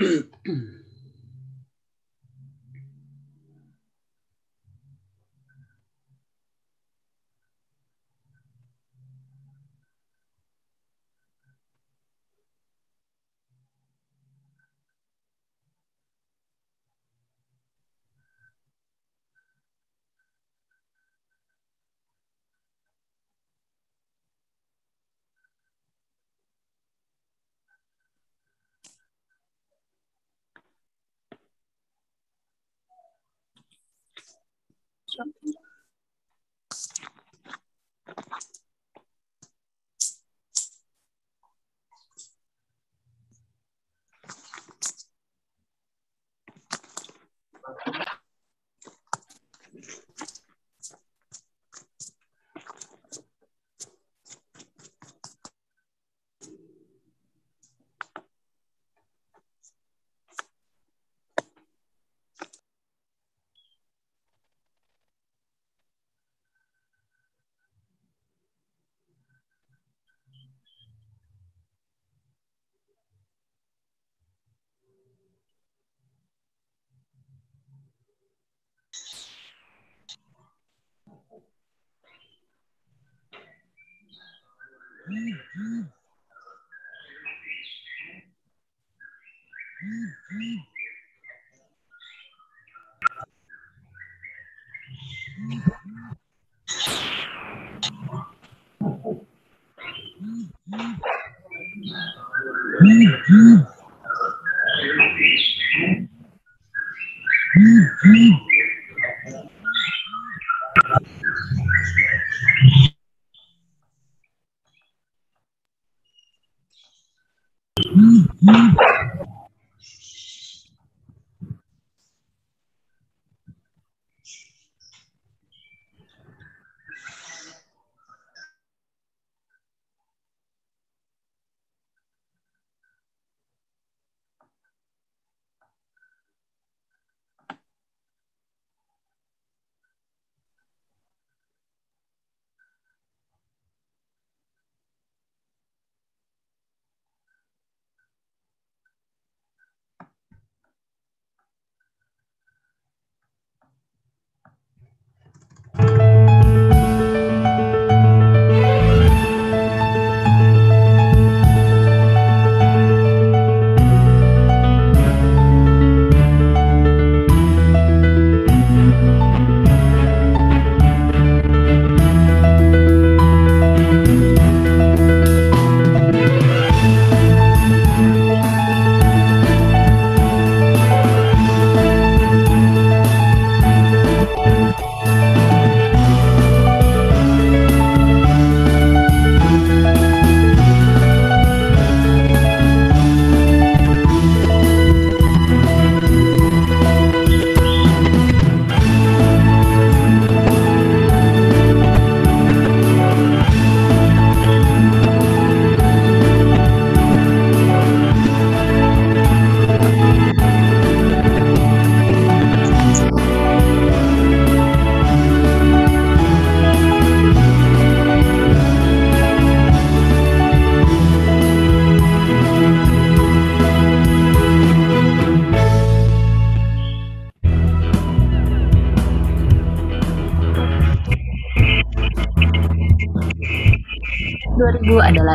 mm something. Mm-hmm.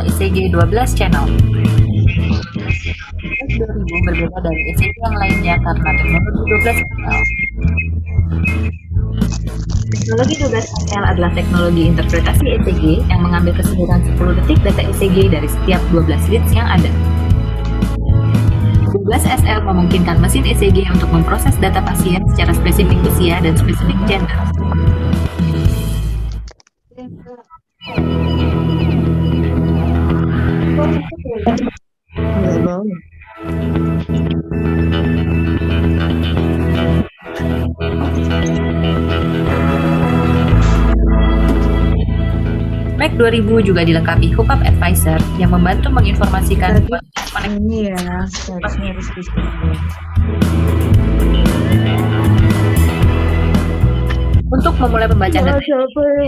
ICG12 channel. 2000 berbeda dari ICG yang lainnya karena teknologi 12 channel. Teknologi 12 channel adalah teknologi interpretasi ECG yang mengambil keseluruhan 10 detik data ECG dari setiap 12 leads yang ada. 12SL memungkinkan mesin ECG untuk memproses data pasien secara spesifik usia dan spesifik gender. 2000 juga dilengkapi hookup advisor yang membantu menginformasikan ini ya pasnya gitu. Untuk memulai pembacaan ya, e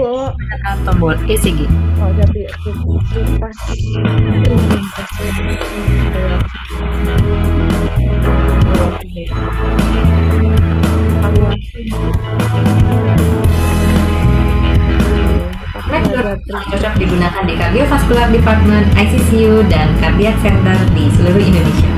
oh, data, tekan tombol ECG. Oh, tapi, Vascular Department ICCU dan Cardiac Center di seluruh Indonesia.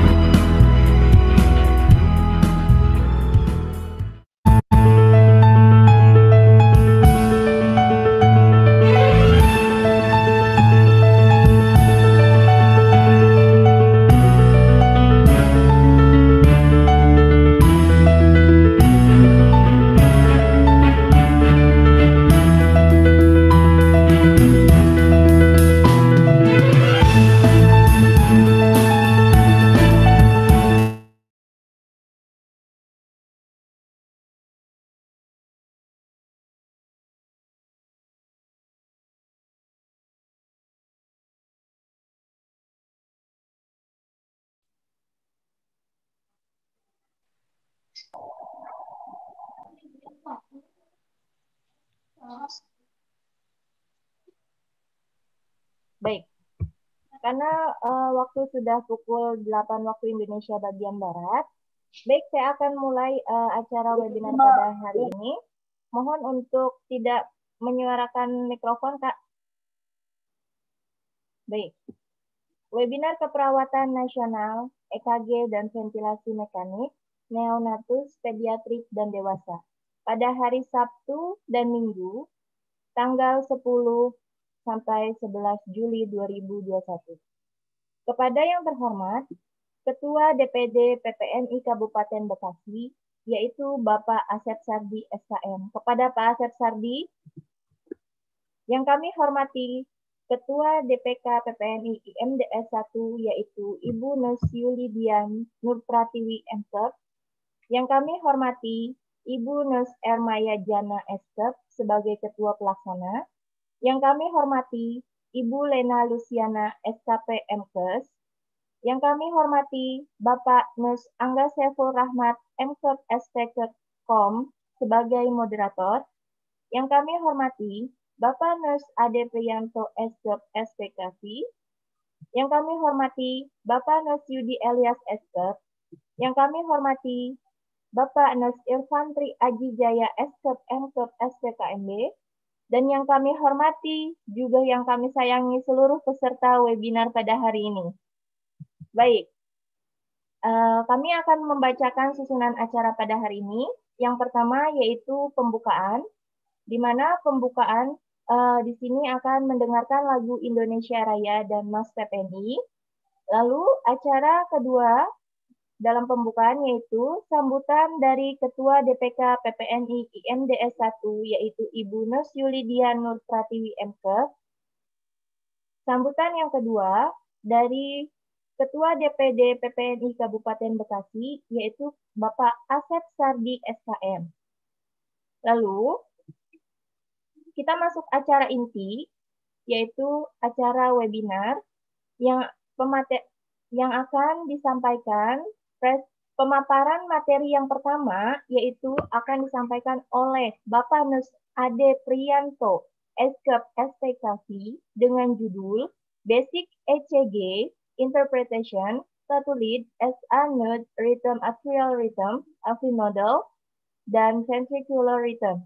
Karena uh, waktu sudah pukul 8 waktu Indonesia bagian Barat. Baik, saya akan mulai uh, acara webinar iya, pada hari iya. ini. Mohon untuk tidak menyuarakan mikrofon, Kak. Baik. Webinar keperawatan nasional, EKG dan ventilasi mekanik, neonatus, pediatrik, dan dewasa. Pada hari Sabtu dan Minggu, tanggal 10 sampai 11 Juli 2021. Kepada yang terhormat, Ketua DPD PPNI Kabupaten Bekasi, yaitu Bapak Asep Sardi SKM. Kepada Pak Asep Sardi, yang kami hormati Ketua DPK PPNI IMDS 1, yaitu Ibu Nusyulidian Nur Nurpratiwi Emsep. Yang kami hormati Ibu Nus Ermaya Jana Estep sebagai Ketua Pelaksana, yang kami hormati Ibu Lena Luciana SKP MKes, yang kami hormati Bapak Nus Angga Seful Rahmat MKERT SPKERT.com sebagai moderator, yang kami hormati Bapak Nus Ade Priyanto SKERT SPKV, yang kami hormati Bapak Nus Yudi Elias SKERT, yang kami hormati Bapak Nus Irfan Tri Aji Jaya SKERT MKERT SPKMB, dan yang kami hormati, juga yang kami sayangi seluruh peserta webinar pada hari ini. Baik, eh, kami akan membacakan susunan acara pada hari ini. Yang pertama yaitu pembukaan, di mana pembukaan eh, di sini akan mendengarkan lagu Indonesia Raya dan Mas PPNI. Lalu acara kedua dalam pembukaan yaitu sambutan dari Ketua DPK PPNI IMDS 1 yaitu Ibu Nus Yulidia Nur Pratiwi MK. Sambutan yang kedua dari Ketua DPD PPNI Kabupaten Bekasi yaitu Bapak Asep Sardi SKM. Lalu kita masuk acara inti yaitu acara webinar yang pemate yang akan disampaikan Pemaparan materi yang pertama yaitu akan disampaikan oleh Bapak Nus Ade Prianto, Eskep STKV dengan judul Basic ECG Interpretation Satelit as a Node Rhythm Atrial Rhythm AV model, dan Ventricular Rhythm.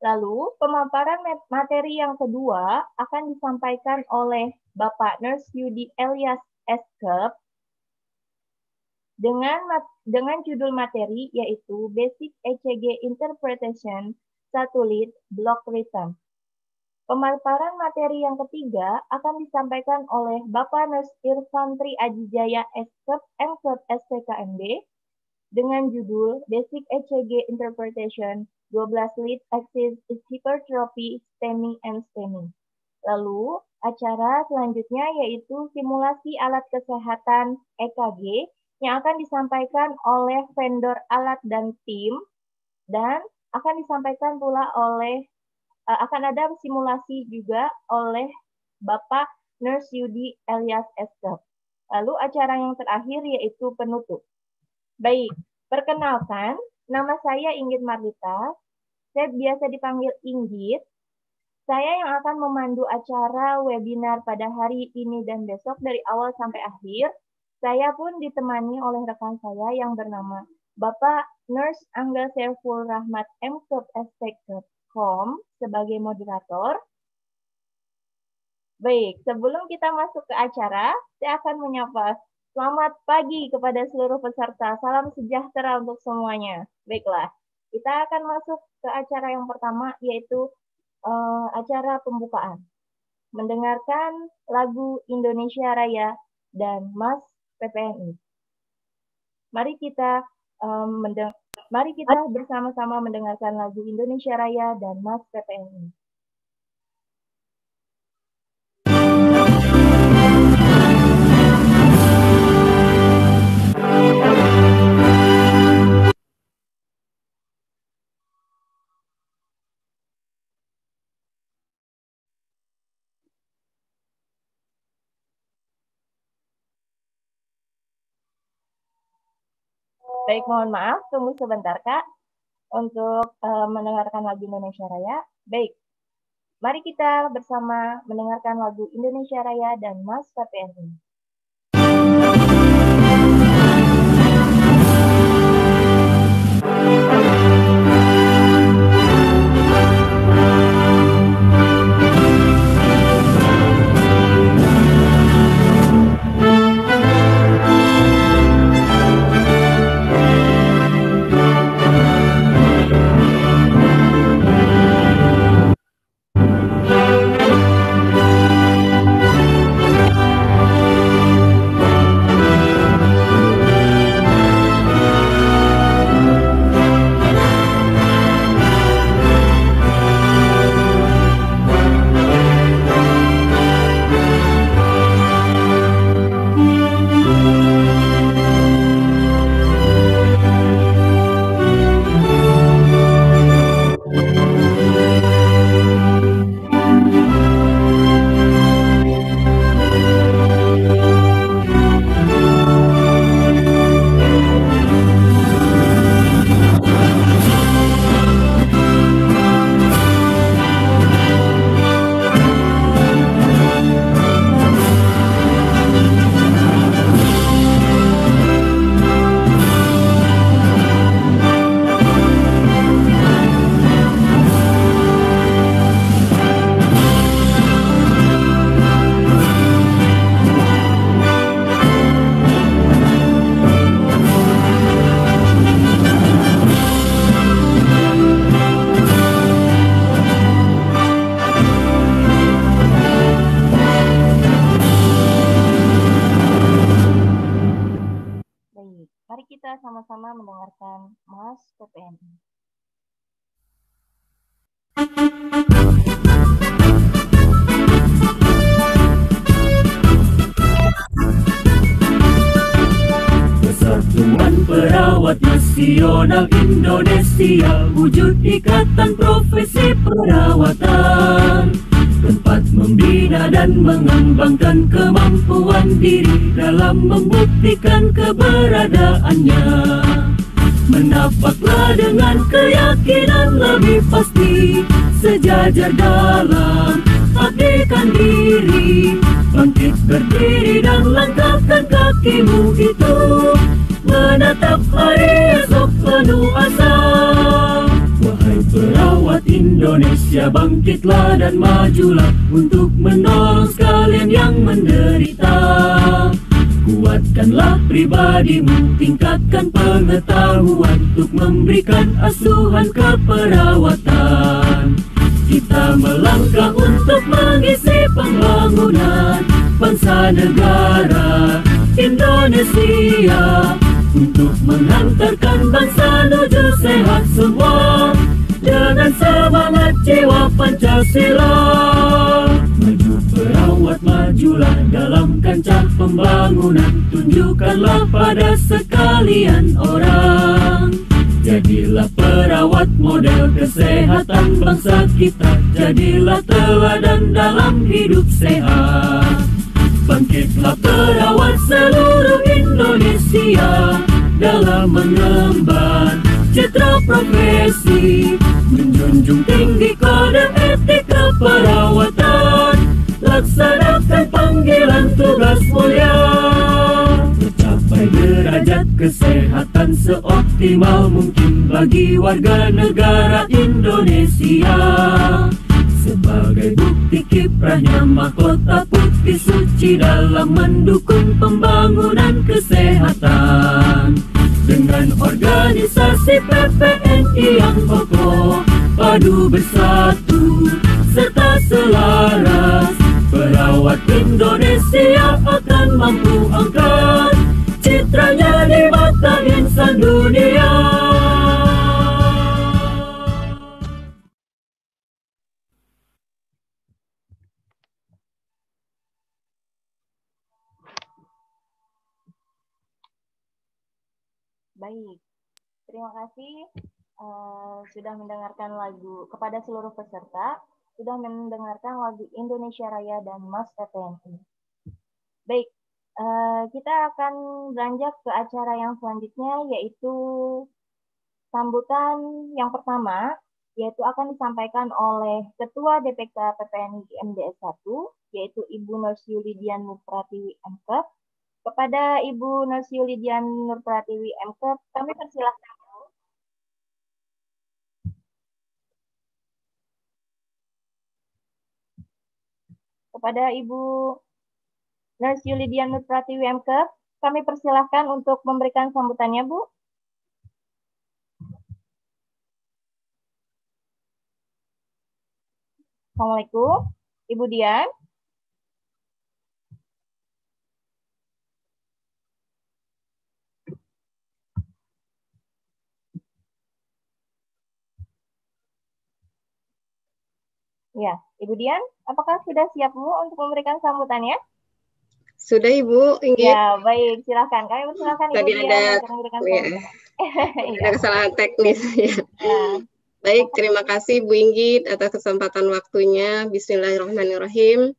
Lalu, pemaparan materi yang kedua akan disampaikan oleh Bapak Nurse Yudi Elias Eskep dengan dengan judul materi yaitu Basic ECG Interpretation Satelit Block Rhythm. Pemaparan materi yang ketiga akan disampaikan oleh Bapak Nus Irfan Tri Ajijaya S.Kep Mkep SPKMB dengan judul Basic ECG Interpretation 12 Lead Axis Hypertrophy Stemming and Stemming. Lalu, acara selanjutnya yaitu simulasi alat kesehatan EKG yang akan disampaikan oleh vendor alat dan tim dan akan disampaikan pula oleh eh, akan ada simulasi juga oleh Bapak Nurse Yudi Elias Esker. Lalu acara yang terakhir yaitu penutup. Baik, perkenalkan, nama saya Inggit Marlita. Saya biasa dipanggil Inggit. Saya yang akan memandu acara webinar pada hari ini dan besok dari awal sampai akhir saya pun ditemani oleh rekan saya yang bernama Bapak Nurse Angga Serful Rahmat M.S.T.com sebagai moderator. Baik, sebelum kita masuk ke acara, saya akan menyapa selamat pagi kepada seluruh peserta. Salam sejahtera untuk semuanya. Baiklah, kita akan masuk ke acara yang pertama, yaitu uh, acara pembukaan. Mendengarkan lagu Indonesia Raya dan Mas PPNI. Mari kita um, ehm, mendeng Mari kita bersama-sama mendengarkan lagu Indonesia Raya dan Mas PPNI. Baik, mohon maaf, tunggu sebentar Kak untuk uh, mendengarkan lagu Indonesia Raya. Baik, mari kita bersama mendengarkan lagu Indonesia Raya dan Mas PPRI. Siap wujud ikatan profesi perawatan Tempat membina dan mengembangkan kemampuan diri Dalam membuktikan keberadaannya Menapaklah dengan keyakinan lebih pasti Sejajar dalam abdikan diri Bangkit berdiri dan langkahkan kakimu itu Menatap hari esok penuh asa Indonesia bangkitlah dan majulah Untuk menolong sekalian yang menderita Kuatkanlah pribadimu, tingkatkan pengetahuan Untuk memberikan asuhan keperawatan Kita melangkah untuk mengisi pembangunan Bangsa negara Indonesia Untuk menghantarkan bangsa menuju sehat semua dengan semangat jiwa Pancasila Maju perawat majulah dalam kancah pembangunan Tunjukkanlah pada sekalian orang Jadilah perawat model kesehatan bangsa kita Jadilah teladan dalam hidup sehat Bangkitlah perawat seluruh Indonesia Dalam mengemban citra profesi optimal mungkin bagi warga negara Indonesia Sebagai bukti kiprahnya mahkota putih suci dalam mendukung pembangunan kesehatan Dengan organisasi PPNI yang kokoh, padu bersatu, serta selaras Perawat Indonesia akan mampu angkat citranya di mata insan dunia Eh, sudah mendengarkan lagu kepada seluruh peserta sudah mendengarkan lagu Indonesia Raya dan Mas PPNI. Baik, uh, kita akan beranjak ke acara yang selanjutnya yaitu sambutan yang pertama yaitu akan disampaikan oleh Ketua DPK PPNI MDS 1 yaitu Ibu Nursiu Lidian Nurpratiwi MKEP. Kepada Ibu Nursiu Lidian Nurpratiwi MKEP, kami persilahkan kepada Ibu Nurse Yulidian Nutrati WMK, Kami persilahkan untuk memberikan sambutannya, Bu. Assalamualaikum. Ibu Dian. Ya. Ibu Dian, apakah sudah siap Bu untuk memberikan sambutannya? Sudah Ibu, ingin. Ya, baik, silahkan. Kami persilakan Ibu Tadi Dian ada, ya, ada kesalahan teknis. ya. ya. Baik, terima kasih Bu Inggit atas kesempatan waktunya. Bismillahirrahmanirrahim.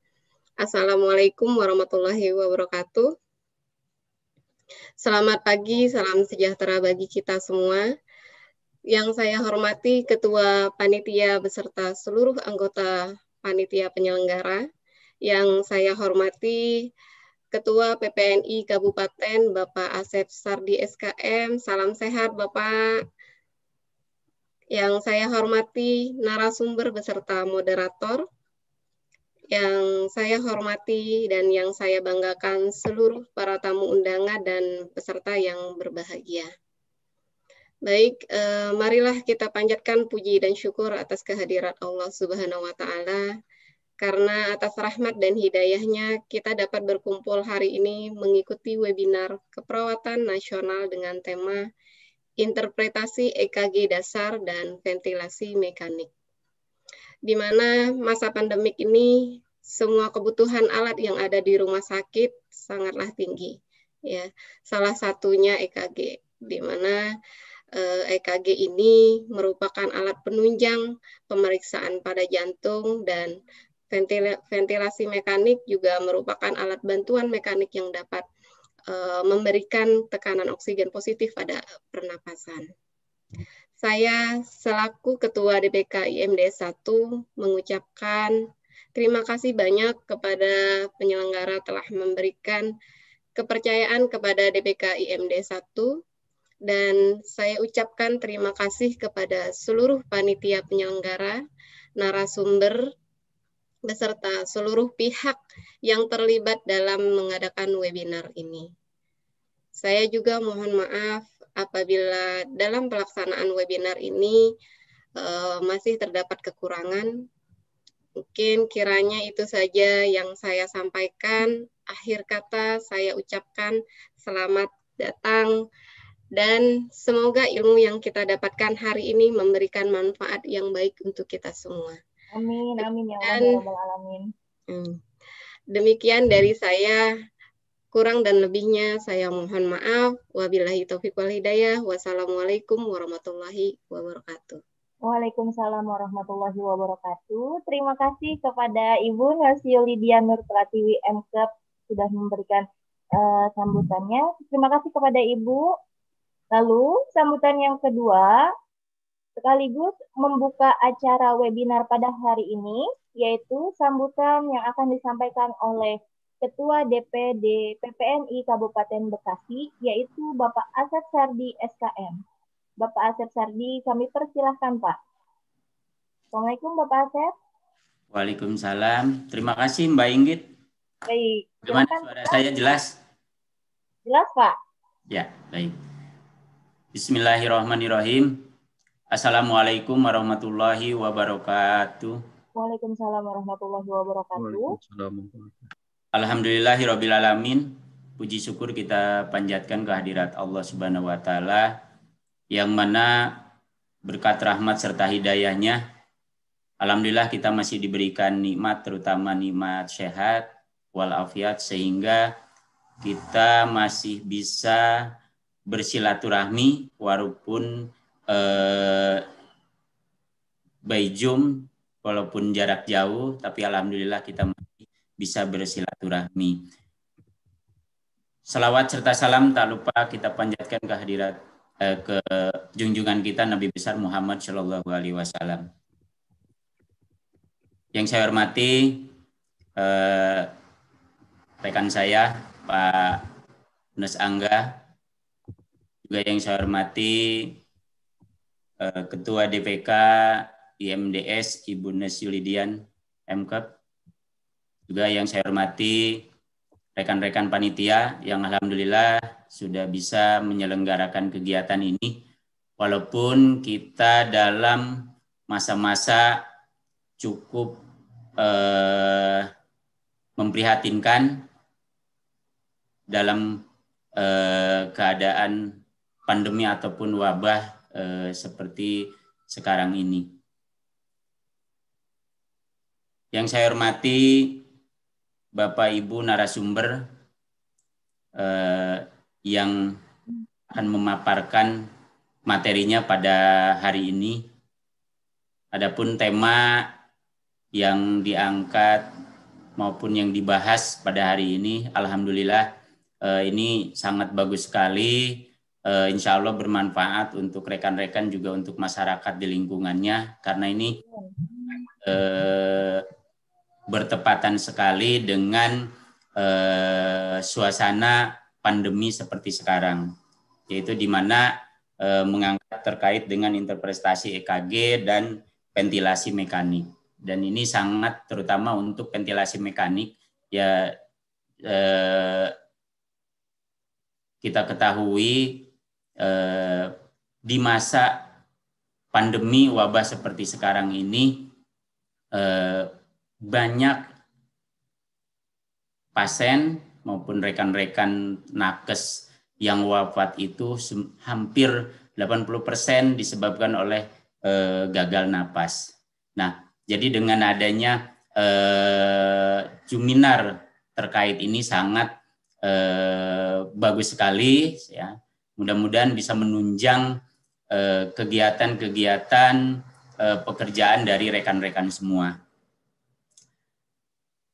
Assalamualaikum warahmatullahi wabarakatuh. Selamat pagi, salam sejahtera bagi kita semua. Yang saya hormati Ketua Panitia beserta seluruh anggota panitia penyelenggara yang saya hormati Ketua PPNI Kabupaten Bapak Asep Sardi SKM. Salam sehat Bapak. Yang saya hormati narasumber beserta moderator. Yang saya hormati dan yang saya banggakan seluruh para tamu undangan dan peserta yang berbahagia. Baik, eh, marilah kita panjatkan puji dan syukur atas kehadiran Allah Subhanahu wa taala karena atas rahmat dan hidayahnya kita dapat berkumpul hari ini mengikuti webinar keperawatan nasional dengan tema interpretasi EKG dasar dan ventilasi mekanik. Di mana masa pandemik ini semua kebutuhan alat yang ada di rumah sakit sangatlah tinggi ya. Salah satunya EKG di mana EKG eh, e ini merupakan alat penunjang pemeriksaan pada jantung dan ventilasi mekanik juga merupakan alat bantuan mekanik yang dapat eh, memberikan tekanan oksigen positif pada pernapasan. Saya selaku Ketua DPK IMD 1 mengucapkan terima kasih banyak kepada penyelenggara telah memberikan kepercayaan kepada DPK IMD 1 dan saya ucapkan terima kasih kepada seluruh panitia penyelenggara, narasumber, beserta seluruh pihak yang terlibat dalam mengadakan webinar ini. Saya juga mohon maaf apabila dalam pelaksanaan webinar ini uh, masih terdapat kekurangan. Mungkin kiranya itu saja yang saya sampaikan. Akhir kata saya ucapkan selamat datang dan semoga ilmu yang kita dapatkan hari ini memberikan manfaat yang baik untuk kita semua. Amin, amin ya Allah, alamin. Hmm. Demikian dari saya, kurang dan lebihnya saya mohon maaf. Wabillahi taufiq wal hidayah. Wassalamualaikum warahmatullahi wabarakatuh. Waalaikumsalam warahmatullahi wabarakatuh. Terima kasih kepada Ibu Nasio Lydia Nur Pratiwi MKEP sudah memberikan uh, sambutannya. Terima kasih kepada Ibu Lalu, sambutan yang kedua sekaligus membuka acara webinar pada hari ini, yaitu sambutan yang akan disampaikan oleh Ketua DPD PPNI Kabupaten Bekasi, yaitu Bapak Asep Sardi SKM. Bapak Asep Sardi, kami persilahkan Pak. Assalamualaikum Bapak Asep. Waalaikumsalam. Terima kasih Mbak Inggit. Baik. Gimana suara saya jelas? Jelas Pak. Ya, baik. Bismillahirrahmanirrahim. Assalamualaikum warahmatullahi wabarakatuh. Waalaikumsalam warahmatullahi wabarakatuh. Alhamdulillahirobbilalamin. Puji syukur kita panjatkan kehadirat Allah Subhanahu wa taala yang mana berkat rahmat serta hidayahnya alhamdulillah kita masih diberikan nikmat terutama nikmat sehat walafiat sehingga kita masih bisa bersilaturahmi walaupun eh, by Zoom walaupun jarak jauh tapi alhamdulillah kita masih bisa bersilaturahmi. Salawat serta salam tak lupa kita panjatkan kehadirat eh, ke junjungan kita Nabi besar Muhammad Shallallahu alaihi wasallam. Yang saya hormati eh, rekan saya Pak Nus Angga juga yang saya hormati eh, Ketua DPK IMDS Ibu Nesyulidian MKEP, juga yang saya hormati rekan-rekan panitia yang alhamdulillah sudah bisa menyelenggarakan kegiatan ini walaupun kita dalam masa-masa cukup eh, memprihatinkan dalam eh, keadaan pandemi ataupun wabah eh, seperti sekarang ini. Yang saya hormati Bapak Ibu narasumber eh, yang akan memaparkan materinya pada hari ini. Adapun tema yang diangkat maupun yang dibahas pada hari ini, alhamdulillah eh, ini sangat bagus sekali uh, insya Allah bermanfaat untuk rekan-rekan juga untuk masyarakat di lingkungannya karena ini uh, bertepatan sekali dengan uh, suasana pandemi seperti sekarang yaitu di mana uh, mengangkat terkait dengan interpretasi EKG dan ventilasi mekanik dan ini sangat terutama untuk ventilasi mekanik ya eh, kita ketahui Eh, di masa pandemi wabah seperti sekarang ini eh, banyak pasien maupun rekan-rekan nakes yang wafat itu hampir 80% disebabkan oleh eh, gagal napas. Nah, jadi dengan adanya eh, juminar terkait ini sangat bagus sekali ya mudah-mudahan bisa menunjang eh, kegiatan-kegiatan eh, pekerjaan dari rekan-rekan semua.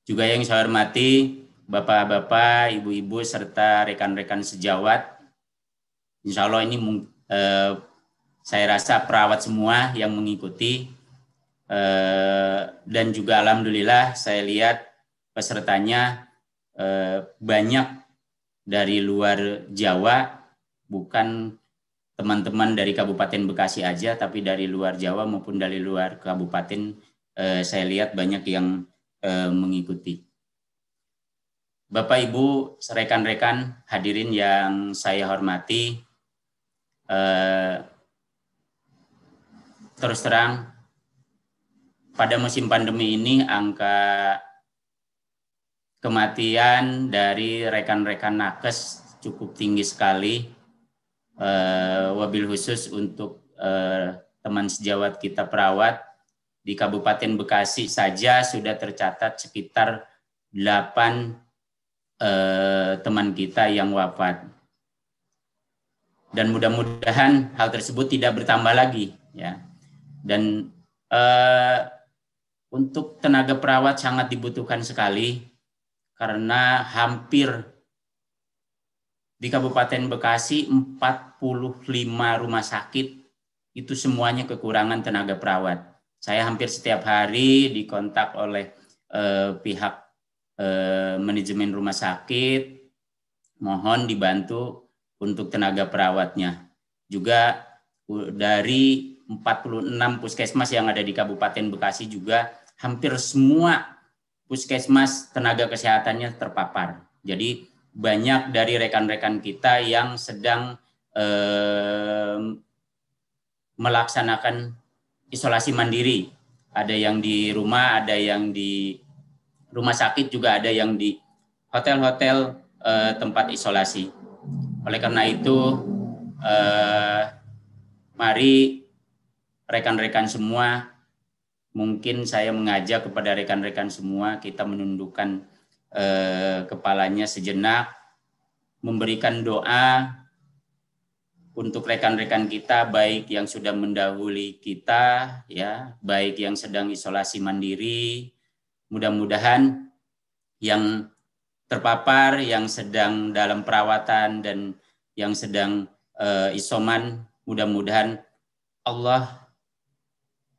Juga yang saya hormati bapak-bapak, ibu-ibu serta rekan-rekan sejawat, insya Allah ini eh, saya rasa perawat semua yang mengikuti dan juga alhamdulillah saya lihat pesertanya banyak dari luar Jawa bukan teman-teman dari Kabupaten Bekasi aja, tapi dari luar Jawa maupun dari luar kabupaten eh, saya lihat banyak yang eh, mengikuti. Bapak Ibu, rekan-rekan hadirin yang saya hormati, eh, terus terang pada musim pandemi ini angka kematian dari rekan-rekan nakes cukup tinggi sekali uh, wabil khusus untuk uh, teman sejawat kita perawat di Kabupaten Bekasi saja sudah tercatat sekitar 8 uh, eh, teman kita yang wafat. Dan mudah-mudahan hal tersebut tidak bertambah lagi ya. Dan uh, untuk tenaga perawat sangat dibutuhkan sekali karena hampir di Kabupaten Bekasi 45 rumah sakit itu semuanya kekurangan tenaga perawat. Saya hampir setiap hari dikontak oleh eh, pihak eh, manajemen rumah sakit mohon dibantu untuk tenaga perawatnya. Juga dari 46 puskesmas yang ada di Kabupaten Bekasi juga hampir semua puskesmas tenaga kesehatannya terpapar. Jadi banyak dari rekan-rekan kita yang sedang eh, melaksanakan isolasi mandiri. Ada yang di rumah, ada yang di rumah sakit, juga ada yang di hotel-hotel eh, tempat isolasi. Oleh karena itu, eh, mari rekan-rekan semua, mungkin saya mengajak kepada rekan-rekan semua kita menundukkan Eh, kepalanya sejenak, memberikan doa untuk rekan-rekan kita baik yang sudah mendahului kita ya, baik yang sedang isolasi mandiri. Mudah-mudahan yang terpapar, yang sedang dalam perawatan dan yang sedang uh, isoman, mudah-mudahan Allah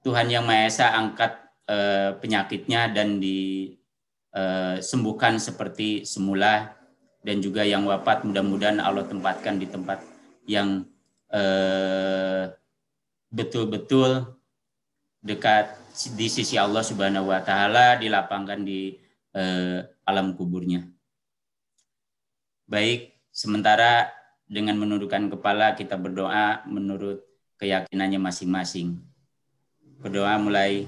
Tuhan yang Maha Esa angkat uh, penyakitnya dan di Eh, sembuhkan seperti semula dan juga yang wafat mudah-mudahan Allah tempatkan di tempat yang eh, betul-betul dekat di sisi Allah Subhanahu wa taala dilapangkan di eh, alam kuburnya. Baik, sementara dengan menundukkan kepala kita berdoa menurut keyakinannya masing-masing. Berdoa mulai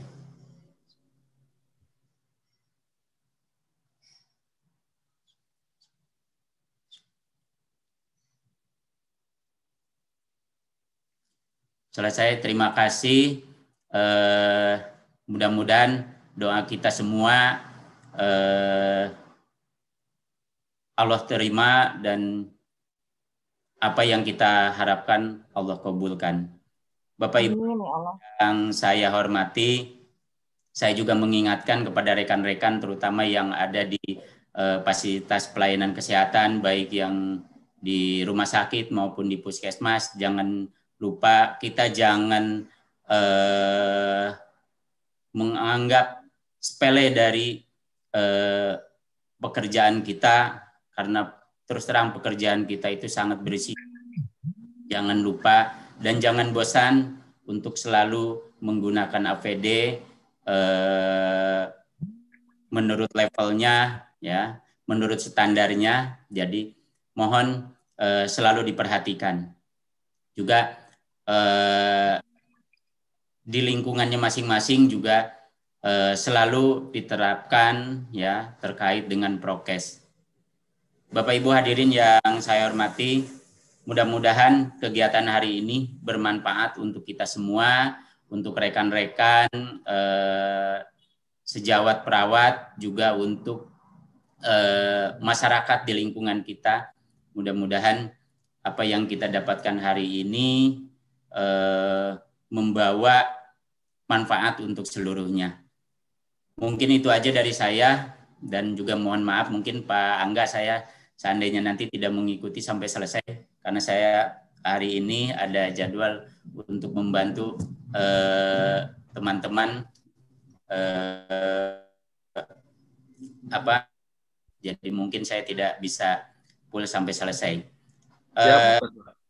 Selesai, terima kasih. Eh, mudah-mudahan doa kita semua eh, Allah terima dan apa yang kita harapkan Allah kabulkan. Bapak Ibu ya yang saya hormati, saya juga mengingatkan kepada rekan-rekan terutama yang ada di eh, fasilitas pelayanan kesehatan baik yang di rumah sakit maupun di puskesmas jangan lupa kita jangan eh, menganggap sepele dari eh, pekerjaan kita karena terus terang pekerjaan kita itu sangat berisiko. Jangan lupa dan jangan bosan untuk selalu menggunakan APD eh, menurut levelnya ya, menurut standarnya. Jadi mohon eh, selalu diperhatikan. Juga Eh, di lingkungannya masing-masing juga eh, selalu diterapkan ya terkait dengan prokes. Bapak Ibu hadirin yang saya hormati, mudah-mudahan kegiatan hari ini bermanfaat untuk kita semua, untuk rekan-rekan eh, sejawat perawat juga untuk eh, masyarakat di lingkungan kita. Mudah-mudahan apa yang kita dapatkan hari ini eh, membawa manfaat untuk seluruhnya. Mungkin itu aja dari saya dan juga mohon maaf mungkin Pak Angga saya seandainya nanti tidak mengikuti sampai selesai karena saya hari ini ada jadwal untuk membantu eh, teman-teman eh, eh, apa jadi mungkin saya tidak bisa full sampai selesai. Eh,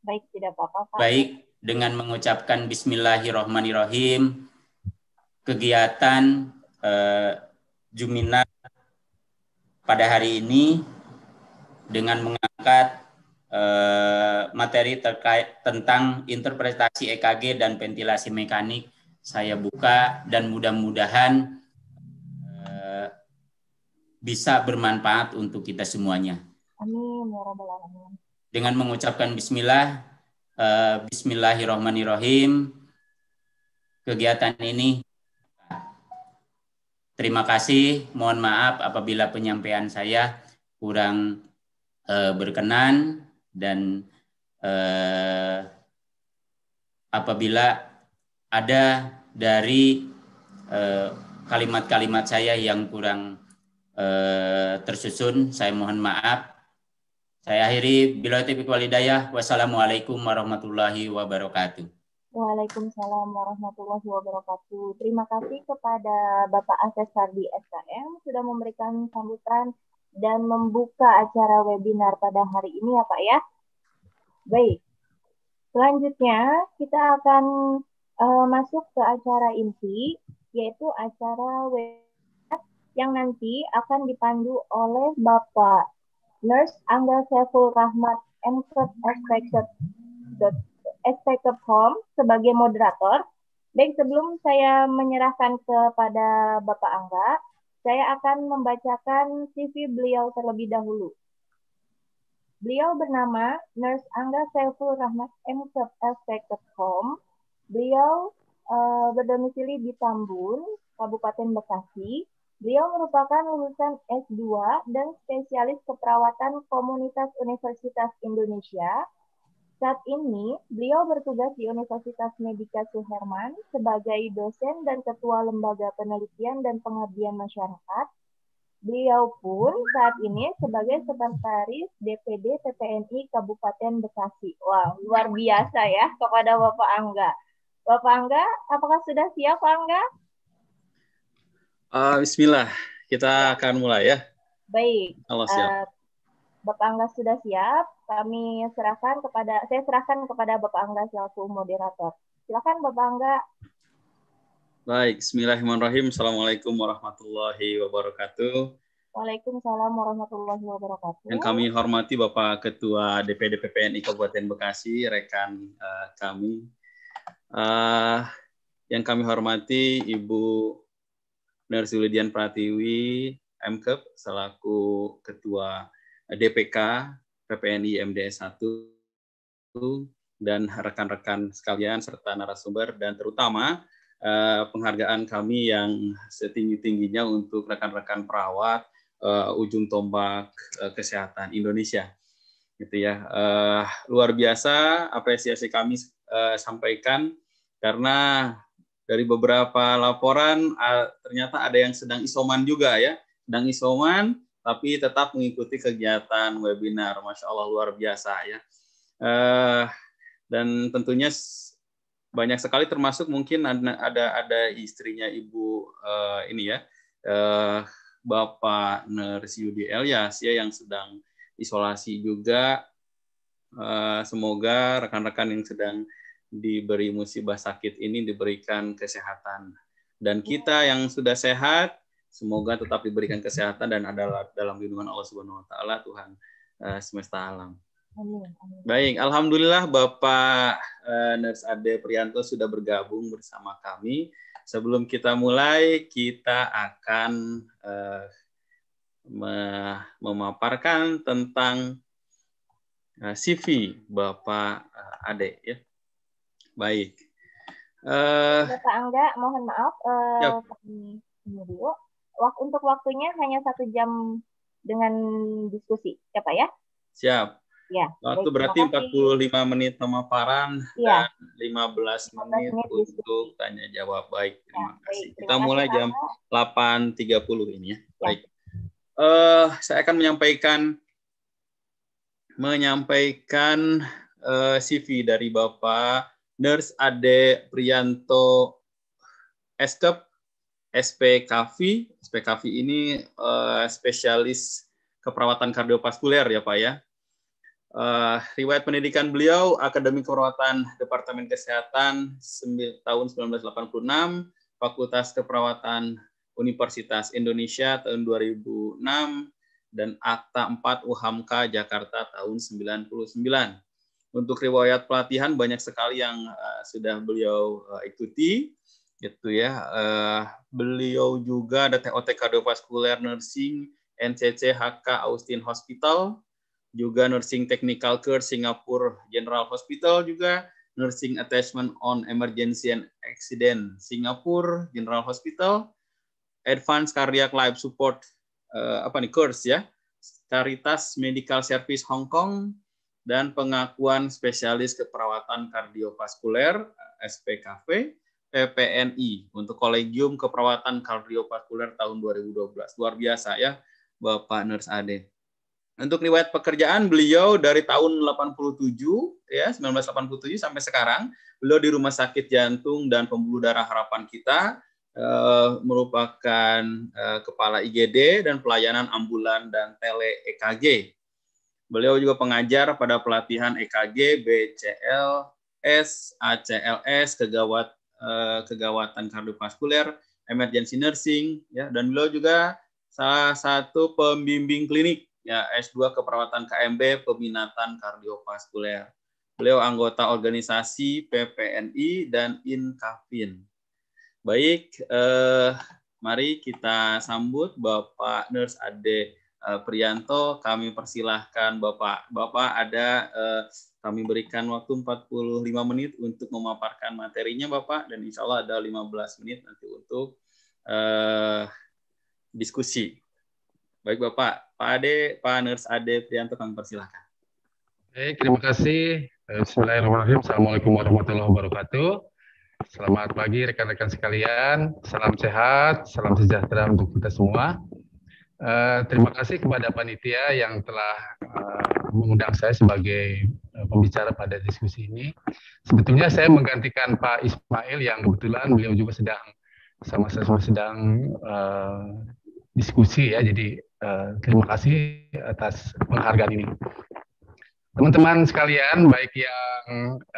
baik tidak apa-apa. Baik dengan mengucapkan Bismillahirrohmanirrohim kegiatan eh, Jumina pada hari ini dengan mengangkat eh, materi terkait tentang interpretasi EKG dan ventilasi mekanik saya buka dan mudah-mudahan eh, bisa bermanfaat untuk kita semuanya. Amin ya Dengan mengucapkan bismillah Eh, bismillahirrahmanirrahim. kegiatan ini. Terima kasih. Mohon maaf apabila penyampaian saya kurang eh, berkenan dan eh, apabila ada dari kalimat-kalimat saya yang kurang tersusun, saya mohon maaf saya akhiri bila taufiq walidayah. Wassalamualaikum warahmatullahi wabarakatuh. Waalaikumsalam warahmatullahi wabarakatuh. Terima kasih kepada Bapak Asep Sardi SKM sudah memberikan sambutan dan membuka acara webinar pada hari ini ya Pak ya. Baik. Selanjutnya kita akan uh, masuk ke acara inti yaitu acara webinar yang nanti akan dipandu oleh Bapak nurse Angga Seful Rahmat Emkot expected, expected home sebagai moderator. Baik, sebelum saya menyerahkan kepada Bapak Angga, saya akan membacakan CV beliau terlebih dahulu. Beliau bernama Nurse Angga Saiful Rahmat Emkot expected home. Beliau uh, berdomisili di Tambun, Kabupaten Bekasi, Beliau merupakan lulusan S2 dan spesialis keperawatan Komunitas Universitas Indonesia. Saat ini, beliau bertugas di Universitas Medika Suherman sebagai dosen dan ketua Lembaga Penelitian dan Pengabdian Masyarakat. Beliau pun saat ini sebagai sekretaris DPD PPNI Kabupaten Bekasi. Wow, luar biasa ya kepada Bapak Angga. Bapak Angga, apakah sudah siap Angga? Uh, Bismillah, kita ya. akan mulai ya. Baik. Kalau eh, siap. Uh, Bapak Angga sudah siap, kami serahkan kepada saya serahkan kepada Bapak Angga selaku moderator. Silakan Bapak Angga. Baik, bismillahirrahmanirrahim. Assalamualaikum warahmatullahi wabarakatuh. Waalaikumsalam warahmatullahi wabarakatuh. Yang kami hormati Bapak Ketua DPD PPNI Kabupaten Bekasi, rekan uh, kami. Uh, yang kami hormati Ibu Narsulidian Pratiwi MKEP selaku Ketua DPK PPNI MDS 1 dan rekan-rekan sekalian serta narasumber dan terutama eh, penghargaan kami yang setinggi-tingginya untuk rekan-rekan perawat eh, ujung tombak eh, kesehatan Indonesia. Gitu ya. Eh, luar biasa apresiasi kami eh, sampaikan karena dari beberapa laporan ternyata ada yang sedang isoman juga ya, sedang isoman tapi tetap mengikuti kegiatan webinar, masya Allah luar biasa ya. Eh, dan tentunya banyak sekali termasuk mungkin ada ada, istrinya ibu eh, ini ya, eh, Bapak Nursi Yudi Elias ya yang sedang isolasi juga. Semoga rekan-rekan yang sedang diberi musibah sakit ini diberikan kesehatan. Dan kita yang sudah sehat, semoga tetap diberikan kesehatan dan ada dalam lindungan Allah Subhanahu wa taala Tuhan eh, semesta alam. Baik, alhamdulillah Bapak eh, Nurse Ade Prianto sudah bergabung bersama kami. Sebelum kita mulai, kita akan uh, memaparkan tentang CV Bapak Ade ya. Baik. Uh, eh, Pak Angga, mohon maaf uh, untuk waktunya hanya satu jam dengan diskusi, ya Pak ya? Siap. Ya. Waktu baik, berarti 45 menit pemaparan ya. dan 15 menit, 15 menit untuk tanya jawab. Baik, ya, terima ya, kasih. Baik, terima Kita mulai jam 8.30 ini ya. ya. Baik. Uh, saya akan menyampaikan menyampaikan uh, CV dari Bapak Nurse Ade Prianto Eskep, S.P.K.V. S.P.K.V. ini uh, spesialis keperawatan kardiovaskuler ya Pak ya. Uh, riwayat pendidikan beliau Akademi Keperawatan Departemen Kesehatan tahun 1986, Fakultas Keperawatan Universitas Indonesia tahun 2006 dan Akta 4 UHAMKA Jakarta tahun 1999 untuk riwayat pelatihan banyak sekali yang eh, sudah beliau eh, ikuti gitu ya. Eh, beliau juga ada TOT kardiovaskuler nursing NCC HK Austin Hospital, juga nursing technical care Singapore General Hospital juga nursing attachment on emergency and accident Singapore General Hospital, advanced cardiac life support uh, apa nih course ya. Caritas Medical Service Hong Kong, dan pengakuan spesialis keperawatan kardiovaskuler SPKV PPNI untuk Kolegium Keperawatan Kardiovaskuler tahun 2012. Luar biasa ya Bapak Nurse Ade. Untuk riwayat pekerjaan beliau dari tahun 87 ya 1987 sampai sekarang beliau di Rumah Sakit Jantung dan Pembuluh Darah Harapan kita eh, merupakan eh, kepala IGD dan pelayanan ambulan dan tele EKG Beliau juga pengajar pada pelatihan EKG, BCL, S, ACLS, kegawat, eh, kegawatan kardiovaskuler, emergency nursing, ya, dan beliau juga salah satu pembimbing klinik, ya, S2 keperawatan KMB, peminatan kardiovaskuler. Beliau anggota organisasi PPNI dan Inkafin. Baik, eh, mari kita sambut Bapak Nurse Ade uh, Prianto, kami persilahkan Bapak. Bapak ada uh, kami berikan waktu 45 menit untuk memaparkan materinya Bapak dan insya Allah ada 15 menit nanti untuk uh, diskusi. Baik Bapak, Pak Ade, Pak Nurs Ade Prianto kami persilahkan. Baik, terima kasih. Bismillahirrahmanirrahim. Assalamualaikum warahmatullahi wabarakatuh. Selamat pagi rekan-rekan sekalian. Salam sehat, salam sejahtera untuk kita semua. Eh, terima kasih kepada panitia yang telah uh, mengundang saya sebagai uh, pembicara pada diskusi ini. Sebetulnya saya menggantikan Pak Ismail yang kebetulan beliau juga sedang sama-sama sedang uh, diskusi ya. Jadi uh, terima kasih atas penghargaan ini. Teman-teman sekalian, baik yang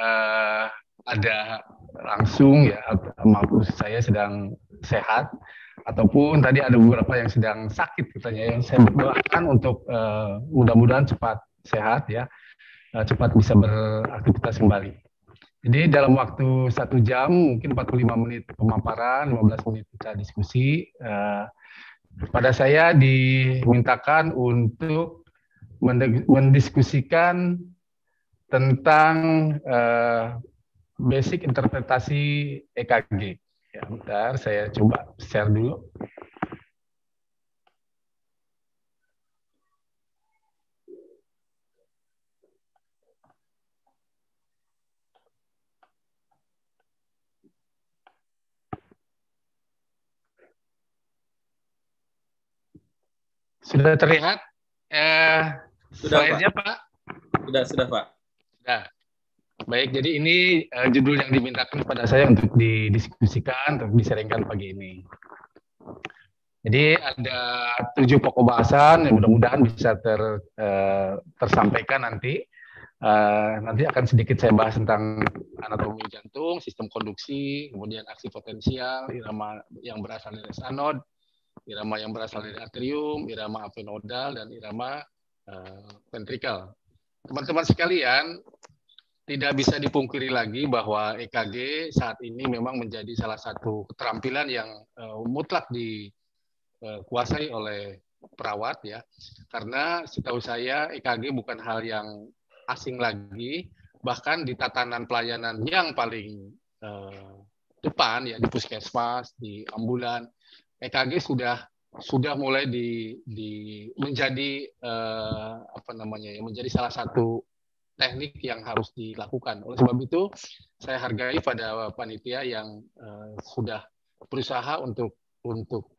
uh, ada langsung ya maupun saya sedang sehat ataupun tadi ada beberapa yang sedang sakit katanya yang saya doakan untuk uh, mudah-mudahan cepat sehat ya eh, cepat bisa beraktivitas kembali. Jadi dalam waktu satu jam mungkin 45 menit pemaparan, 15 menit kita diskusi. Uh, eh, pada saya dimintakan untuk mendiskusikan tentang uh, basic interpretasi EKG. Ya, hmm. bentar saya coba share dulu. Sudah terlihat? Eh, sudah, Pak. Pak. Sudah, sudah, Pak. Sudah. Baik, jadi ini uh, judul yang dimintakan kepada saya untuk didiskusikan, untuk diseringkan pagi ini. Jadi ada tujuh pokok bahasan yang mudah-mudahan bisa ter, uh, tersampaikan nanti. Uh, nanti akan sedikit saya bahas tentang anatomi jantung, sistem konduksi, kemudian aksi potensial, irama yang berasal dari anod, irama yang berasal dari atrium, irama avenodal, dan irama uh, ventrikal. Teman-teman sekalian, tidak bisa dipungkiri lagi bahwa EKG saat ini memang menjadi salah satu keterampilan yang uh, mutlak dikuasai eh, oleh perawat ya. Karena setahu saya EKG bukan hal yang asing lagi, bahkan di tatanan pelayanan yang paling uh, depan ya di puskesmas, di ambulan, EKG sudah sudah mulai di, di menjadi uh, apa namanya ya menjadi salah satu teknik yang harus dilakukan. Oleh sebab itu, saya hargai pada panitia yang uh, sudah berusaha untuk untuk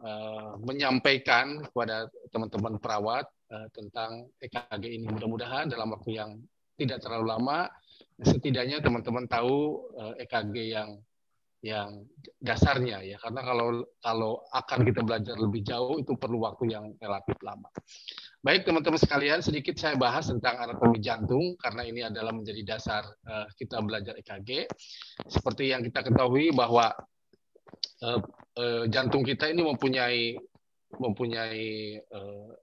uh, menyampaikan kepada teman-teman perawat uh, tentang EKG ini. Mudah-mudahan dalam waktu yang tidak terlalu lama, setidaknya teman-teman tahu uh, EKG yang yang dasarnya ya karena kalau kalau akan kita belajar lebih jauh itu perlu waktu yang relatif lama. Baik teman-teman sekalian, sedikit saya bahas tentang anatomi jantung karena ini adalah menjadi dasar uh, kita belajar EKG. Seperti yang kita ketahui bahwa uh, uh, jantung kita ini mempunyai mempunyai uh,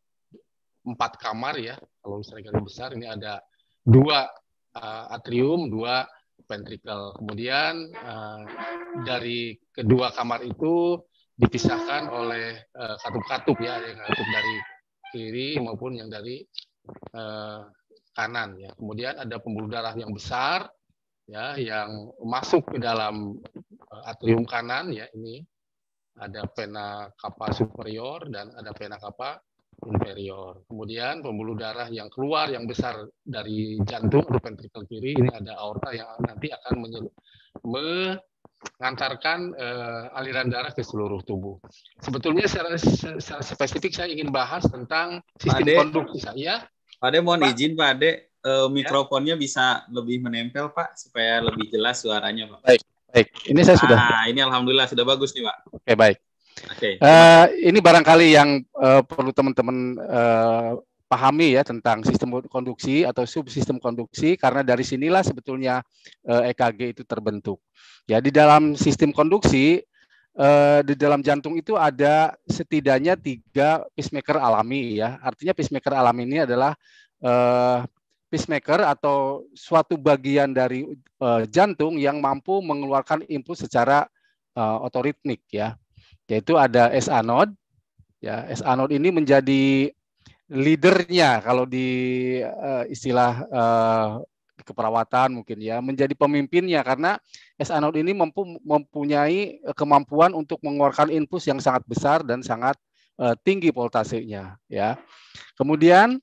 empat kamar ya. Kalau misalnya besar ini ada dua uh, atrium, dua ventrikel. Kemudian eh, dari kedua kamar itu dipisahkan oleh eh, katup-katup ya, yang katup dari kiri maupun yang dari eh, kanan ya. Kemudian ada pembuluh darah yang besar ya yang masuk ke dalam atrium kanan ya ini ada vena kapal superior dan ada vena kapal inferior. Kemudian pembuluh darah yang keluar yang besar dari jantung atau ventrikel kiri ini ada aorta yang nanti akan mengantarkan uh, aliran darah ke seluruh tubuh. Sebetulnya secara, secara spesifik saya ingin bahas tentang sistem Ade, konduksi saya. Pak mohon Pak, izin Pak uh, mikrofonnya ya? bisa lebih menempel Pak supaya lebih jelas suaranya Pak. Baik, baik. Ini saya sudah. Ah, ini alhamdulillah sudah bagus nih Pak. Oke, baik. Okay. Uh, eh, ini barangkali yang uh, perlu teman-teman uh, pahami ya tentang sistem konduksi atau subsistem konduksi karena dari sinilah sebetulnya uh, EKG itu terbentuk. Ya di dalam sistem konduksi uh, di dalam jantung itu ada setidaknya tiga pacemaker alami ya. Artinya pacemaker alami ini adalah uh, pacemaker atau suatu bagian dari jantung yang mampu mengeluarkan impuls secara otoritmik ya yaitu ada s anode Ya, s anode ini menjadi leadernya kalau di uh, istilah uh, keperawatan mungkin ya menjadi pemimpinnya karena s anode ini mampu mempunyai kemampuan untuk mengeluarkan infus yang sangat besar dan sangat uh, tinggi voltasenya ya. Kemudian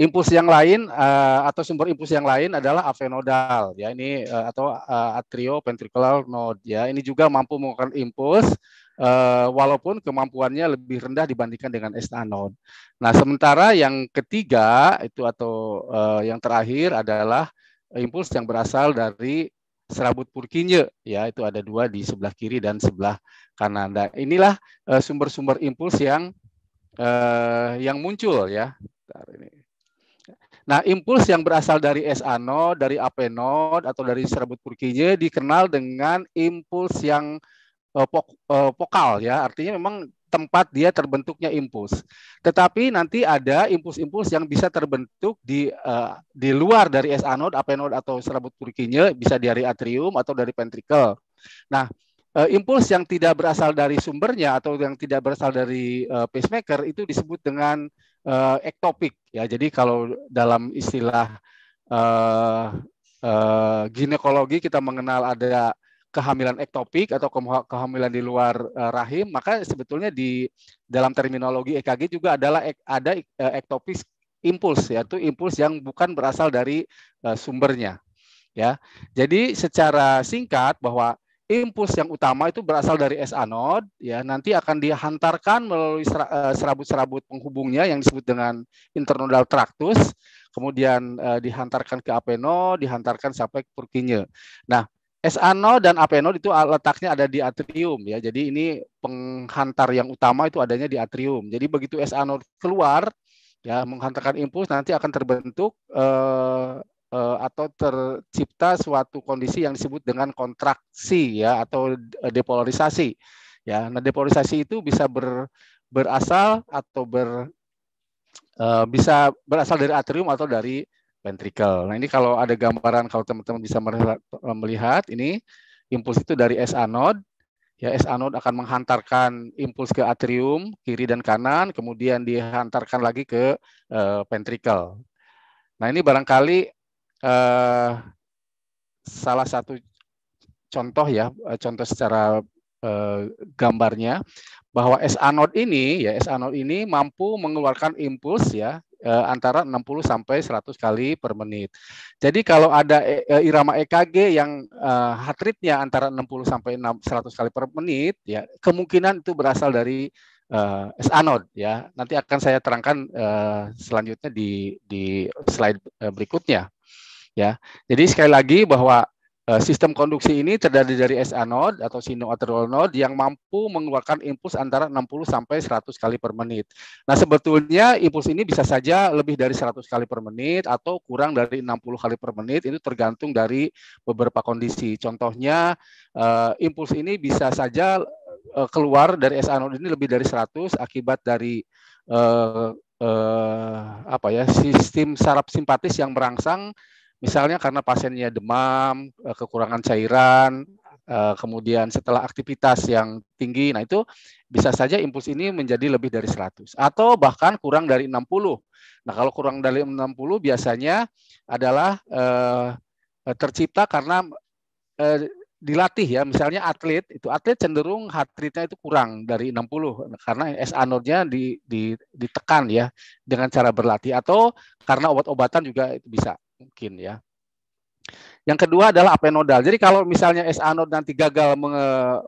Impuls yang lain uh, atau sumber impuls yang lain adalah avenodal ya ini uh, atau uh, eh, atrioventricular node ya ini juga mampu mengeluarkan impuls uh, walaupun kemampuannya lebih rendah dibandingkan dengan SA node. Nah sementara yang ketiga itu atau uh, yang terakhir adalah impuls yang berasal dari serabut Purkinje, ya itu ada dua di sebelah kiri dan sebelah kanan. Nah, inilah sumber-sumber uh, impuls yang uh, yang muncul ya. Bentar, ini. Nah, impuls yang berasal dari S anode, dari AP node atau dari serabut Purkinje dikenal dengan impuls yang uh, uh, ya. Artinya memang tempat dia terbentuknya impuls. Tetapi nanti ada impuls-impuls yang bisa terbentuk di uh, di luar dari S anode, AP node atau serabut Purkinje, bisa dari atrium atau dari ventrikel. Nah, uh, impuls yang tidak berasal dari sumbernya atau yang tidak berasal dari uh, pacemaker itu disebut dengan uh, ektopik ya. Jadi kalau dalam istilah uh, uh, ginekologi kita mengenal ada kehamilan ektopik atau kehamilan di luar rahim, maka sebetulnya di dalam terminologi EKG juga adalah ek, ada ektopis impuls yaitu impuls yang bukan berasal dari uh, sumbernya. Ya. Jadi secara singkat bahwa impuls yang utama itu berasal dari S node, ya nanti akan dihantarkan melalui eh, serabut-serabut penghubungnya yang disebut dengan internodal tractus, kemudian eh, dihantarkan ke node, dihantarkan sampai ke Purkinje. Nah, S node dan node itu letaknya ada di atrium ya. Jadi ini penghantar yang utama itu adanya di atrium. Jadi begitu S node keluar ya menghantarkan impuls nanti akan terbentuk eh, Eh, atau tercipta suatu kondisi yang disebut dengan kontraksi ya atau eh, depolarisasi ya nah depolarisasi itu bisa ber, berasal atau ber uh, bisa berasal dari atrium atau dari ventrikel nah ini kalau ada gambaran kalau teman-teman bisa melihat ini impuls itu dari S anode ya S anode akan menghantarkan impuls ke atrium kiri dan kanan kemudian dihantarkan lagi ke uh, ventrikel nah ini barangkali eh, salah satu contoh ya, eh, contoh secara eh, gambarnya bahwa SA node ini ya SA node ini mampu mengeluarkan impuls ya eh, antara 60 sampai 100 kali per menit. Jadi kalau ada eh, eh, e, irama EKG yang eh, heart rate-nya antara 60 sampai 100 kali per menit ya kemungkinan itu berasal dari Uh, SA node ya. Nanti akan saya terangkan uh, selanjutnya di di slide uh, berikutnya ya. Jadi sekali lagi bahwa eh, sistem konduksi ini terdiri dari SA node atau sinoatrial node yang mampu mengeluarkan impuls antara 60 sampai 100 kali per menit. Nah, sebetulnya impuls ini bisa saja lebih dari 100 kali per menit atau kurang dari 60 kali per menit itu tergantung dari beberapa kondisi. Contohnya eh, impuls ini bisa saja eh, keluar dari SA node ini lebih dari 100 akibat dari uh, apa ya sistem saraf simpatis yang merangsang Misalnya karena pasiennya demam, eh, kekurangan cairan, eh, kemudian setelah aktivitas yang tinggi, nah itu bisa saja impuls ini menjadi lebih dari 100 atau bahkan kurang dari 60. Nah, kalau kurang dari 60 biasanya adalah eh, tercipta karena dilatih ya, misalnya atlet, itu atlet cenderung heart rate-nya itu kurang dari 60 karena SA node nya di, di, ditekan ya dengan cara berlatih atau karena obat-obatan juga itu bisa mungkin ya. Yang kedua adalah AP nodal. Jadi kalau misalnya SA node nanti gagal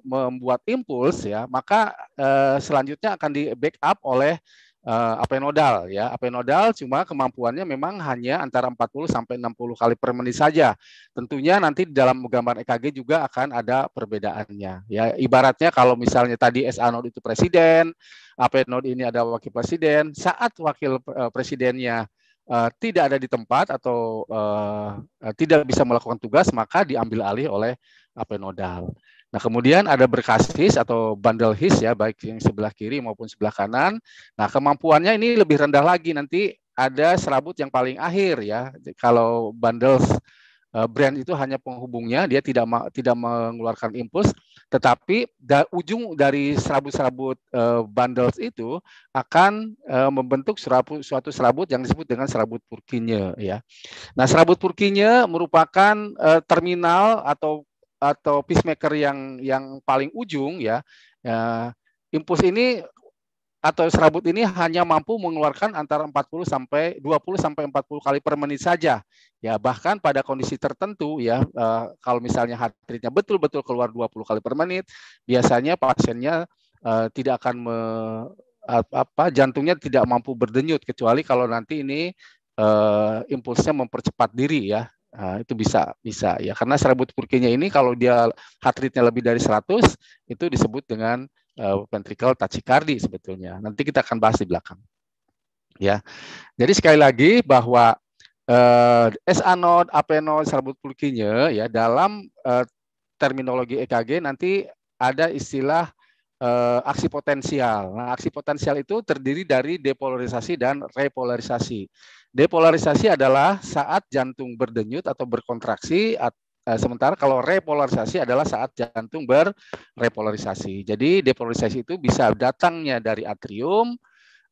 membuat impuls ya, maka eh, selanjutnya akan di backup oleh eh, AP nodal ya. AP nodal cuma kemampuannya memang hanya antara 40 sampai 60 kali per menit saja. Tentunya nanti dalam gambar EKG juga akan ada perbedaannya ya. Ibaratnya kalau misalnya tadi SA node itu presiden, AP node ini ada wakil presiden, saat wakil eh, presidennya Eh, tidak ada di tempat atau uh, tidak bisa melakukan tugas maka diambil alih oleh AP nodal. Nah, kemudian ada berkas his atau bundle his ya baik yang sebelah kiri maupun sebelah kanan. Nah, kemampuannya ini lebih rendah lagi nanti ada serabut yang paling akhir ya. Kalau bundles Eh, brand itu hanya penghubungnya, dia tidak tidak mengeluarkan impuls, tetapi da, ujung dari serabut-serabut uh, bundles itu akan uh, membentuk serabut, suatu serabut yang disebut dengan serabut purkinya ya. Nah, serabut purkinya merupakan uh, terminal atau atau peacemaker yang yang paling ujung ya. Uh, impuls ini atau serabut ini hanya mampu mengeluarkan antara 40 sampai 20 sampai 40 kali per menit saja. Ya, bahkan pada kondisi tertentu ya eh, kalau misalnya heart rate-nya betul-betul keluar 20 kali per menit, biasanya pasiennya eh, tidak akan me, apa jantungnya tidak mampu berdenyut kecuali kalau nanti ini eh, impulsnya mempercepat diri ya. Nah, itu bisa bisa ya karena serabut purkinya ini kalau dia heart rate-nya lebih dari 100 itu disebut dengan uh, eh, ventricle tachycardi sebetulnya. Nanti kita akan bahas di belakang. Ya. Jadi sekali lagi bahwa uh, eh, SA node, AP node serabut pulkinya ya dalam uh, terminologi EKG nanti ada istilah uh, aksi potensial. Nah, aksi potensial itu terdiri dari depolarisasi dan repolarisasi. Depolarisasi adalah saat jantung berdenyut atau berkontraksi Eh, sementara kalau repolarisasi adalah saat jantung berrepolarisasi. Jadi depolarisasi itu bisa datangnya dari atrium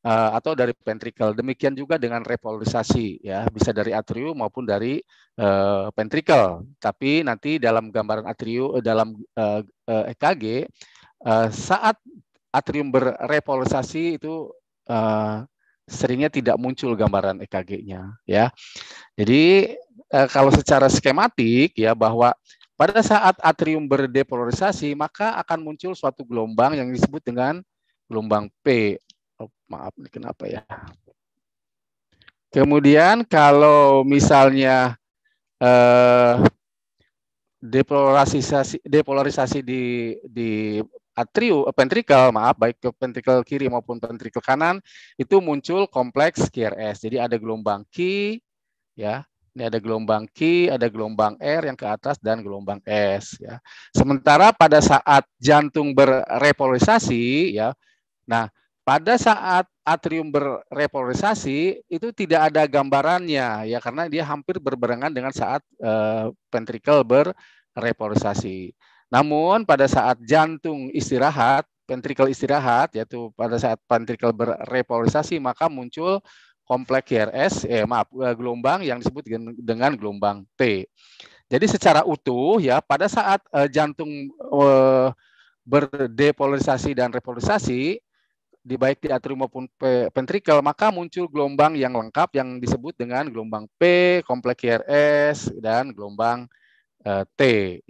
eh, atau dari ventrikel. Demikian juga dengan repolarisasi ya, bisa dari atrium maupun dari eh, ventrikel. Tapi nanti dalam gambaran atrium dalam EKG e saat atrium berrepolarisasi itu seringnya tidak muncul gambaran EKG-nya ya. Jadi eh, kalau secara skematik ya bahwa pada saat atrium berdepolarisasi maka akan muncul suatu gelombang yang disebut dengan gelombang P. Oh, maaf ini kenapa ya? Kemudian kalau misalnya eh, depolarisasi depolarisasi di di atrium eh, ventrikel maaf baik ke ventrikel kiri maupun ventrikel kanan itu muncul kompleks QRS. Jadi ada gelombang Q ya. Ini ada gelombang Q, ada gelombang R yang ke atas dan gelombang S ya. Sementara pada saat jantung berrepolarisasi ya. Nah, pada saat atrium berrepolarisasi itu tidak ada gambarannya ya karena dia hampir berbarengan dengan saat uh, eh, ventrikel berrepolarisasi. Namun pada saat jantung istirahat, ventrikel istirahat, yaitu pada saat ventrikel berrepolarisasi, maka muncul kompleks GRS, eh, maaf, eh, gelombang yang disebut dengan gelombang T. Jadi secara utuh ya pada saat eh, jantung eh, berdepolarisasi dan repolarisasi di baik di atrium maupun ventrikel maka muncul gelombang yang lengkap yang disebut dengan gelombang P, kompleks QRS, dan gelombang eh, T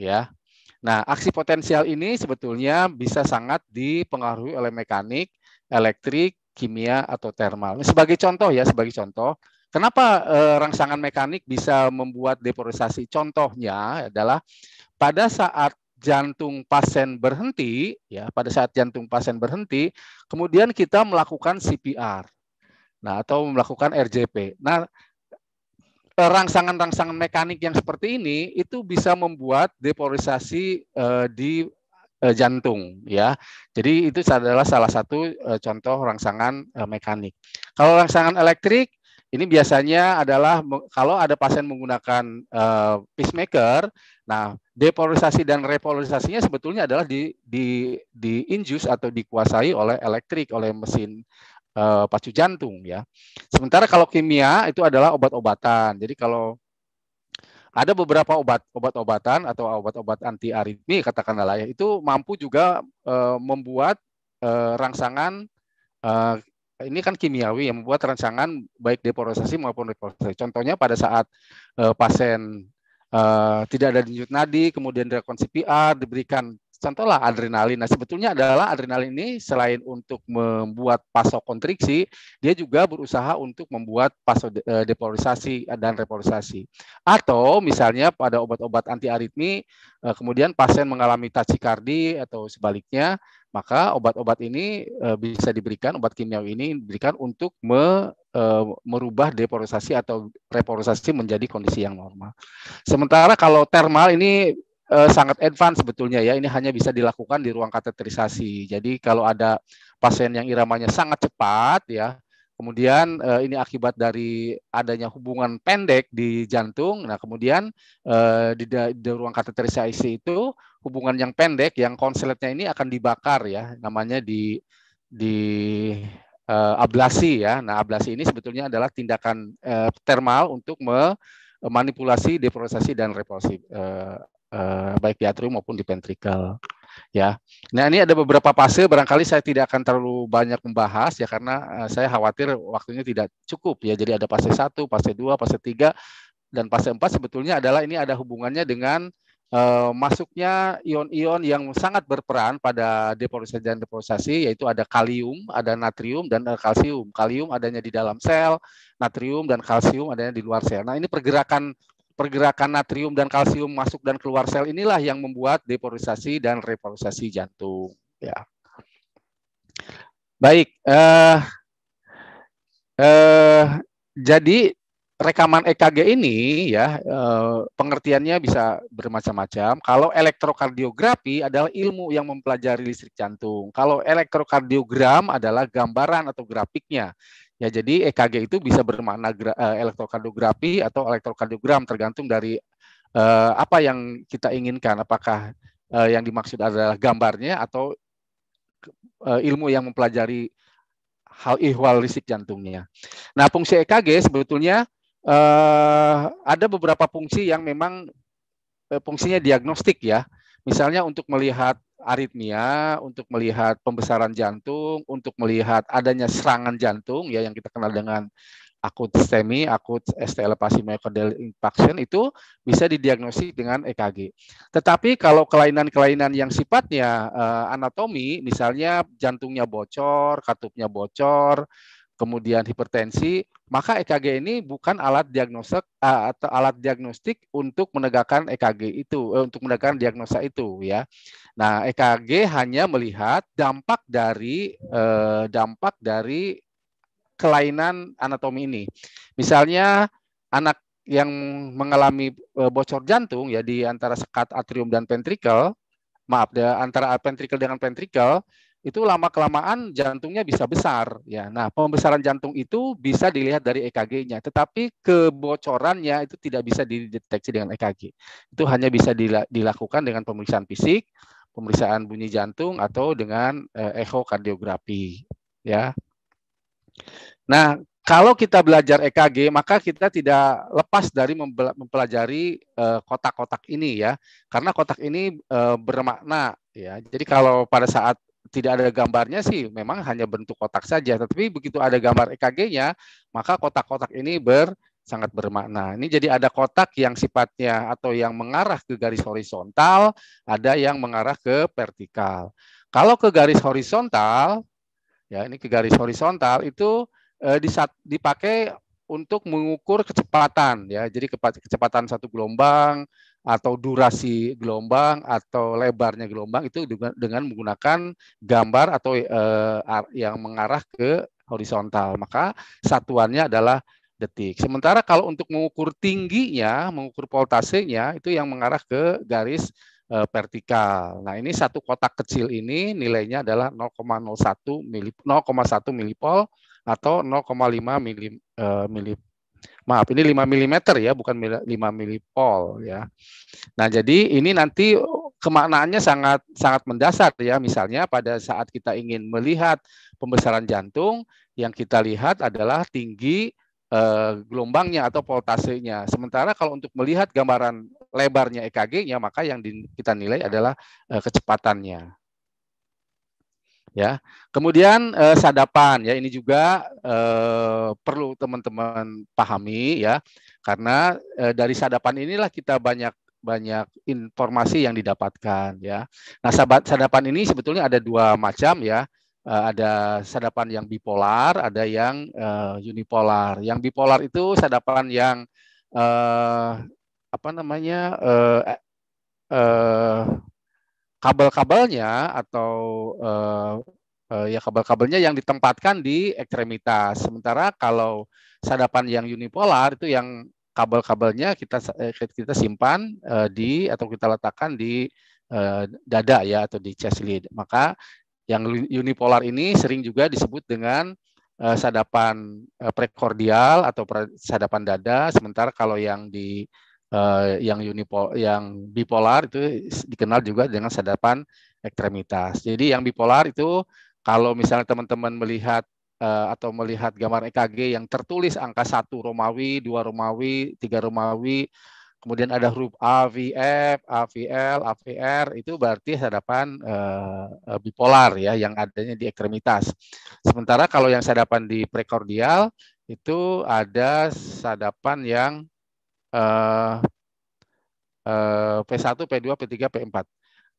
ya. Nah, aksi potensial ini sebetulnya bisa sangat dipengaruhi oleh mekanik, elektrik, kimia, atau thermal Sebagai contoh ya, sebagai contoh, kenapa eh, rangsangan mekanik bisa membuat depolarisasi Contohnya adalah pada saat jantung pasien berhenti, ya pada saat jantung pasien berhenti, kemudian kita melakukan CPR, nah atau melakukan RJP. Nah, rangsangan-rangsangan mekanik yang seperti ini itu bisa membuat depolarisasi eh, di eh, jantung ya. Jadi itu adalah salah satu eh, contoh rangsangan eh, mekanik. Kalau rangsangan elektrik ini biasanya adalah kalau ada pasien menggunakan eh, pacemaker, nah depolarisasi dan repolarisasinya sebetulnya adalah di di di atau dikuasai oleh elektrik oleh mesin uh, pacu jantung ya. Sementara kalau kimia itu adalah obat-obatan. Jadi kalau ada beberapa obat obat-obatan atau obat-obat anti aritmi katakanlah ya itu mampu juga uh, membuat uh, rangsangan uh, ini kan kimiawi yang membuat rangsangan baik deporosasi maupun rekonstruksi. Contohnya pada saat pasien tidak ada denyut nadi, kemudian dilakukan CPR, diberikan contohlah adrenalin. Nah, sebetulnya adalah adrenalin ini selain untuk membuat vasokontriksi, dia juga berusaha untuk membuat eh, depolarisasi dan repolarisasi. Atau misalnya pada obat-obat antiaritmi, eh, kemudian pasien mengalami tachikardi atau sebaliknya, maka obat-obat ini eh, bisa diberikan, obat kimiawi ini diberikan untuk me, merubah depolarisasi atau repolarisasi menjadi kondisi yang normal. Sementara kalau termal ini Eh, sangat advance sebetulnya ya. Ini hanya bisa dilakukan di ruang kateterisasi. Jadi kalau ada pasien yang iramanya sangat cepat ya, kemudian eh, ini akibat dari adanya hubungan pendek di jantung. Nah, kemudian eh, di, di ruang kateterisasi itu hubungan yang pendek yang konsletnya ini akan dibakar ya, namanya di di eh, ablasi ya. Nah, ablasi ini sebetulnya adalah tindakan thermal eh, termal untuk memanipulasi, depolarisasi dan repulsi eh, Eh, baik di atrium maupun di ventrikel ya. Nah, ini ada beberapa fase barangkali saya tidak akan terlalu banyak membahas ya karena eh, saya khawatir waktunya tidak cukup ya. Jadi ada fase satu, fase dua, fase tiga, dan fase empat sebetulnya adalah ini ada hubungannya dengan uh, masuknya ion-ion yang sangat berperan pada depolarisasi dan deposisi yaitu ada kalium, ada natrium dan ada kalsium. Kalium adanya di dalam sel, natrium dan kalsium adanya di luar sel. Nah, ini pergerakan pergerakan natrium dan kalsium masuk dan keluar sel inilah yang membuat depolarisasi dan repolarisasi jantung. Ya. Baik, eh, eh, jadi rekaman EKG ini ya eh, pengertiannya bisa bermacam-macam. Kalau elektrokardiografi adalah ilmu yang mempelajari listrik jantung. Kalau elektrokardiogram adalah gambaran atau grafiknya. Ya, jadi EKG itu bisa bermakna eh, elektrokardiografi atau elektrokardiogram tergantung dari uh, apa yang kita inginkan, apakah uh, yang dimaksud adalah gambarnya atau uh, ilmu yang mempelajari hal ihwal risik jantungnya. Nah, fungsi EKG sebetulnya uh, ada beberapa fungsi yang memang uh, fungsinya diagnostik ya. Misalnya untuk melihat aritmia, untuk melihat pembesaran jantung, untuk melihat adanya serangan jantung ya yang kita kenal dengan akut STEMI, akut ST elevasi myocardial infarction itu bisa didiagnosis dengan EKG. Tetapi kalau kelainan-kelainan yang sifatnya uh, anatomi, misalnya jantungnya bocor, katupnya bocor, kemudian hipertensi, maka EKG ini bukan alat diagnostik eh, atau alat diagnostik untuk menegakkan EKG itu eh, untuk menegakkan diagnosa itu ya. Nah, EKG hanya melihat dampak dari eh, dampak dari kelainan anatomi ini. Misalnya anak yang mengalami bocor jantung ya di antara sekat atrium dan ventrikel, maaf di antara ventrikel dengan ventrikel itu lama kelamaan jantungnya bisa besar ya. Nah, pembesaran jantung itu bisa dilihat dari EKG-nya, tetapi kebocorannya itu tidak bisa dideteksi dengan EKG. Itu hanya bisa dilakukan dengan pemeriksaan fisik, pemeriksaan bunyi jantung atau dengan eh, kardiografi ya. Nah, kalau kita belajar EKG, maka kita tidak lepas dari mempelajari eh, kotak-kotak ini ya, karena kotak ini eh, bermakna ya. Jadi kalau pada saat tidak ada gambarnya sih memang hanya bentuk kotak saja. Tetapi begitu ada gambar EKG-nya, maka kotak-kotak ini ber sangat bermakna. Ini jadi ada kotak yang sifatnya atau yang mengarah ke garis horizontal, ada yang mengarah ke vertikal. Kalau ke garis horizontal, ya ini ke garis horizontal itu eh, dipakai untuk mengukur kecepatan ya. Jadi kecepatan satu gelombang, atau durasi gelombang atau lebarnya gelombang itu dengan, dengan menggunakan gambar atau eh, yang mengarah ke horizontal. Maka satuannya adalah detik. Sementara kalau untuk mengukur tingginya, mengukur voltasenya itu yang mengarah ke garis eh, vertikal. Nah, ini satu kotak kecil ini nilainya adalah 0,01 mili 0,1 milipol atau 0,5 mili, eh, milip maaf ini 5 mm ya bukan 5 milipol ya. Nah, jadi ini nanti kemaknaannya sangat sangat mendasar ya. Misalnya pada saat kita ingin melihat pembesaran jantung yang kita lihat adalah tinggi eh, gelombangnya atau voltasenya. Sementara kalau untuk melihat gambaran lebarnya EKG-nya maka yang di, kita nilai adalah eh, kecepatannya ya. Kemudian eh, sadapan ya ini juga eh, perlu teman-teman pahami ya karena eh, dari sadapan inilah kita banyak banyak informasi yang didapatkan ya. Nah, sahabat sadapan ini sebetulnya ada dua macam ya. Eh, ada sadapan yang bipolar, ada yang eh, unipolar. Yang bipolar itu sadapan yang eh, apa namanya eh, eh, kabel-kabelnya atau uh, uh, ya kabel-kabelnya yang ditempatkan di ekstremitas. Sementara kalau sadapan yang unipolar itu yang kabel-kabelnya kita eh, kita simpan uh, di atau kita letakkan di uh, dada ya atau di chest lead. Maka yang unipolar ini sering juga disebut dengan uh, sadapan uh, prekordial atau pre sadapan dada. Sementara kalau yang di uh, yang unipol yang bipolar itu dikenal juga dengan sadapan ekstremitas. Jadi yang bipolar itu kalau misalnya teman-teman melihat uh, atau melihat gambar EKG yang tertulis angka satu Romawi, dua Romawi, tiga Romawi, kemudian ada huruf AVF, AVL, AVR itu berarti sadapan uh, eh, bipolar ya yang adanya di ekstremitas. Sementara kalau yang sadapan di prekordial itu ada sadapan yang P1, P2, P3, P4.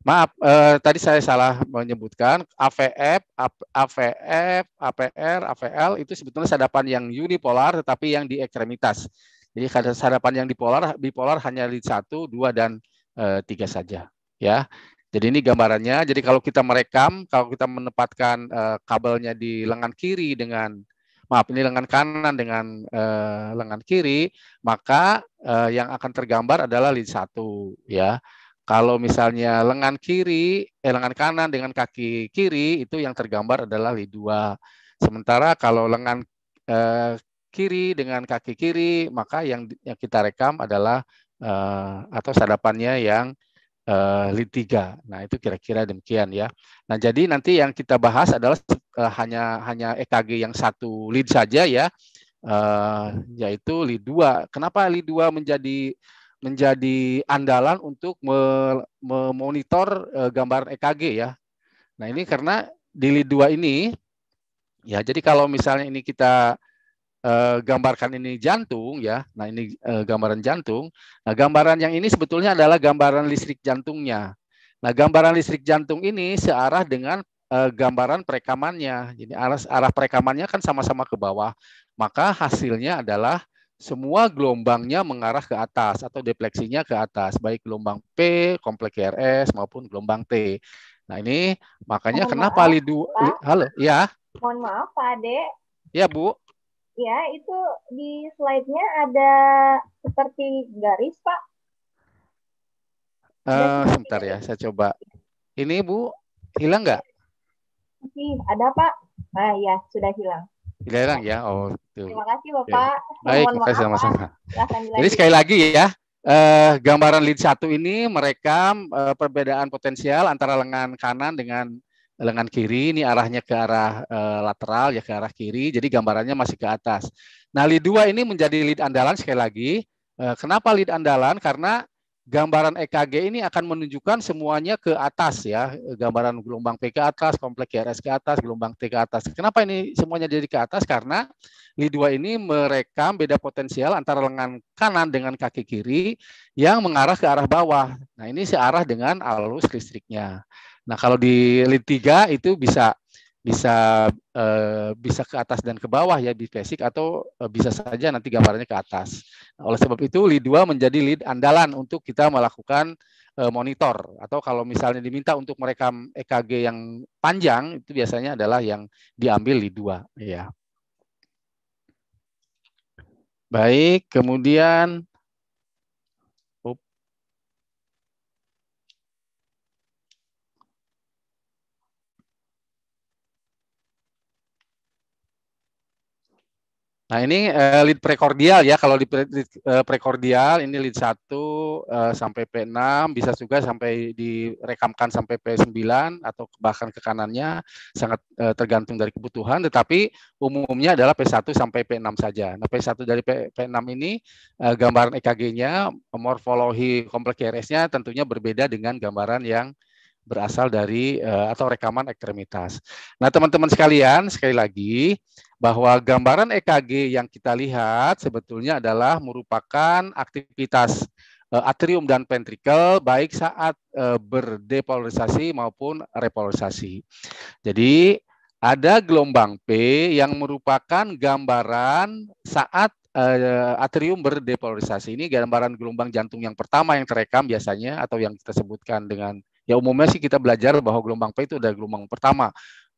Maaf, eh, tadi saya salah menyebutkan AVF, AVF, APR, AVL itu sebetulnya sadapan yang unipolar tetapi yang di ekstremitas. Jadi sadapan yang dipolar, bipolar hanya di satu, dua dan eh, tiga saja. Ya, jadi ini gambarannya. Jadi kalau kita merekam, kalau kita menempatkan eh, kabelnya di lengan kiri dengan maaf ini lengan kanan dengan uh, lengan kiri, maka uh, yang akan tergambar adalah lid satu ya. Kalau misalnya lengan kiri, eh, lengan kanan dengan kaki kiri itu yang tergambar adalah lid dua. Sementara kalau lengan uh, kiri dengan kaki kiri, maka yang yang kita rekam adalah uh, atau sadapannya yang uh, lid 3. Nah, itu kira-kira demikian ya. Nah, jadi nanti yang kita bahas adalah uh, hanya hanya EKG yang satu lead saja ya, uh, yaitu lead 2. Kenapa lead 2 menjadi menjadi andalan untuk memonitor uh, eh, gambaran EKG ya. Nah, ini karena di lead 2 ini ya, jadi kalau misalnya ini kita uh, gambarkan ini jantung ya. Nah, ini uh, gambaran jantung. Nah, gambaran yang ini sebetulnya adalah gambaran listrik jantungnya. Nah, gambaran listrik jantung ini searah dengan Eh, gambaran perekamannya. Jadi arah arah perekamannya kan sama-sama ke bawah, maka hasilnya adalah semua gelombangnya mengarah ke atas atau defleksinya ke atas, baik gelombang P, kompleks RS maupun gelombang T. Nah ini makanya mohon kenapa maaf, lidu Pak. halo ya? Mohon maaf Pak Ade. Ya Bu. Ya itu di slide-nya ada seperti garis Pak. Uh, sebentar ya saya coba. Ini Bu hilang nggak? kasih. Ada Pak? Ah ya, sudah hilang. Sudah hilang ya. Oh, gitu. Terima kasih Bapak. Ya. Baik, terima kasih sama-sama. Jadi sekali lagi ya, Uh, gambaran lead satu ini merekam uh, perbedaan potensial antara lengan kanan dengan lengan kiri ini arahnya ke arah uh, lateral ya ke arah kiri jadi gambarannya masih ke atas. Nah, lead dua ini menjadi lead andalan sekali lagi. Uh, kenapa lead andalan? Karena gambaran EKG ini akan menunjukkan semuanya ke atas ya, gambaran gelombang P ke atas, kompleks GRS ke atas, gelombang T ke atas. Kenapa ini semuanya jadi ke atas? Karena li dua ini merekam beda potensial antara lengan kanan dengan kaki kiri yang mengarah ke arah bawah. Nah, ini searah dengan arus listriknya. Nah, kalau di LI3 itu bisa bisa uh, bisa ke atas dan ke bawah ya di basic atau uh, bisa saja nanti gambarnya ke atas. Nah, oleh sebab itu lead 2 menjadi lead andalan untuk kita melakukan uh, monitor atau kalau misalnya diminta untuk merekam EKG yang panjang itu biasanya adalah yang diambil lead 2 ya. Baik, kemudian Nah ini uh, lead prekordial ya, kalau lead, uh, eh, prekordial ini lead 1 uh, eh, sampai P6, bisa juga sampai direkamkan sampai P9 atau bahkan ke kanannya, sangat uh, tergantung dari kebutuhan, tetapi umumnya adalah P1 sampai P6 saja. Nah P1 dari P, P6 ini uh, gambaran EKG-nya, morfologi kompleks RS-nya tentunya berbeda dengan gambaran yang uh, berasal dari uh, atau rekaman ekstremitas. Nah, teman-teman sekalian, sekali lagi bahwa gambaran EKG yang kita lihat sebetulnya adalah merupakan aktivitas uh, atrium dan ventrikel baik saat uh, berdepolarisasi maupun repolarisasi. Jadi, ada gelombang P yang merupakan gambaran saat atrium berdepolarisasi. Ini gambaran gelombang jantung yang pertama yang terekam biasanya atau yang kita sebutkan dengan Ya umumnya sih kita belajar bahwa gelombang P itu adalah gelombang pertama.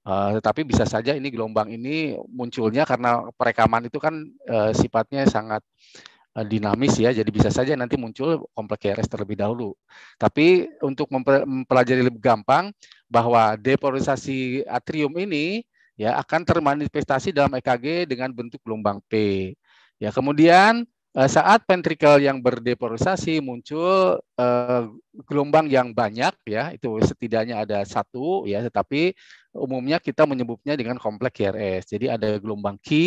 Uh, tetapi bisa saja ini gelombang ini munculnya karena perekaman itu kan uh, sifatnya sangat uh, dinamis ya, jadi bisa saja nanti muncul kompleks KRS terlebih dahulu. Tapi untuk mempelajari lebih gampang bahwa depolarisasi atrium ini ya akan termanifestasi dalam EKG dengan bentuk gelombang P. Ya, kemudian Eh, saat ventrikel yang berdepolarisasi muncul eh, gelombang yang banyak ya itu setidaknya ada satu ya tetapi umumnya kita menyebutnya dengan kompleks QRS. jadi ada gelombang Q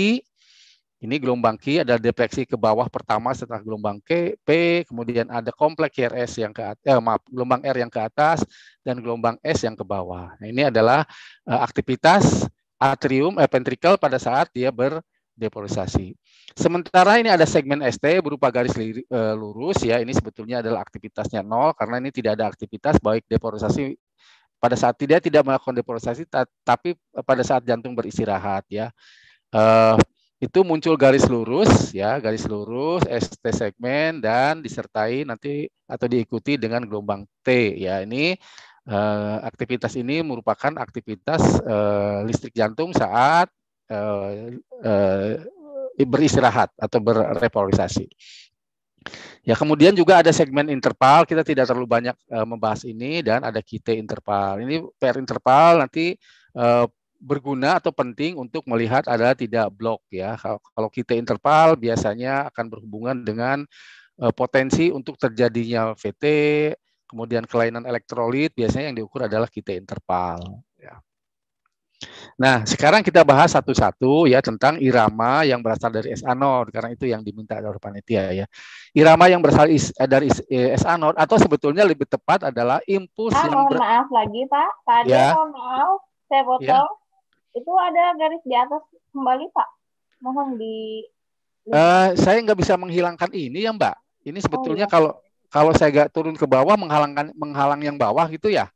ini gelombang Q ada depresi ke bawah pertama setelah gelombang K, P kemudian ada kompleks QRS yang ke atas eh, maaf gelombang R yang ke atas dan gelombang S yang ke bawah nah, ini adalah eh, aktivitas atrium eh, ventrikel pada saat dia ber depolarisasi. Sementara ini ada segmen ST berupa garis e, lurus ya, ini sebetulnya adalah aktivitasnya nol karena ini tidak ada aktivitas baik depolarisasi pada saat tidak tidak melakukan depolarisasi tapi pada saat jantung beristirahat ya. uh, itu muncul garis lurus ya, garis lurus ST segmen dan disertai nanti atau diikuti dengan gelombang T ya. Ini uh, aktivitas ini merupakan aktivitas listrik jantung saat uh, uh, beristirahat atau berrepolisasi. Ya, kemudian juga ada segmen interval, kita tidak terlalu banyak uh, membahas ini dan ada kita interval. Ini PR interval nanti uh, berguna atau penting untuk melihat ada tidak blok ya. Kalau kita interval biasanya akan berhubungan dengan potensi untuk terjadinya VT, kemudian kelainan elektrolit biasanya yang diukur adalah kita interval. Nah, sekarang kita bahas satu-satu ya tentang irama yang berasal dari SA Nord karena itu yang diminta oleh panitia ya. Irama yang berasal is, eh, dari eh, S atau sebetulnya lebih tepat adalah impuls ah, yang mohon maaf lagi Pak. Tadi ya. mohon maaf saya botol. Ya. Itu ada garis di atas kembali Pak. Mohon di uh, saya nggak bisa menghilangkan ini ya Mbak. Ini sebetulnya oh, iya. kalau kalau saya nggak turun ke bawah menghalangkan menghalang yang bawah gitu ya.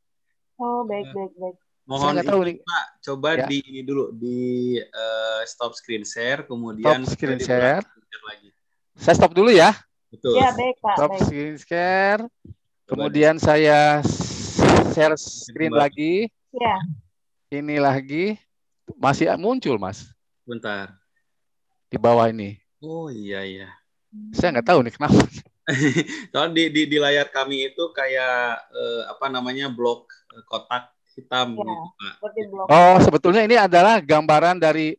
Oh, baik baik baik mohon ini, tahu, Pak, coba ya. di ini dulu di uh, stop screen share kemudian stop screen share. lagi. Saya stop dulu ya. Betul. Ya, baik, Pak. Stop baik. screen share. Kemudian coba. saya share screen coba. lagi. Ya. Ini lagi masih muncul, Mas. Bentar. Di bawah ini. Oh iya iya. Saya nggak tahu nih kenapa. Soalnya di, di di layar kami itu kayak eh, apa namanya blok eh, kotak hitam. Ya, gitu, Pak. Gitu. Oh, sebetulnya ini adalah gambaran dari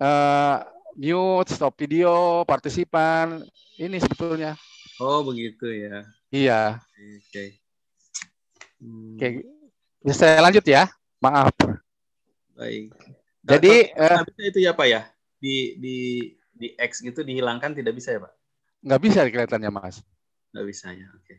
uh, mute, stop video, partisipan. Ini sebetulnya. Oh, begitu ya. Iya. Oke. Okay. Hmm. Oke. Okay. Ya, saya lanjut ya. Maaf. Baik. Nah, Jadi eh, nggak bisa itu ya Pak ya? Di di di X gitu dihilangkan tidak bisa ya Pak? Nggak bisa kelihatannya Mas. Nggak bisa ya. Oke. Okay.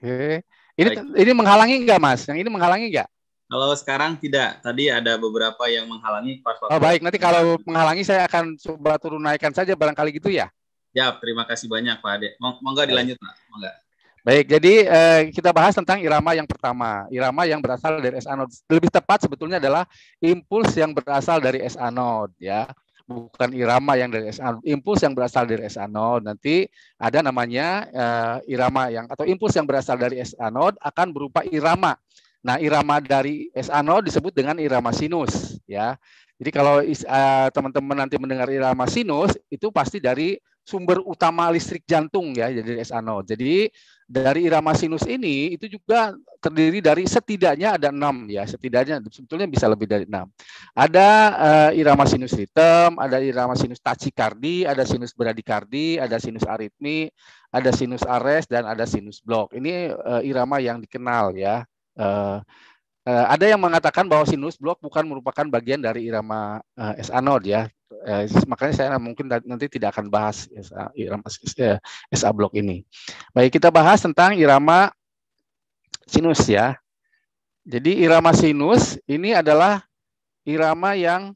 Oke. Okay. Ini Baik. ini menghalangi nggak Mas? Yang ini menghalangi nggak? Kalau sekarang tidak, tadi ada beberapa yang menghalangi pas Oh, baik, nanti kalau menghalangi saya akan coba turun naikkan saja barangkali gitu ya. Ya, terima kasih banyak Pak Ade. Monggo dilanjut Pak, monggo. Baik, jadi eh, kita bahas tentang irama yang pertama. Irama yang berasal dari S anode. Lebih tepat sebetulnya adalah impuls yang berasal dari S anode ya. Bukan irama yang dari S anode, impuls yang berasal dari S anode. Nanti ada namanya eh, irama yang atau impuls yang berasal dari S anode akan berupa irama Nah, irama dari S0 disebut dengan irama sinus, ya. Jadi kalau eh, teman-teman uh, nanti mendengar irama sinus itu pasti dari sumber utama listrik jantung ya, jadi S0. Jadi dari irama sinus ini itu juga terdiri dari setidaknya ada enam ya, setidaknya sebetulnya bisa lebih dari enam. Ada uh, irama sinus ritem, ada irama sinus tachikardi, ada sinus bradikardi, ada sinus aritmi, ada sinus ares dan ada sinus blok. Ini uh, irama yang dikenal ya Eh, eh, ada yang mengatakan bahwa sinus blok bukan merupakan bagian dari irama uh, eh, SA node ya. Uh, makanya saya mungkin nanti tidak akan bahas SA, irama uh, SA blok ini. Baik, kita bahas tentang irama sinus ya. Jadi irama sinus ini adalah irama yang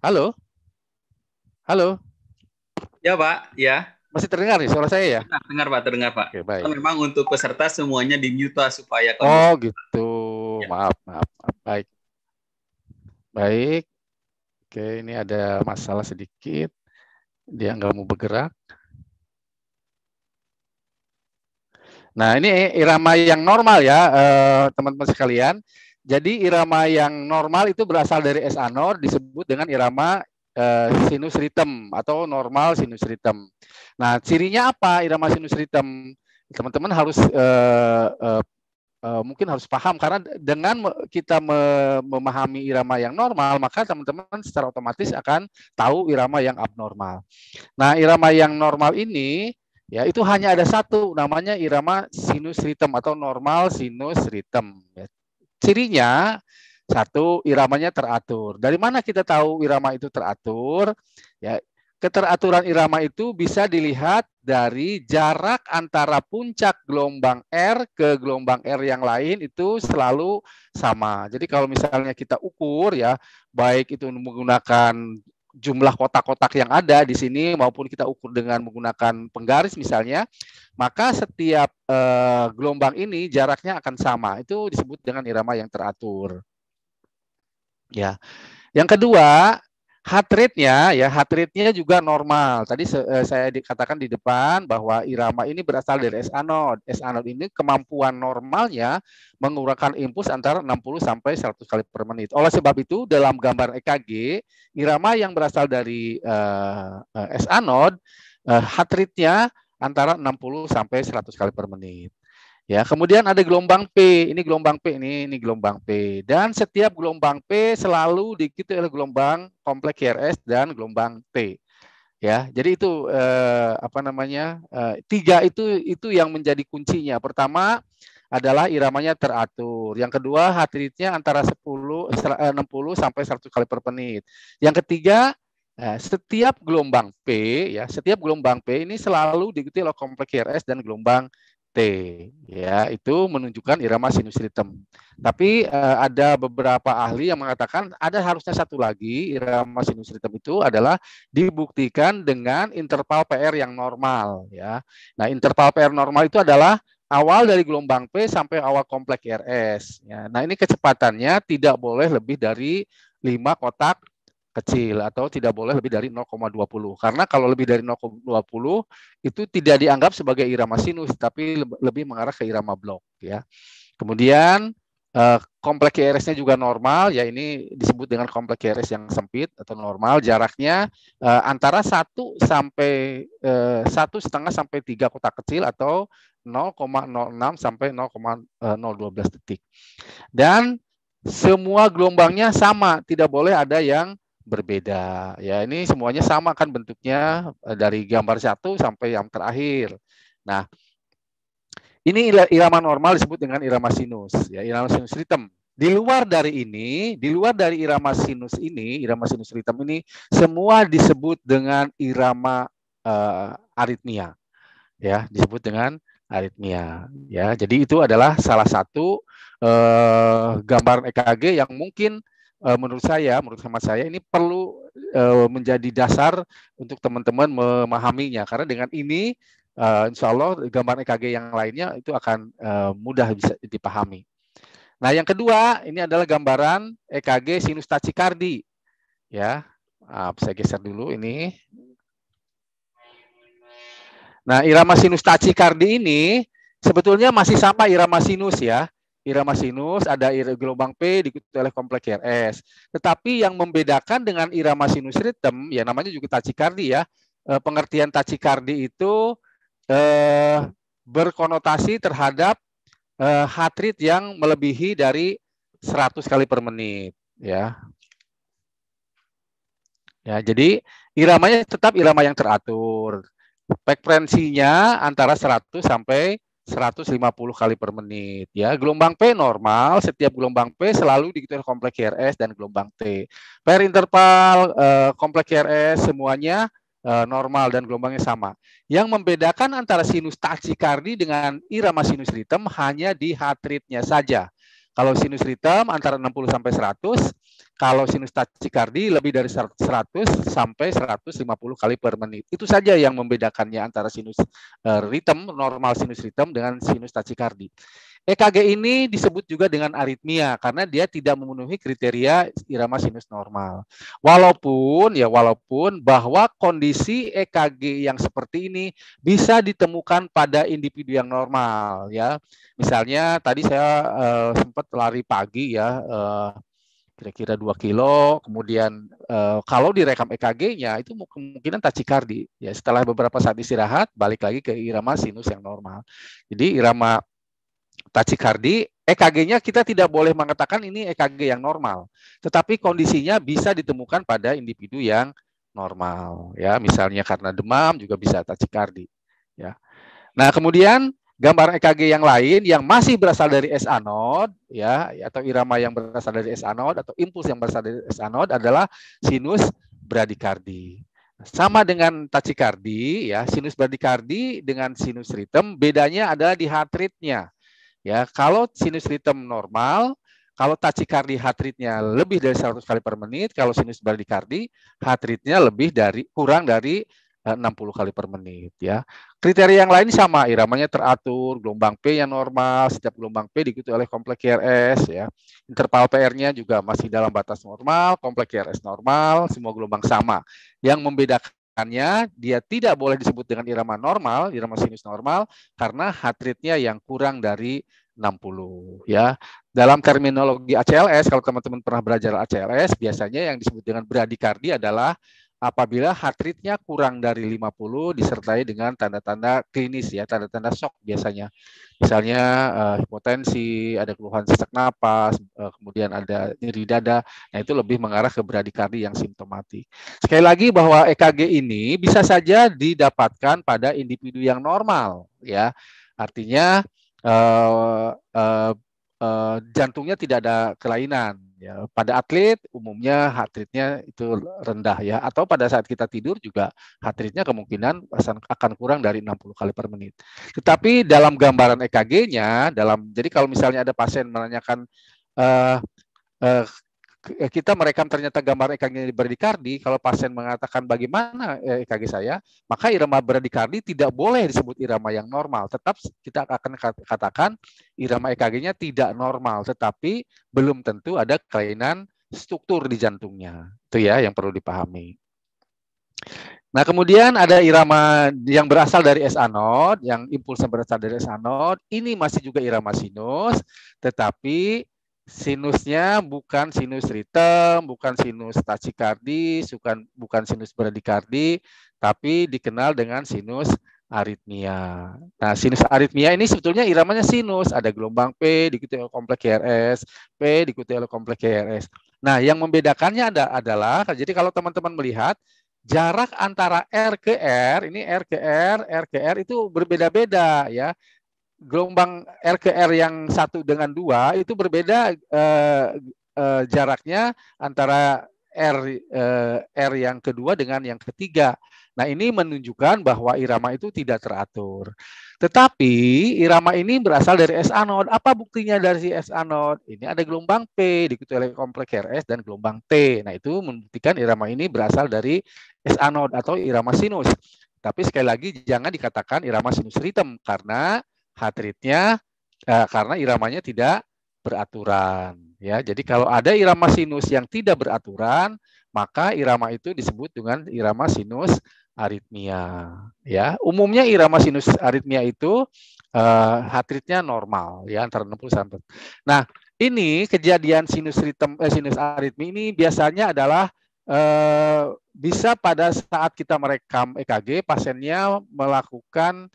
Halo? Halo? Ya, Pak. Ya. Masih terdengar nih suara saya ya? Terdengar, Pak, terdengar Pak. Oke, baik. Memang untuk peserta semuanya di mute supaya kami... Oh gitu. Ya. Maaf, maaf, maaf. Baik. Baik. Oke, ini ada masalah sedikit. Dia nggak mau bergerak. Nah, ini irama yang normal ya, eh, teman-teman sekalian. Jadi irama yang normal itu berasal dari S-anor disebut dengan irama Eh, sinus ritem atau normal sinus ritem. Nah, cirinya apa irama sinus ritem? Teman-teman harus uh, uh, uh, mungkin harus paham karena dengan kita memahami irama yang normal, maka teman-teman secara otomatis akan tahu irama yang abnormal. Nah, irama yang normal ini ya itu hanya ada satu namanya irama sinus ritem atau normal sinus ritem. Ya, cirinya satu, iramanya teratur. Dari mana kita tahu irama itu teratur? Ya, keteraturan irama itu bisa dilihat dari jarak antara puncak gelombang R ke gelombang R yang lain itu selalu sama. Jadi kalau misalnya kita ukur ya, baik itu menggunakan jumlah kotak-kotak yang ada di sini maupun kita ukur dengan menggunakan penggaris misalnya, maka setiap eh, gelombang ini jaraknya akan sama. Itu disebut dengan irama yang teratur. Ya. Yang kedua, heart rate-nya ya heart rate-nya juga normal. Tadi eh, saya dikatakan di depan bahwa irama ini berasal dari S anod. S anod ini kemampuan normalnya mengurangkan impuls antara 60 sampai 100 kali per menit. Oleh sebab itu dalam gambar EKG irama yang berasal dari uh, eh, eh, S anode uh, heart rate-nya antara 60 sampai 100 kali per menit. Ya, kemudian ada gelombang P. Ini gelombang P ini, ini gelombang P. Dan setiap gelombang P selalu diikuti oleh gelombang kompleks RS dan gelombang T. Ya, jadi itu eh, apa namanya? Eh, tiga itu itu yang menjadi kuncinya. Pertama adalah iramanya teratur. Yang kedua, heart rate-nya antara 10 60 eh, sampai 100 kali per menit. Yang ketiga, eh, setiap gelombang P ya, setiap gelombang P ini selalu diikuti oleh kompleks RS dan gelombang T ya itu menunjukkan irama sinus ritem. Tapi eh, ada beberapa ahli yang mengatakan ada harusnya satu lagi irama sinus ritem itu adalah dibuktikan dengan interval PR yang normal ya. Nah, interval PR normal itu adalah awal dari gelombang P sampai awal kompleks RS ya. Nah, ini kecepatannya tidak boleh lebih dari 5 kotak kecil atau tidak boleh lebih dari 0,20. Karena kalau lebih dari 0,20 itu tidak dianggap sebagai irama sinus tapi lebih mengarah ke irama blok ya. Kemudian eh, kompleks QRS-nya juga normal ya ini disebut dengan kompleks QRS yang sempit atau normal jaraknya eh, antara 1 sampai eh, satu setengah sampai tiga kotak kecil atau 0,06 sampai 0,012 detik. Dan semua gelombangnya sama, tidak boleh ada yang berbeda. Ya, ini semuanya sama kan bentuknya eh, dari gambar satu sampai yang terakhir. Nah, ini irama normal disebut dengan irama sinus, ya irama sinus ritem Di luar dari ini, di luar dari irama sinus ini, irama sinus ritem ini semua disebut dengan irama uh, aritmia. Ya, disebut dengan aritmia. Ya, jadi itu adalah salah satu uh, eh, gambar EKG yang mungkin uh, menurut saya, menurut hemat saya ini perlu uh, menjadi dasar untuk teman-teman memahaminya karena dengan ini uh, insya Allah gambar EKG yang lainnya itu akan uh, mudah bisa dipahami. Nah yang kedua ini adalah gambaran EKG sinus tachikardi ya. Nah, saya geser dulu ini. Nah irama sinus tachikardi ini sebetulnya masih sama irama sinus ya Irama sinus, ada gelombang P diikuti oleh kompleks RS. Tetapi yang membedakan dengan irama sinus rhythm, ya namanya juga tachikardi ya. Eh, pengertian tachikardi itu eh, berkonotasi terhadap eh, heart rate yang melebihi dari 100 kali per menit, ya. Ya, jadi iramanya tetap irama yang teratur. Frekuensinya antara 100 sampai 150 kali per menit ya. Gelombang P normal, setiap gelombang P selalu diikuti kompleks RS dan gelombang T. Per interval eh, kompleks RS semuanya eh, normal dan gelombangnya sama. Yang membedakan antara sinus taksikardi dengan irama sinus ritem hanya di heart rate-nya saja. Kalau sinus ritem antara 60 sampai 100, kalau sinus tachikardi lebih dari 100 sampai 150 kali per menit. Itu saja yang membedakannya antara sinus eh, ritem, normal sinus ritem dengan sinus tachikardi. EKG ini disebut juga dengan aritmia karena dia tidak memenuhi kriteria irama sinus normal. Walaupun ya walaupun bahwa kondisi EKG yang seperti ini bisa ditemukan pada individu yang normal ya. Misalnya tadi saya uh, sempat lari pagi ya uh, kira-kira 2 kilo, kemudian e, kalau direkam EKG-nya itu kemungkinan tachikardi. Ya, setelah beberapa saat istirahat balik lagi ke irama sinus yang normal. Jadi irama tachikardi, EKG-nya kita tidak boleh mengatakan ini EKG yang normal, tetapi kondisinya bisa ditemukan pada individu yang normal, ya misalnya karena demam juga bisa tachikardi, ya. Nah kemudian gambar EKG yang lain yang masih berasal dari S anode, ya atau irama yang berasal dari S anode atau impuls yang berasal dari S anode adalah sinus bradikardi. Sama dengan tachikardi, ya sinus bradikardi dengan sinus ritem, bedanya adalah di heart rate-nya Ya, kalau sinus ritme normal, kalau tachikardi heart rate-nya lebih dari 100 kali per menit, kalau sinus bradikardi heart rate-nya lebih dari kurang dari 60 eh, kali per menit ya. Kriteria yang lain sama, iramanya teratur, gelombang P yang normal, setiap gelombang P diikuti oleh kompleks QRS ya. Interval PR-nya juga masih dalam batas normal, kompleks QRS normal, semua gelombang sama. Yang membedakan Makanya dia tidak boleh disebut dengan irama normal, irama sinus normal, karena heart rate-nya yang kurang dari 60 ya. Dalam terminologi ACLS kalau teman-teman pernah belajar ACLS biasanya yang disebut dengan bradikardi adalah apabila heart rate-nya kurang dari 50 disertai dengan tanda-tanda klinis ya, tanda-tanda shock biasanya. Misalnya uh, hipotensi, ada keluhan sesak napas, uh, kemudian ada nyeri dada. Nah, itu lebih mengarah ke bradikardi yang simptomatik. Sekali lagi bahwa EKG ini bisa saja didapatkan pada individu yang normal ya. Artinya uh, uh, uh, jantungnya tidak ada kelainan ya pada atlet umumnya heart rate-nya itu rendah ya atau pada saat kita tidur juga heart rate-nya kemungkinan akan kurang dari 60 kali per menit. Tetapi dalam gambaran EKG-nya dalam jadi kalau misalnya ada pasien menanyakan uh, uh, Eh, kita merekam ternyata gambar EKG berdikardi, kalau pasien mengatakan bagaimana eh, EKG saya, maka irama berdikardi tidak boleh disebut irama yang normal. Tetap kita akan katakan irama EKG-nya tidak normal, tetapi belum tentu ada kelainan struktur di jantungnya. Itu ya yang perlu dipahami. Nah, kemudian ada irama yang berasal dari SA node, yang impuls berasal dari SA node. Ini masih juga irama sinus, tetapi sinusnya bukan sinus ritem, bukan sinus tachikardi, bukan bukan sinus bradikardi, tapi dikenal dengan sinus aritmia. Nah, sinus aritmia ini sebetulnya iramanya sinus, ada gelombang P diikuti oleh kompleks QRS, P diikuti oleh kompleks QRS. Nah, yang membedakannya ada, adalah jadi kalau teman-teman melihat jarak antara R ke R, ini R ke R, R ke R itu berbeda-beda ya gelombang R ke R yang satu dengan dua itu berbeda eh, eh, jaraknya antara R eh, R yang kedua dengan yang ketiga. Nah ini menunjukkan bahwa irama itu tidak teratur. Tetapi irama ini berasal dari S anode. Apa buktinya dari S anode? Ini ada gelombang P diikuti oleh kompleks RS dan gelombang T. Nah itu membuktikan irama ini berasal dari S anode atau irama sinus. Tapi sekali lagi jangan dikatakan irama sinus ritem karena heart rate-nya eh, karena iramanya tidak beraturan ya. Jadi kalau ada irama sinus yang tidak beraturan, maka irama itu disebut dengan irama sinus aritmia ya. Umumnya irama sinus aritmia itu eh, heart normal ya antara 60 sampai. Nah, ini kejadian sinus ritem eh, sinus aritmi ini biasanya adalah eh, bisa pada saat kita merekam EKG pasiennya melakukan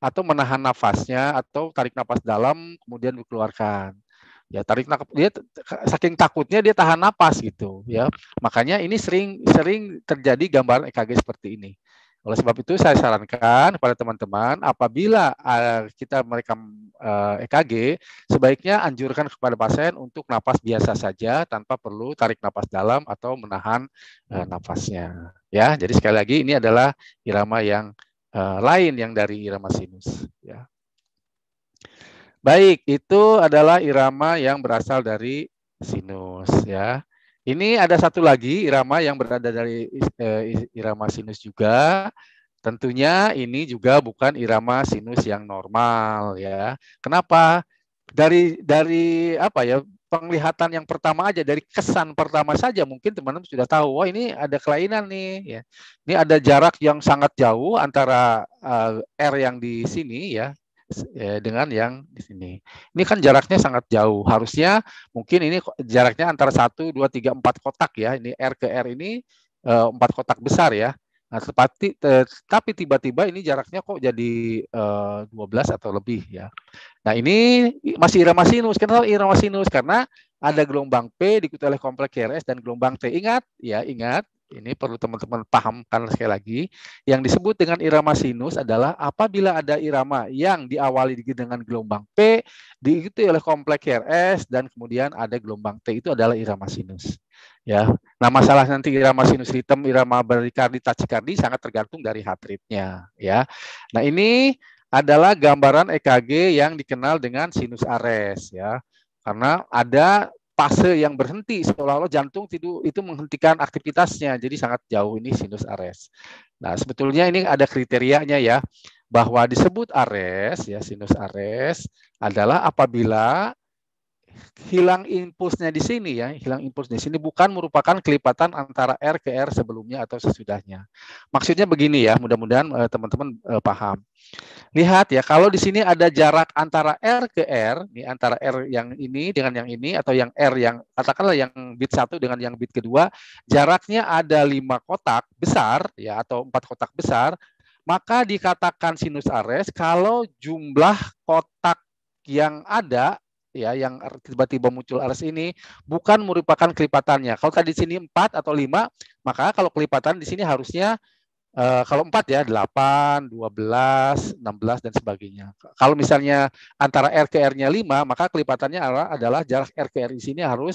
atau menahan nafasnya atau tarik nafas dalam kemudian dikeluarkan ya tarik nafas dia saking takutnya dia tahan nafas gitu ya makanya ini sering sering terjadi gambaran EKG seperti ini oleh sebab itu saya sarankan kepada teman-teman apabila kita merekam EKG e sebaiknya anjurkan kepada pasien untuk nafas biasa saja tanpa perlu tarik nafas dalam atau menahan e, nafasnya ya jadi sekali lagi ini adalah irama yang Eh, lain yang dari irama sinus. Ya. Baik, itu adalah irama yang berasal dari sinus. Ya, ini ada satu lagi irama yang berada dari uh, irama sinus juga. Tentunya ini juga bukan irama sinus yang normal. Ya, kenapa? Dari dari apa ya? penglihatan yang pertama aja dari kesan pertama saja mungkin teman-teman sudah tahu wah oh, ini ada kelainan nih ya ini ada jarak yang sangat jauh antara uh, R yang di sini ya, ya dengan yang di sini. Ini kan jaraknya sangat jauh. Harusnya mungkin ini jaraknya antara satu, dua, tiga, empat kotak ya. Ini R ke R ini eh, empat kotak besar ya. Nah, sepati, tapi tiba-tiba ini jaraknya kok jadi uh, eh, 12 atau lebih ya. Nah, ini masih irama sinus. Kenapa irama sinus? Karena ada gelombang P diikuti oleh kompleks RS dan gelombang T. Ingat ya, ingat. Ini perlu teman-teman pahamkan sekali lagi. Yang disebut dengan irama sinus adalah apabila ada irama yang diawali dengan gelombang P, diikuti oleh kompleks RS, dan kemudian ada gelombang T. Itu adalah irama sinus ya. Nah, masalah nanti irama sinus ritem, irama berikardi, tachikardi sangat tergantung dari heart rate-nya, ya. Nah, ini adalah gambaran EKG yang dikenal dengan sinus ares, ya. Karena ada fase yang berhenti seolah-olah jantung itu, itu menghentikan aktivitasnya, jadi sangat jauh ini sinus ares. Nah, sebetulnya ini ada kriterianya ya bahwa disebut ares ya sinus ares adalah apabila hilang impulsnya di sini ya, hilang impuls di sini bukan merupakan kelipatan antara R ke R sebelumnya atau sesudahnya. Maksudnya begini ya, mudah-mudahan eh, teman-teman uh, paham. Lihat ya, kalau di sini ada jarak antara R ke R, nih antara R yang ini dengan yang ini atau yang R yang katakanlah yang bit satu dengan yang bit kedua, jaraknya ada lima kotak besar ya atau empat kotak besar, maka dikatakan sinus ares kalau jumlah kotak yang ada ya yang tiba-tiba muncul RS ini bukan merupakan kelipatannya. Kalau tadi sini 4 atau 5, maka kalau kelipatan di sini harusnya eh, kalau 4 ya 8, 12, 16 dan sebagainya. Kalau misalnya antara R ke R-nya 5, maka kelipatannya adalah jarak R ke R di sini harus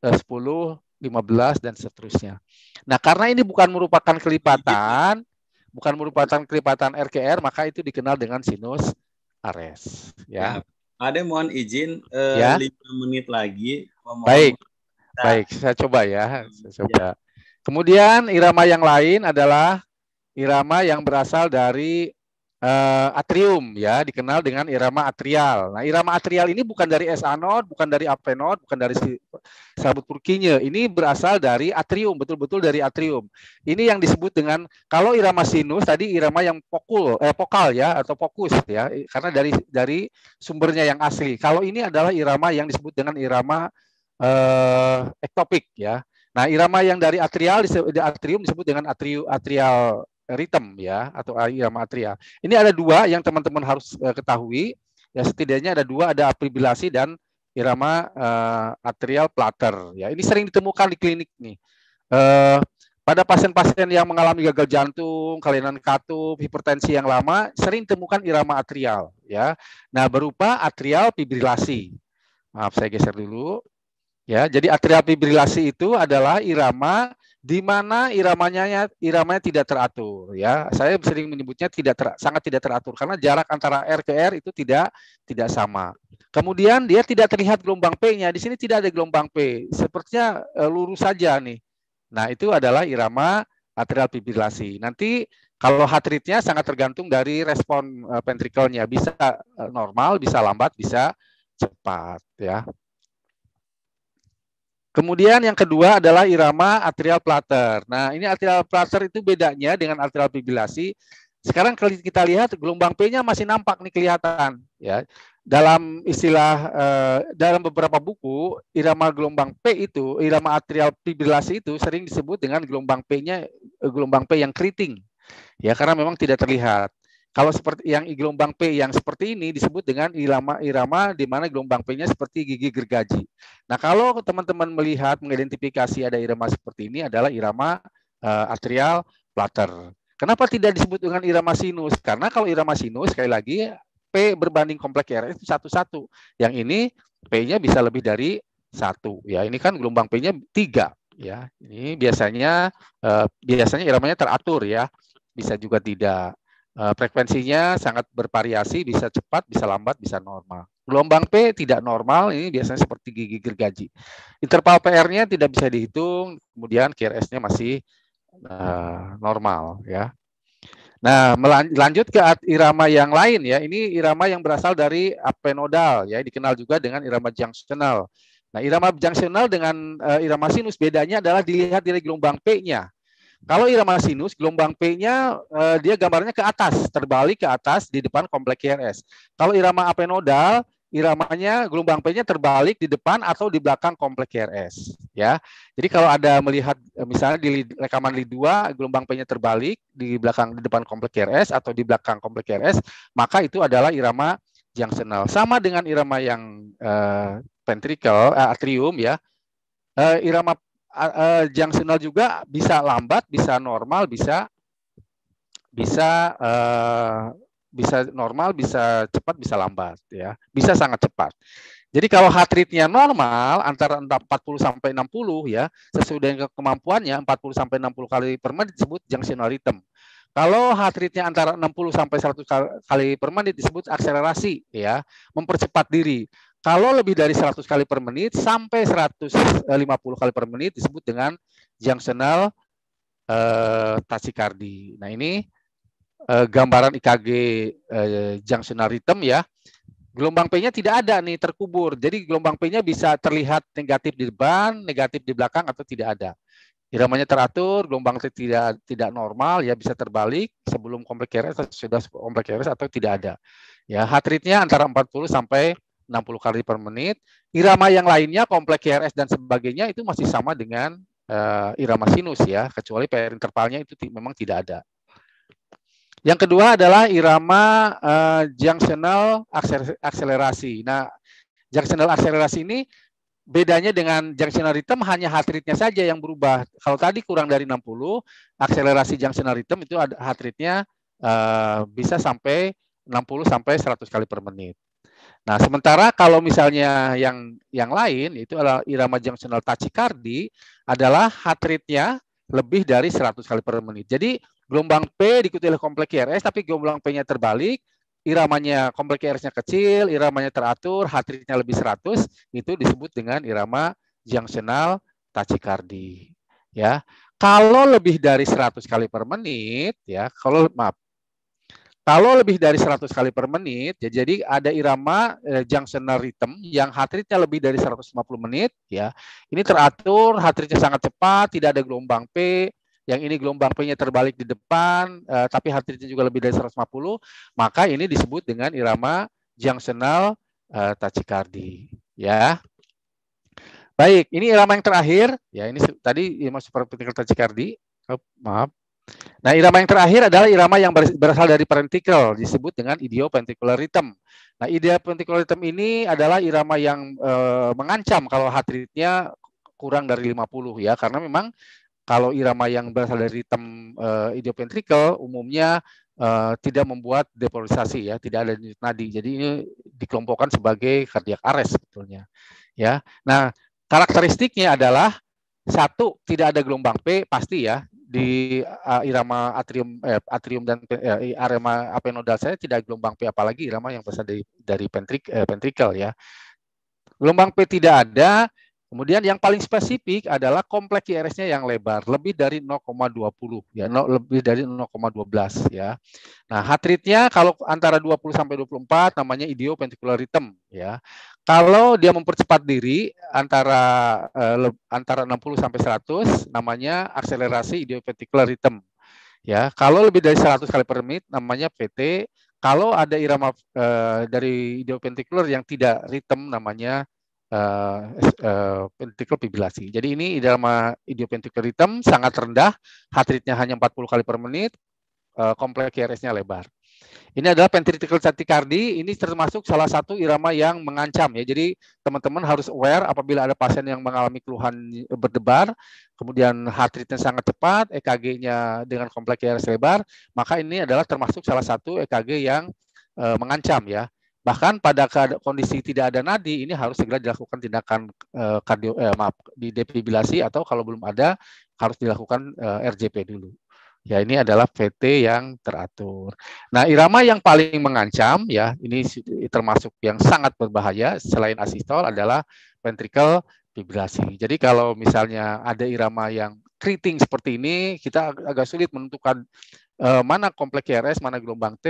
eh, 10, 15 dan seterusnya. Nah, karena ini bukan merupakan kelipatan, bukan merupakan kelipatan RKR, maka itu dikenal dengan sinus Ares ya. Ada mohon izin uh, ya? 5 menit lagi. Mohon Baik. Kita... Baik, saya coba ya. Hmm, saya coba. Ya. Kemudian irama yang lain adalah irama yang berasal dari uh, atrium ya dikenal dengan irama atrial. Nah, irama atrial ini bukan dari SA node, bukan dari AP node, bukan dari serabut sabut purkinya. Ini berasal dari atrium, betul-betul dari atrium. Ini yang disebut dengan kalau irama sinus tadi irama yang pokul eh pokal ya atau fokus ya karena dari dari sumbernya yang asli. Kalau ini adalah irama yang disebut dengan irama eh, ektopik ya. Nah, irama yang dari atrial di atrium disebut dengan atrio, atrial ritem ya atau irama ya, atria. Ya. Ini ada dua yang teman-teman harus eh, ketahui. Ya setidaknya ada dua ada apribilasi dan irama uh, atrial plater ya. Ini sering ditemukan di klinik nih. Uh, pada pasien-pasien yang mengalami gagal jantung, kelainan katup, hipertensi yang lama sering ditemukan irama atrial ya. Nah, berupa atrial fibrilasi. Maaf saya geser dulu. Ya, jadi atrial fibrilasi itu adalah irama di mana iramanya iramanya tidak teratur ya. Saya sering menyebutnya tidak ter, sangat tidak teratur karena jarak antara R ke R itu tidak tidak sama. Kemudian dia tidak terlihat gelombang P-nya. Di sini tidak ada gelombang P. Sepertinya e, lurus saja nih. Nah, itu adalah irama atrial fibrilasi. Nanti kalau heart rate-nya sangat tergantung dari respon e, ventrikelnya Bisa e, normal, bisa lambat, bisa cepat ya. Kemudian yang kedua adalah irama atrial plater. Nah, ini atrial plater itu bedanya dengan atrial fibrilasi. Sekarang kita lihat gelombang P-nya masih nampak nih kelihatan ya. Dalam istilah eh, dalam beberapa buku irama gelombang P itu, irama atrial fibrilasi itu sering disebut dengan gelombang P-nya eh, gelombang P yang keriting. Ya, karena memang tidak terlihat. Kalau seperti yang gelombang P yang seperti ini disebut dengan irama irama di mana gelombang P-nya seperti gigi gergaji. Nah, kalau teman-teman melihat mengidentifikasi ada irama seperti ini adalah irama uh, eh, atrial plater. Kenapa tidak disebut dengan irama sinus? Karena kalau irama sinus sekali lagi P berbanding kompleks RS itu satu-satu. Yang ini P-nya bisa lebih dari satu. Ya, ini kan gelombang P-nya tiga. Ya, ini biasanya uh, biasanya iramanya teratur ya, bisa juga tidak. Eh, frekuensinya sangat bervariasi, bisa cepat, bisa lambat, bisa normal. Gelombang P tidak normal, ini biasanya seperti gigi gergaji. Interval PR-nya tidak bisa dihitung, kemudian QRS-nya masih uh, normal ya. Nah, lanjut ke irama yang lain ya. Ini irama yang berasal dari apenodal ya, dikenal juga dengan irama junctional. Nah, irama junctional dengan uh, irama sinus bedanya adalah dilihat dari gelombang P-nya. Kalau irama sinus, gelombang P-nya eh, dia gambarnya ke atas, terbalik ke atas di depan komplek KRS. Kalau irama AP iramanya gelombang P-nya terbalik di depan atau di belakang komplek KRS. Ya, jadi kalau ada melihat eh, misalnya di rekaman lid 2 gelombang P-nya terbalik di belakang di depan komplek KRS atau di belakang komplek KRS, maka itu adalah irama yang senal Sama dengan irama yang eh, ventricle, eh, atrium ya. Uh, irama uh, e, junctional juga bisa lambat, bisa normal, bisa bisa uh, bisa normal, bisa cepat, bisa lambat ya. Bisa sangat cepat. Jadi kalau heart rate-nya normal antara 40 sampai 60 ya, sesuai dengan kemampuannya 40 sampai 60 kali per menit disebut junctional rhythm. Kalau heart rate-nya antara 60 sampai 100 kali per menit disebut akselerasi ya, mempercepat diri. Kalau lebih dari 100 kali per menit sampai 150 eh, kali per menit disebut dengan junctional eh, tachycardi. Nah ini eh, gambaran IKG eh, junctional rhythm ya. Gelombang P-nya tidak ada nih terkubur. Jadi gelombang P-nya bisa terlihat negatif di depan, negatif di belakang atau tidak ada. Iramanya teratur, gelombang T tidak tidak normal ya bisa terbalik sebelum komplek atau sudah komplek atau tidak ada. Ya, heart rate-nya antara 40 sampai 60 kali per menit. Irama yang lainnya, kompleks GRS dan sebagainya itu masih sama dengan uh, irama sinus ya, kecuali PR intervalnya itu memang tidak ada. Yang kedua adalah irama uh, junctional akselerasi. Nah, junctional akselerasi ini bedanya dengan junctional rhythm hanya heart rate-nya saja yang berubah. Kalau tadi kurang dari 60, akselerasi junctional rhythm itu heart rate-nya uh, bisa sampai 60 sampai 100 kali per menit. Nah, sementara kalau misalnya yang yang lain itu adalah irama junctional tachycardi adalah heart rate-nya lebih dari 100 kali per menit. Jadi gelombang P diikuti oleh kompleks e IRS tapi gelombang P-nya terbalik, iramanya kompleks IRS-nya e kecil, iramanya teratur, heart rate-nya lebih 100, itu disebut dengan irama junctional tachycardi. Ya. Kalau lebih dari 100 kali per menit, ya, kalau maaf, kalau lebih dari 100 kali per menit, ya jadi ada irama eh, junctional rhythm yang heart rate-nya lebih dari 150 menit, ya. Ini teratur, heart rate-nya sangat cepat, tidak ada gelombang P, yang ini gelombang P-nya terbalik di depan, eh, tapi heart rate-nya juga lebih dari 150, maka ini disebut dengan irama junctional eh, tachycardi, ya. Baik, ini irama yang terakhir, ya ini tadi irama supraventricular tachycardi. Oh, maaf. Nah, irama yang terakhir adalah irama yang berasal dari parentikel, disebut dengan idioventricular rhythm. Nah, idioventricular rhythm ini adalah irama yang e, mengancam kalau heart rate-nya kurang dari 50 ya, karena memang kalau irama yang berasal dari rhythm e, umumnya e, tidak membuat depolarisasi ya, tidak ada nadi. Jadi ini dikelompokkan sebagai cardiac arrest sebetulnya. Ya. Nah, karakteristiknya adalah satu tidak ada gelombang P pasti ya di uh, irama atrium eh, atrium dan eh, arema apenodal saya tidak gelombang P apalagi irama yang berasal dari dari pentrik eh, pentrikel ya. Gelombang P tidak ada, Kemudian yang paling spesifik adalah kompleks IRS-nya yang lebar, lebih dari 0,20 ya, no, lebih dari 0,12 ya. Nah, heart rate-nya kalau antara 20 sampai 24 namanya idioventricular rhythm ya. Kalau dia mempercepat diri antara eh, antara 60 sampai 100 namanya akselerasi idioventricular rhythm ya. Kalau lebih dari 100 kali per menit namanya PT. Kalau ada irama eh, dari idioventricular yang tidak rhythm namanya uh, uh, Jadi ini idioma idioventricular rhythm sangat rendah, heart rate-nya hanya 40 kali per menit, eh, kompleks QRS-nya lebar. Ini adalah ventricular tachycardi, ini termasuk salah satu irama yang mengancam ya. Jadi teman-teman harus aware apabila ada pasien yang mengalami keluhan berdebar, kemudian heart rate-nya sangat cepat, EKG-nya dengan kompleks QRS lebar, maka ini adalah termasuk salah satu EKG yang mengancam ya Bahkan pada kondisi tidak ada nadi ini harus segera dilakukan tindakan eh, kardio eh, maaf di defibrilasi atau kalau belum ada harus dilakukan eh, RJP dulu. Ya ini adalah VT yang teratur. Nah irama yang paling mengancam ya ini termasuk yang sangat berbahaya selain asistol adalah ventricle fibrilasi. Jadi kalau misalnya ada irama yang keriting seperti ini kita agak sulit menentukan eh, mana kompleks IRS, mana gelombang T,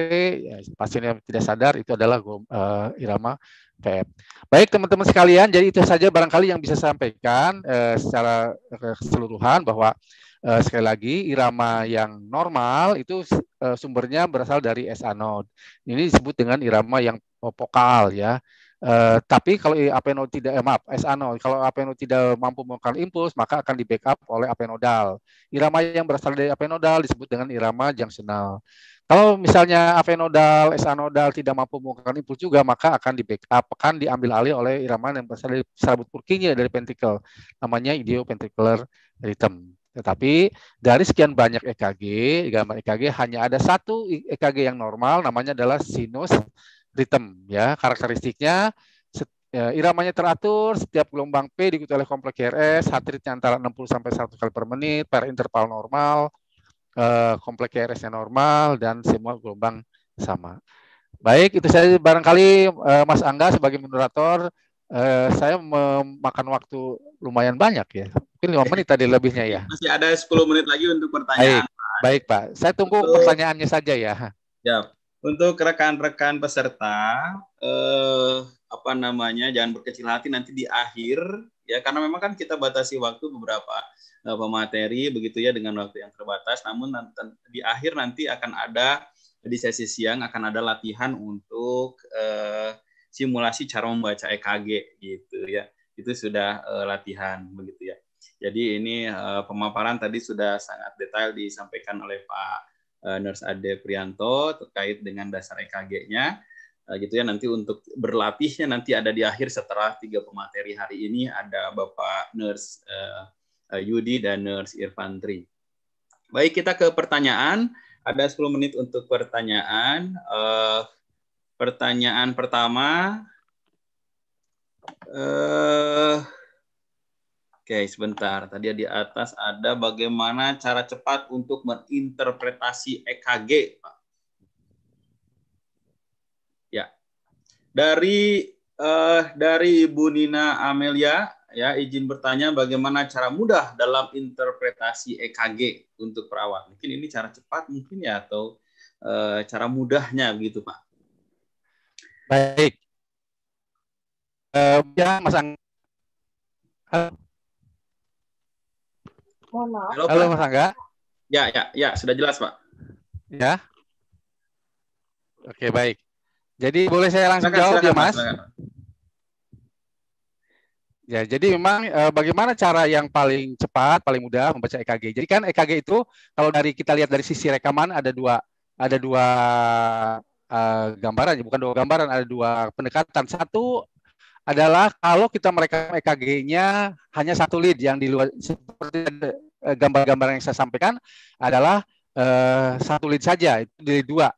ya, pasien yang tidak sadar itu adalah eh, irama PM. Baik teman-teman sekalian, jadi itu saja barangkali yang bisa saya sampaikan eh, secara keseluruhan bahwa eh, sekali lagi irama yang normal itu eh, sumbernya berasal dari SA node. Ini disebut dengan irama yang vokal ya. Eh, tapi kalau APNO tidak eh, maaf SA0 kalau APNO tidak mampu melakukan impuls maka akan di backup oleh Apenodal. Irama yang berasal dari Apenodal disebut dengan irama junctional. Kalau misalnya SA0 dal tidak mampu melakukan impuls juga maka akan di backup akan diambil alih oleh irama yang berasal dari serabut purkinya dari ventrikel. namanya idioventricular rhythm. Tetapi dari sekian banyak EKG, gambar EKG hanya ada satu EKG yang normal namanya adalah sinus ritme ya karakteristiknya ya, iramanya teratur, setiap gelombang P diikuti oleh kompleks QRS, heart rate-nya antara 60 sampai 100 kali per menit, per interval normal, eh, kompleks nya normal, dan semua gelombang sama. Baik, itu saya barangkali eh, Mas Angga sebagai moderator, eh, saya memakan waktu lumayan banyak ya. Mungkin lima menit tadi lebihnya ya. Masih ada 10 menit lagi untuk pertanyaan. Baik, Baik, Pak. Saya tunggu pertanyaannya saja ya. Ya untuk rekan-rekan peserta eh, apa namanya jangan berkecil hati nanti di akhir ya karena memang kan kita batasi waktu beberapa eh, pemateri begitu ya dengan waktu yang terbatas namun di akhir nanti akan ada di sesi siang akan ada latihan untuk eh, simulasi cara membaca EKG gitu ya itu sudah eh, latihan begitu ya jadi ini eh, pemaparan tadi sudah sangat detail disampaikan oleh Pak Eh, Nurse Ade Prianto terkait dengan dasar EKG-nya eh, gitu ya nanti untuk berlapisnya nanti ada di akhir setelah tiga pemateri hari ini ada Bapak Nurse eh, Yudi dan Nurse Irfantri. Baik kita ke pertanyaan ada 10 menit untuk pertanyaan. Uh, pertanyaan pertama, uh, Oke, sebentar. Tadi di atas ada bagaimana cara cepat untuk menginterpretasi EKG, Pak. Ya. Dari eh, dari Ibu Nina Amelia, ya izin bertanya bagaimana cara mudah dalam interpretasi EKG untuk perawat. Mungkin ini cara cepat mungkin ya atau eh, cara mudahnya begitu, Pak. Baik. Uh, ya, Mas Ang. Halo. Halo, Halo Mas Angga. Ya, ya, ya, sudah jelas, Pak. Ya. Oke, baik. Jadi boleh saya langsung silakan, jawab ya, silakan, ya, Mas? Silakan. Ya, jadi memang e, bagaimana cara yang paling cepat, paling mudah membaca EKG. Jadi kan EKG itu kalau dari kita lihat dari sisi rekaman ada dua ada dua e, gambaran, bukan dua gambaran, ada dua pendekatan. Satu adalah kalau kita merekam EKG-nya hanya satu lead yang di luar seperti eh, gambar-gambar yang saya sampaikan adalah eh, satu lead saja itu di lead dua.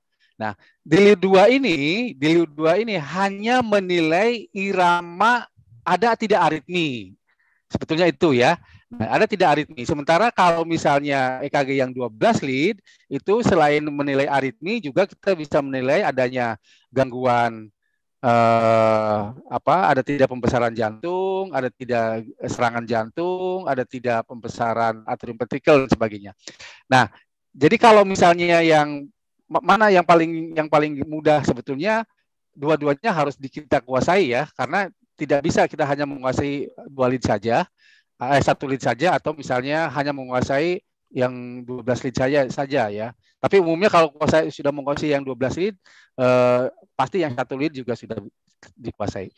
Nah, di lead dua ini, di lead dua ini hanya menilai irama ada tidak aritmi. Sebetulnya itu ya. Nah, ada tidak aritmi. Sementara kalau misalnya EKG yang 12 lead, itu selain menilai aritmi juga kita bisa menilai adanya gangguan eh, apa ada tidak pembesaran jantung, ada tidak eh, serangan jantung, ada tidak pembesaran atrium ventrikel dan sebagainya. Nah, jadi kalau misalnya yang mana yang paling yang paling mudah sebetulnya dua-duanya harus kita kuasai ya karena tidak bisa kita hanya menguasai dua lead saja, eh, satu lead saja atau misalnya hanya menguasai yang 12 lead saja saja ya. Tapi umumnya kalau saya sudah menguasai yang 12 lead eh, pasti yang satu lead juga sudah dikuasai.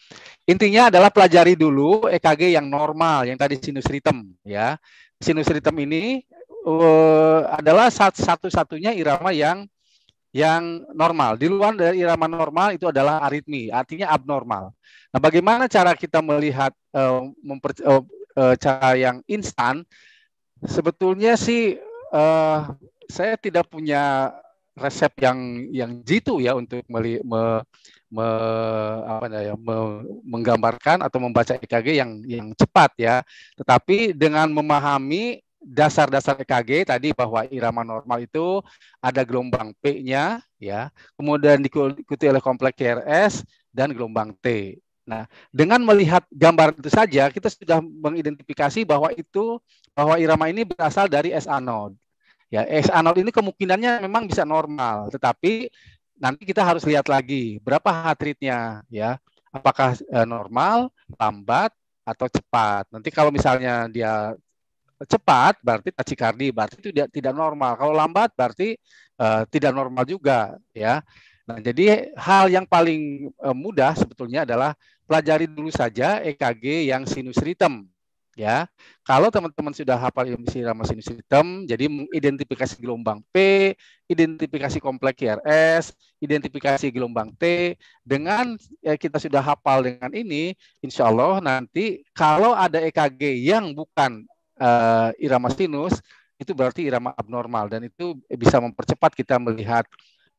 Intinya adalah pelajari dulu EKG yang normal, yang tadi sinus ritem ya. Sinus ritem ini eh, adalah satu-satunya irama yang yang normal. Di luar dari irama normal itu adalah aritmi, artinya abnormal. Nah, bagaimana cara kita melihat eh, memper, eh, eh cara yang instan? sebetulnya sih uh, saya tidak punya resep yang yang jitu ya untuk me, me, apa ya, me, menggambarkan atau membaca EKG yang yang cepat ya. Tetapi dengan memahami dasar-dasar EKG tadi bahwa irama normal itu ada gelombang P-nya ya, kemudian diikuti oleh kompleks QRS dan gelombang T. Nah, dengan melihat gambar itu saja kita sudah mengidentifikasi bahwa itu bahwa irama ini berasal dari S anode. Ya, S anode ini kemungkinannya memang bisa normal, tetapi nanti kita harus lihat lagi berapa heart rate-nya ya. Apakah eh, normal, lambat atau cepat. Nanti kalau misalnya dia cepat berarti tachikardi, berarti itu tidak tidak normal. Kalau lambat berarti eh, tidak normal juga ya. Nah, jadi hal yang paling e, mudah sebetulnya adalah pelajari dulu saja EKG yang sinus ritem. Ya, kalau teman-teman sudah hafal ilmu sirama sinus ritem, jadi mengidentifikasi gelombang P, identifikasi kompleks IRS, identifikasi gelombang T. Dengan ya, kita sudah hafal dengan ini, insya Allah nanti kalau ada EKG yang bukan uh, irama sinus, itu berarti irama abnormal dan itu bisa mempercepat kita melihat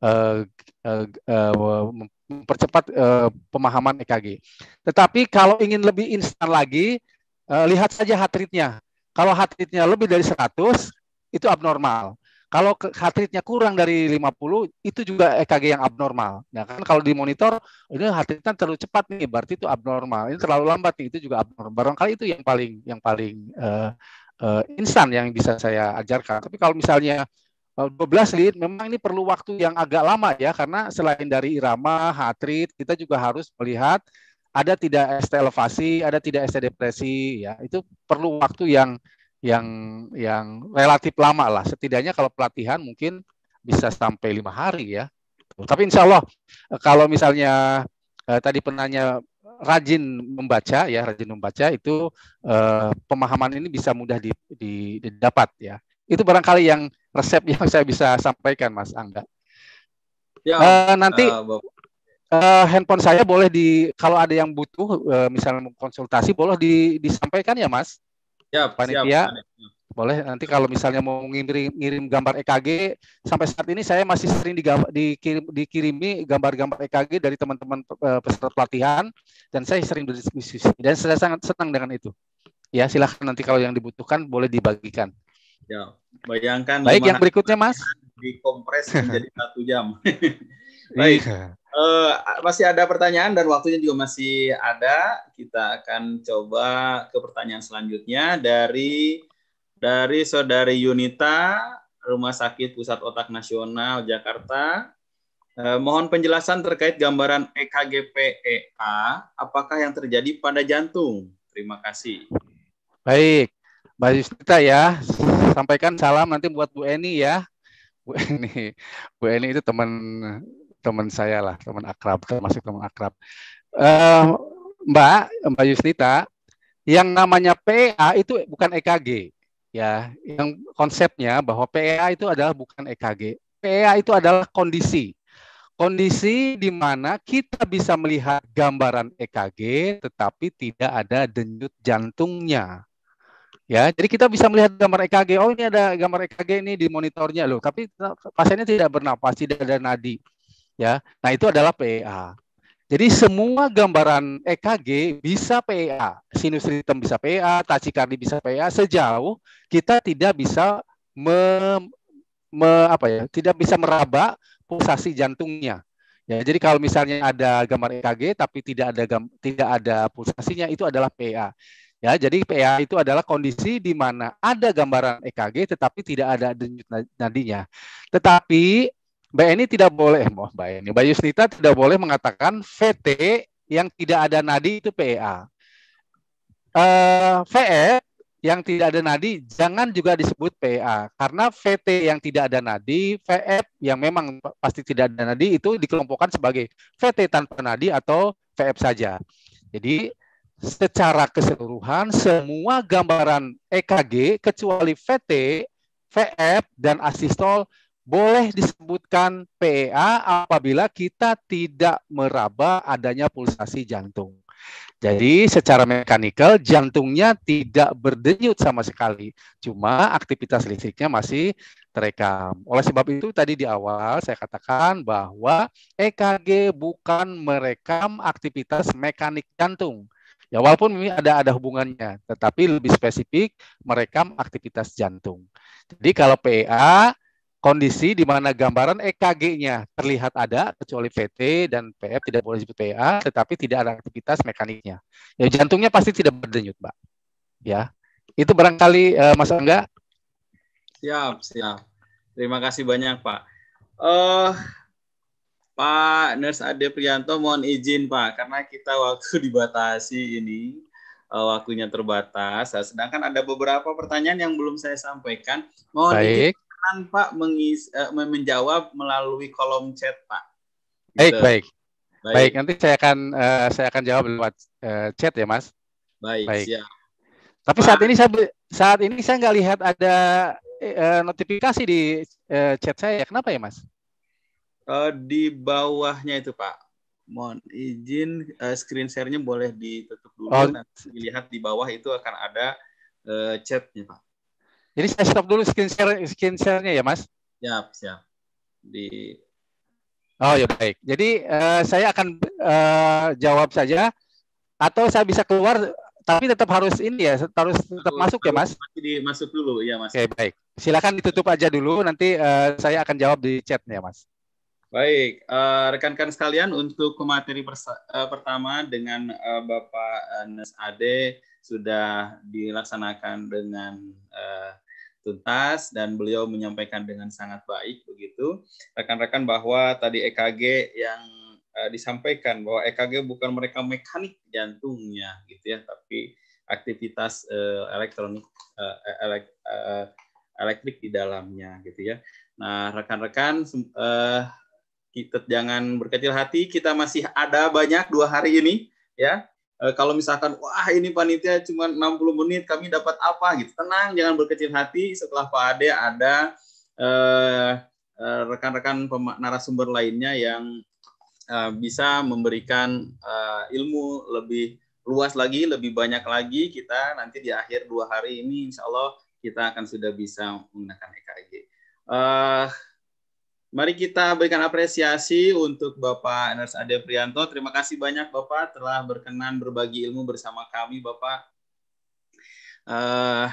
Eh, eh, eh, mempercepat pemahaman EKG. Tetapi kalau ingin lebih instan lagi, lihat saja heart rate-nya. Kalau heart rate-nya lebih dari 100, itu abnormal. Kalau heart rate-nya kurang dari 50, itu juga EKG yang abnormal. Nah, kan kalau dimonitor, oh, ini heart rate-nya terlalu cepat nih, berarti itu abnormal. Ini terlalu lambat nih, itu juga abnormal. Barangkali itu yang paling yang paling uh, uh, instan yang bisa saya ajarkan. Tapi kalau misalnya 12 lead memang ini perlu waktu yang agak lama ya karena selain dari irama, heart rate, kita juga harus melihat ada tidak ST elevasi, ada tidak ST depresi ya. Itu perlu waktu yang yang yang relatif lama lah. Setidaknya kalau pelatihan mungkin bisa sampai lima hari ya. Tapi insya Allah eh, kalau misalnya eh, tadi penanya rajin membaca ya rajin membaca itu eh, pemahaman ini bisa mudah didapat ya itu barangkali yang resep yang saya bisa sampaikan, Mas Angga. Ya, uh, nanti uh, handphone saya boleh di kalau ada yang butuh uh, misalnya konsultasi boleh di, disampaikan ya, Mas. Ya, panitia. Siap, Boleh nanti kalau misalnya mau ngirim, ngirim gambar EKG sampai saat ini saya masih sering digambar, dikirim, dikirimi gambar-gambar EKG dari teman-teman peserta pelatihan dan saya sering berdiskusi dan saya sangat senang dengan itu. Ya, silahkan nanti kalau yang dibutuhkan boleh dibagikan. Ya, bayangkan. Baik, yang berikutnya Mas. Dikompres menjadi satu jam. Iya. Baik. Uh, masih ada pertanyaan dan waktunya juga masih ada. Kita akan coba ke pertanyaan selanjutnya dari dari saudari Yunita Rumah Sakit Pusat Otak Nasional Jakarta. Eh, mohon penjelasan terkait gambaran EKG PEA. apakah yang terjadi pada jantung? Terima kasih. Baik, Mbak Yustita ya. Sampaikan salam nanti buat Bu Eni ya. Bu Eni, Bu Eni itu teman teman saya lah, teman akrab, termasuk teman akrab. Uh, Mbak, Mbak Yustita, yang namanya PA itu bukan EKG ya. Yang konsepnya bahwa PA itu adalah bukan EKG. PA itu adalah kondisi. Kondisi di mana kita bisa melihat gambaran EKG tetapi tidak ada denyut jantungnya Ya, jadi kita bisa melihat gambar EKG. Oh, ini ada gambar EKG ini di monitornya loh. Tapi pasiennya tidak bernapas, tidak ada nadi. Ya, nah itu adalah PEA. Jadi semua gambaran EKG bisa PEA, sinus ritem bisa PEA, tachikardi bisa PEA. Sejauh kita tidak bisa me, me, apa ya, tidak bisa meraba pulsasi jantungnya. Ya, jadi kalau misalnya ada gambar EKG tapi tidak ada tidak ada pulsasinya itu adalah PA. E Ya, jadi PA itu adalah kondisi di mana ada gambaran EKG tetapi tidak ada denyut nadinya. Tetapi Mbak ini tidak boleh, eh, mau Mbak ini, Mbak Yusnita tidak boleh mengatakan VT yang tidak ada nadi itu PA. Uh, eh, VF yang tidak ada nadi jangan juga disebut PA karena VT yang tidak ada nadi, VF yang memang pasti tidak ada nadi itu dikelompokkan sebagai VT tanpa nadi atau VF saja. Jadi secara keseluruhan semua gambaran EKG kecuali VT, VF, dan asistol boleh disebutkan PEA apabila kita tidak meraba adanya pulsasi jantung. Jadi secara mekanikal jantungnya tidak berdenyut sama sekali, cuma aktivitas listriknya masih terekam. Oleh sebab itu tadi di awal saya katakan bahwa EKG bukan merekam aktivitas mekanik jantung, Ya walaupun ini ada ada hubungannya, tetapi lebih spesifik merekam aktivitas jantung. Jadi kalau PEA kondisi di mana gambaran EKG-nya terlihat ada kecuali PT dan PF tidak boleh disebut PEA, tetapi tidak ada aktivitas mekaniknya. Ya jantungnya pasti tidak berdenyut, Pak. Ya. Itu barangkali uh, Mas Angga. Siap, siap. Terima kasih banyak, Pak. Uh, Pak Nurse Ade Prianto mohon izin Pak karena kita waktu dibatasi ini eh, waktunya terbatas. Nah, sedangkan ada beberapa pertanyaan yang belum saya sampaikan. Mohon baik. izin Pak mengis, eh, menjawab melalui kolom chat Pak. Gitu. Baik, baik, baik. Baik, nanti saya akan uh, saya akan jawab lewat uh, chat ya, Mas. Baik, baik. siap. Tapi saat ini saya saat ini saya nggak lihat ada uh, notifikasi di uh, chat saya. Kenapa ya, Mas? Uh, di bawahnya itu Pak. Mohon izin uh, screen share-nya boleh ditutup dulu. Oh. Nanti dilihat di bawah itu akan ada uh, chatnya Pak. Jadi saya stop dulu screen share screen share-nya ya Mas. Siap siap. Di Oh ya baik. Jadi uh, saya akan uh, jawab saja atau saya bisa keluar tapi tetap harus ini ya harus tetap harus, masuk ya Mas. Masih dimasuk dulu ya Mas. Oke okay, baik. Silakan ditutup aja dulu nanti uh, saya akan jawab di chat chatnya Mas. Baik, eh, rekan-rekan uh, sekalian untuk materi uh, pertama dengan uh, Bapak Nes Ade sudah dilaksanakan dengan uh, tuntas dan beliau menyampaikan dengan sangat baik begitu. Rekan-rekan bahwa tadi EKG yang uh, disampaikan bahwa EKG bukan mereka mekanik jantungnya gitu ya, tapi aktivitas uh, elektronik uh, elek, uh, elektrik di dalamnya gitu ya. Nah, rekan-rekan kita jangan berkecil hati, kita masih ada banyak dua hari ini ya. E, kalau misalkan wah ini panitia cuma 60 menit kami dapat apa gitu. Tenang, jangan berkecil hati. Setelah Pak Ade ada e, rekan-rekan narasumber lainnya yang e, bisa memberikan e, ilmu lebih luas lagi, lebih banyak lagi. Kita nanti di akhir dua hari ini insya Allah kita akan sudah bisa menggunakan EKG. Uh, Mari kita berikan apresiasi untuk Bapak Ners Ade Prianto. Terima kasih banyak Bapak telah berkenan berbagi ilmu bersama kami Bapak. Uh,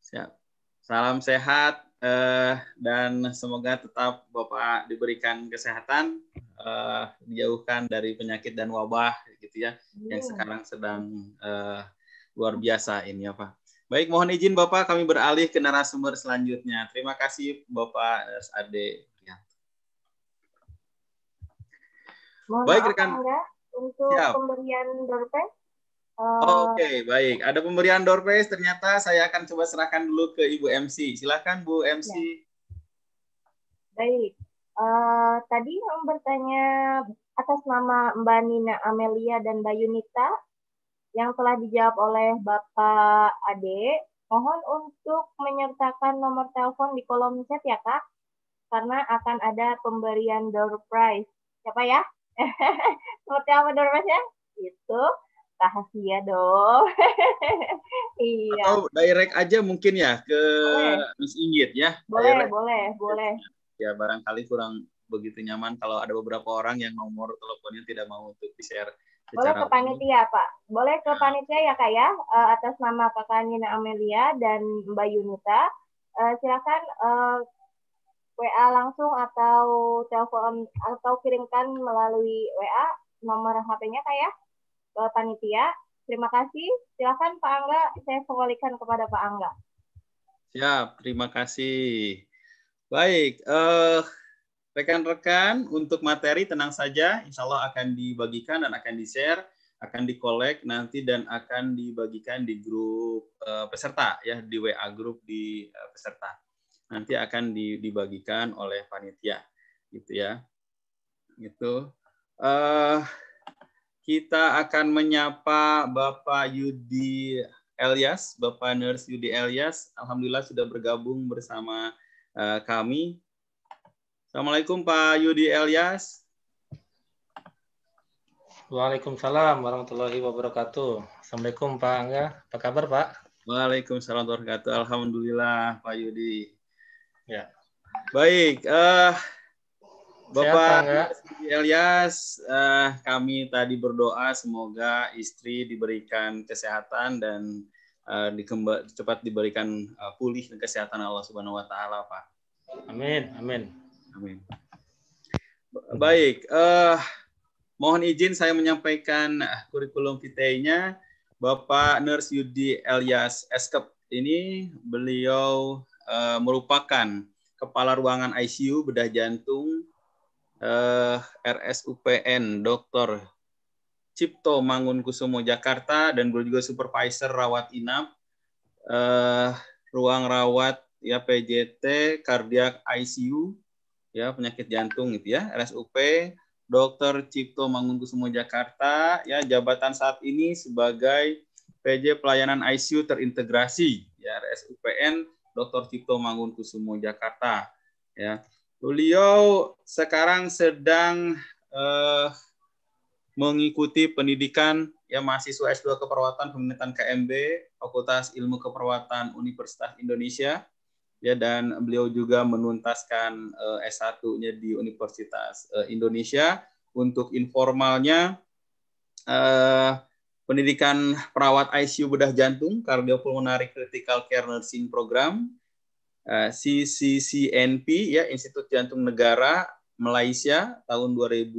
siap. Salam sehat uh, dan semoga tetap Bapak diberikan kesehatan, uh, dijauhkan dari penyakit dan wabah gitu ya, yeah. yang iya. sekarang sedang uh, luar biasa ini ya Pak. Baik, mohon izin Bapak kami beralih ke narasumber selanjutnya. Terima kasih Bapak Nurse Ade. Ya. baik rekan. Anda, untuk Siap. pemberian door oh, Oke, okay, baik. Ada pemberian door prize. Ternyata saya akan coba serahkan dulu ke Ibu MC. Silakan Bu MC. Ya. Baik. Uh, tadi yang bertanya atas nama Mbak Nina Amelia dan Mbak Yunita yang telah dijawab oleh Bapak Ade. Mohon untuk menyertakan nomor telepon di kolom chat ya Kak, karena akan ada pemberian door prize. Siapa ya? Seperti apa door prize ya? Itu rahasia dong. iya. Atau direct aja mungkin ya ke boleh. Miss Inggit ya. Boleh, direct. boleh, boleh. Ya barangkali kurang begitu nyaman kalau ada beberapa orang yang nomor teleponnya tidak mau untuk di-share. Boleh ke panitia, Pak. Boleh ke panitia ya, Kak ya, uh, atas nama Pak Nina Amelia dan Mbak Yunita. Uh, silakan uh, e, WA langsung atau telepon atau kirimkan melalui WA nomor HP-nya Kak ya ke panitia. Terima kasih. Silakan Pak Angga, saya kembalikan kepada Pak Angga. Siap, terima kasih. Baik, eh uh Rekan-rekan, untuk materi tenang saja, insya Allah akan dibagikan dan akan di-share, akan dikolek nanti dan akan dibagikan di grup eh, peserta, ya di WA grup di eh, peserta. Nanti akan dibagikan oleh panitia, gitu ya. Gitu. Uh, kita akan menyapa Bapak Yudi Elias, Bapak Nurse Yudi Elias. Alhamdulillah sudah bergabung bersama kami Assalamualaikum Pak Yudi Elias. Waalaikumsalam warahmatullahi wabarakatuh. Assalamualaikum Pak Angga. Apa kabar Pak? Waalaikumsalam warahmatullahi wabarakatuh. Alhamdulillah Pak Yudi. Ya. Baik. Uh, Bapak Sehat, Elias, uh, kami tadi berdoa semoga istri diberikan kesehatan dan uh, dikemba cepat diberikan uh, pulih kesehatan Allah Subhanahu Wa Taala, Pak. Amin, amin. Amin. Baik, uh, mohon izin saya menyampaikan eh, kurikulum vitae-nya Bapak Nurse Yudi Elias Eskep. Ini beliau uh, merupakan Kepala Ruangan ICU Bedah Jantung uh, RSUPN Dr. Cipto Mangunkusumo Jakarta dan beliau juga supervisor rawat inap uh, ruang rawat ya PJT kardiak ICU ya penyakit jantung gitu ya RSUP Dr. Cipto Mangunkusumo Jakarta ya jabatan saat ini sebagai PJ Pelayanan ICU Terintegrasi ya RSUPN Dr. Cipto Mangunkusumo Jakarta ya beliau sekarang sedang eh, mengikuti pendidikan ya mahasiswa S2 Keperawatan Pemerintahan KMB Fakultas Ilmu Keperawatan Universitas Indonesia ya dan beliau juga menuntaskan uh, eh, S1-nya di Universitas uh, Indonesia. Untuk informalnya uh, pendidikan perawat ICU bedah jantung kardiopulmonari Critical Care Nursing Program uh, CCCNP ya Institut Jantung Negara Malaysia tahun 2005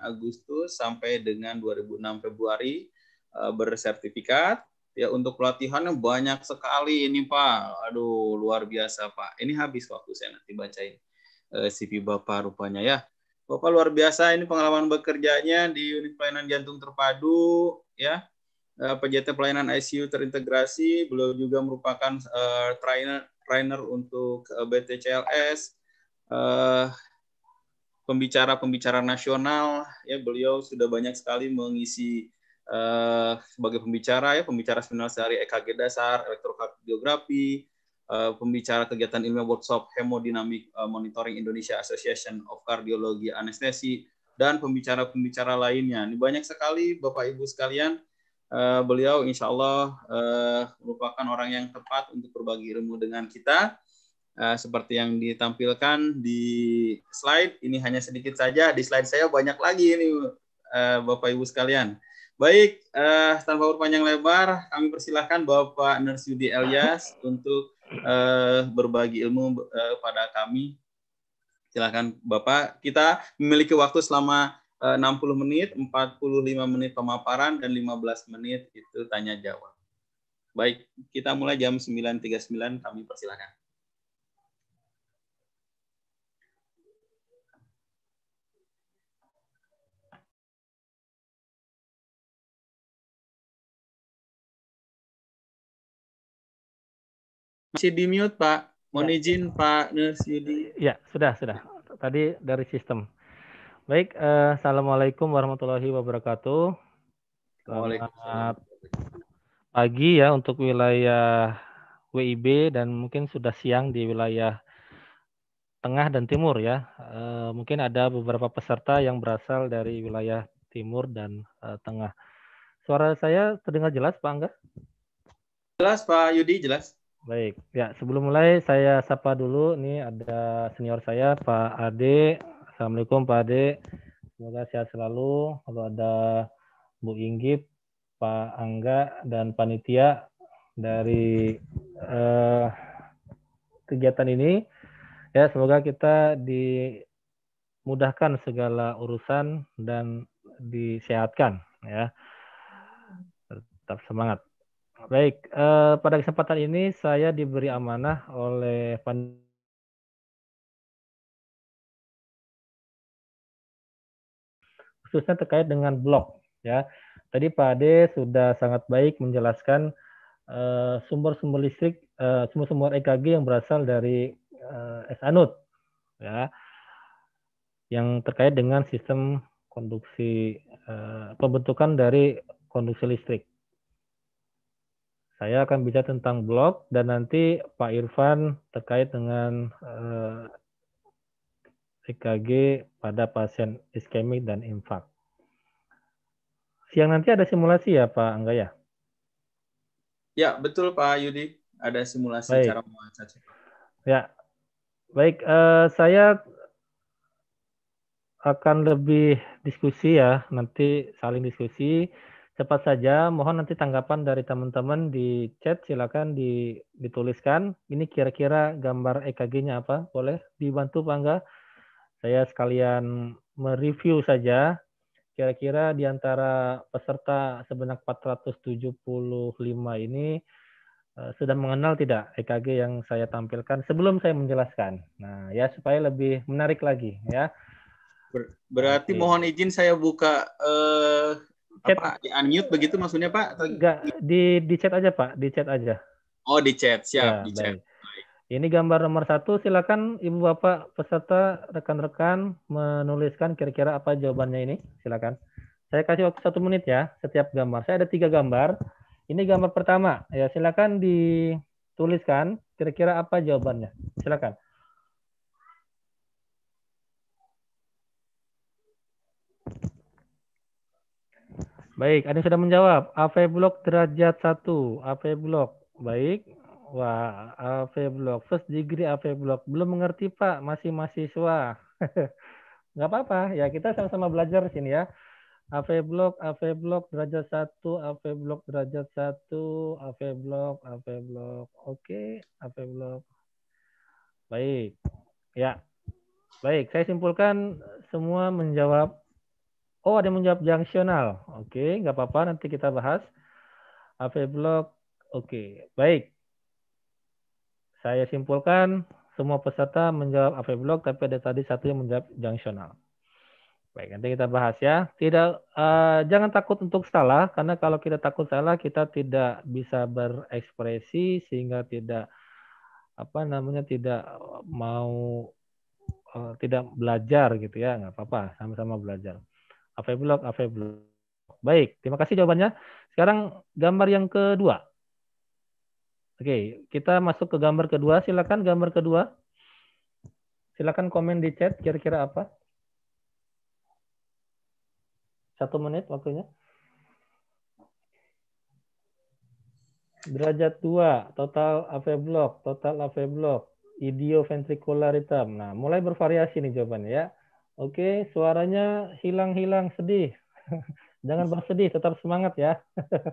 Agustus sampai dengan 2006 Februari bersertifikat ya untuk pelatihannya banyak sekali ini Pak. Aduh, luar biasa Pak. Ini habis waktu saya nanti bacain eh, CV Bapak rupanya ya. Bapak luar biasa ini pengalaman bekerjanya di unit pelayanan jantung terpadu ya. E, eh, PJT pelayanan ICU terintegrasi, beliau juga merupakan uh, trainer trainer untuk BTCLS, pembicara-pembicara nasional ya beliau sudah banyak sekali mengisi uh, sebagai pembicara ya, pembicara seminar sehari EKG dasar, elektrokardiografi, uh, pembicara kegiatan ilmiah workshop hemodinamik eh, Monitoring Indonesia Association of Cardiology Anestesi dan pembicara-pembicara lainnya. Ini banyak sekali Bapak Ibu sekalian. Uh, beliau insya Allah uh, merupakan orang yang tepat untuk berbagi ilmu dengan kita. Uh, seperti yang ditampilkan di slide, ini hanya sedikit saja. Di slide saya banyak lagi ini Bapak Ibu sekalian. Baik, uh, tanpa berpanjang lebar, kami persilahkan Bapak Nersudi Elias untuk uh, berbagi ilmu uh, pada kami. Silakan Bapak, kita memiliki waktu selama uh, 60 menit, 45 menit pemaparan, dan 15 menit itu tanya jawab. Baik, kita mulai jam 9.39, kami persilahkan. Masih di mute, Pak. Mohon ya. izin, Pak Nurse Yudi. Ya, sudah, sudah. Tadi dari sistem. Baik, eh, Assalamualaikum warahmatullahi wabarakatuh. Selamat pagi ya untuk wilayah WIB dan mungkin sudah siang di wilayah tengah dan timur ya. Eh, mungkin ada beberapa peserta yang berasal dari wilayah timur dan eh, tengah. Suara saya terdengar jelas Pak Angga? Jelas Pak Yudi, jelas. Baik, ya sebelum mulai saya sapa dulu. Ini ada senior saya Pak Ade. Assalamualaikum Pak Ade. Semoga sehat selalu. Lalu ada Bu Inggit, Pak Angga dan panitia dari eh, kegiatan ini. Ya semoga kita dimudahkan segala urusan dan disehatkan ya. Tetap semangat. Baik, uh, pada kesempatan ini saya diberi amanah oleh Pan khususnya terkait dengan blog ya. Tadi Pak Ade sudah sangat baik menjelaskan eh, sumber-sumber uh, listrik, eh, sumber-sumber uh, e EKG yang berasal dari SANUT, ya, yang terkait dengan sistem konduksi pembentukan dari konduksi listrik. Saya akan bicara tentang blog dan nanti Pak Irfan terkait dengan eh, EKG pada pasien iskemik dan infak. Siang nanti ada simulasi ya Pak Angga ya? Ya betul Pak Yudi, ada simulasi Baik. cara memeriksa. Ya, Baik, eh, saya akan lebih diskusi ya, nanti saling diskusi cepat saja. Mohon nanti tanggapan dari teman-teman di chat silakan dituliskan. Ini kira-kira gambar EKG-nya apa? Boleh dibantu Pak Angga? Saya sekalian mereview saja. Kira-kira di antara peserta sebanyak 475 ini eh, sudah mengenal tidak EKG yang saya tampilkan sebelum saya menjelaskan. Nah, ya supaya lebih menarik lagi ya. Berarti Oke. mohon izin saya buka eh, chat. Apa di unmute begitu maksudnya Pak? Atau... Enggak, di di chat aja Pak, di chat aja. Oh di chat, siap ya, di chat. Baik. Ini gambar nomor satu, silakan Ibu Bapak peserta rekan-rekan menuliskan kira-kira apa jawabannya ini, silakan. Saya kasih waktu satu menit ya, setiap gambar. Saya ada tiga gambar. Ini gambar pertama, ya silakan dituliskan kira-kira apa jawabannya, silakan. Baik, ada yang sudah menjawab. AV blok derajat 1, AV blok. Baik. Wah, AV blok. First degree AV blok. Belum mengerti, Pak. Masih mahasiswa. Nggak apa-apa. Ya, kita sama-sama belajar di sini ya. AV blok, AV blok derajat 1, AV blok derajat 1, AV blok, AV blok. Oke, AV blok. Baik. Ya. Baik, saya simpulkan semua menjawab Oh, ada yang menjawab jangsional. Oke, okay, nggak apa-apa. Nanti kita bahas. AV Block. Oke, okay, baik. Saya simpulkan semua peserta menjawab AV Block, tapi ada tadi satu yang menjawab jangsional. Baik, nanti kita bahas ya. Tidak, uh, jangan takut untuk salah, karena kalau kita takut salah, kita tidak bisa berekspresi sehingga tidak apa namanya tidak mau uh, tidak belajar gitu ya, nggak apa-apa, sama-sama belajar. AV block, AV block. Baik, terima kasih jawabannya. Sekarang gambar yang kedua. Oke, kita masuk ke gambar kedua. Silakan gambar kedua. Silakan komen di chat kira-kira apa. Satu menit waktunya. Derajat 2, total AV block, total AV block, rhythm. Nah, mulai bervariasi nih jawabannya ya. Oke, suaranya hilang-hilang sedih. Jangan bersedih, tetap semangat ya.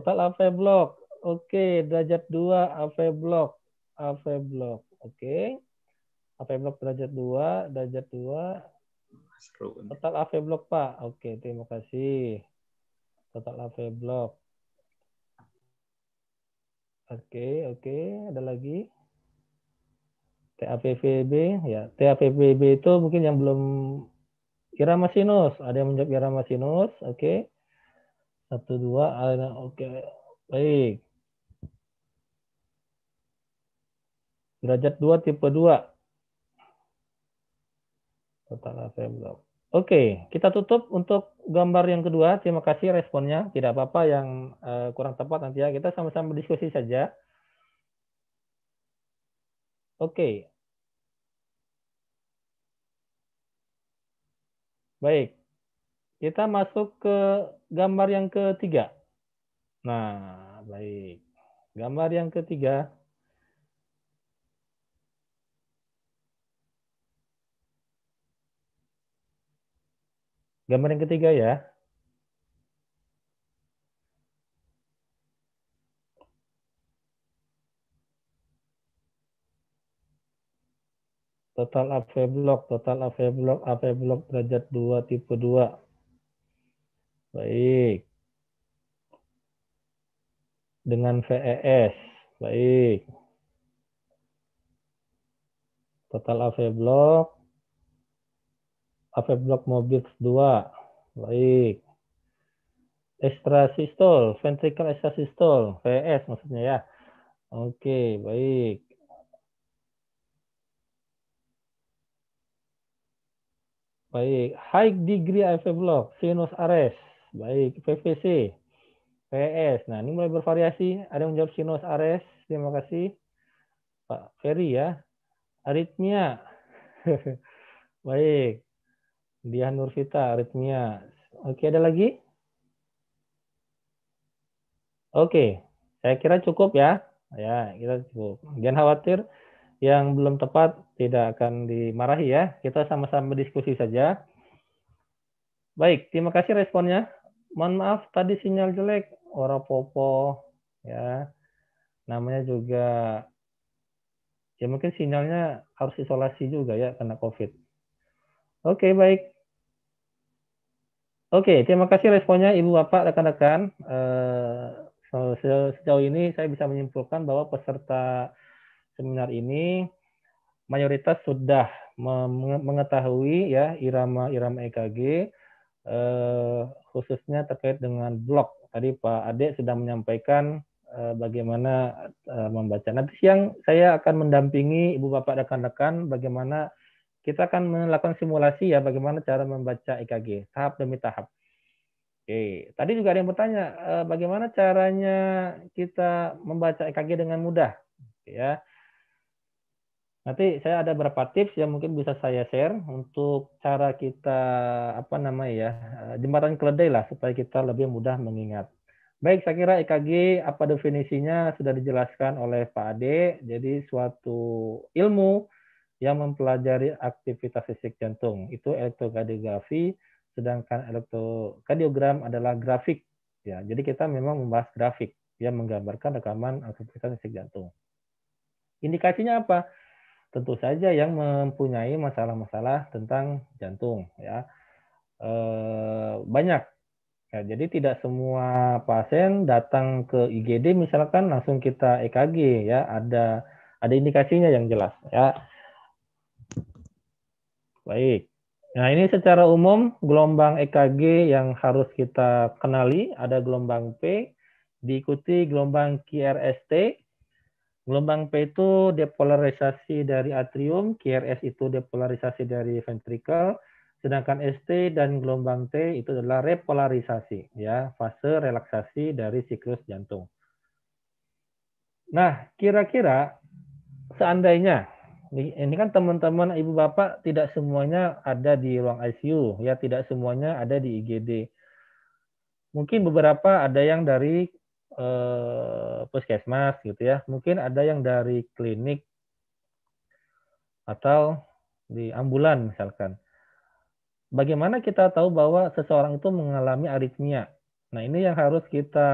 Total AV Block. Oke, derajat 2 AV Block. AV Block. Oke. AV Block derajat 2, derajat 2. Total AV Block, Pak. Oke, terima kasih. Total AV Block. Oke, oke. Ada lagi? TAPVB ya TAPVB itu mungkin yang belum irama sinus ada yang menjawab irama sinus oke okay. satu dua oke okay. baik derajat dua tipe dua, total Oke, kita tutup untuk gambar yang kedua. Terima kasih responnya. Tidak apa-apa yang uh, kurang tepat nanti ya. Kita sama-sama diskusi saja. Oke. Baik. Kita masuk ke gambar yang ketiga. Nah, baik. Gambar yang ketiga. Gambar yang ketiga ya. total AV block, total AV block, AV block derajat 2 tipe 2. Baik. Dengan VES. Baik. Total AV block. AV block mobil 2. Baik. Ekstrasistol, ventricle ekstrasistol, VES maksudnya ya. Oke, baik. Baik, high degree IV block sinus ares Baik, PVC, PS. Nah, ini mulai bervariasi. Ada yang menjawab sinus ares Terima kasih. Pak Ferry ya. Aritmia. Baik. Dian Nurvita, aritmia. Oke, ada lagi? Oke, saya kira cukup ya. Ya, kita cukup. Jangan khawatir yang belum tepat tidak akan dimarahi ya. Kita sama-sama diskusi saja. Baik, terima kasih responnya. Mohon maaf tadi sinyal jelek, ora popo ya. Namanya juga ya mungkin sinyalnya harus isolasi juga ya karena Covid. Oke, baik. Oke, terima kasih responnya Ibu Bapak rekan-rekan. Eh, sejauh ini saya bisa menyimpulkan bahwa peserta seminar ini mayoritas sudah mengetahui ya irama-irama EKG eh, khususnya terkait dengan blok. Tadi Pak Ade sudah menyampaikan eh, bagaimana eh, membaca. Nanti siang saya akan mendampingi Ibu Bapak rekan-rekan bagaimana kita akan melakukan simulasi ya bagaimana cara membaca EKG tahap demi tahap. Oke, tadi juga ada yang bertanya bagaimana caranya kita membaca EKG dengan mudah. ya Nanti saya ada beberapa tips yang mungkin bisa saya share untuk cara kita apa namanya ya eh, jembatan keledai lah supaya kita lebih mudah mengingat. Baik, saya kira EKG apa definisinya sudah dijelaskan oleh Pak Ade. Jadi suatu ilmu yang mempelajari aktivitas fisik jantung itu elektrokardiografi, sedangkan elektrokardiogram adalah grafik. Ya, jadi kita memang membahas grafik yang menggambarkan rekaman aktivitas fisik jantung. Indikasinya apa? tentu saja yang mempunyai masalah-masalah tentang jantung ya eh, banyak ya, jadi tidak semua pasien datang ke IGD misalkan langsung kita EKG ya ada ada indikasinya yang jelas ya baik nah ini secara umum gelombang EKG yang harus kita kenali ada gelombang P diikuti gelombang QRST Gelombang P itu depolarisasi dari atrium, QRS itu depolarisasi dari ventrikel, sedangkan ST dan gelombang T itu adalah repolarisasi, ya fase relaksasi dari siklus jantung. Nah, kira-kira seandainya ini kan teman-teman ibu bapak tidak semuanya ada di ruang ICU, ya tidak semuanya ada di IGD. Mungkin beberapa ada yang dari eh, puskesmas gitu ya. Mungkin ada yang dari klinik atau di ambulan misalkan. Bagaimana kita tahu bahwa seseorang itu mengalami aritmia? Nah, ini yang harus kita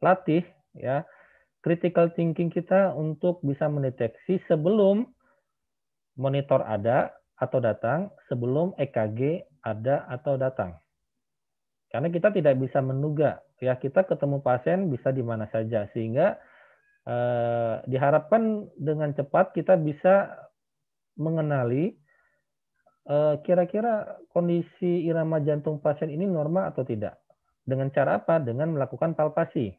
latih ya. Critical thinking kita untuk bisa mendeteksi sebelum monitor ada atau datang, sebelum EKG ada atau datang. Karena kita tidak bisa menduga ya kita ketemu pasien bisa di mana saja sehingga eh, diharapkan dengan cepat kita bisa mengenali kira eh, kira-kira kondisi irama jantung pasien ini normal atau tidak dengan cara apa dengan melakukan palpasi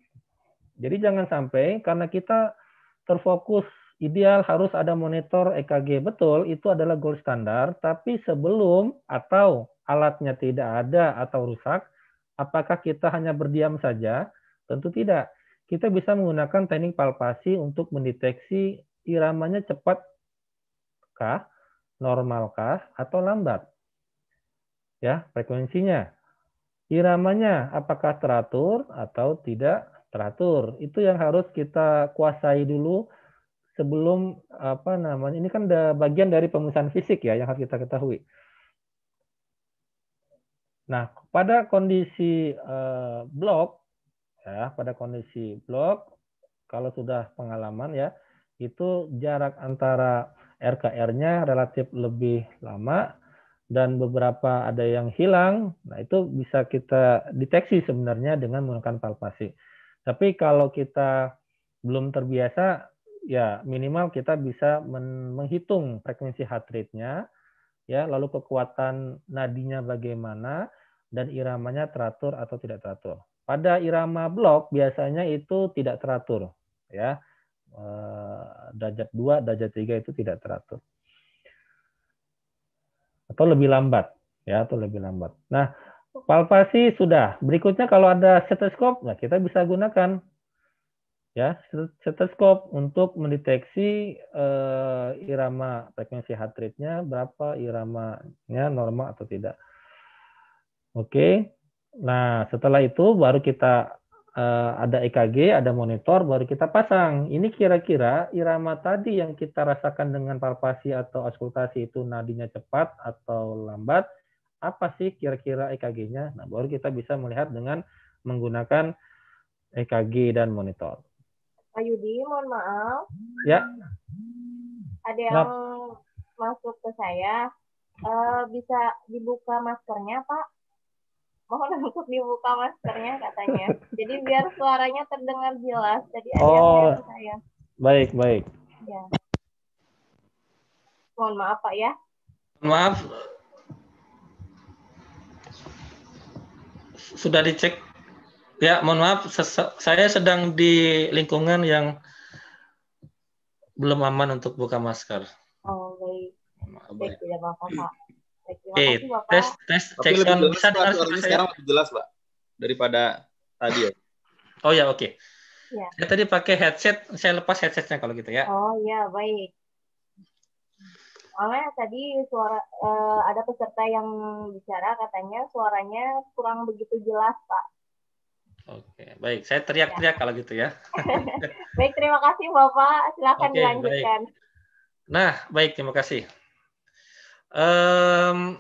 jadi jangan sampai karena kita terfokus ideal harus ada monitor EKG betul itu adalah gold standar tapi sebelum atau alatnya tidak ada atau rusak Apakah kita hanya berdiam saja? Tentu tidak. Kita bisa menggunakan teknik palpasi untuk mendeteksi iramanya cepatkah, normalkah, atau lambat. Ya, frekuensinya. Iramanya apakah teratur atau tidak teratur. Itu yang harus kita kuasai dulu sebelum apa namanya ini kan bagian dari penguasaan fisik ya yang harus kita ketahui. Nah, pada kondisi eh, blok, ya, pada kondisi blok, kalau sudah pengalaman ya, itu jarak antara RKR-nya relatif lebih lama dan beberapa ada yang hilang. Nah, itu bisa kita deteksi sebenarnya dengan menggunakan palpasi. Tapi kalau kita belum terbiasa, ya minimal kita bisa menghitung frekuensi heart rate-nya, ya lalu kekuatan nadinya bagaimana dan iramanya teratur atau tidak teratur. Pada irama blok biasanya itu tidak teratur ya. Eh, derajat dua, derajat tiga itu tidak teratur. Atau lebih lambat ya, atau lebih lambat. Nah, palpasi sudah. Berikutnya kalau ada stetoskop, nah kita bisa gunakan ya stetoskop untuk mendeteksi uh, irama frekuensi heart rate-nya berapa iramanya normal atau tidak. Oke. Okay. Nah, setelah itu baru kita uh, ada EKG, ada monitor baru kita pasang. Ini kira-kira irama tadi yang kita rasakan dengan palpasi atau auskultasi itu nadinya cepat atau lambat, apa sih kira-kira EKG-nya? Nah, baru kita bisa melihat dengan menggunakan EKG dan monitor. Pak Yudi, mohon maaf. Ya. Ada yang Maaf. masuk ke saya. Uh, bisa dibuka maskernya, Pak? Mohon untuk dibuka maskernya katanya. Jadi biar suaranya terdengar jelas. Jadi ada oh. ke saya. Baik, baik. Ya. Mohon maaf, Pak ya. Maaf. Sudah dicek Ya, mohon maaf, saya sedang di lingkungan yang belum aman untuk buka masker. Oh, baik. tidak apa-apa, Pak. Baik, kasih, Bapak. tes, tes, cek sound. Bisa dengar suara sekarang lebih jelas, Pak, daripada tadi ya. Oh ya, oke. Okay. Ya. Saya tadi pakai headset, saya lepas headsetnya kalau gitu ya. Oh ya, baik. Soalnya tadi suara eh, ada peserta yang bicara katanya suaranya kurang begitu jelas, Pak. Oke, baik. Saya teriak-teriak ya. kalau gitu ya. baik, terima kasih Bapak. Silakan okay, dilanjutkan. Baik. Nah, baik, terima kasih. Um,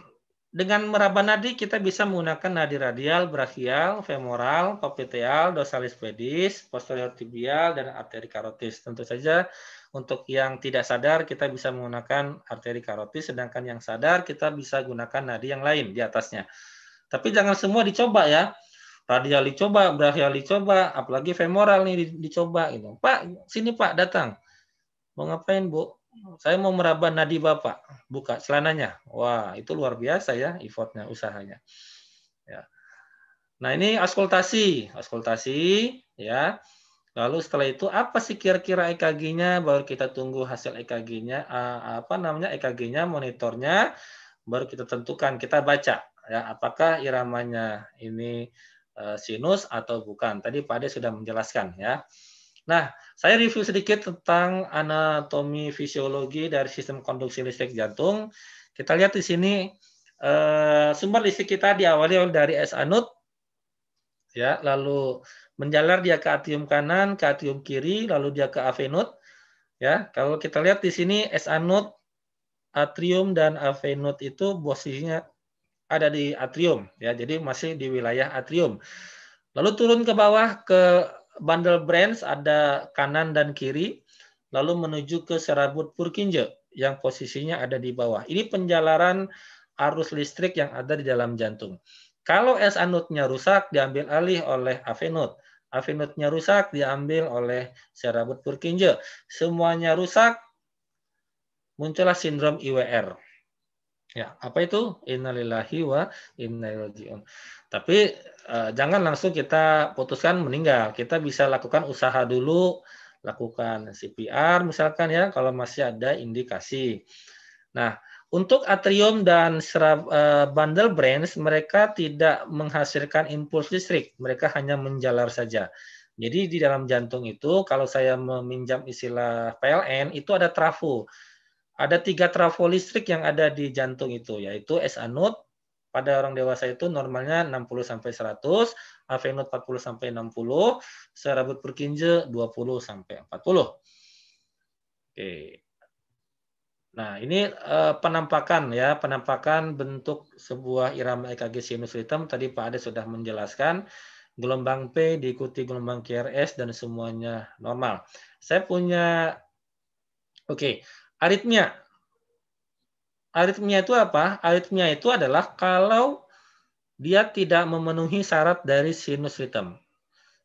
dengan meraba nadi kita bisa menggunakan nadi radial, brachial, femoral, popliteal, dorsalis pedis, posterior tibial, dan arteri karotis. Tentu saja untuk yang tidak sadar kita bisa menggunakan arteri karotis, sedangkan yang sadar kita bisa gunakan nadi yang lain di atasnya. Tapi jangan semua dicoba ya radial dicoba, brachial dicoba, apalagi femoral nih dicoba gitu. Pak, sini Pak datang. Mau ngapain, Bu? Saya mau meraba nadi Bapak. Buka celananya. Wah, itu luar biasa ya effortnya, usahanya. Ya. Nah, ini askultasi, askultasi ya. Lalu setelah itu apa sih kira-kira EKG-nya? Baru kita tunggu hasil EKG-nya apa namanya EKG-nya, monitornya baru kita tentukan, kita baca ya apakah iramanya ini Eh, sinus atau bukan. Tadi Pak Ade sudah menjelaskan ya. Nah, saya review sedikit tentang anatomi fisiologi dari sistem konduksi listrik jantung. Kita lihat di sini eh, sumber listrik kita diawali dari es anut, ya, lalu menjalar dia ke atrium kanan, ke atrium kiri, lalu dia ke AV avenut, ya. Kalau kita lihat di sini es anut, atrium dan AV avenut itu posisinya ada di atrium ya jadi masih di wilayah atrium lalu turun ke bawah ke bundle branch ada kanan dan kiri lalu menuju ke serabut purkinje yang posisinya ada di bawah ini penjalaran arus listrik yang ada di dalam jantung kalau S anodnya rusak diambil alih oleh AV node-nya rusak diambil oleh serabut purkinje semuanya rusak muncullah sindrom IWR Ya, apa itu? Innalillahi wa inna rajiun. Tapi eh, jangan langsung kita putuskan meninggal. Kita bisa lakukan usaha dulu, lakukan CPR misalkan ya kalau masih ada indikasi. Nah, untuk atrium dan serab, eh, bundle brains mereka tidak menghasilkan impuls listrik, mereka hanya menjalar saja. Jadi di dalam jantung itu kalau saya meminjam istilah PLN itu ada trafo ada tiga trafo listrik yang ada di jantung itu, yaitu S node pada orang dewasa itu normalnya 60 sampai 100, AV node 40 sampai 60, serabut purkinje 20 sampai 40. Oke. Nah, ini uh, penampakan ya, penampakan bentuk sebuah irama EKG sinus ritme tadi Pak Ade sudah menjelaskan gelombang P diikuti gelombang QRS dan semuanya normal. Saya punya oke, okay, aritmia. Aritmia itu apa? Aritmia itu adalah kalau dia tidak memenuhi syarat dari sinus ritem.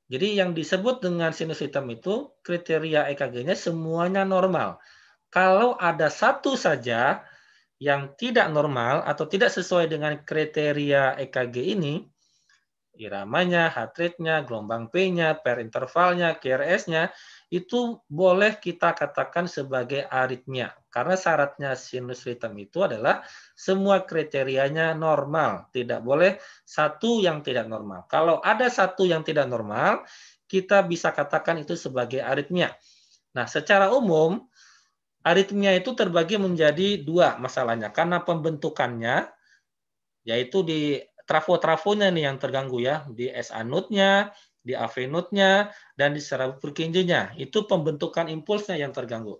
Jadi yang disebut dengan sinus ritem itu kriteria EKG-nya semuanya normal. Kalau ada satu saja yang tidak normal atau tidak sesuai dengan kriteria EKG ini, iramanya, heart rate-nya, gelombang P-nya, per intervalnya, qrs nya itu boleh kita katakan sebagai aritmia. Karena syaratnya sinus ritem itu adalah semua kriterianya normal. Tidak boleh satu yang tidak normal. Kalau ada satu yang tidak normal, kita bisa katakan itu sebagai aritmia. Nah, secara umum, aritmia itu terbagi menjadi dua masalahnya. Karena pembentukannya, yaitu di trafo-trafonya nih yang terganggu ya, di S anutnya, di Avenue-nya dan di serabut purkinjenya. Itu pembentukan impulsnya yang terganggu.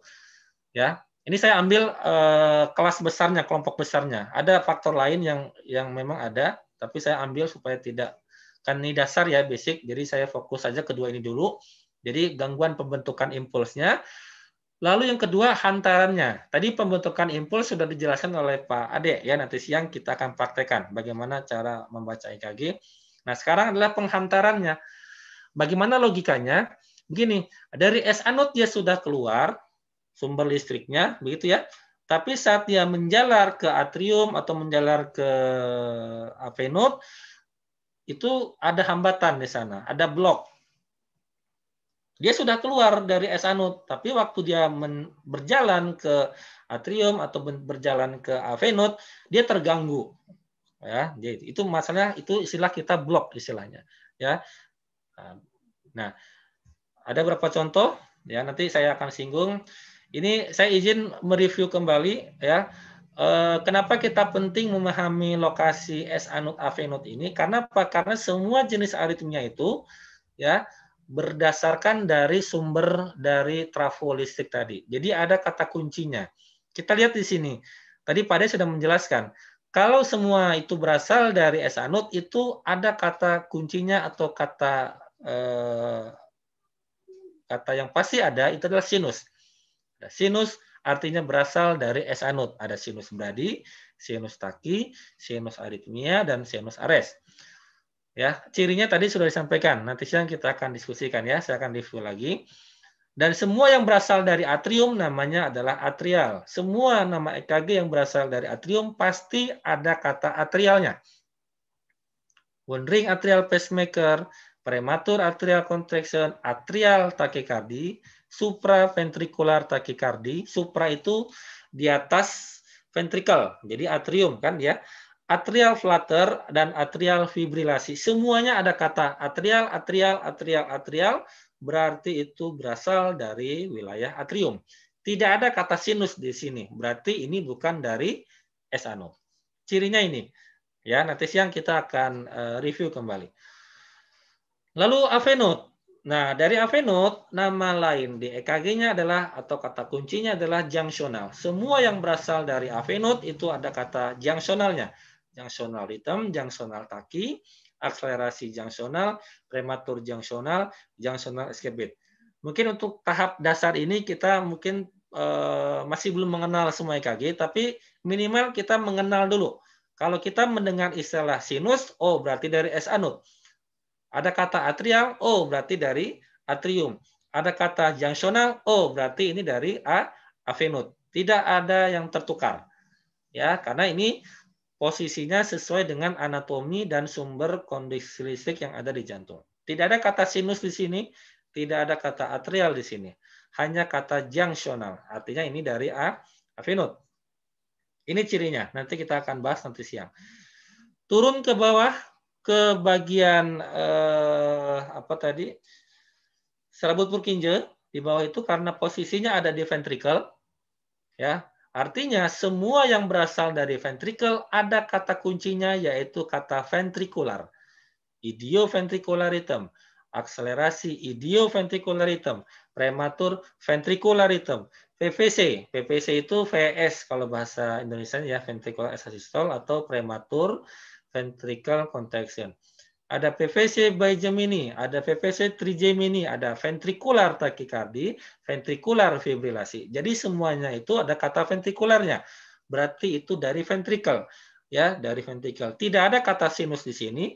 Ya, ini saya ambil eh, kelas besarnya, kelompok besarnya. Ada faktor lain yang yang memang ada, tapi saya ambil supaya tidak kan ini dasar ya basic. Jadi saya fokus saja kedua ini dulu. Jadi gangguan pembentukan impulsnya. Lalu yang kedua hantarannya. Tadi pembentukan impuls sudah dijelaskan oleh Pak Ade ya nanti siang kita akan praktekkan bagaimana cara membaca EKG. Nah sekarang adalah penghantarannya. Bagaimana logikanya? Begini, dari S anode dia sudah keluar sumber listriknya, begitu ya. Tapi saat dia menjalar ke atrium atau menjalar ke eh, AV node itu ada hambatan di sana, ada blok. Dia sudah keluar dari S anode, tapi waktu dia berjalan ke atrium atau berjalan ke AV node dia terganggu. Ya, itu masalah itu istilah kita blok istilahnya. Ya. Nah, Nah, ada beberapa contoh ya nanti saya akan singgung. Ini saya izin mereview kembali ya. Eh, kenapa kita penting memahami lokasi S anut AV anut ini? Karena apa? Karena semua jenis aritmia itu ya berdasarkan dari sumber dari trafo listrik tadi. Jadi ada kata kuncinya. Kita lihat di sini. Tadi pada sudah menjelaskan. Kalau semua itu berasal dari S anut itu ada kata kuncinya atau kata Eh, kata yang pasti ada itu adalah sinus. sinus artinya berasal dari S anut. Ada sinus bradi, sinus taki, sinus aritmia, dan sinus ares. Ya, cirinya tadi sudah disampaikan. Nanti siang kita akan diskusikan ya. Saya akan review lagi. Dan semua yang berasal dari atrium namanya adalah atrial. Semua nama EKG yang berasal dari atrium pasti ada kata atrialnya. Wondering atrial pacemaker, prematur atrial contraction, atrial takikardi, supraventricular takikardi. Supra itu di atas ventrikel, jadi atrium kan ya. Atrial flutter dan atrial fibrilasi. Semuanya ada kata atrial, atrial, atrial, atrial. Berarti itu berasal dari wilayah atrium. Tidak ada kata sinus di sini. Berarti ini bukan dari S Cirinya ini. Ya, nanti siang kita akan eh, review kembali. Lalu avenot. Nah, dari avenot nama lain di EKG-nya adalah atau kata kuncinya adalah junctional. Semua yang berasal dari avenot itu ada kata junctionalnya. Junctional rhythm, junctional taki, akselerasi junctional, prematur junctional, junctional escape beat. Mungkin untuk tahap dasar ini kita mungkin eh, masih belum mengenal semua EKG, tapi minimal kita mengenal dulu. Kalau kita mendengar istilah sinus, oh berarti dari SA node. Ada kata atrial, oh berarti dari atrium. Ada kata junctional, oh berarti ini dari a avenut. Tidak ada yang tertukar. Ya, karena ini posisinya sesuai dengan anatomi dan sumber kondisi listrik yang ada di jantung. Tidak ada kata sinus di sini, tidak ada kata atrial di sini. Hanya kata junctional, artinya ini dari a avenut. Ini cirinya, nanti kita akan bahas nanti siang. Turun ke bawah, ke bagian eh, apa tadi serabut Purkinje di bawah itu karena posisinya ada di ventricle ya artinya semua yang berasal dari ventricle ada kata kuncinya yaitu kata ventricular rhythm akselerasi rhythm prematur rhythm PVC PVC itu VS kalau bahasa Indonesia ya ventricular asystole atau prematur ventricle contraction. Ada PVC by Gemini, ada PVC trigemini, ada ventricular tachycardi, ventricular fibrilasi. Jadi semuanya itu ada kata ventrikularnya. Berarti itu dari ventricle. Ya, dari ventricle. Tidak ada kata sinus di sini,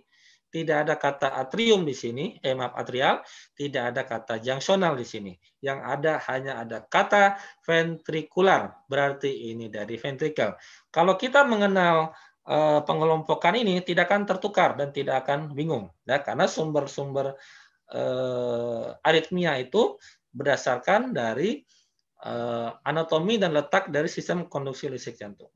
tidak ada kata atrium di sini, eh maaf atrial, tidak ada kata junctional di sini. Yang ada hanya ada kata ventricular, berarti ini dari ventricle. Kalau kita mengenal Eh, pengelompokan ini tidak akan tertukar dan tidak akan bingung ya karena sumber-sumber eh, aritmia itu berdasarkan dari eh, anatomi dan letak dari sistem konduksi listrik jantung.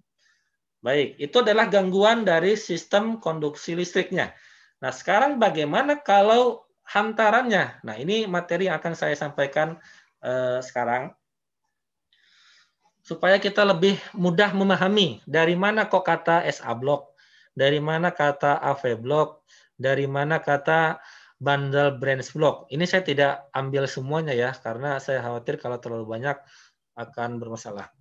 Baik, itu adalah gangguan dari sistem konduksi listriknya. Nah, sekarang bagaimana kalau hantarannya? Nah, ini materi yang akan saya sampaikan eh, sekarang supaya kita lebih mudah memahami dari mana kok kata SA Block, dari mana kata AV Block, dari mana kata bundle branch block. Ini saya tidak ambil semuanya ya, karena saya khawatir kalau terlalu banyak akan bermasalah.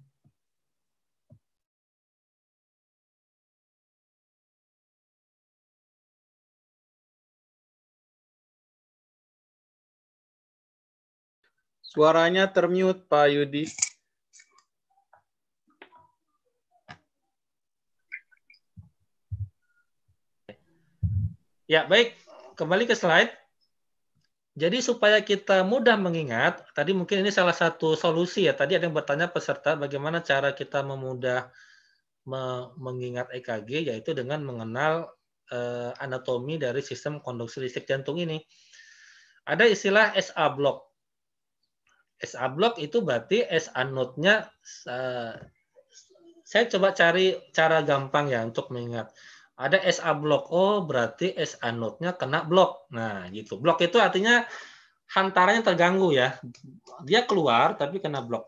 Suaranya termute, Pak Yudi. Ya, baik. Kembali ke slide. Jadi supaya kita mudah mengingat, tadi mungkin ini salah satu solusi ya. Tadi ada yang bertanya peserta bagaimana cara kita memudah mengingat EKG yaitu dengan mengenal eh, anatomi dari sistem konduksi listrik jantung ini. Ada istilah SA block. SA block itu berarti SA node-nya eh, saya coba cari cara gampang ya untuk mengingat. Ada SA block O berarti SA node-nya kena block Nah, gitu. block itu artinya hantarannya terganggu ya. Dia keluar tapi kena block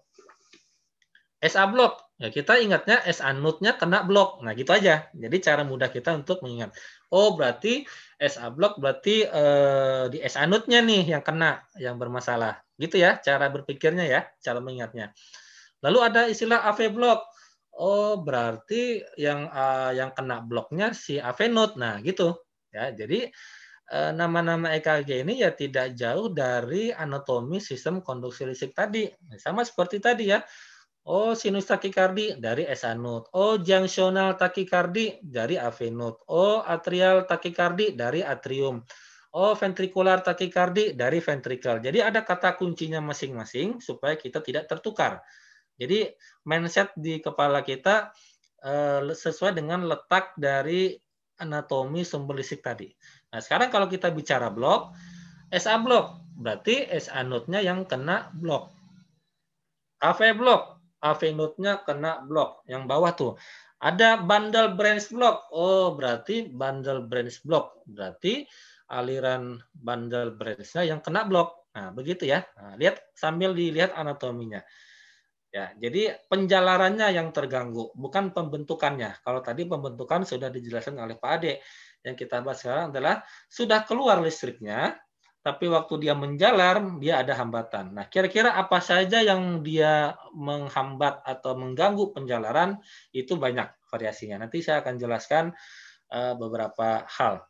SA block Ya, kita ingatnya SA node-nya kena block Nah, gitu aja. Jadi cara mudah kita untuk mengingat. Oh, berarti SA block berarti eh, di SA node-nya nih yang kena, yang bermasalah. Gitu ya cara berpikirnya ya, cara mengingatnya. Lalu ada istilah AV block oh berarti yang uh, yang kena bloknya si AV node, Nah, gitu. Ya, jadi eh, nama-nama EKG ini ya tidak jauh dari anatomi sistem konduksi listrik tadi. Sama seperti tadi ya. Oh, sinus takikardi dari SA node. Oh, junctional takikardi dari AV node. Oh, atrial takikardi dari atrium. Oh, ventricular takikardi dari ventricle. Jadi ada kata kuncinya masing-masing supaya kita tidak tertukar. Jadi mindset di kepala kita uh, sesuai dengan letak dari anatomi sumber listrik tadi. Nah, sekarang kalau kita bicara blok, SA blok berarti SA node-nya yang kena blok. AV blok, AV node-nya kena blok yang bawah tuh. Ada bundle branch block. Oh, berarti bundle branch block. Berarti aliran bundle branch-nya yang kena blok. Nah, begitu ya. Nah, lihat sambil dilihat anatominya. Ya, jadi penjalarannya yang terganggu, bukan pembentukannya. Kalau tadi pembentukan sudah dijelaskan oleh Pak Ade. Yang kita bahas sekarang adalah sudah keluar listriknya, tapi waktu dia menjalar dia ada hambatan. Nah, kira-kira apa saja yang dia menghambat atau mengganggu penjalaran itu banyak variasinya. Nanti saya akan jelaskan eh, beberapa hal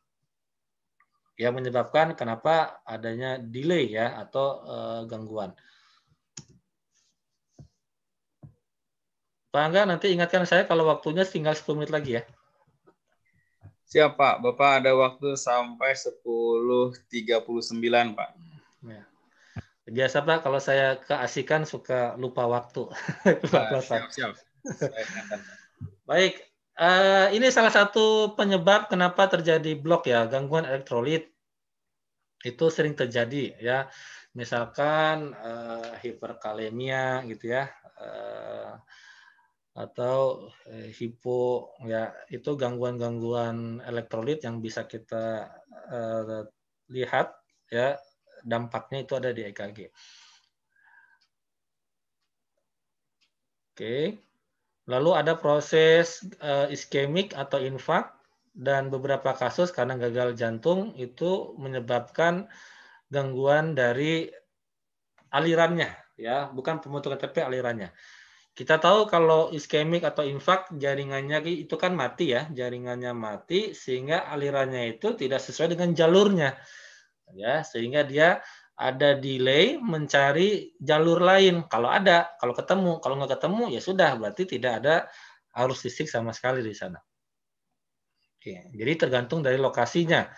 yang menyebabkan kenapa adanya delay ya atau eh, gangguan. Pak Angga nanti ingatkan saya kalau waktunya tinggal 10 menit lagi ya. Siap Pak, Bapak ada waktu sampai 10.39 Pak. Hmm, ya. Biasa Pak, kalau saya keasikan suka lupa waktu. Ah, siap, siap. Baik, uh, ini salah satu penyebab kenapa terjadi blok ya, gangguan elektrolit. Itu sering terjadi ya. Misalkan uh, hiperkalemia gitu ya. Uh, atau eh, hipo ya itu gangguan-gangguan elektrolit yang bisa kita eh, lihat ya dampaknya itu ada di EKG. Oke. Lalu ada proses eh, iskemik atau infak dan beberapa kasus karena gagal jantung itu menyebabkan gangguan dari alirannya ya, bukan pembentukan tapi alirannya. Kita tahu kalau iskemik atau infak jaringannya itu kan mati ya, jaringannya mati sehingga alirannya itu tidak sesuai dengan jalurnya. Ya, sehingga dia ada delay mencari jalur lain. Kalau ada, kalau ketemu, kalau nggak ketemu ya sudah berarti tidak ada arus listrik sama sekali di sana. Oke, jadi tergantung dari lokasinya.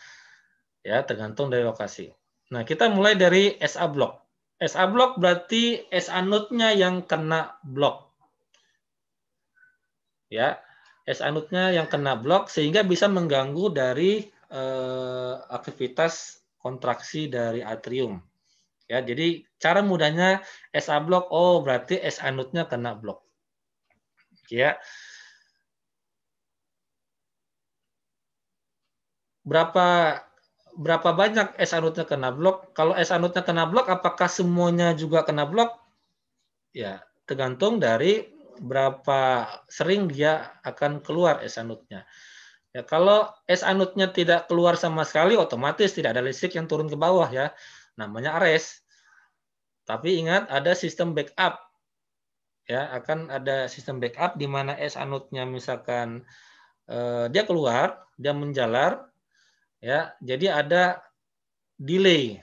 Ya, tergantung dari lokasi. Nah, kita mulai dari SA block. SA block berarti SA node-nya yang kena block ya es anutnya yang kena blok sehingga bisa mengganggu dari eh, aktivitas kontraksi dari atrium. Ya, jadi cara mudahnya SA blok, oh berarti S anutnya kena blok. Ya. Berapa berapa banyak S anutnya kena blok? Kalau S anutnya kena blok, apakah semuanya juga kena blok? Ya, tergantung dari berapa sering dia akan keluar es anutnya. Ya, kalau es anutnya tidak keluar sama sekali, otomatis tidak ada listrik yang turun ke bawah ya. Namanya ares. Tapi ingat ada sistem backup. Ya, akan ada sistem backup di mana es anutnya misalkan eh, dia keluar, dia menjalar ya. Jadi ada delay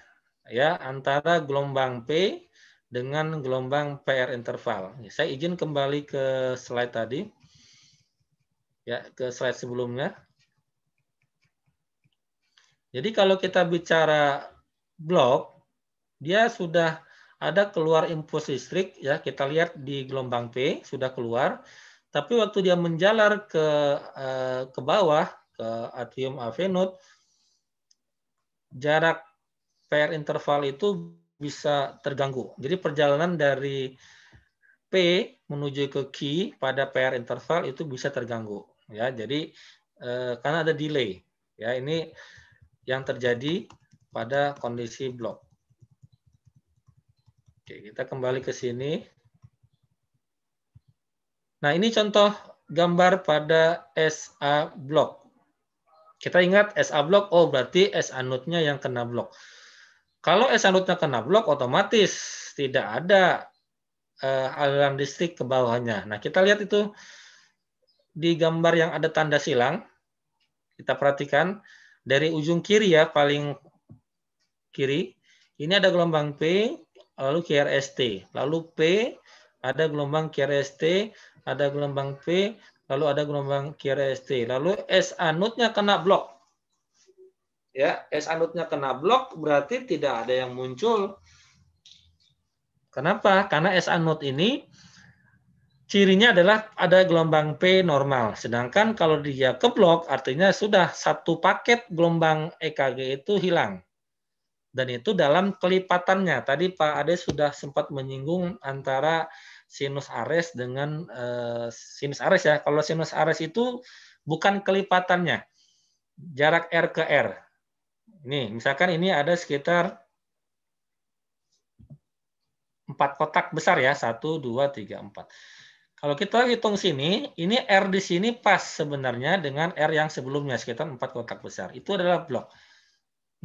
ya antara gelombang P dengan gelombang PR interval. Saya izin kembali ke slide tadi. Ya, ke slide sebelumnya. Jadi kalau kita bicara blok, dia sudah ada keluar impuls listrik ya, kita lihat di gelombang P sudah keluar. Tapi waktu dia menjalar ke eh, ke bawah ke atrium avenut jarak PR interval itu bisa terganggu. Jadi perjalanan dari P menuju ke Q pada PR interval itu bisa terganggu. Ya, jadi eh, karena ada delay. Ya, ini yang terjadi pada kondisi blok. Oke, kita kembali ke sini. Nah, ini contoh gambar pada SA blok. Kita ingat SA blok, oh berarti SA node-nya yang kena blok. Kalau S nya kena blok, otomatis tidak ada uh, aliran listrik ke bawahnya. Nah, kita lihat itu di gambar yang ada tanda silang. Kita perhatikan dari ujung kiri ya, paling kiri. Ini ada gelombang P, lalu QRST. Lalu P, ada gelombang QRST, ada gelombang P, lalu ada gelombang QRST. Lalu S anutnya kena blok ya S anutnya kena blok berarti tidak ada yang muncul. Kenapa? Karena S anut ini cirinya adalah ada gelombang P normal. Sedangkan kalau dia ke blok artinya sudah satu paket gelombang EKG itu hilang. Dan itu dalam kelipatannya. Tadi Pak Ade sudah sempat menyinggung antara sinus ares dengan e, sinus ares ya. Kalau sinus ares itu bukan kelipatannya. Jarak R ke R. Ini misalkan ini ada sekitar empat kotak besar ya, satu, dua, tiga, empat. Kalau kita hitung sini, ini R di sini pas sebenarnya dengan R yang sebelumnya, sekitar empat kotak besar. Itu adalah blok.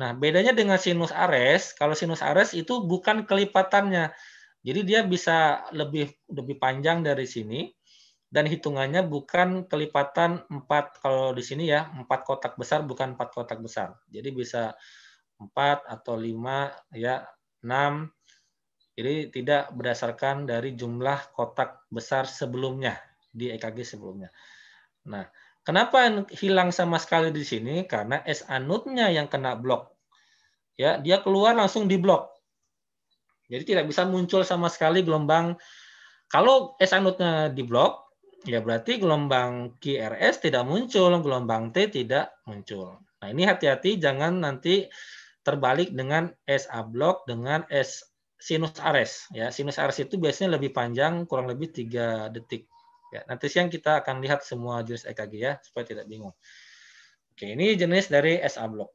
Nah, bedanya dengan sinus ares, kalau sinus ares itu bukan kelipatannya. Jadi dia bisa lebih lebih panjang dari sini, dan hitungannya bukan kelipatan empat kalau di sini ya empat kotak besar bukan empat kotak besar. Jadi bisa empat atau lima ya enam Jadi tidak berdasarkan dari jumlah kotak besar sebelumnya di EKG sebelumnya. Nah, kenapa hilang sama sekali di sini? Karena S anutnya yang kena blok. Ya, dia keluar langsung di blok. Jadi tidak bisa muncul sama sekali gelombang kalau S anutnya di blok, ya berarti gelombang QRS tidak muncul, gelombang T tidak muncul. Nah ini hati-hati jangan nanti terbalik dengan SA block dengan S sinus ares ya sinus ares itu biasanya lebih panjang kurang lebih tiga detik ya nanti siang kita akan lihat semua jenis EKG ya supaya tidak bingung oke ini jenis dari SA block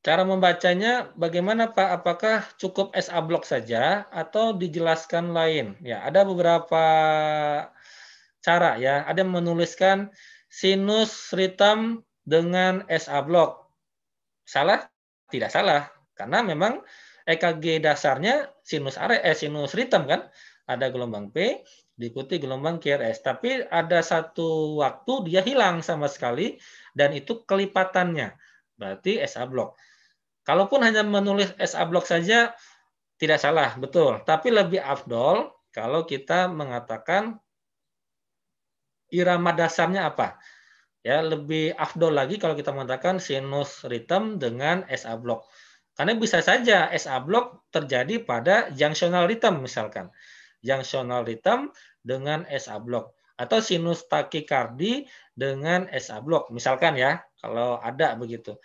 Cara membacanya bagaimana Pak? Apakah cukup SA Block saja atau dijelaskan lain? Ya, ada beberapa cara ya. Ada yang menuliskan sinus ritam dengan SA Block. Salah? Tidak salah. Karena memang EKG dasarnya sinus are eh, sinus ritam kan. Ada gelombang P diikuti gelombang QRS. Tapi ada satu waktu dia hilang sama sekali dan itu kelipatannya. Berarti SA Block. Kalaupun hanya menulis SA block saja tidak salah, betul. Tapi lebih afdol kalau kita mengatakan irama dasarnya apa. Ya, lebih afdol lagi kalau kita mengatakan sinus rhythm dengan SA block. Karena bisa saja SA block terjadi pada junctional rhythm misalkan. Junctional rhythm dengan SA block atau sinus takikardi dengan SA block misalkan ya, kalau ada begitu.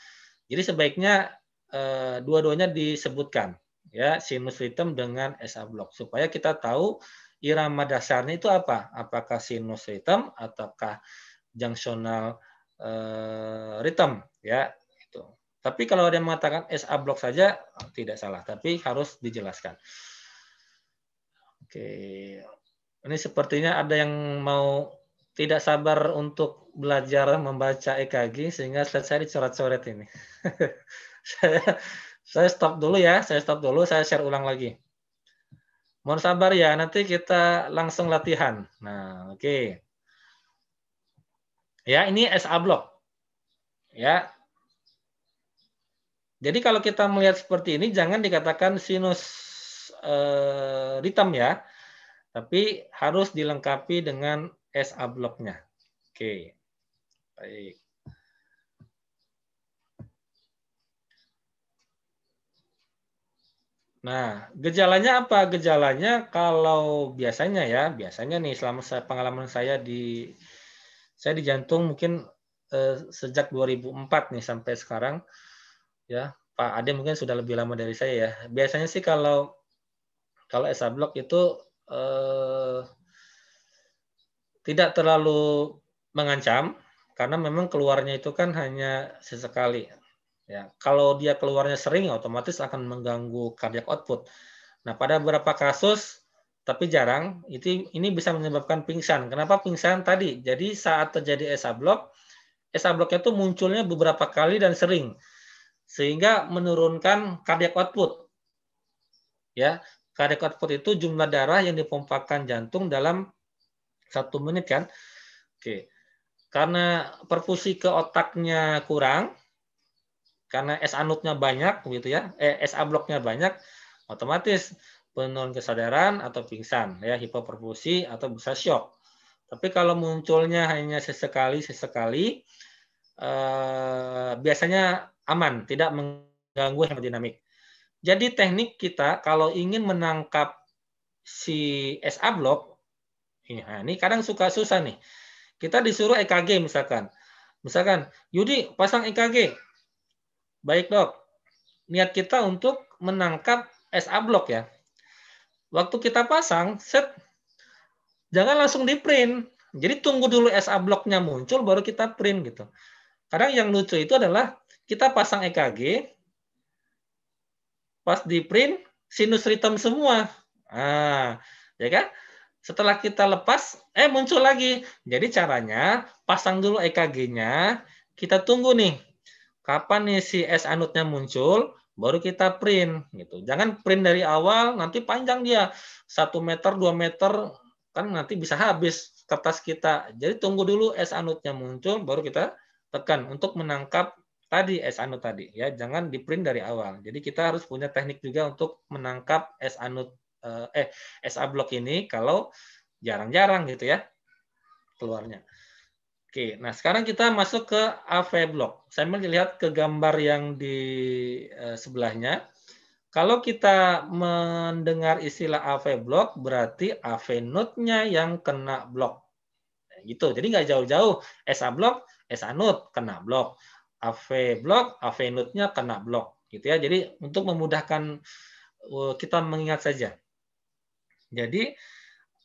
Jadi sebaiknya Eh, dua-duanya disebutkan ya sinus ritem dengan SA block supaya kita tahu irama dasarnya itu apa? Apakah sinus ritem ataukah junctional uh, ritem ya itu. Tapi kalau ada yang mengatakan SA block saja tidak salah, tapi harus dijelaskan. Oke. Ini sepertinya ada yang mau tidak sabar untuk belajar membaca EKG sehingga selesai saya dicoret-coret ini. saya, saya stop dulu ya, saya stop dulu, saya share ulang lagi. Mohon sabar ya, nanti kita langsung latihan. Nah, oke. Okay. Ya, ini SA block. Ya. Jadi kalau kita melihat seperti ini jangan dikatakan sinus eh, ritem ya. Tapi harus dilengkapi dengan SA block-nya. Oke. Okay. Baik. Nah, gejalanya apa? Gejalanya kalau biasanya ya, biasanya nih selama saya, pengalaman saya di saya di jantung mungkin eh, sejak 2004 nih sampai sekarang ya, Pak Ade mungkin sudah lebih lama dari saya ya. Biasanya sih kalau kalau SA Block itu eh, tidak terlalu mengancam karena memang keluarnya itu kan hanya sesekali Ya, kalau dia keluarnya sering, otomatis akan mengganggu cardiac output. Nah, pada beberapa kasus, tapi jarang, itu ini bisa menyebabkan pingsan. Kenapa pingsan tadi? Jadi saat terjadi SA block, SA blocknya itu munculnya beberapa kali dan sering, sehingga menurunkan cardiac output. Ya, cardiac output itu jumlah darah yang dipompakan jantung dalam satu menit kan. Oke, karena perfusi ke otaknya kurang, karena SA node banyak begitu ya, eh, SA bloknya banyak, otomatis penurun kesadaran atau pingsan ya hipoperfusi atau bisa shock. Tapi kalau munculnya hanya sesekali sesekali eh, biasanya aman, tidak mengganggu hemodinamik. Jadi teknik kita kalau ingin menangkap si SA blok nah ini kadang suka susah nih. Kita disuruh EKG misalkan. Misalkan, Yudi pasang EKG, Baik dok, niat kita untuk menangkap SA block ya. Waktu kita pasang, set, jangan langsung di print. Jadi tunggu dulu SA blocknya muncul, baru kita print gitu. Kadang yang lucu itu adalah kita pasang EKG, pas di print sinus ritem semua. Ah, ya kan? Setelah kita lepas, eh muncul lagi. Jadi caranya pasang dulu EKG-nya, kita tunggu nih kapan nih si S anutnya muncul, baru kita print gitu. Jangan print dari awal, nanti panjang dia satu meter, dua meter, kan nanti bisa habis kertas kita. Jadi tunggu dulu S anutnya muncul, baru kita tekan untuk menangkap tadi S anut tadi ya. Jangan di print dari awal. Jadi kita harus punya teknik juga untuk menangkap S anut eh, eh SA block ini kalau jarang-jarang gitu ya keluarnya. Oke, nah sekarang kita masuk ke AV block. Saya melihat ke gambar yang di eh, sebelahnya. Kalau kita mendengar istilah AV block, berarti AV node-nya yang kena block. Nah, gitu. Jadi nggak jauh-jauh. SA block, SA node kena block. AV block, AV node-nya kena block. Gitu ya. Jadi untuk memudahkan eh, kita mengingat saja. Jadi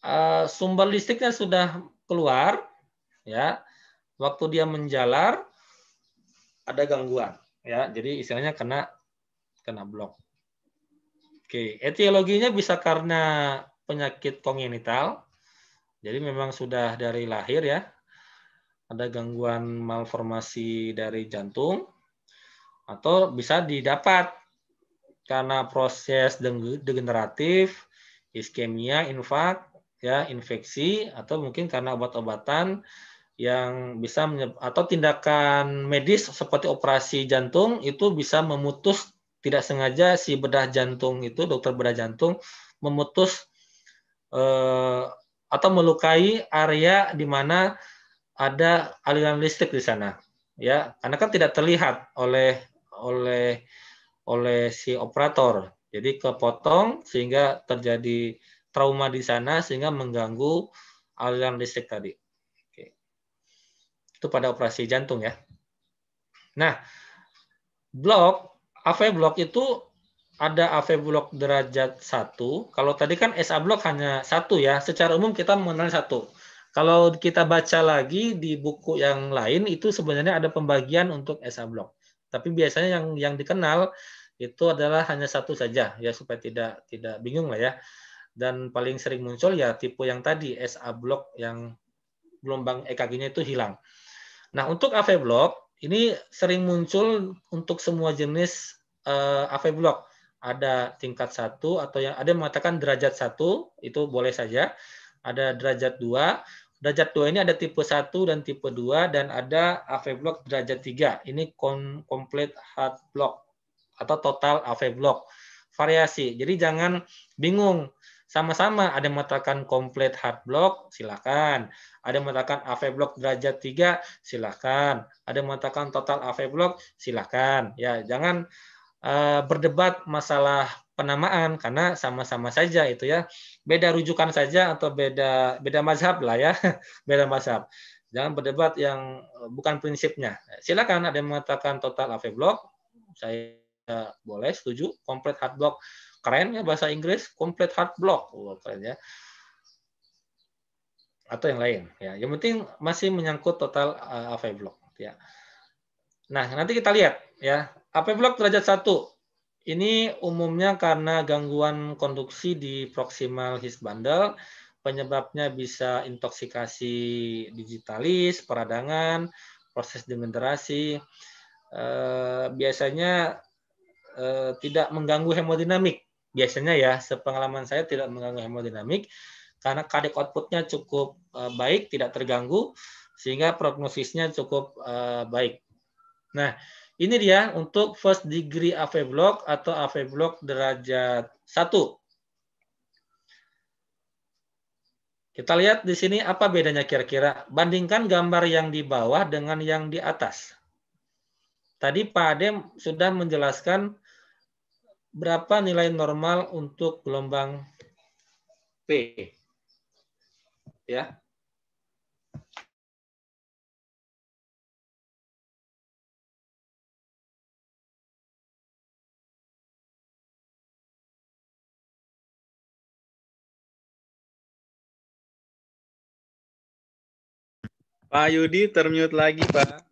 eh, sumber listriknya sudah keluar, ya Waktu dia menjalar ada gangguan ya. Jadi istilahnya kena kena blok. Oke, etiologinya bisa karena penyakit kongenital. Jadi memang sudah dari lahir ya. Ada gangguan malformasi dari jantung atau bisa didapat karena proses degeneratif, iskemia, infak, ya infeksi atau mungkin karena obat-obatan yang bisa atau tindakan medis seperti operasi jantung itu bisa memutus tidak sengaja si bedah jantung itu dokter bedah jantung memutus eh, atau melukai area di mana ada aliran listrik di sana ya karena kan tidak terlihat oleh oleh oleh si operator jadi kepotong sehingga terjadi trauma di sana sehingga mengganggu aliran listrik tadi itu pada operasi jantung ya. Nah, blok AV blok itu ada AV blok derajat 1. Kalau tadi kan SA blok hanya satu ya. Secara umum kita mengenal satu. Kalau kita baca lagi di buku yang lain itu sebenarnya ada pembagian untuk SA blok. Tapi biasanya yang yang dikenal itu adalah hanya satu saja ya supaya tidak tidak bingung lah ya. Dan paling sering muncul ya tipe yang tadi SA blok yang gelombang EKG-nya itu hilang. Nah, untuk AV block ini sering muncul untuk semua jenis uh, eh, AV block. Ada tingkat satu atau yang ada yang mengatakan derajat satu itu boleh saja. Ada derajat dua. Derajat dua ini ada tipe satu dan tipe dua dan ada AV block derajat tiga. Ini complete hard block atau total AV block. Variasi. Jadi jangan bingung sama-sama ada yang mengatakan komplit hard block, silakan. Ada yang mengatakan AV block derajat 3, silakan. Ada yang mengatakan total AV block, silakan. Ya, jangan uh, berdebat masalah penamaan karena sama-sama saja itu ya. Beda rujukan saja atau beda beda mazhab lah ya. beda mazhab. Jangan berdebat yang eh, bukan prinsipnya. Silakan ada yang mengatakan total AV block, saya boleh setuju, complete hard block keren ya bahasa Inggris complete hard block ya atau yang lain ya yang penting masih menyangkut total uh, eh, AV block ya nah nanti kita lihat ya AV block derajat satu ini umumnya karena gangguan konduksi di proximal his bundle penyebabnya bisa intoksikasi digitalis peradangan proses degenerasi eh, biasanya eh, tidak mengganggu hemodinamik biasanya ya sepengalaman saya tidak mengganggu hemodinamik karena cardiac outputnya cukup uh, baik, tidak terganggu, sehingga prognosisnya cukup uh, baik. Nah, ini dia untuk first degree AV block atau AV block derajat 1. Kita lihat di sini apa bedanya kira-kira. Bandingkan gambar yang di bawah dengan yang di atas. Tadi Pak Adem sudah menjelaskan berapa nilai normal untuk gelombang P? Ya. Pak Yudi termute lagi, Pak.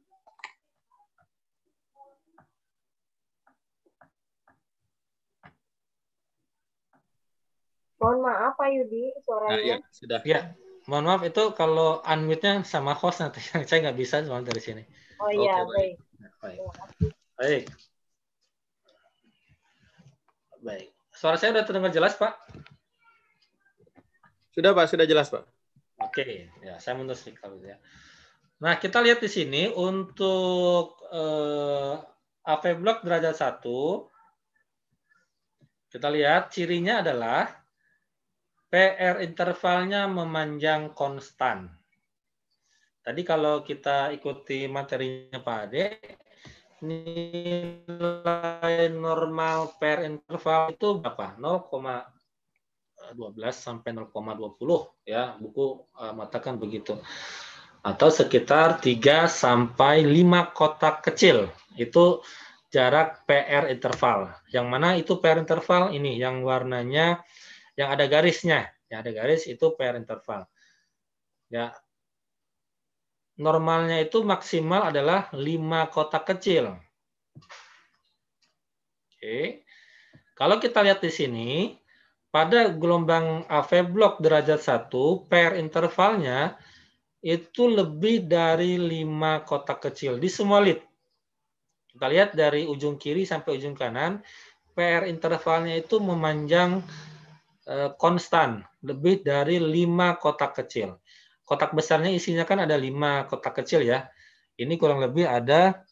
Mohon maaf Pak Yudi suaranya. Nah, ya, sudah ya. Mohon maaf itu kalau unmute-nya sama host nanti saya nggak bisa cuma dari sini. Oh iya, okay, baik. Baik. Nah, baik. Baik. Suara saya sudah terdengar jelas, Pak? Sudah, Pak. Sudah jelas, Pak. Oke, okay. ya saya mundur sedikit kalau ya. Nah, kita lihat di sini untuk eh, AV block derajat 1 kita lihat cirinya adalah PR intervalnya memanjang konstan. Tadi kalau kita ikuti materinya Pak Ade, nilai normal PR interval itu berapa? 0,12 sampai 0,20 ya, buku uh, begitu. Atau sekitar 3 sampai 5 kotak kecil. Itu jarak PR interval. Yang mana itu PR interval ini yang warnanya yang ada garisnya. Yang ada garis itu PR interval. Ya. Normalnya itu maksimal adalah lima kotak kecil. Oke. Kalau kita lihat di sini, pada gelombang AV block derajat satu, PR intervalnya itu lebih dari 5 kotak kecil di semua lead. Kita lihat dari ujung kiri sampai ujung kanan, PR intervalnya itu memanjang Eh, konstan lebih dari lima kotak kecil. Kotak besarnya isinya kan ada lima kotak kecil ya. Ini kurang lebih ada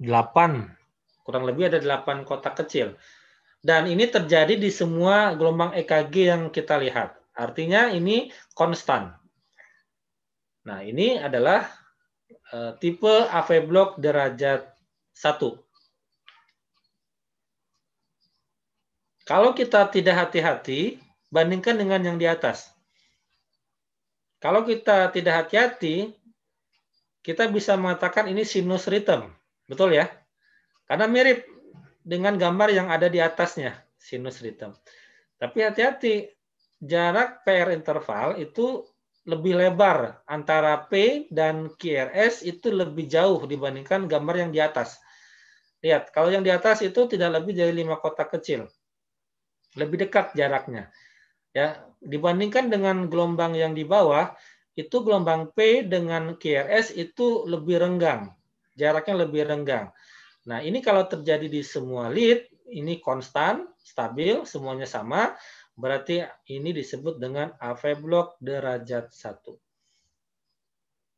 delapan, kurang lebih ada delapan kotak kecil. Dan ini terjadi di semua gelombang EKG yang kita lihat. Artinya ini konstan. Nah, ini adalah eh, tipe AV block derajat 1. Kalau kita tidak hati-hati, bandingkan dengan yang di atas. Kalau kita tidak hati-hati, kita bisa mengatakan ini sinus rhythm. Betul ya? Karena mirip dengan gambar yang ada di atasnya, sinus rhythm. Tapi hati-hati, jarak PR interval itu lebih lebar antara P dan QRS itu lebih jauh dibandingkan gambar yang di atas. Lihat, kalau yang di atas itu tidak lebih dari lima kotak kecil lebih dekat jaraknya. Ya, dibandingkan dengan gelombang yang di bawah, itu gelombang P dengan QRS itu lebih renggang, jaraknya lebih renggang. Nah, ini kalau terjadi di semua lead, ini konstan, stabil, semuanya sama, berarti ini disebut dengan AV block derajat 1.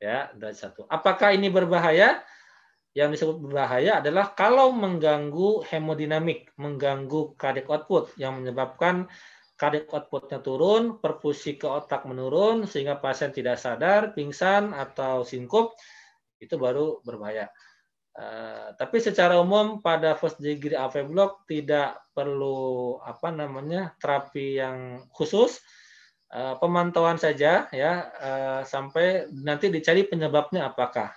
Ya, derajat 1. Apakah ini berbahaya? yang disebut berbahaya adalah kalau mengganggu hemodinamik, mengganggu cardiac output yang menyebabkan cardiac outputnya turun, perfusi ke otak menurun sehingga pasien tidak sadar, pingsan atau singkup itu baru berbahaya. Uh, tapi secara umum pada first degree AV block tidak perlu apa namanya terapi yang khusus uh, pemantauan saja ya uh, sampai nanti dicari penyebabnya apakah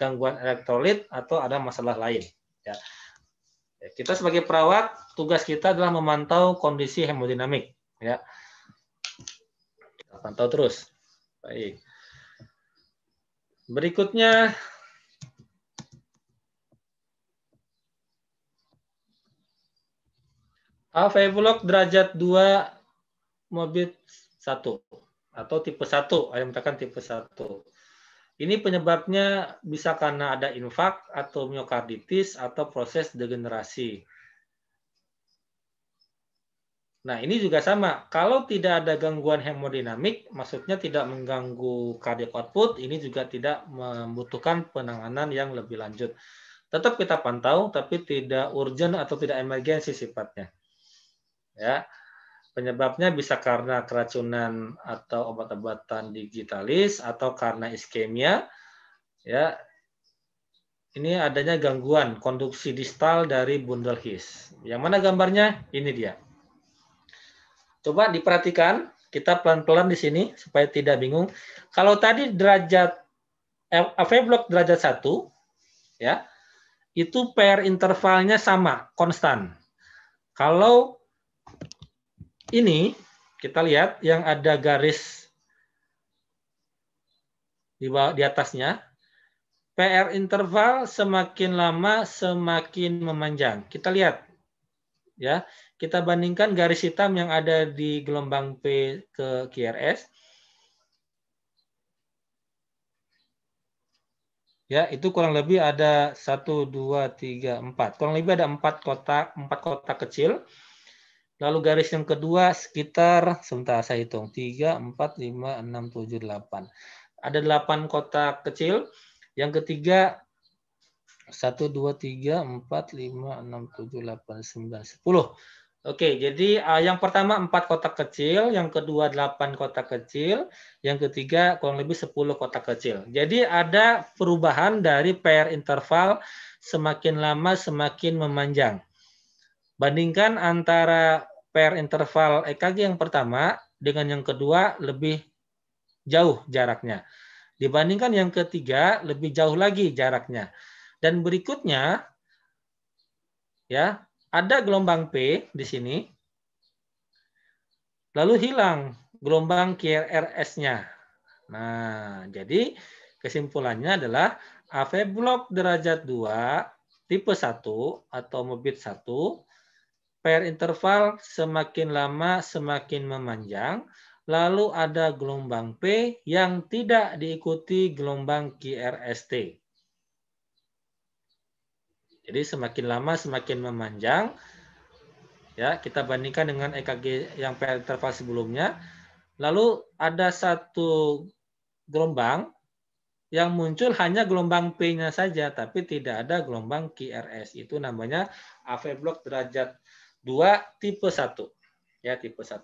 gangguan elektrolit atau ada masalah lain. Ya. ya. Kita sebagai perawat tugas kita adalah memantau kondisi hemodinamik. Ya. Kita pantau terus. Baik. Berikutnya block derajat 2 mobil 1 atau tipe 1, ayam tekan tipe 1. Ini penyebabnya bisa karena ada infak atau miokarditis atau proses degenerasi. Nah, ini juga sama. Kalau tidak ada gangguan hemodinamik, maksudnya tidak mengganggu cardiac output, ini juga tidak membutuhkan penanganan yang lebih lanjut. Tetap kita pantau, tapi tidak urgent atau tidak emergensi sifatnya. Ya. Penyebabnya bisa karena keracunan atau obat-obatan digitalis atau karena iskemia. Ya, ini adanya gangguan konduksi distal dari bundel His. Yang mana gambarnya? Ini dia. Coba diperhatikan, kita pelan-pelan di sini supaya tidak bingung. Kalau tadi derajat eh, AV block derajat satu, ya, itu PR intervalnya sama, konstan. Kalau ini kita lihat yang ada garis di bawah di atasnya PR interval semakin lama semakin memanjang. Kita lihat ya, kita bandingkan garis hitam yang ada di gelombang P ke QRS. Ya, itu kurang lebih ada 1 2 3 4. Kurang lebih ada 4 kotak, 4 kotak kecil Lalu garis yang kedua sekitar, sebentar saya hitung, 3, 4, 5, 6, 7, 8. Ada 8 kotak kecil. Yang ketiga, 1, 2, 3, 4, 5, 6, 7, 8, 9, 10. Oke, jadi eh, yang pertama 4 kotak kecil, yang kedua 8 kotak kecil, yang ketiga kurang lebih 10 kotak kecil. Jadi ada perubahan dari pair interval semakin lama semakin memanjang. Bandingkan antara Per interval EKG yang pertama dengan yang kedua lebih jauh jaraknya. Dibandingkan yang ketiga lebih jauh lagi jaraknya. Dan berikutnya ya, ada gelombang P di sini. Lalu hilang gelombang QRS-nya. Nah, jadi kesimpulannya adalah AV blok derajat 2 tipe 1 atau mobit 1 PR interval semakin lama semakin memanjang, lalu ada gelombang P yang tidak diikuti gelombang QRST. Jadi semakin lama semakin memanjang. Ya, kita bandingkan dengan EKG yang PR interval sebelumnya. Lalu ada satu gelombang yang muncul hanya gelombang P-nya saja, tapi tidak ada gelombang QRS. Itu namanya AV block derajat 2 tipe 1 ya tipe 1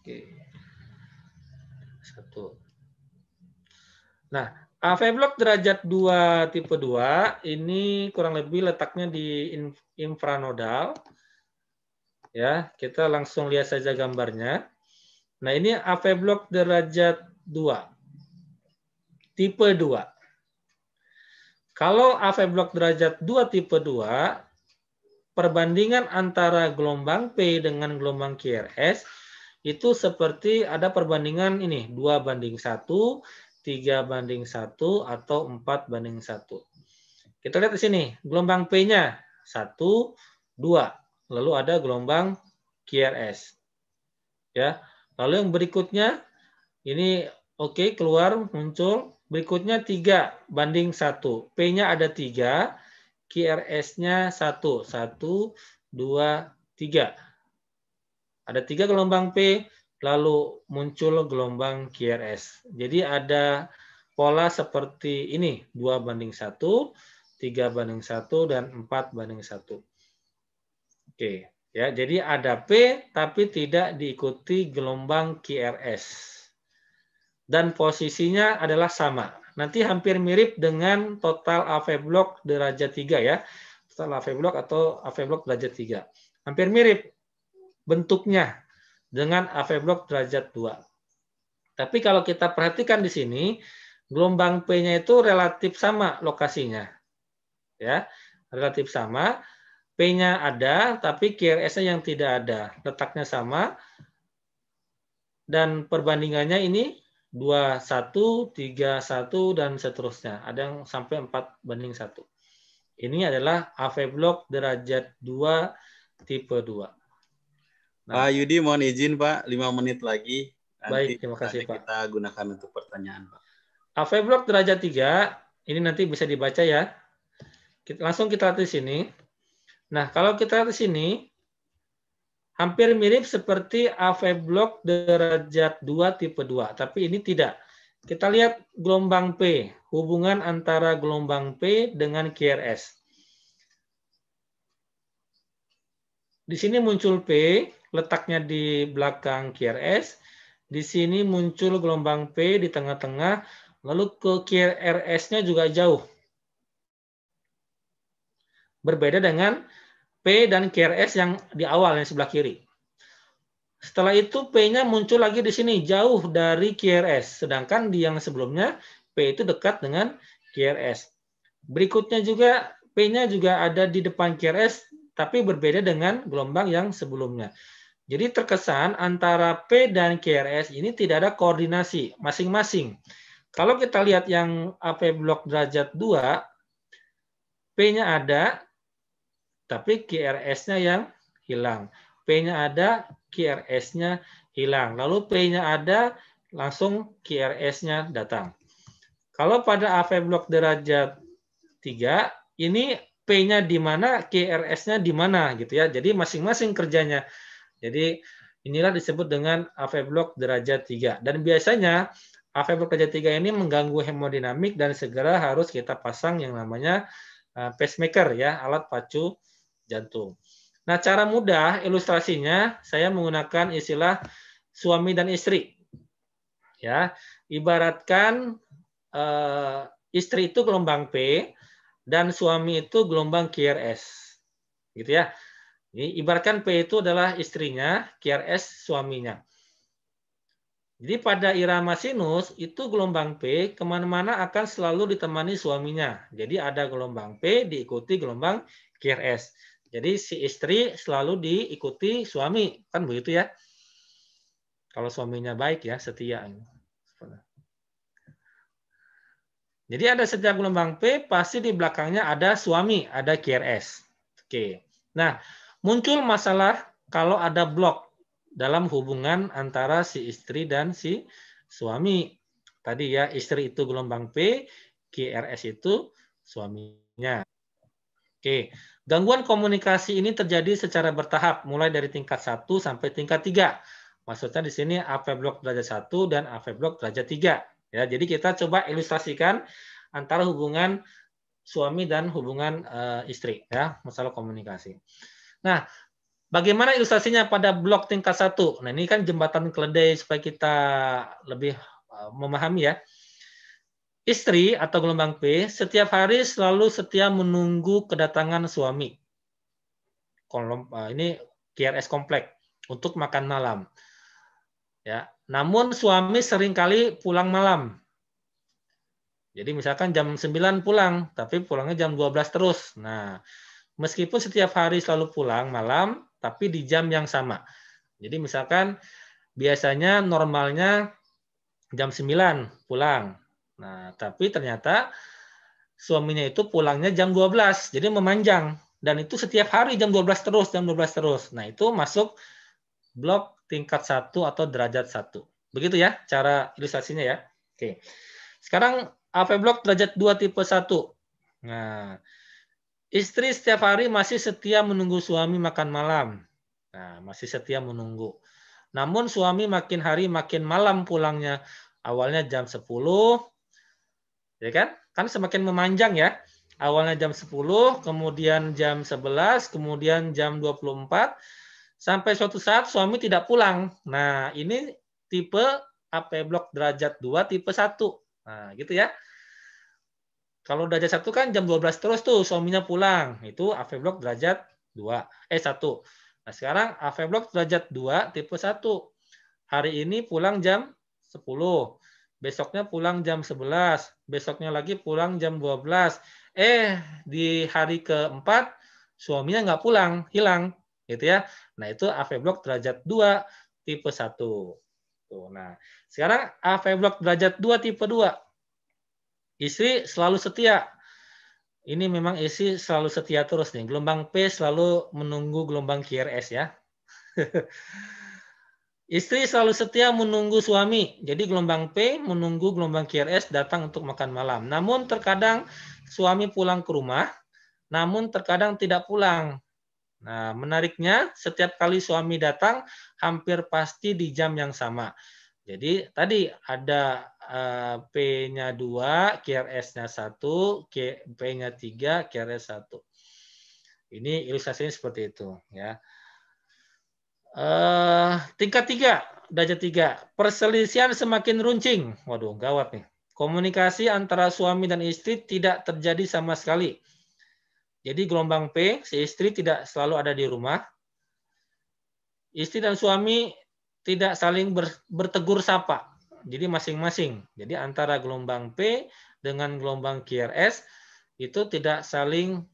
oke 1 nah AV block derajat 2 tipe 2 ini kurang lebih letaknya di infranodal. Ya, kita langsung lihat saja gambarnya. Nah, ini AV block derajat 2. Tipe 2. Kalau AV block derajat 2 tipe 2, perbandingan antara gelombang P dengan gelombang QRS itu seperti ada perbandingan ini, 2 banding 1, 3 banding 1, atau 4 banding 1. Kita lihat di sini, gelombang P-nya 1, 2. Lalu ada gelombang QRS. Ya. Lalu yang berikutnya, ini oke okay, keluar muncul. Berikutnya 3 banding 1. P-nya ada 3, 3. QRS-nya 1. 1, 2, 3. Ada tiga gelombang P, lalu muncul gelombang QRS. Jadi ada pola seperti ini, 2 banding 1, 3 banding 1, dan 4 banding 1. Oke, ya, jadi ada P tapi tidak diikuti gelombang QRS. Dan posisinya adalah sama Nanti hampir mirip dengan total AV block derajat 3 ya. Total AV block atau AV block derajat 3. Hampir mirip bentuknya dengan AV block derajat 2. Tapi kalau kita perhatikan di sini, gelombang P-nya itu relatif sama lokasinya. Ya, relatif sama. P-nya ada, tapi QRS-nya yang tidak ada. Letaknya sama, dan perbandingannya ini 2, 1, 3, 1, dan seterusnya. Ada yang sampai 4 banding 1. Ini adalah AV block derajat 2 tipe 2. Nah, Pak Yudi mohon izin Pak, 5 menit lagi. Nanti baik, terima kasih kita Pak. Kita gunakan untuk pertanyaan Pak. AV block derajat 3, ini nanti bisa dibaca ya. Kita, langsung kita lihat di sini. Nah, kalau kita lihat di sini, hampir mirip seperti AV Block derajat 2 tipe 2, tapi ini tidak. Kita lihat gelombang P, hubungan antara gelombang P dengan QRS. Di sini muncul P, letaknya di belakang QRS. Di sini muncul gelombang P di tengah-tengah, lalu ke QRS-nya juga jauh. Berbeda dengan P dan KRS yang di awal yang sebelah kiri. Setelah itu P-nya muncul lagi di sini jauh dari KRS, sedangkan di yang sebelumnya P itu dekat dengan KRS. Berikutnya juga P-nya juga ada di depan KRS, tapi berbeda dengan gelombang yang sebelumnya. Jadi terkesan antara P dan KRS ini tidak ada koordinasi masing-masing. Kalau kita lihat yang AP blok derajat 2, P-nya ada, tapi QRS-nya yang hilang. P-nya ada, QRS-nya hilang. Lalu P-nya ada, langsung QRS-nya datang. Kalau pada AV block derajat 3, ini P-nya di mana, QRS-nya di mana gitu ya. Jadi masing-masing kerjanya. Jadi inilah disebut dengan AV block derajat 3. Dan biasanya AV block derajat 3 ini mengganggu hemodinamik dan segera harus kita pasang yang namanya eh, pacemaker ya, alat pacu jantung. Nah, cara mudah ilustrasinya saya menggunakan istilah suami dan istri. Ya, ibaratkan e, istri itu gelombang P dan suami itu gelombang QRS. Gitu ya. Ini ibaratkan P itu adalah istrinya, QRS suaminya. Jadi pada irama sinus itu gelombang P kemana-mana akan selalu ditemani suaminya. Jadi ada gelombang P diikuti gelombang QRS. Jadi si istri selalu diikuti suami, kan begitu ya. Kalau suaminya baik ya, setia. Jadi ada setiap gelombang P, pasti di belakangnya ada suami, ada QRS. Oke. Nah, muncul masalah kalau ada blok dalam hubungan antara si istri dan si suami. Tadi ya, istri itu gelombang P, QRS itu suaminya. Oke, gangguan komunikasi ini terjadi secara bertahap, mulai dari tingkat 1 sampai tingkat 3. Maksudnya di sini AV blok derajat 1 dan AV blok derajat 3. Ya, jadi kita coba ilustrasikan antara hubungan suami dan hubungan e, istri ya, masalah komunikasi. Nah, bagaimana ilustrasinya pada blok tingkat 1? Nah, ini kan jembatan keledai supaya kita lebih eh, memahami ya. Istri atau gelombang P setiap hari selalu setia menunggu kedatangan suami. Kolom, ah, ini KRS kompleks untuk makan malam. Ya, namun suami seringkali pulang malam. Jadi misalkan jam 9 pulang, tapi pulangnya jam 12 terus. Nah, meskipun setiap hari selalu pulang malam, tapi di jam yang sama. Jadi misalkan biasanya normalnya jam 9 pulang. Nah, tapi ternyata suaminya itu pulangnya jam 12, jadi memanjang. Dan itu setiap hari jam 12 terus, jam 12 terus. Nah, itu masuk blok tingkat 1 atau derajat 1. Begitu ya cara ilustrasinya ya. Oke. Sekarang AV blok derajat 2 tipe 1. Nah, istri setiap hari masih setia menunggu suami makan malam. Nah, masih setia menunggu. Namun suami makin hari makin malam pulangnya. Awalnya jam 10, ya kan? Kan semakin memanjang ya. Awalnya jam 10, kemudian jam 11, kemudian jam 24, sampai suatu saat suami tidak pulang. Nah, ini tipe AP blok derajat 2 tipe 1. Nah, gitu ya. Kalau derajat 1 kan jam 12 terus tuh suaminya pulang. Itu AP blok derajat 2, eh 1. Nah, sekarang AP blok derajat 2 tipe 1. Hari ini pulang jam 10. Besoknya pulang jam 11 besoknya lagi pulang jam 12. Eh, di hari keempat suaminya nggak pulang, hilang, gitu ya. Nah, itu AV block derajat 2 tipe 1. Tuh, nah, sekarang AV block derajat 2 tipe 2. Istri selalu setia. Ini memang isi selalu setia terus nih. Gelombang P selalu menunggu gelombang QRS ya. Istri selalu setia menunggu suami. Jadi gelombang P menunggu gelombang QRS datang untuk makan malam. Namun terkadang suami pulang ke rumah, namun terkadang tidak pulang. Nah, menariknya setiap kali suami datang hampir pasti di jam yang sama. Jadi tadi ada eh, P-nya 2, QRS-nya 1, P-nya 3, QRS 1. Ini ilustrasinya seperti itu ya. Uh, tingkat tiga, derajat tiga. Perselisihan semakin runcing. Waduh, gawat nih. Komunikasi antara suami dan istri tidak terjadi sama sekali. Jadi gelombang P, si istri tidak selalu ada di rumah. Istri dan suami tidak saling ber, bertegur sapa. Jadi masing-masing. Jadi antara gelombang P dengan gelombang QRS itu tidak saling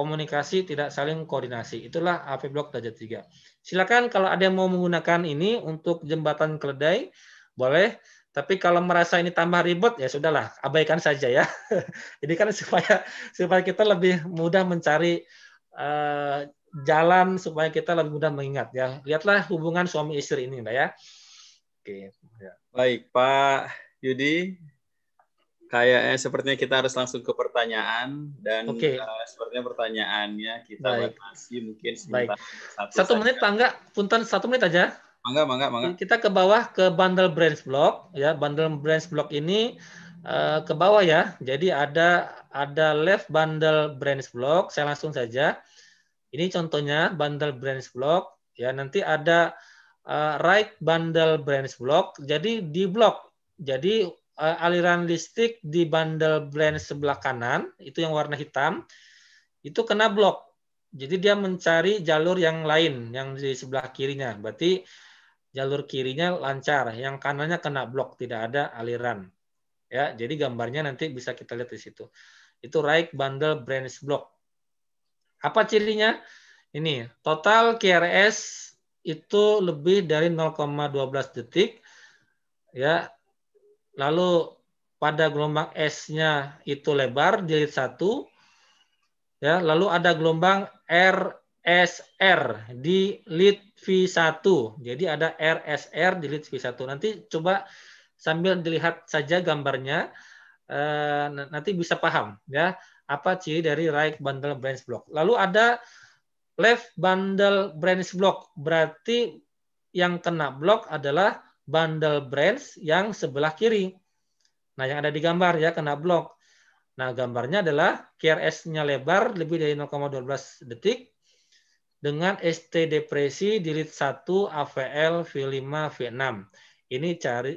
komunikasi tidak saling koordinasi. Itulah AP Blok derajat 3. Silakan kalau ada yang mau menggunakan ini untuk jembatan keledai, boleh. Tapi kalau merasa ini tambah ribet ya sudahlah, abaikan saja ya. ini kan supaya supaya kita lebih mudah mencari uh, jalan supaya kita lebih mudah mengingat ya. Lihatlah hubungan suami istri ini, Mbak ya. Oke. Ya. Baik, Pak Yudi, Kayaknya sepertinya kita harus langsung ke pertanyaan dan okay. uh, eh, sepertinya pertanyaannya kita Baik. batasi mungkin sebentar. Baik. Satu, satu menit, tangga Punten satu menit aja. Mangga, mangga, mangga. Kita ke bawah ke bundle branch block ya. Bundle branch block ini uh, ke bawah ya. Jadi ada ada left bundle branch block. Saya langsung saja. Ini contohnya bundle branch block ya. Nanti ada uh, right bundle branch block. Jadi di block. Jadi Eh, aliran listrik di bundle blend sebelah kanan, itu yang warna hitam, itu kena blok. Jadi dia mencari jalur yang lain, yang di sebelah kirinya. Berarti jalur kirinya lancar, yang kanannya kena blok, tidak ada aliran. Ya, jadi gambarnya nanti bisa kita lihat di situ. Itu right bundle branch block. Apa cirinya? Ini total QRS itu lebih dari 0,12 detik. Ya, lalu pada gelombang S-nya itu lebar jilid satu, ya lalu ada gelombang RSR di lit V1 jadi ada RSR di lit V1 nanti coba sambil dilihat saja gambarnya eh, nanti bisa paham ya apa ciri dari right bundle branch block lalu ada left bundle branch block berarti yang kena block adalah bundle brands yang sebelah kiri. Nah, yang ada di gambar ya kena blok. Nah, gambarnya adalah krs nya lebar lebih dari 0,12 detik dengan ST depresi lead 1 AVL V5 V6. Ini cari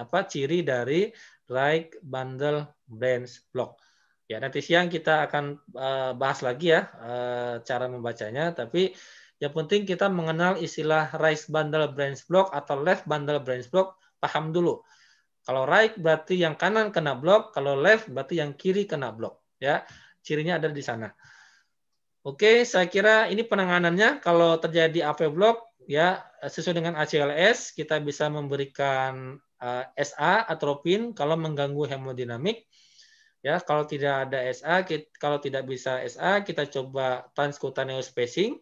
apa ciri dari like bundle brands block. Ya, nanti siang kita akan eh, bahas lagi ya eh, cara membacanya tapi yang penting kita mengenal istilah right bundle branch block atau left bundle branch block, paham dulu. Kalau right berarti yang kanan kena blok, kalau left berarti yang kiri kena blok, ya. Cirinya ada di sana. Oke, saya kira ini penanganannya kalau terjadi AV block ya sesuai dengan ACLS kita bisa memberikan uh, eh, SA atropin kalau mengganggu hemodinamik. Ya, kalau tidak ada SA, kita, kalau tidak bisa SA, kita coba transcutaneous spacing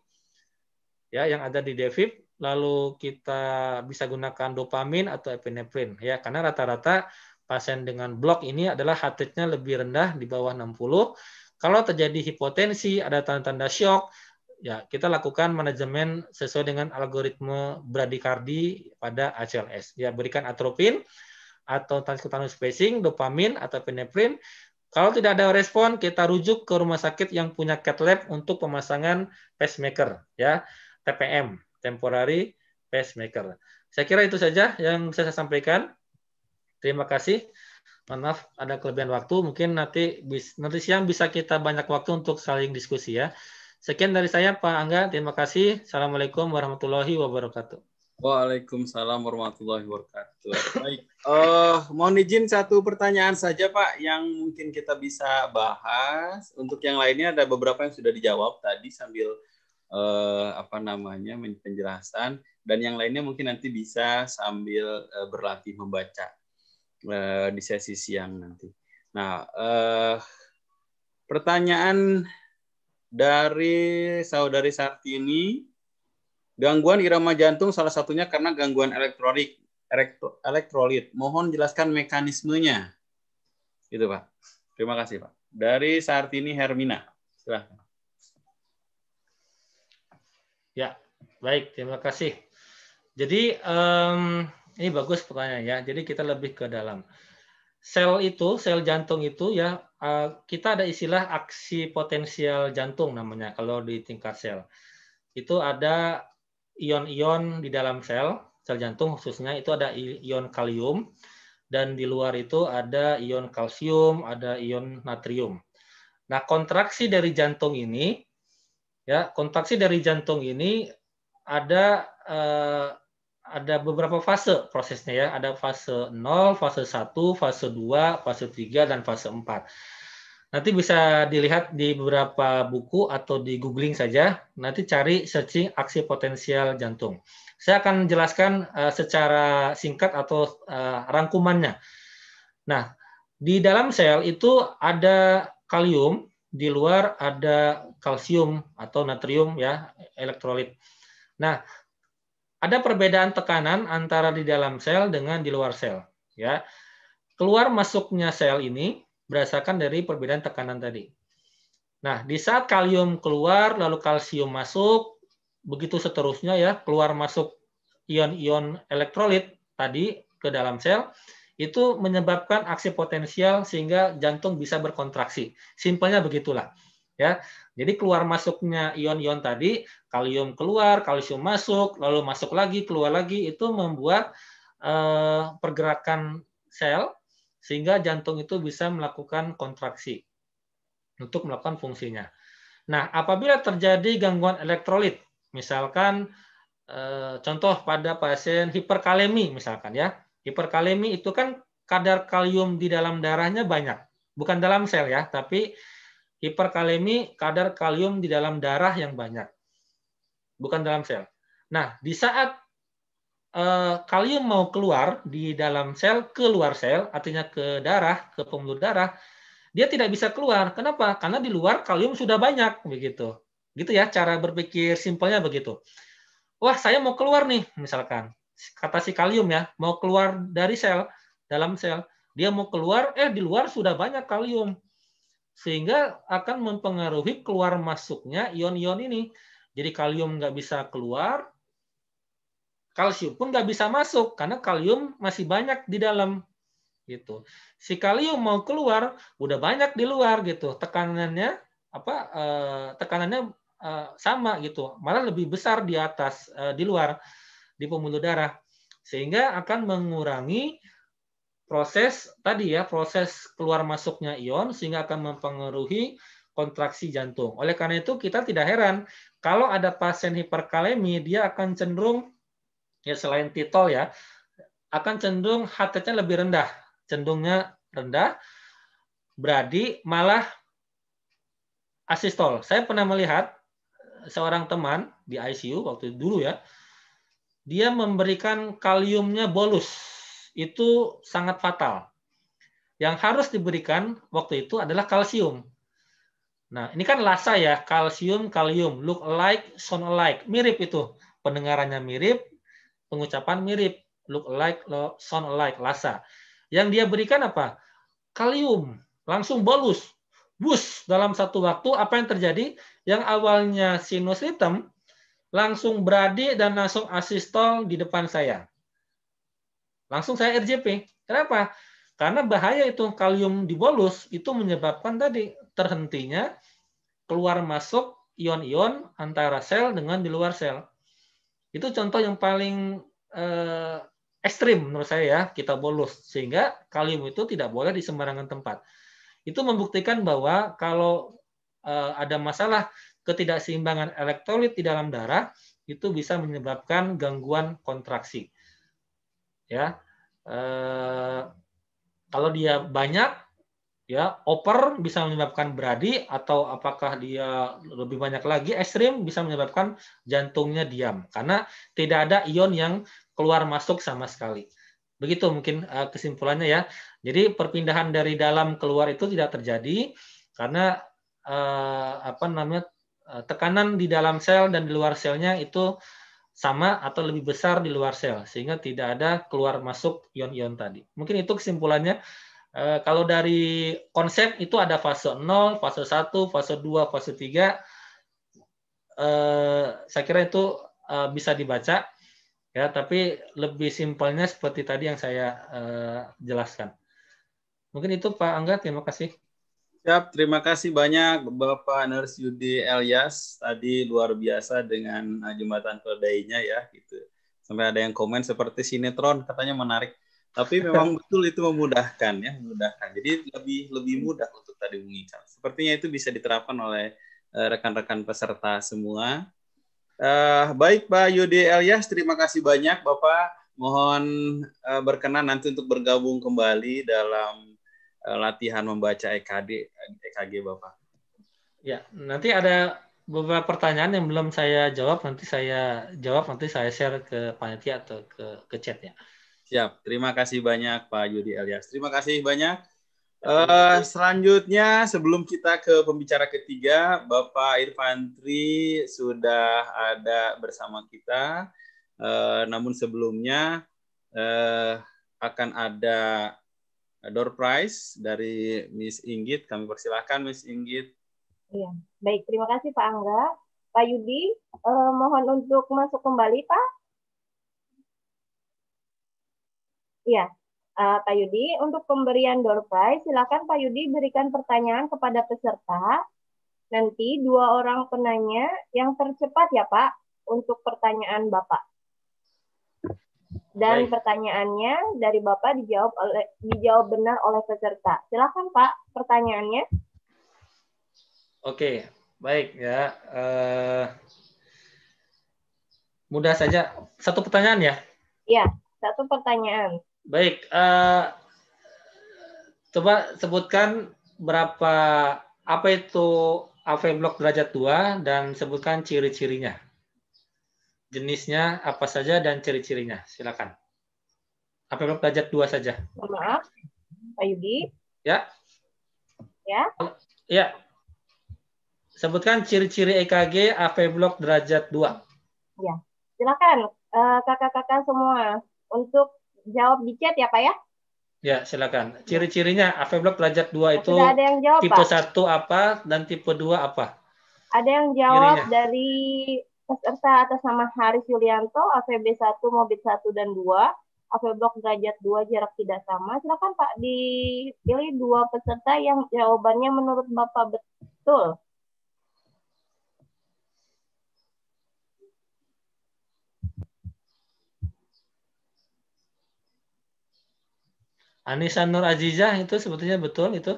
ya yang ada di Devip lalu kita bisa gunakan dopamin atau epinefrin ya karena rata-rata pasien dengan blok ini adalah heart rate-nya lebih rendah di bawah 60. Kalau terjadi hipotensi, ada tanda-tanda shock, ya kita lakukan manajemen sesuai dengan algoritma bradikardi pada ACLS. Ya berikan atropin atau transkutanus spacing, dopamin atau epinefrin. Kalau tidak ada respon, kita rujuk ke rumah sakit yang punya cath lab untuk pemasangan pacemaker. Ya, TPM, temporary pacemaker. Saya kira itu saja yang bisa saya sampaikan. Terima kasih. Mohon maaf ada kelebihan waktu, mungkin nanti nanti siang bisa kita banyak waktu untuk saling diskusi ya. Sekian dari saya Pak Angga, terima kasih. Assalamualaikum warahmatullahi wabarakatuh. Waalaikumsalam warahmatullahi wabarakatuh. Baik, uh, mohon izin satu pertanyaan saja Pak yang mungkin kita bisa bahas. Untuk yang lainnya ada beberapa yang sudah dijawab tadi sambil eh, apa namanya penjelasan dan yang lainnya mungkin nanti bisa sambil eh, berlatih membaca eh, di sesi siang nanti. Nah, eh, pertanyaan dari saudari Sartini, gangguan irama jantung salah satunya karena gangguan elektrolit, elektro, elektrolit. Mohon jelaskan mekanismenya. Gitu, Pak. Terima kasih, Pak. Dari Sartini Hermina. Silahkan. Ya, baik. Terima kasih. Jadi um, ini bagus pertanyaan ya. Jadi kita lebih ke dalam. Sel itu, sel jantung itu ya uh, kita ada istilah aksi potensial jantung namanya kalau di tingkat sel. Itu ada ion-ion di dalam sel, sel jantung khususnya itu ada ion kalium dan di luar itu ada ion kalsium, ada ion natrium. Nah, kontraksi dari jantung ini Ya, kontraksi dari jantung ini ada eh, ada beberapa fase prosesnya ya. Ada fase 0, fase 1, fase 2, fase 3 dan fase 4. Nanti bisa dilihat di beberapa buku atau di googling saja. Nanti cari searching aksi potensial jantung. Saya akan jelaskan uh, secara singkat atau uh, rangkumannya. Nah, di dalam sel itu ada kalium, di luar ada kalsium atau natrium ya elektrolit. Nah, ada perbedaan tekanan antara di dalam sel dengan di luar sel ya. Keluar masuknya sel ini berdasarkan dari perbedaan tekanan tadi. Nah, di saat kalium keluar lalu kalsium masuk, begitu seterusnya ya, keluar masuk ion-ion elektrolit tadi ke dalam sel itu menyebabkan aksi potensial sehingga jantung bisa berkontraksi. Simpelnya begitulah ya. Jadi keluar masuknya ion-ion tadi, kalium keluar, kalsium masuk, lalu masuk lagi, keluar lagi itu membuat uh, pergerakan sel sehingga jantung itu bisa melakukan kontraksi untuk melakukan fungsinya. Nah, apabila terjadi gangguan elektrolit, misalkan uh, contoh pada pasien hiperkalemi misalkan ya. Hiperkalemi itu kan kadar kalium di dalam darahnya banyak, bukan dalam sel ya, tapi Hiperkalemi kadar kalium di dalam darah yang banyak, bukan dalam sel. Nah, di saat eh, kalium mau keluar di dalam sel, keluar sel, artinya ke darah, ke pembuluh darah, dia tidak bisa keluar. Kenapa? Karena di luar kalium sudah banyak, begitu. Gitu ya, cara berpikir simpelnya begitu. Wah, saya mau keluar nih, misalkan. Kata si kalium ya, mau keluar dari sel, dalam sel. Dia mau keluar, eh di luar sudah banyak kalium sehingga akan mempengaruhi keluar masuknya ion-ion ini. Jadi kalium nggak bisa keluar, kalsium pun nggak bisa masuk karena kalium masih banyak di dalam gitu. Si kalium mau keluar udah banyak di luar gitu, tekanannya apa eh, tekanannya eh, sama gitu, malah lebih besar di atas eh, di luar di pembuluh darah sehingga akan mengurangi proses tadi ya, proses keluar masuknya ion sehingga akan mempengaruhi kontraksi jantung. Oleh karena itu kita tidak heran kalau ada pasien hiperkalemi dia akan cenderung ya selain titol ya akan cenderung heart rate-nya lebih rendah, cenderungnya rendah, berarti malah asistol. Saya pernah melihat seorang teman di ICU waktu dulu ya, dia memberikan kaliumnya bolus itu sangat fatal. Yang harus diberikan waktu itu adalah kalsium. Nah, ini kan lasa ya, kalsium, kalium, look alike, sound alike, mirip itu. Pendengarannya mirip, pengucapan mirip, look alike, sound alike, lasa. Yang dia berikan apa? Kalium, langsung bolus, bus dalam satu waktu apa yang terjadi? Yang awalnya sinus ritem langsung beradi dan langsung asistol di depan saya. Langsung saya RJP. Kenapa? Karena bahaya itu kalium di bolus itu menyebabkan tadi terhentinya keluar masuk ion-ion antara sel dengan di luar sel. Itu contoh yang paling eh, ekstrim menurut saya ya, kita bolus. Sehingga kalium itu tidak boleh di sembarangan tempat. Itu membuktikan bahwa kalau eh, ada masalah ketidakseimbangan elektrolit di dalam darah, itu bisa menyebabkan gangguan kontraksi ya eh, kalau dia banyak ya over bisa menyebabkan bradi atau apakah dia lebih banyak lagi ekstrim bisa menyebabkan jantungnya diam karena tidak ada ion yang keluar masuk sama sekali begitu mungkin eh, kesimpulannya ya jadi perpindahan dari dalam keluar itu tidak terjadi karena eh, apa namanya eh, tekanan di dalam sel dan di luar selnya itu sama atau lebih besar di luar sel sehingga tidak ada keluar masuk ion-ion tadi. Mungkin itu kesimpulannya. E, kalau dari konsep itu ada fase 0, fase 1, fase 2, fase 3. E, eh, saya kira itu e, bisa dibaca ya, tapi lebih simpelnya seperti tadi yang saya e, jelaskan. Mungkin itu Pak Angga, terima kasih. Siap, terima kasih banyak Bapak Nurs Yudi Elias. Tadi luar biasa dengan uh, jembatan keledainya ya gitu. Sampai ada yang komen seperti sinetron katanya menarik. Tapi memang betul itu memudahkan ya, memudahkan. Jadi lebih lebih mudah untuk tadi mengikat. Sepertinya itu bisa diterapkan oleh uh, rekan-rekan peserta semua. Uh, baik Pak Yudi Elias, terima kasih banyak Bapak. Mohon uh, berkenan nanti untuk bergabung kembali dalam Eh, latihan membaca EKD EKG Bapak? Ya, nanti ada beberapa pertanyaan yang belum saya jawab, nanti saya jawab, nanti saya share ke panitia atau ke, ke ya. Siap, terima kasih banyak Pak Yudi Elias. Terima kasih banyak. Uh, selanjutnya, sebelum kita ke pembicara ketiga, Bapak Irfan Tri sudah ada bersama kita. Uh, namun sebelumnya uh, akan ada door prize dari Miss Inggit. Kami persilahkan Miss Inggit. Iya, baik. Terima kasih Pak Angga. Pak Yudi, eh, mohon untuk masuk kembali Pak. Iya, uh, Pak Yudi, untuk pemberian door prize, silakan Pak Yudi berikan pertanyaan kepada peserta. Nanti dua orang penanya yang tercepat ya Pak untuk pertanyaan Bapak. Dan Baik. pertanyaannya dari Bapak dijawab oleh dijawab benar oleh peserta. Silakan Pak, pertanyaannya. Oke, baik ya. Uh, mudah saja. Satu pertanyaan ya? Iya, satu pertanyaan. Baik, uh, coba sebutkan berapa apa itu AV block derajat 2 dan sebutkan ciri-cirinya jenisnya apa saja dan ciri-cirinya. Silakan. APBF derajat dua saja. Maaf, Pak Yudi. Ya. Ya. Ya. Sebutkan ciri-ciri EKG AV blok derajat 2. Ya. Silakan eh, kakak-kakak uh, semua untuk jawab di chat ya, Pak ya. Ya, silakan. Ciri-cirinya AV blok derajat 2 itu Sudah ada yang jawab, tipe Pak. 1 apa dan tipe 2 apa? Ada yang jawab Cirinya. dari Peserta atas nama Haris Yulianto, AVB 1, Mobit 1 dan 2, AV Blok derajat 2 jarak tidak sama. Silakan Pak dipilih dua peserta yang jawabannya menurut Bapak betul. Anissa Nur Azizah itu sebetulnya betul itu.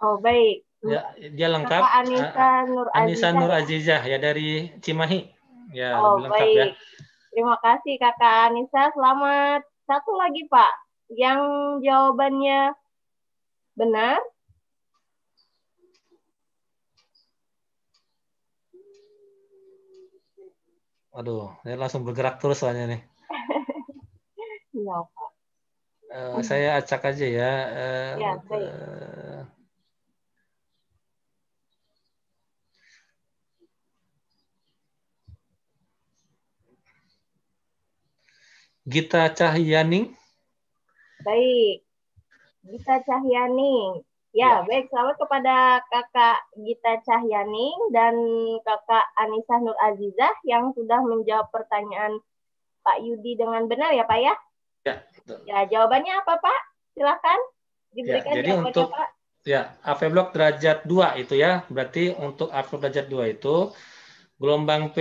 Oh baik. Ya, dia lengkap. Anissa ah, ah, Nur Azizah. Anissa Nur ya? Azizah ya dari Cimahi. Ya, oh, lebih lengkap ya. baik. ya. Terima kasih Kakak Anissa. Selamat. Satu lagi Pak, yang jawabannya benar. Aduh, ini langsung bergerak terus soalnya nih. Iya Pak. Uh, saya acak aja ya. Uh, ya, Gita Cahyani, Baik. Gita Cahyani, Ya, ya, baik. Selamat kepada Kakak Gita Cahyani dan Kakak Anissa Nur Azizah yang sudah menjawab pertanyaan Pak Yudi dengan benar ya, Pak ya? Ya, betul. Ya, jawabannya apa, Pak? Silakan diberikan ya, jadi jawabannya, untuk, Pak. Ya, AV Block derajat 2 itu ya. Berarti untuk AV Block derajat 2 itu gelombang P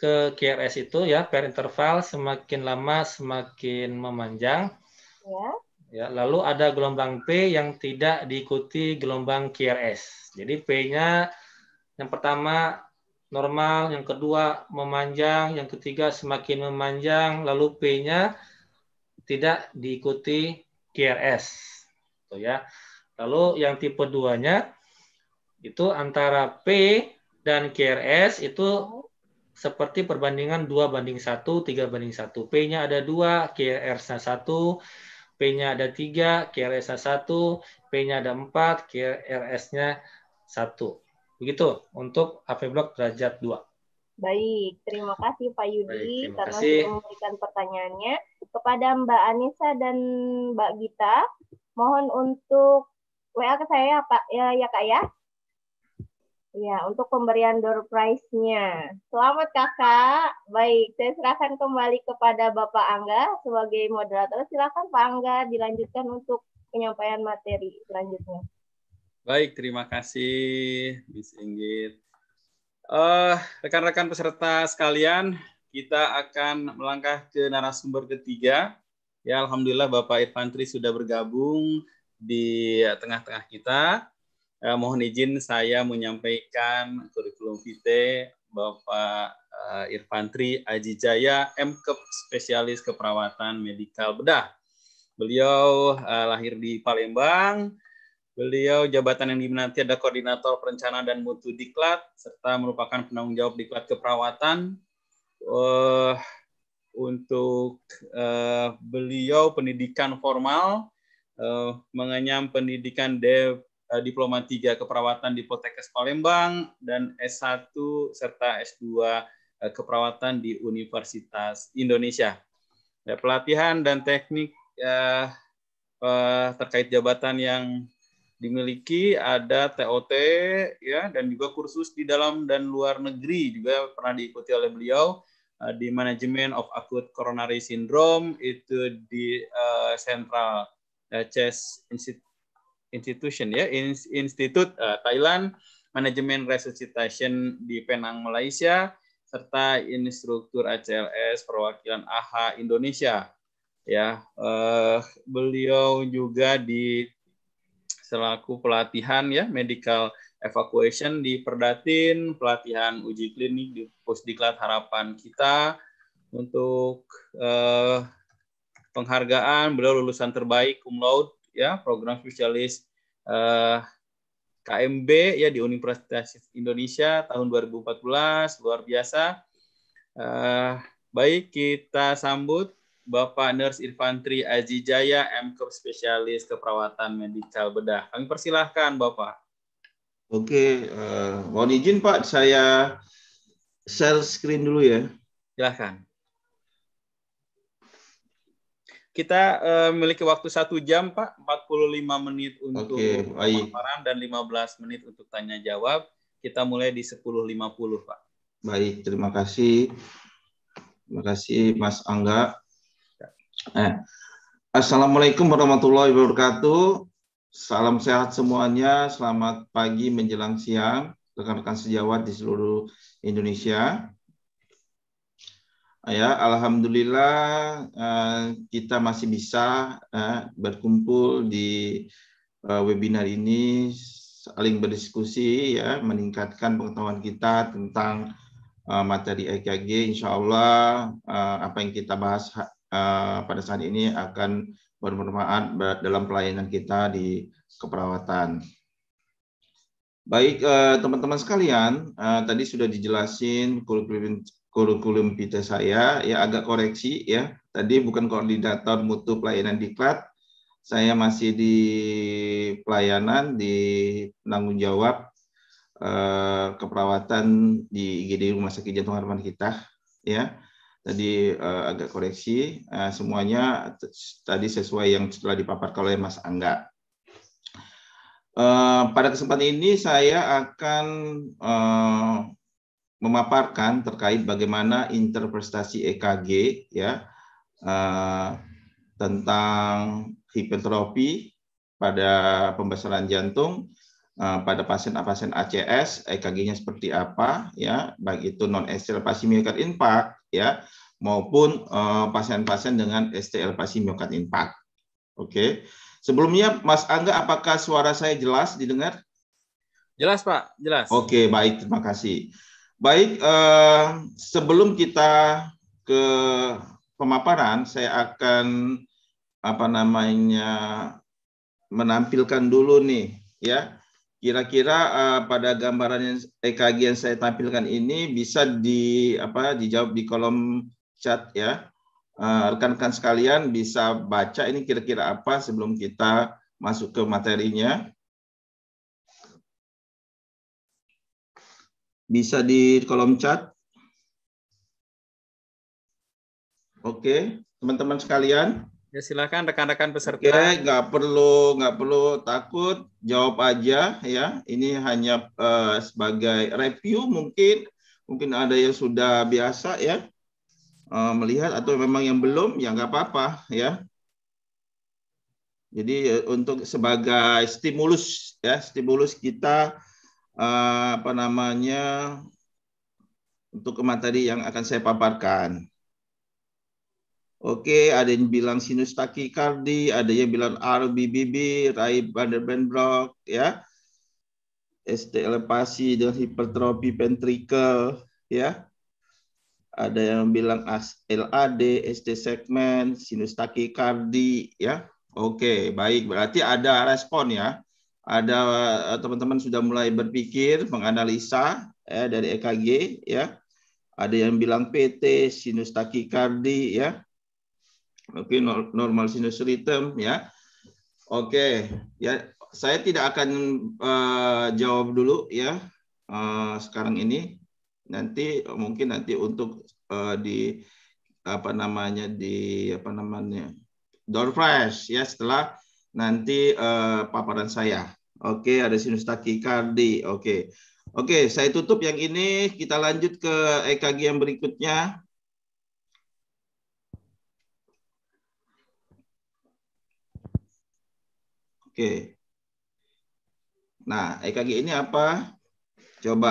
ke QRS itu ya per interval semakin lama semakin memanjang. Ya. Ya, lalu ada gelombang P yang tidak diikuti gelombang QRS. Jadi P-nya yang pertama normal, yang kedua memanjang, yang ketiga semakin memanjang, lalu P-nya tidak diikuti QRS. Tuh gitu ya. Lalu yang tipe 2-nya itu antara P dan QRS itu ya seperti perbandingan 2 banding 1, 3 banding 1. P-nya ada 2, QRS-nya 1, P-nya ada 3, QRS-nya 1, P-nya ada 4, QRS-nya 1. Begitu untuk AP Blok derajat 2. Baik, terima kasih Pak Yudi Baik, karena kasih. sudah memberikan pertanyaannya. Kepada Mbak Anissa dan Mbak Gita, mohon untuk WA ke saya ya, Pak ya, ya Kak ya. Ya, untuk pemberian door prize-nya. Selamat kakak. Baik, saya serahkan kembali kepada Bapak Angga sebagai moderator. Silakan Pak Angga dilanjutkan untuk penyampaian materi selanjutnya. Baik, terima kasih Miss Inggit. Uh, rekan-rekan peserta sekalian, kita akan melangkah ke narasumber ketiga. Ya, Alhamdulillah Bapak Irfantri sudah bergabung di tengah-tengah kita. Eh, mohon izin saya menyampaikan kurikulum vitae Bapak eh, Irfantri Aji Jaya, MKEP spesialis keperawatan medikal bedah. Beliau eh, lahir di Palembang. Beliau jabatan yang diminati ada koordinator perencanaan dan mutu diklat serta merupakan penanggung jawab diklat keperawatan. Uh, untuk uh, beliau pendidikan formal uh, mengenyam pendidikan D Eh, diploma 3 keperawatan di Poltekkes Palembang dan S1 serta S2 eh, keperawatan di Universitas Indonesia. Ya, pelatihan dan teknik eh, eh terkait jabatan yang dimiliki ada TOT ya dan juga kursus di dalam dan luar negeri juga pernah diikuti oleh beliau eh, di manajemen of acute coronary syndrome itu di eh, Central eh, Chest Institute Institution ya, Institut uh, Thailand, Management Resuscitation di Penang Malaysia, serta instruktur ACLS perwakilan AHA Indonesia. Ya, uh, beliau juga di selaku pelatihan ya medical evacuation di Perdatin, pelatihan uji klinik di Pusdiklat Harapan kita untuk uh, penghargaan beliau lulusan terbaik cum laude ya program spesialis eh, KMB ya di Universitas Indonesia tahun 2014 luar biasa. Eh, baik kita sambut Bapak Nurse Infantri Aji Jaya, MKEP Spesialis Keperawatan Medikal Bedah. Kami persilahkan Bapak. Oke, uh, mohon izin Pak, saya share screen dulu ya. Silahkan. kita uh, memiliki waktu satu jam Pak, 45 menit untuk okay. pemaparan dan 15 menit untuk tanya jawab. Kita mulai di 10.50 Pak. Baik, terima kasih. Terima kasih Mas Angga. Ya. Eh. Assalamualaikum warahmatullahi wabarakatuh. Salam sehat semuanya. Selamat pagi menjelang siang rekan-rekan sejawat di seluruh Indonesia. Ah, ya alhamdulillah eh, kita masih bisa eh, berkumpul di eh, webinar ini saling berdiskusi ya meningkatkan pengetahuan kita tentang materi EKG Insya Allah apa yang kita bahas pada saat ini akan bermanfaat dalam pelayanan kita di keperawatan. Baik teman-teman sekalian, tadi sudah dijelasin kurikulum kurikulum kita saya ya agak koreksi ya. Tadi bukan koordinator mutu pelayanan diklat, saya masih di pelayanan di penanggung jawab eh, keperawatan di IGD Rumah Sakit Jantung Harapan kita ya. Tadi eh, agak koreksi eh, semuanya tadi sesuai yang telah dipaparkan oleh Mas Angga. Eh, pada kesempatan ini saya akan eh, memaparkan terkait bagaimana interpretasi EKG ya uh, tentang hipertrofi pada pembesaran jantung uh, pada pasien-pasien ACS EKG-nya seperti apa ya baik itu non STL pasien miokard infark ya maupun eh, pasien-pasien uh, dengan STL pasien miokard infark. Oke. Sebelumnya Mas Angga apakah suara saya jelas didengar? Jelas Pak, jelas. Oke, baik terima kasih. Baik, eh, sebelum kita ke pemaparan, saya akan apa namanya menampilkan dulu nih, ya. Kira-kira eh, pada gambaran yang EKG yang saya tampilkan ini bisa di apa dijawab di kolom chat ya. Eh, rekan-rekan sekalian bisa baca ini kira-kira apa sebelum kita masuk ke materinya. Bisa di kolom chat. Oke, teman-teman sekalian. Ya silakan rekan-rekan peserta. Oke, nggak perlu nggak perlu takut, jawab aja ya. Ini hanya uh, sebagai review mungkin mungkin ada yang sudah biasa ya uh, melihat atau memang yang belum ya nggak apa-apa ya. Jadi eh, untuk sebagai stimulus ya, stimulus kita Eh, apa namanya untuk materi yang akan saya paparkan. Oke, ada yang bilang sinus takikardi, ada yang bilang RBBB, Ray van der Benbrock, ya. ST elevasi dengan hipertrofi ventrikel, ya. Ada yang bilang LAD, ST segmen, sinus takikardi, ya. Oke, baik. Berarti ada respon ya ada eh, teman-teman sudah mulai berpikir menganalisa ya, dari EKG ya ada yang bilang PT sinus takikardi ya oke normal sinus rhythm ya oke ya saya tidak akan uh, jawab dulu ya uh, sekarang ini nanti mungkin nanti untuk uh, di apa namanya di apa namanya door fresh, ya setelah nanti uh, paparan saya Oke, ada sinus takikardi. Oke. Oke, saya tutup yang ini. Kita lanjut ke EKG yang berikutnya. Oke. Nah, EKG ini apa? Coba.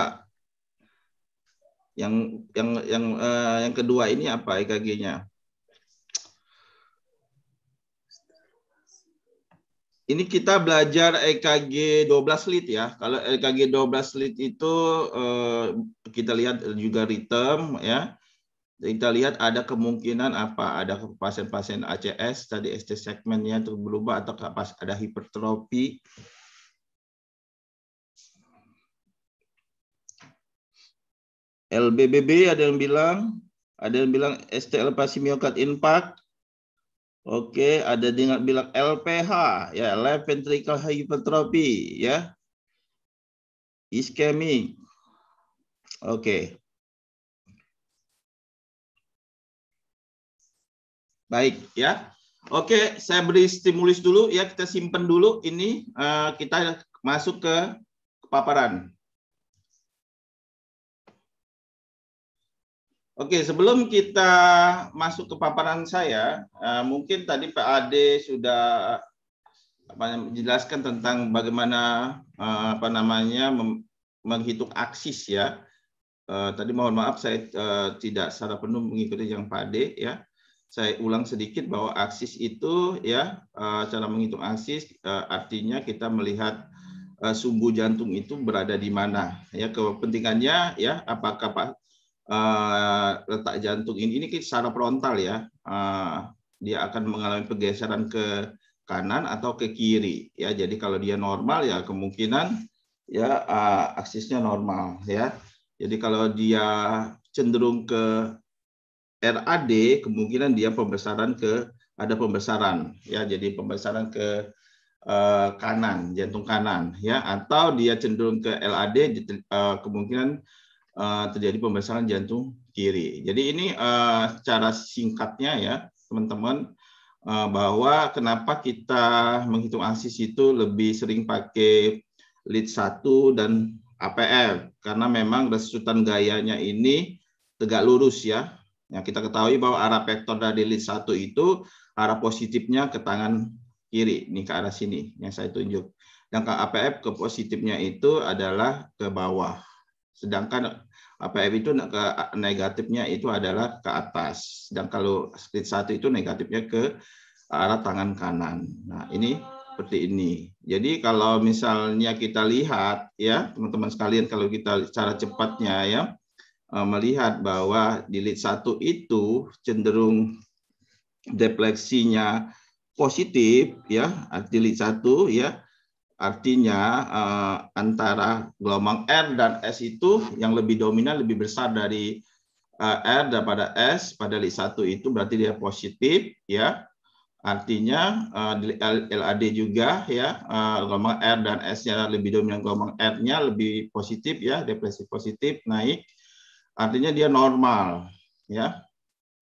Yang yang yang eh, yang kedua ini apa EKG-nya? Ini kita belajar EKG 12 lead ya. Kalau EKG 12 lead itu eh, kita lihat juga rhythm ya. Kita lihat ada kemungkinan apa? Ada pasien-pasien ACS tadi ST segmennya itu berubah atau ada hipertrofi. LBBB ada yang bilang, ada yang bilang ST elevasi miokard impact Oke, ada dengan bilang LPH ya, left ventricle hypertrophy ya. iskemi. Oke. Baik ya. Oke, saya beri stimulus dulu ya, kita simpen dulu ini uh, kita masuk ke paparan. Oke, sebelum kita masuk ke paparan saya, uh, mungkin tadi Pak Ade sudah apa menjelaskan tentang bagaimana uh, apa namanya mem, menghitung aksis ya. Uh, tadi mohon maaf saya uh, tidak secara penuh mengikuti yang Pak Ade ya. Saya ulang sedikit bahwa aksis itu ya uh, cara menghitung aksis uh, artinya kita melihat sumbu jantung itu berada di mana ya kepentingannya ya apakah Eh, letak jantung ini ini secara frontal ya eh, dia akan mengalami pergeseran ke kanan atau ke kiri ya jadi kalau dia normal ya kemungkinan ya eh, aksisnya normal ya jadi kalau dia cenderung ke RAD kemungkinan dia pembesaran ke ada pembesaran ya jadi pembesaran ke kanan jantung kanan ya atau dia cenderung ke LAD kemungkinan Eh, terjadi pembesaran jantung kiri. Jadi ini uh, secara singkatnya ya teman-teman uh, bahwa kenapa kita menghitung asis itu lebih sering pakai lead 1 dan APR karena memang resutan gayanya ini tegak lurus ya. Yang kita ketahui bahwa arah vektor dari lead 1 itu arah positifnya ke tangan kiri, nih ke arah sini yang saya tunjuk. Dan ke APF ke positifnya itu adalah ke bawah. Sedangkan APF itu negatifnya itu adalah ke atas. Dan kalau split satu itu negatifnya ke arah tangan kanan. Nah, ini seperti ini. Jadi kalau misalnya kita lihat ya, teman-teman sekalian kalau kita cara cepatnya ya e, melihat bahwa di lead satu itu cenderung defleksinya positif ya, di lead satu, ya, Artinya uh, antara gelombang R dan S itu yang lebih dominan lebih besar dari uh, R daripada S pada L1 itu berarti dia positif ya. Artinya uh, eh, LAD juga ya uh, gelombang R dan S-nya lebih dominan gelombang R-nya lebih positif ya, depresi positif naik. Artinya dia normal ya.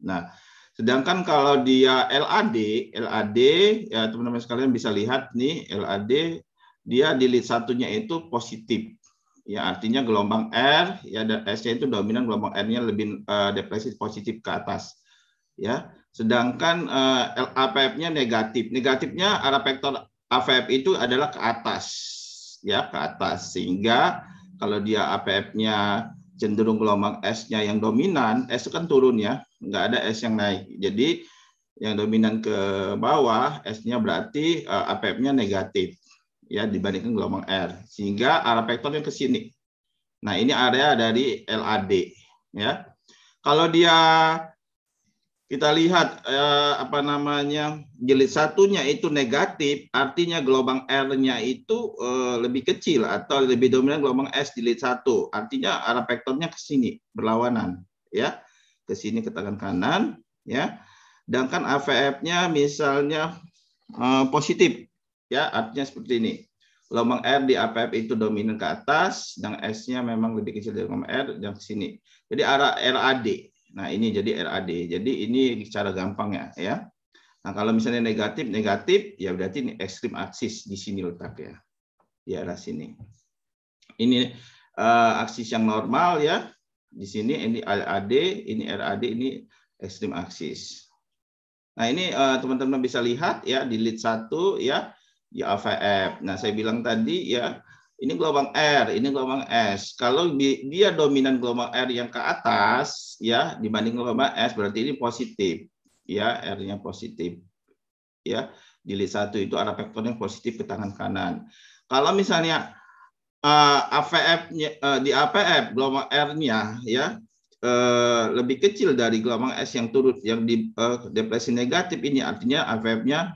Nah, Sedangkan kalau dia LAD, LAD ya teman-teman sekalian bisa lihat nih LAD dia di satunya itu positif. Ya, artinya gelombang R ya dan S-nya itu dominan gelombang R-nya lebih uh, eh, depresi positif ke atas. Ya. Sedangkan uh, eh, LAPF-nya negatif. Negatifnya arah vektor AVF itu adalah ke atas. Ya, ke atas sehingga kalau dia APF-nya cenderung gelombang S-nya yang dominan, S itu kan turun ya, nggak ada S yang naik. Jadi yang dominan ke bawah, S-nya berarti uh, eh, APF-nya negatif ya dibandingkan gelombang R sehingga arah vektornya ke sini. Nah, ini area dari LAD ya. Kalau dia kita lihat eh, apa namanya jilid satunya itu negatif, artinya gelombang R-nya itu eh, lebih kecil atau lebih dominan gelombang S jilid satu. Artinya arah vektornya ke sini berlawanan, ya, ke sini ke tangan kanan, ya. Sedangkan AVF-nya misalnya eh, positif, Ya, artinya seperti ini. Gelombang R di APF itu dominan ke atas, dan S-nya memang lebih kecil dari gelombang R yang sini. Jadi arah RAD. Nah, ini jadi RAD. Jadi ini cara gampang ya. ya Nah, kalau misalnya negatif, negatif, ya berarti ini ekstrim aksis di sini letak ya Di arah sini. Ini uh, aksis yang normal ya. Di sini ini RAD, ini RAD, ini ekstrim aksis. Nah, ini eh, teman-teman uh, bisa lihat ya di lead 1 ya Ya AVF. Nah, saya bilang tadi ya, ini gelombang R, ini gelombang S. Kalau dia dominan gelombang R yang ke atas ya dibanding gelombang S berarti ini positif. Ya, R-nya positif. Ya, di satu 1 itu arah vektornya positif ke tangan kanan. Kalau misalnya uh, AVF uh, di APF gelombang R-nya ya eh, lebih kecil dari gelombang S yang turut yang di eh, depresi negatif ini artinya AVF-nya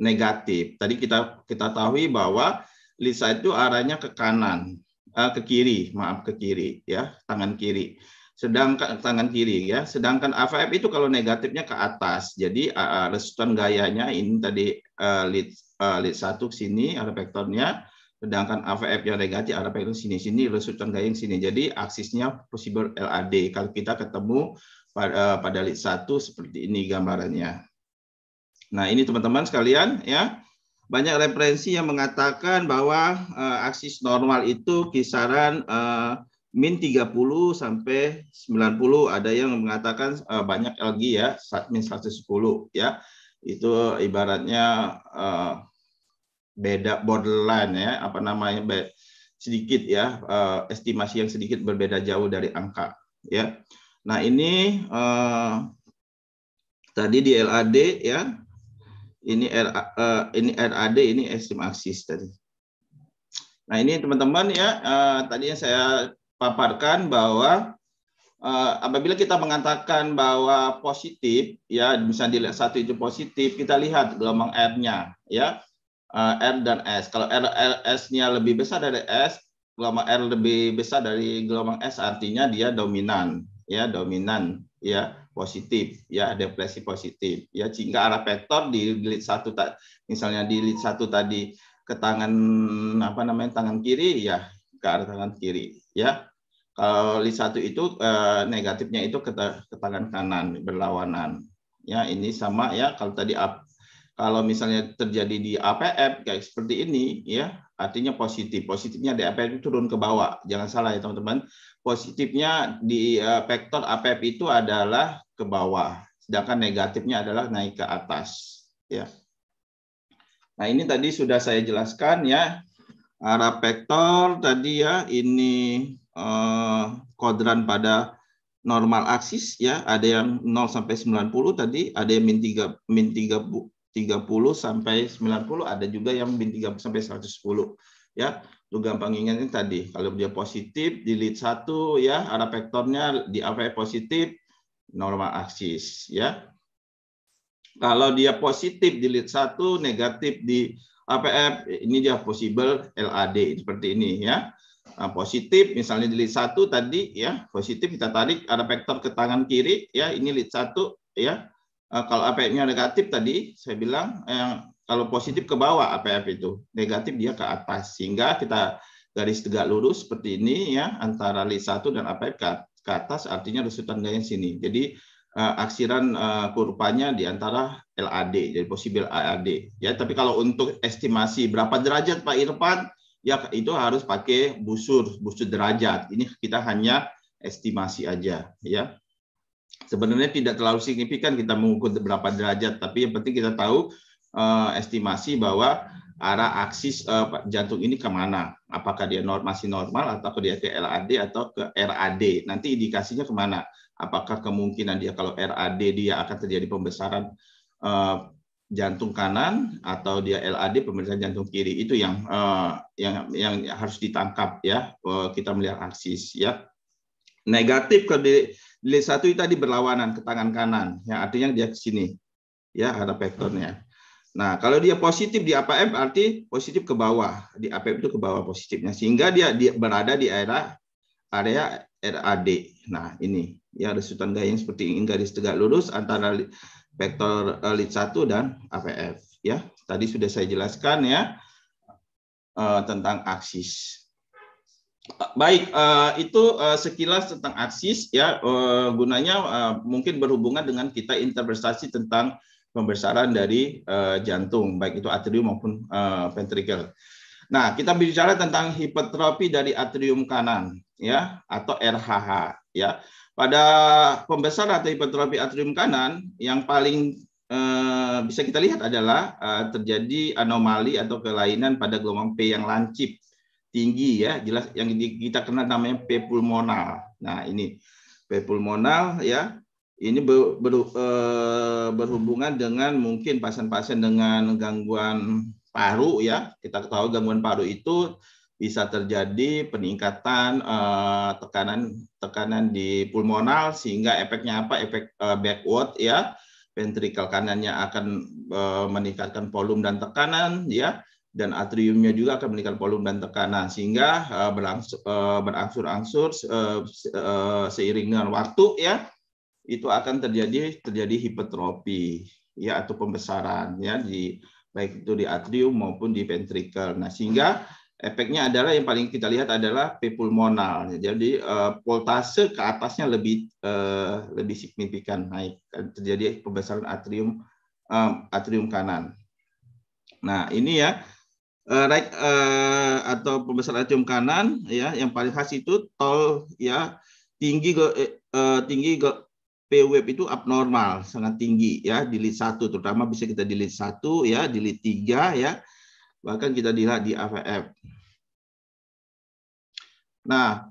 negatif. Tadi kita kita tahu bahwa Lisa itu arahnya ke kanan, uh, ke kiri, maaf ke kiri ya, tangan kiri. Sedangkan tangan kiri ya, sedangkan AVF itu kalau negatifnya ke atas. Jadi uh, gayanya ini tadi uh, lead uh, lead satu sini arah vektornya sedangkan AVF yang negatif arah vektor sini sini restuan gaya yang sini. Jadi aksisnya possible LAD. Kalau kita ketemu eh, pada, pada lead satu seperti ini gambarannya. Nah, ini teman-teman sekalian ya. Banyak referensi yang mengatakan bahwa uh, aksis normal itu kisaran uh, min 30 sampai 90. Ada yang mengatakan uh, banyak LG ya, saat min 110 ya. Itu ibaratnya uh, beda borderline ya, apa namanya be sedikit ya, uh, estimasi yang sedikit berbeda jauh dari angka ya. Nah, ini uh, tadi di LAD ya ini R, uh, ini RAD, ini ekstrim axis tadi. Nah ini teman-teman ya, uh, tadi yang saya paparkan bahwa uh, apabila kita mengatakan bahwa positif, ya bisa dilihat satu itu positif, kita lihat gelombang R-nya, ya uh, R dan S. Kalau R, R S-nya lebih besar dari S, gelombang R lebih besar dari gelombang S, artinya dia dominan, ya dominan, ya positif ya depresi positif ya jika arah vektor di lead satu misalnya di lead satu tadi ke tangan apa namanya tangan kiri ya ke arah tangan kiri ya kalau lead satu itu eh, negatifnya itu ke, ke tangan kanan berlawanan ya ini sama ya kalau tadi up kalau misalnya terjadi di APF kayak seperti ini ya artinya positif positifnya di APF itu turun ke bawah jangan salah ya teman-teman Positifnya di uh, vektor APF itu adalah ke bawah, sedangkan negatifnya adalah naik ke atas. Ya. Nah ini tadi sudah saya jelaskan ya arah vektor tadi ya ini uh, eh, kodran pada normal aksis ya ada yang 0 sampai 90 tadi ada yang min 3 min 30 30 sampai 90 ada juga yang min 3 sampai 110 ya lu gampang ingatnya tadi kalau dia positif di lead satu ya ada vektornya di apa positif normal aksis ya kalau dia positif di lead satu negatif di APF ini dia possible LAD seperti ini ya nah, positif misalnya di lead satu tadi ya positif kita tarik ada vektor ke tangan kiri ya ini lead satu ya nah, kalau APF-nya negatif tadi saya bilang yang eh, kalau positif ke bawah APF itu, negatif dia ke atas. Sehingga kita garis tegak lurus seperti ini ya antara L1 dan APF ke atas artinya lusutan gaya sini. Jadi eh, aksiran eh, kurvanya di antara LAD, jadi possible AAD. Ya, tapi kalau untuk estimasi berapa derajat Pak Irfan, ya itu harus pakai busur, busur derajat. Ini kita hanya estimasi aja, ya. Sebenarnya tidak terlalu signifikan kita mengukur berapa derajat, tapi yang penting kita tahu Eh, estimasi bahwa arah aksis eh, jantung ini kemana? Apakah dia normal, masih normal atau dia ke LAD atau ke RAD? Nanti indikasinya kemana? Apakah kemungkinan dia kalau RAD dia akan terjadi pembesaran eh, jantung kanan atau dia LAD pemeriksaan jantung kiri itu yang yang yang harus ditangkap ya kita melihat aksis ya negatif ke delay satu itu tadi berlawanan ke tangan kanan ya artinya dia ke sini ya ada vektornya Nah, kalau dia positif di APM arti positif ke bawah. Di APM itu ke bawah positifnya sehingga dia, dia berada di area area RAD. Nah, ini ya resultan yang seperti ini garis tegak lurus antara vektor eh, lead 1 dan APF ya. Tadi sudah saya jelaskan ya eh, tentang aksis. Baik, eh, itu sekilas tentang aksis ya gunanya mungkin berhubungan dengan kita interpretasi tentang pembesaran dari uh, jantung, baik itu atrium maupun uh, ventrikel. Nah, kita bicara tentang hipertrofi dari atrium kanan, ya, atau RHH, ya. Pada pembesaran atau hipertrofi atrium kanan, yang paling eh, bisa kita lihat adalah eh, terjadi anomali atau kelainan pada gelombang P yang lancip tinggi, ya, jelas yang kita kenal namanya P pulmonal. Nah, ini P pulmonal, ya ini ber, ber, eh, berhubungan dengan mungkin pasien-pasien dengan gangguan paru ya. Kita ketahui gangguan paru itu bisa terjadi peningkatan uh, tekanan tekanan di pulmonal sehingga efeknya apa? Efek uh, backward ya. Ventrikel kanannya akan uh, meningkatkan volume dan tekanan ya dan atriumnya juga akan meningkat volume dan tekanan sehingga uh, berangsur-angsur uh, uh, seiring dengan waktu ya itu akan terjadi terjadi hipertrofi ya atau pembesaran ya di baik itu di atrium maupun di ventrikel. Nah, sehingga efeknya adalah yang paling kita lihat adalah P pulmonal. Jadi eh, voltase ke atasnya lebih eh, lebih signifikan naik kan, terjadi pembesaran atrium eh, atrium kanan. Nah, ini ya eh, right eh, atau pembesaran atrium kanan ya yang paling khas itu tol ya tinggi eh, tinggi PWP itu abnormal, sangat tinggi ya di lead 1 terutama bisa kita di lead 1 ya, di lead 3 ya. Bahkan kita dilihat di AVF. Nah,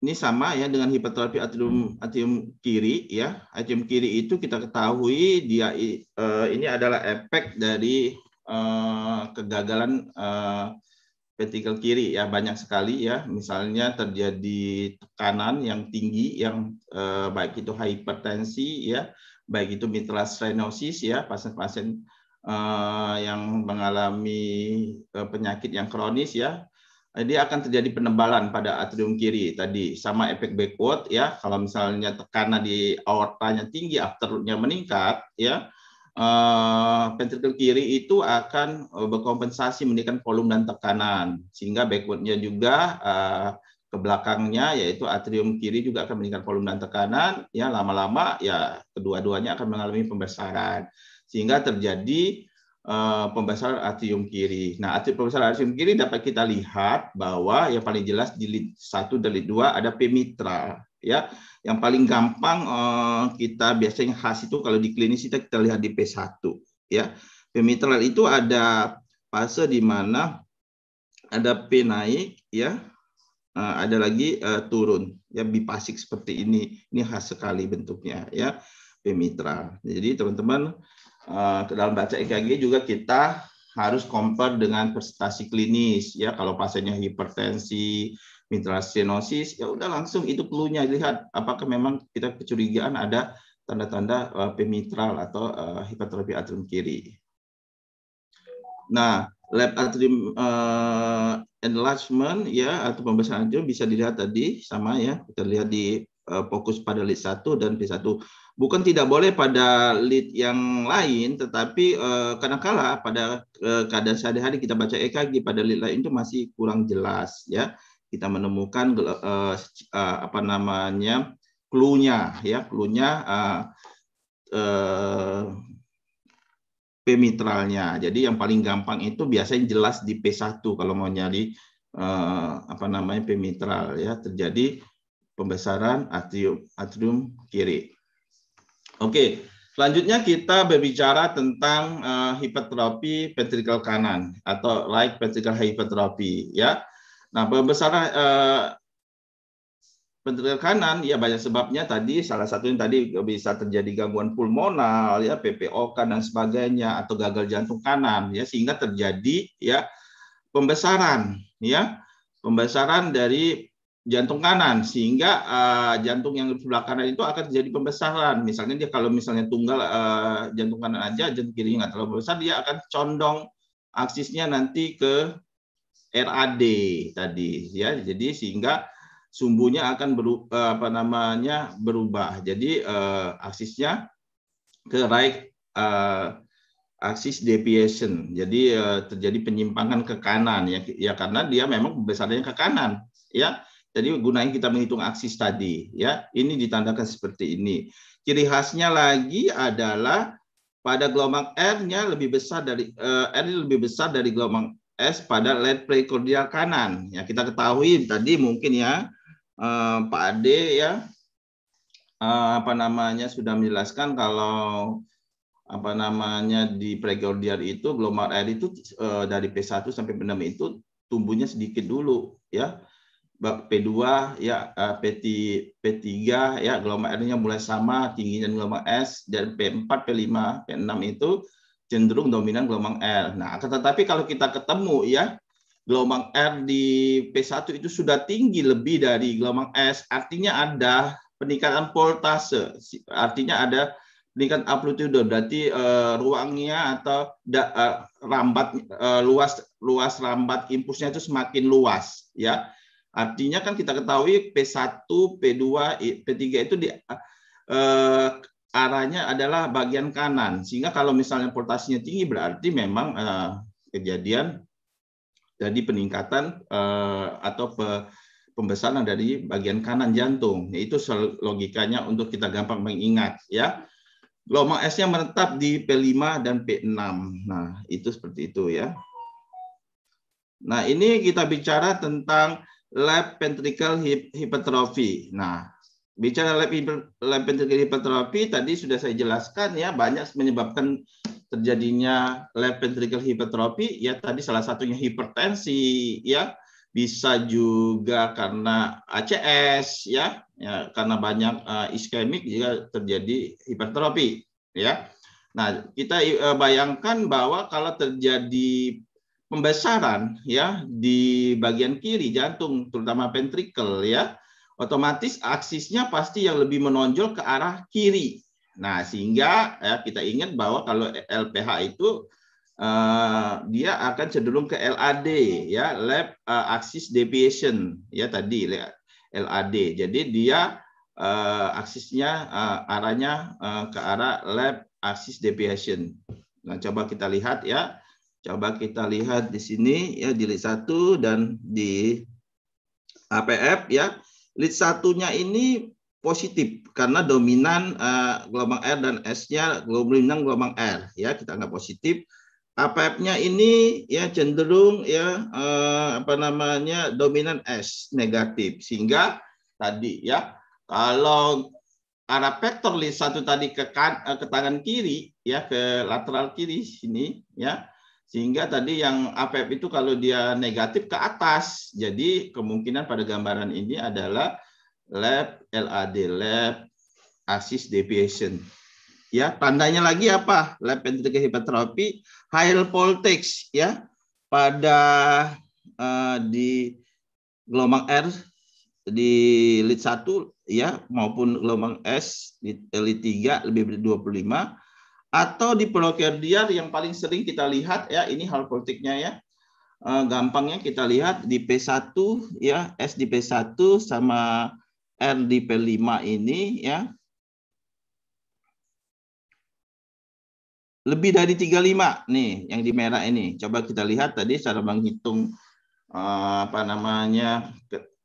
ini sama ya dengan hipertrofi atrium atrium kiri ya. Atrium kiri itu kita ketahui dia eh, ini adalah efek dari eh, kegagalan eh, vertikal kiri ya banyak sekali ya misalnya terjadi tekanan yang tinggi yang eh, baik itu hipertensi ya baik itu mitral stenosis ya pasien-pasien eh, yang mengalami eh, penyakit yang kronis ya jadi eh, akan terjadi penebalan pada atrium kiri tadi sama efek backward ya kalau misalnya tekanan di aortanya tinggi afterloadnya meningkat ya ventrikel eh, kiri itu akan eh, berkompensasi menaikkan volume dan tekanan sehingga backwardnya juga eh, ke belakangnya yaitu atrium kiri juga akan meningkat volume dan tekanan ya lama-lama ya kedua-duanya akan mengalami pembesaran sehingga terjadi uh, pembesaran atrium kiri. Nah, atrium pembesaran atrium kiri dapat kita lihat bahwa yang paling jelas di lead 1 dan lead 2 ada pemitra ya. Yang paling gampang eh, kita biasanya khas itu kalau di klinis kita kita lihat di P1 ya. Pemitral itu ada fase di mana ada P naik ya, eh, ada lagi eh, turun ya bipasik seperti ini. Ini khas sekali bentuknya ya pemitral. Jadi teman-teman eh, ke dalam baca EKG juga kita harus compare dengan presentasi klinis ya kalau pasiennya hipertensi stenosis ya udah langsung itu pelunya lihat apakah memang kita kecurigaan ada tanda-tanda eh, pemitral atau eh, hipertrofi atrium kiri. Nah, lab atrium uh, enlargement ya atau pembesaran atrium bisa dilihat tadi sama ya kita lihat di uh, fokus pada lead 1 dan P1. Bukan tidak boleh pada lead yang lain tetapi uh, kala pada uh, keadaan sehari-hari kita baca EKG pada lead lain itu masih kurang jelas ya kita menemukan uh, uh, apa namanya klunya ya klunya uh, eh, uh, pemitralnya. Jadi yang paling gampang itu biasanya jelas di P1 kalau mau nyari eh, apa namanya pemitral ya terjadi pembesaran atrium atrium kiri. Oke, selanjutnya kita berbicara tentang uh, hipertrofi ventrikel kanan atau right ventricular hypertrophy ya. Nah, pembesaran eh, kanan ya banyak sebabnya tadi salah satunya tadi bisa terjadi gangguan pulmonal ya PPOK dan sebagainya atau gagal jantung kanan ya sehingga terjadi ya pembesaran ya pembesaran dari jantung kanan sehingga uh, jantung yang sebelah kanan itu akan terjadi pembesaran misalnya dia kalau misalnya tunggal uh, jantung kanan aja jantung kirinya nggak terlalu besar dia akan condong aksisnya nanti ke RAD tadi ya. Jadi sehingga sumbunya akan berubah, eh, apa namanya berubah. Jadi uh, aksisnya ke right uh, eh, aksis deviation. Jadi uh, terjadi penyimpangan ke kanan ya, ya karena dia memang besarnya ke kanan ya. Jadi gunain kita menghitung aksis tadi ya. Ini ditandakan seperti ini. Ciri khasnya lagi adalah pada gelombang R-nya lebih besar dari uh, R lebih besar dari gelombang S pada lead precordial kanan. Ya kita ketahui tadi mungkin ya eh, Pak Ade ya eh, apa namanya sudah menjelaskan kalau apa namanya di precordial itu glomer air itu eh, dari P1 sampai P6 itu tumbuhnya sedikit dulu ya. P2 ya P3, eh, P3 ya gelombang R-nya mulai sama tingginya gelombang S dan P4, P5, P6 itu cenderung dominan gelombang R. Nah, tetapi kalau kita ketemu ya gelombang R di P1 itu sudah tinggi lebih dari gelombang S, artinya ada peningkatan voltase, artinya ada peningkatan amplitude, berarti uh, ruangnya atau da, uh, rambat uh, luas luas rambat impulsnya itu semakin luas, ya. Artinya kan kita ketahui P1, P2, P3 itu di uh, arahnya adalah bagian kanan. Sehingga kalau misalnya voltasinya tinggi berarti memang uh, kejadian jadi peningkatan uh, atau pe, pembesaran dari bagian kanan jantung. Itu logikanya untuk kita gampang mengingat ya. Gelombang S-nya menetap di P5 dan P6. Nah, itu seperti itu ya. Nah, ini kita bicara tentang left ventricle hypertrophy. Nah, Bicara lab ventricular hypertrophy tadi sudah saya jelaskan ya banyak menyebabkan terjadinya left ventricular hypertrophy ya tadi salah satunya hipertensi ya bisa juga karena ACS ya, ya karena banyak uh, eh, iskemik juga terjadi hipertrofi ya. Nah, kita uh, bayangkan bahwa kalau terjadi pembesaran ya di bagian kiri jantung terutama ventrikel ya otomatis aksisnya pasti yang lebih menonjol ke arah kiri. Nah, sehingga ya, kita ingat bahwa kalau LPH itu uh, dia akan cenderung ke LAD ya, lab uh, axis deviation ya tadi LAD. Jadi dia uh, aksisnya uh, arahnya uh, ke arah lab axis deviation. Nah, coba kita lihat ya. Coba kita lihat di sini ya di list 1 dan di APF ya lead satunya ini positif karena dominan uh, gelombang R dan S-nya dominan gelombang R ya kita anggap positif. APF-nya ini ya cenderung ya uh, apa namanya dominan S negatif sehingga tadi ya kalau arah vektor lead satu tadi ke kan, eh, ke tangan kiri ya ke lateral kiri sini ya sehingga tadi yang APEP itu kalau dia negatif ke atas, jadi kemungkinan pada gambaran ini adalah lab LAD lab assist deviation. Ya, tandanya lagi apa? Lab ventricular hypertrophy high voltage ya pada uh, di gelombang R di lead 1 ya maupun gelombang S di lead 3 lebih dari 25 atau di Pulau Kerdiar yang paling sering kita lihat ya ini hal politiknya ya eh, gampangnya kita lihat di P1 ya S di P1 sama R di P5 ini ya lebih dari 35 nih yang di merah ini coba kita lihat tadi cara menghitung eh, apa namanya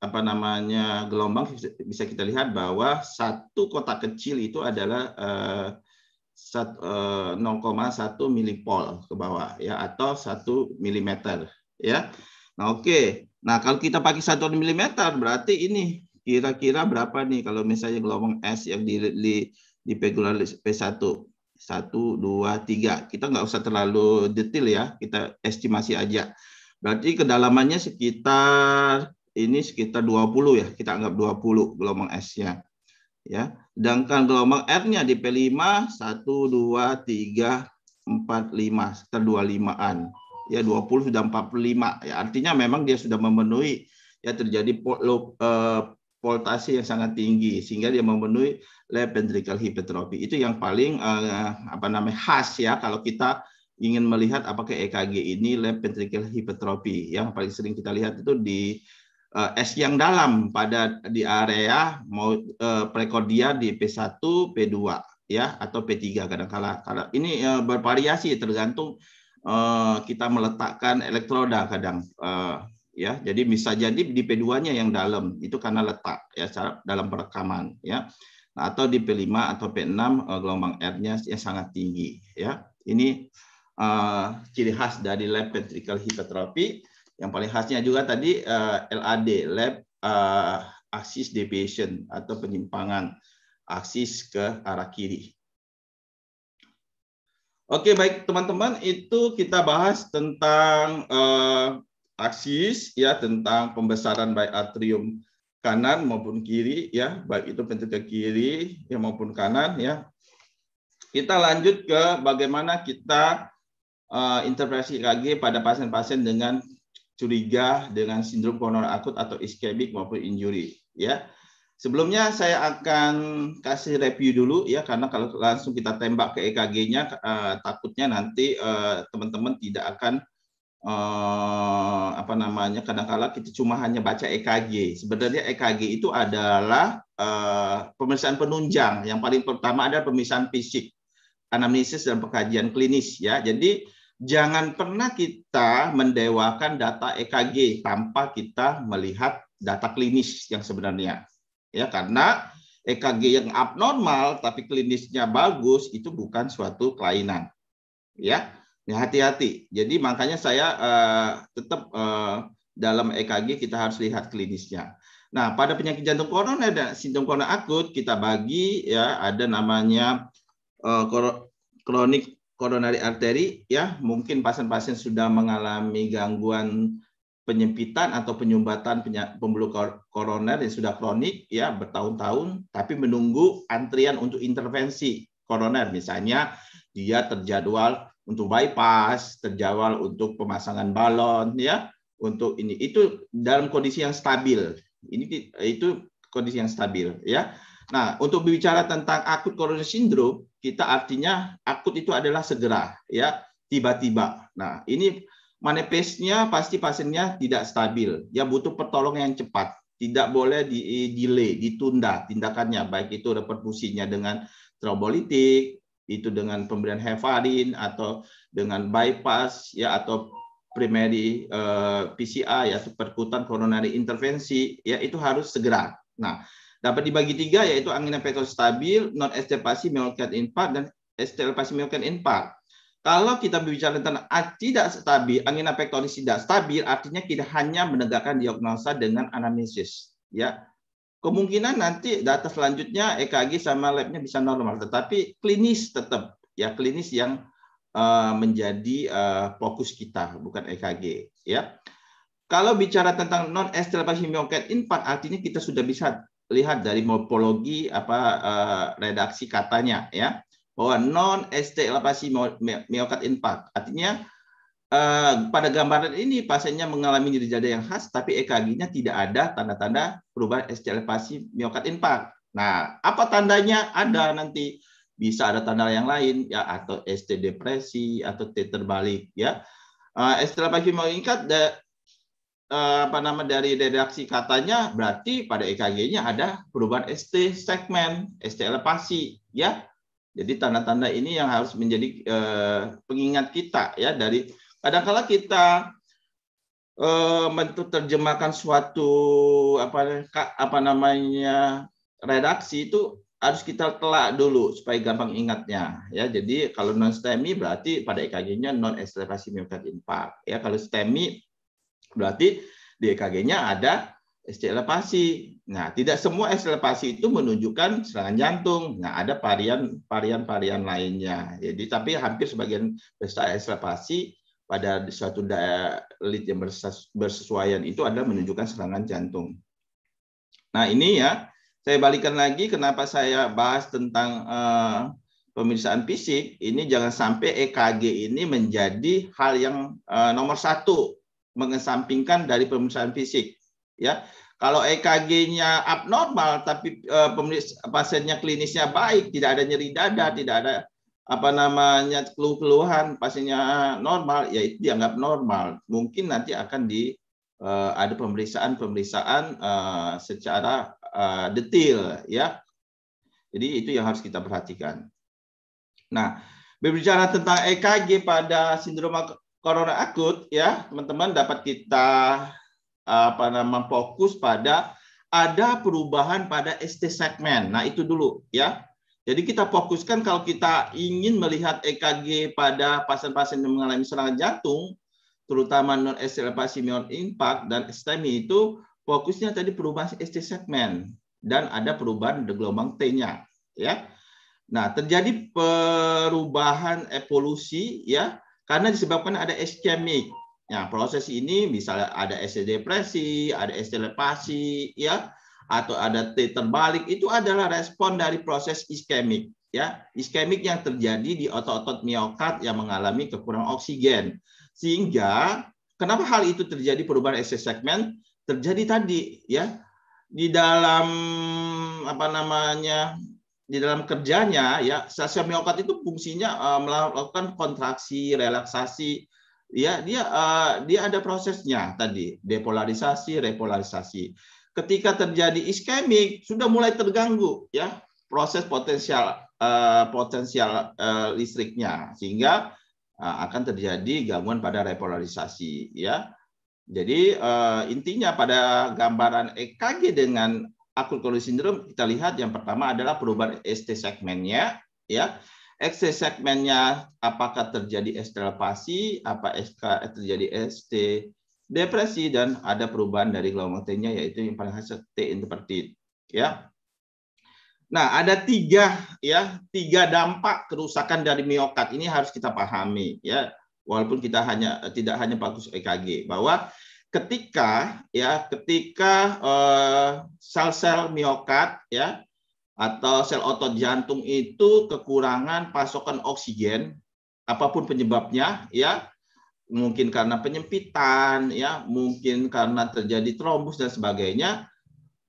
apa namanya gelombang bisa kita lihat bahwa satu kotak kecil itu adalah eh, 0,1 eh, milipol ke bawah ya atau 1 milimeter ya. Nah, oke. Okay. Nah, kalau kita pakai satuan milimeter berarti ini kira-kira berapa nih kalau misalnya gelombang S yang di di, di P1 satu dua tiga Kita nggak usah terlalu detail ya, kita estimasi aja. Berarti kedalamannya sekitar ini sekitar 20 ya, kita anggap 20 gelombang S-nya. Ya. Sedangkan gelombang R-nya di P5 1 2 3 4 5 sekitar 25-an. Ya 20 sudah 45. Ya artinya memang dia sudah memenuhi ya terjadi pol, uh, voltasi yang sangat tinggi sehingga dia memenuhi left ventricular hypertrophy. Itu yang paling uh, apa namanya khas ya kalau kita ingin melihat apakah EKG ini left ventricular hypertrophy yang paling sering kita lihat itu di Eh, es yang dalam pada di area mau eh, prekordia di P1, P2 ya atau P3 kadang-kala. -kadang. Ini eh, bervariasi tergantung kita meletakkan elektroda kadang ya. Jadi bisa jadi di P2-nya yang dalam itu karena letak ya dalam perekaman ya. Nah, atau di P5 atau P6 gelombang R-nya yang sangat tinggi ya. Ini uh, ciri khas dari lab ventricle hypertrophy yang paling khasnya juga tadi uh, eh, LAD, lab uh, axis deviation atau penyimpangan aksis ke arah kiri. Oke, baik teman-teman, itu kita bahas tentang uh, eh, aksis ya, tentang pembesaran baik atrium kanan maupun kiri ya, baik itu bentuk ke kiri ya maupun kanan ya. Kita lanjut ke bagaimana kita uh, interpretasi lagi pada pasien-pasien dengan curiga dengan sindrom koroner akut atau iskemik maupun injury ya. Sebelumnya saya akan kasih review dulu ya karena kalau langsung kita tembak ke EKG-nya eh, takutnya nanti eh, teman-teman eh, tidak akan eh, apa namanya kadang-kala kita cuma hanya baca EKG. Sebenarnya EKG itu adalah eh, pemeriksaan penunjang. Yang paling pertama adalah pemeriksaan fisik, anamnesis dan pekajian klinis ya. Jadi jangan pernah kita mendewakan data EKG tanpa kita melihat data klinis yang sebenarnya. Ya, karena EKG yang abnormal tapi klinisnya bagus itu bukan suatu kelainan. Ya. hati ya hati-hati. Jadi makanya saya uh, tetap uh, dalam EKG kita harus lihat klinisnya. Nah, pada penyakit jantung koroner dan sindrom koroner akut kita bagi ya ada namanya uh, kronik Koronari arteri ya mungkin pasien-pasien sudah mengalami gangguan penyempitan atau penyumbatan pembuluh koroner yang sudah kronik ya bertahun-tahun tapi menunggu antrian untuk intervensi koroner misalnya dia terjadwal untuk bypass, terjadwal untuk pemasangan balon ya untuk ini itu dalam kondisi yang stabil. Ini itu kondisi yang stabil ya. Nah, untuk berbicara tentang akut coronary syndrome, kita artinya akut itu adalah segera, ya, tiba-tiba. Nah, ini manifestnya pasti pasiennya tidak stabil, ya butuh pertolongan yang cepat. Tidak boleh di eh, delay, ditunda tindakannya, baik itu reperkusinya dengan trombolitik, itu dengan pemberian heparin atau dengan bypass ya atau primary eh, PCI ya perkutan coronary intervensi ya itu harus segera. Nah, Dapat dibagi tiga yaitu angina petro stabil, non pasi miokardial infark dan pasi miokardial infark. Kalau kita berbicara tentang tidak stabil, angina pektoris tidak stabil, artinya kita hanya menegakkan diagnosa dengan anamnesis. Ya, kemungkinan nanti data selanjutnya EKG sama labnya bisa normal, tetapi klinis tetap ya klinis yang uh, menjadi uh, fokus kita, bukan EKG. Ya, kalau bicara tentang non estelpasi myocardial infark artinya kita sudah bisa lihat dari morfologi apa uh, redaksi katanya ya bahwa non ST elevasi myocard infark artinya uh, pada gambaran ini pasiennya mengalami nyeri dada yang khas tapi EKG-nya tidak ada tanda-tanda perubahan ST elevasi myocard infark Nah, apa tandanya ada nanti bisa ada tanda yang lain ya atau ST depresi atau T terbalik ya. Uh, eh, ST elevasi myocard Eh, apa nama dari redaksi katanya berarti pada EKG-nya ada perubahan ST segmen, ST elevasi ya. Jadi tanda-tanda ini yang harus menjadi eh, pengingat kita ya dari kadangkala kita eh, terjemahkan suatu apa apa namanya redaksi itu harus kita telak dulu supaya gampang ingatnya ya. Jadi kalau non STEMI berarti pada EKG-nya non elevasi miokard infark ya. Kalau STEMI Berarti di EKG-nya ada ST elevasi. Nah, tidak semua ST elevasi itu menunjukkan serangan jantung. Nah, ada varian varian lainnya. Jadi tapi hampir sebagian besar ST elevasi pada suatu daerah yang bersesuaian itu adalah menunjukkan serangan jantung. Nah, ini ya saya balikan lagi kenapa saya bahas tentang uh, pemeriksaan fisik ini jangan sampai EKG ini menjadi hal yang uh, nomor satu mengesampingkan dari pemeriksaan fisik ya. Kalau EKG-nya abnormal tapi e, pasiennya klinisnya baik, tidak ada nyeri dada, tidak ada apa namanya keluh-keluhan, pasiennya normal, ya itu dianggap normal. Mungkin nanti akan di e, ada pemeriksaan-pemeriksaan e, secara e, detail ya. Jadi itu yang harus kita perhatikan. Nah, berbicara tentang EKG pada sindroma corona akut ya teman-teman dapat kita apa namanya fokus pada ada perubahan pada ST segmen. Nah, itu dulu ya. Jadi kita fokuskan kalau kita ingin melihat EKG pada pasien-pasien yang mengalami serangan jantung, terutama non non impact dan STEMI itu fokusnya tadi perubahan ST segmen dan ada perubahan di gelombang T-nya ya. Nah, terjadi perubahan evolusi ya karena disebabkan ada iskemik, ya nah, proses ini misalnya ada SC depresi, ada SC lepasi, ya, atau ada T terbalik, itu adalah respon dari proses iskemik. Ya, iskemik yang terjadi di otot-otot miokard yang mengalami kekurangan oksigen. Sehingga kenapa hal itu terjadi perubahan SC segmen? Terjadi tadi ya di dalam apa namanya di dalam kerjanya ya sasium miokard itu fungsinya uh, melakukan kontraksi, relaksasi, ya dia uh, dia ada prosesnya tadi depolarisasi repolarisasi ketika terjadi iskemik sudah mulai terganggu ya proses potensial uh, potensial uh, listriknya sehingga uh, akan terjadi gangguan pada repolarisasi ya jadi uh, intinya pada gambaran EKG dengan akut koroner sindrom kita lihat yang pertama adalah perubahan ST segmennya ya. XT segmennya apakah terjadi estelpasi, apa SK terjadi ST depresi dan ada perubahan dari gelombang t yaitu yang paling khas T interpartit, ya. Nah, ada tiga ya, tiga dampak kerusakan dari miokard ini harus kita pahami ya walaupun kita hanya tidak hanya fokus EKG bahwa ketika ya ketika eh, sel-sel uh, miokat ya atau sel otot jantung itu kekurangan pasokan oksigen apapun penyebabnya ya mungkin karena penyempitan ya mungkin karena terjadi trombus dan sebagainya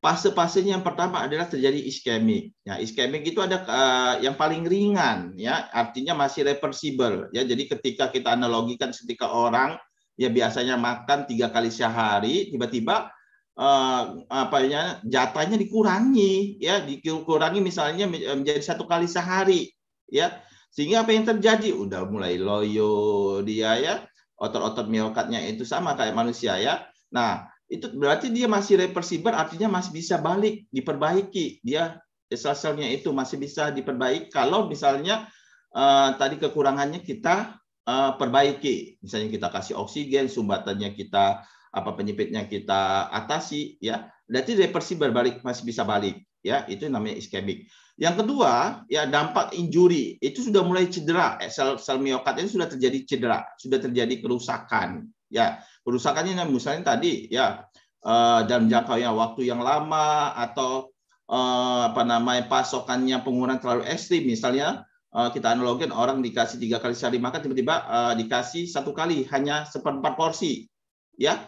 fase-fasenya yang pertama adalah terjadi iskemik ya iskemik itu ada uh, yang paling ringan ya artinya masih reversible ya jadi ketika kita analogikan ketika orang ya biasanya makan tiga kali sehari tiba-tiba eh, apa ya jatahnya dikurangi ya dikurangi misalnya eh, menjadi satu kali sehari ya sehingga apa yang terjadi udah mulai loyo dia ya otot-otot miokatnya itu sama kayak manusia ya nah itu berarti dia masih reversible artinya masih bisa balik diperbaiki dia eh, sel-selnya itu masih bisa diperbaiki kalau misalnya eh, tadi kekurangannya kita uh, perbaiki. Misalnya kita kasih oksigen, sumbatannya kita apa penyipitnya kita atasi ya. Berarti depresi berbalik masih bisa balik ya, itu namanya iskemik. Yang kedua, ya dampak injury itu sudah mulai cedera. Eh, sel sel miokard itu sudah terjadi cedera, sudah terjadi kerusakan ya. Kerusakannya misalnya tadi ya uh, dalam jangka yang waktu yang lama atau uh, apa namanya pasokannya pengurangan terlalu ekstrim misalnya Eh, kita analogin orang dikasih tiga kali sehari makan tiba-tiba uh, dikasih satu kali hanya seperempat porsi ya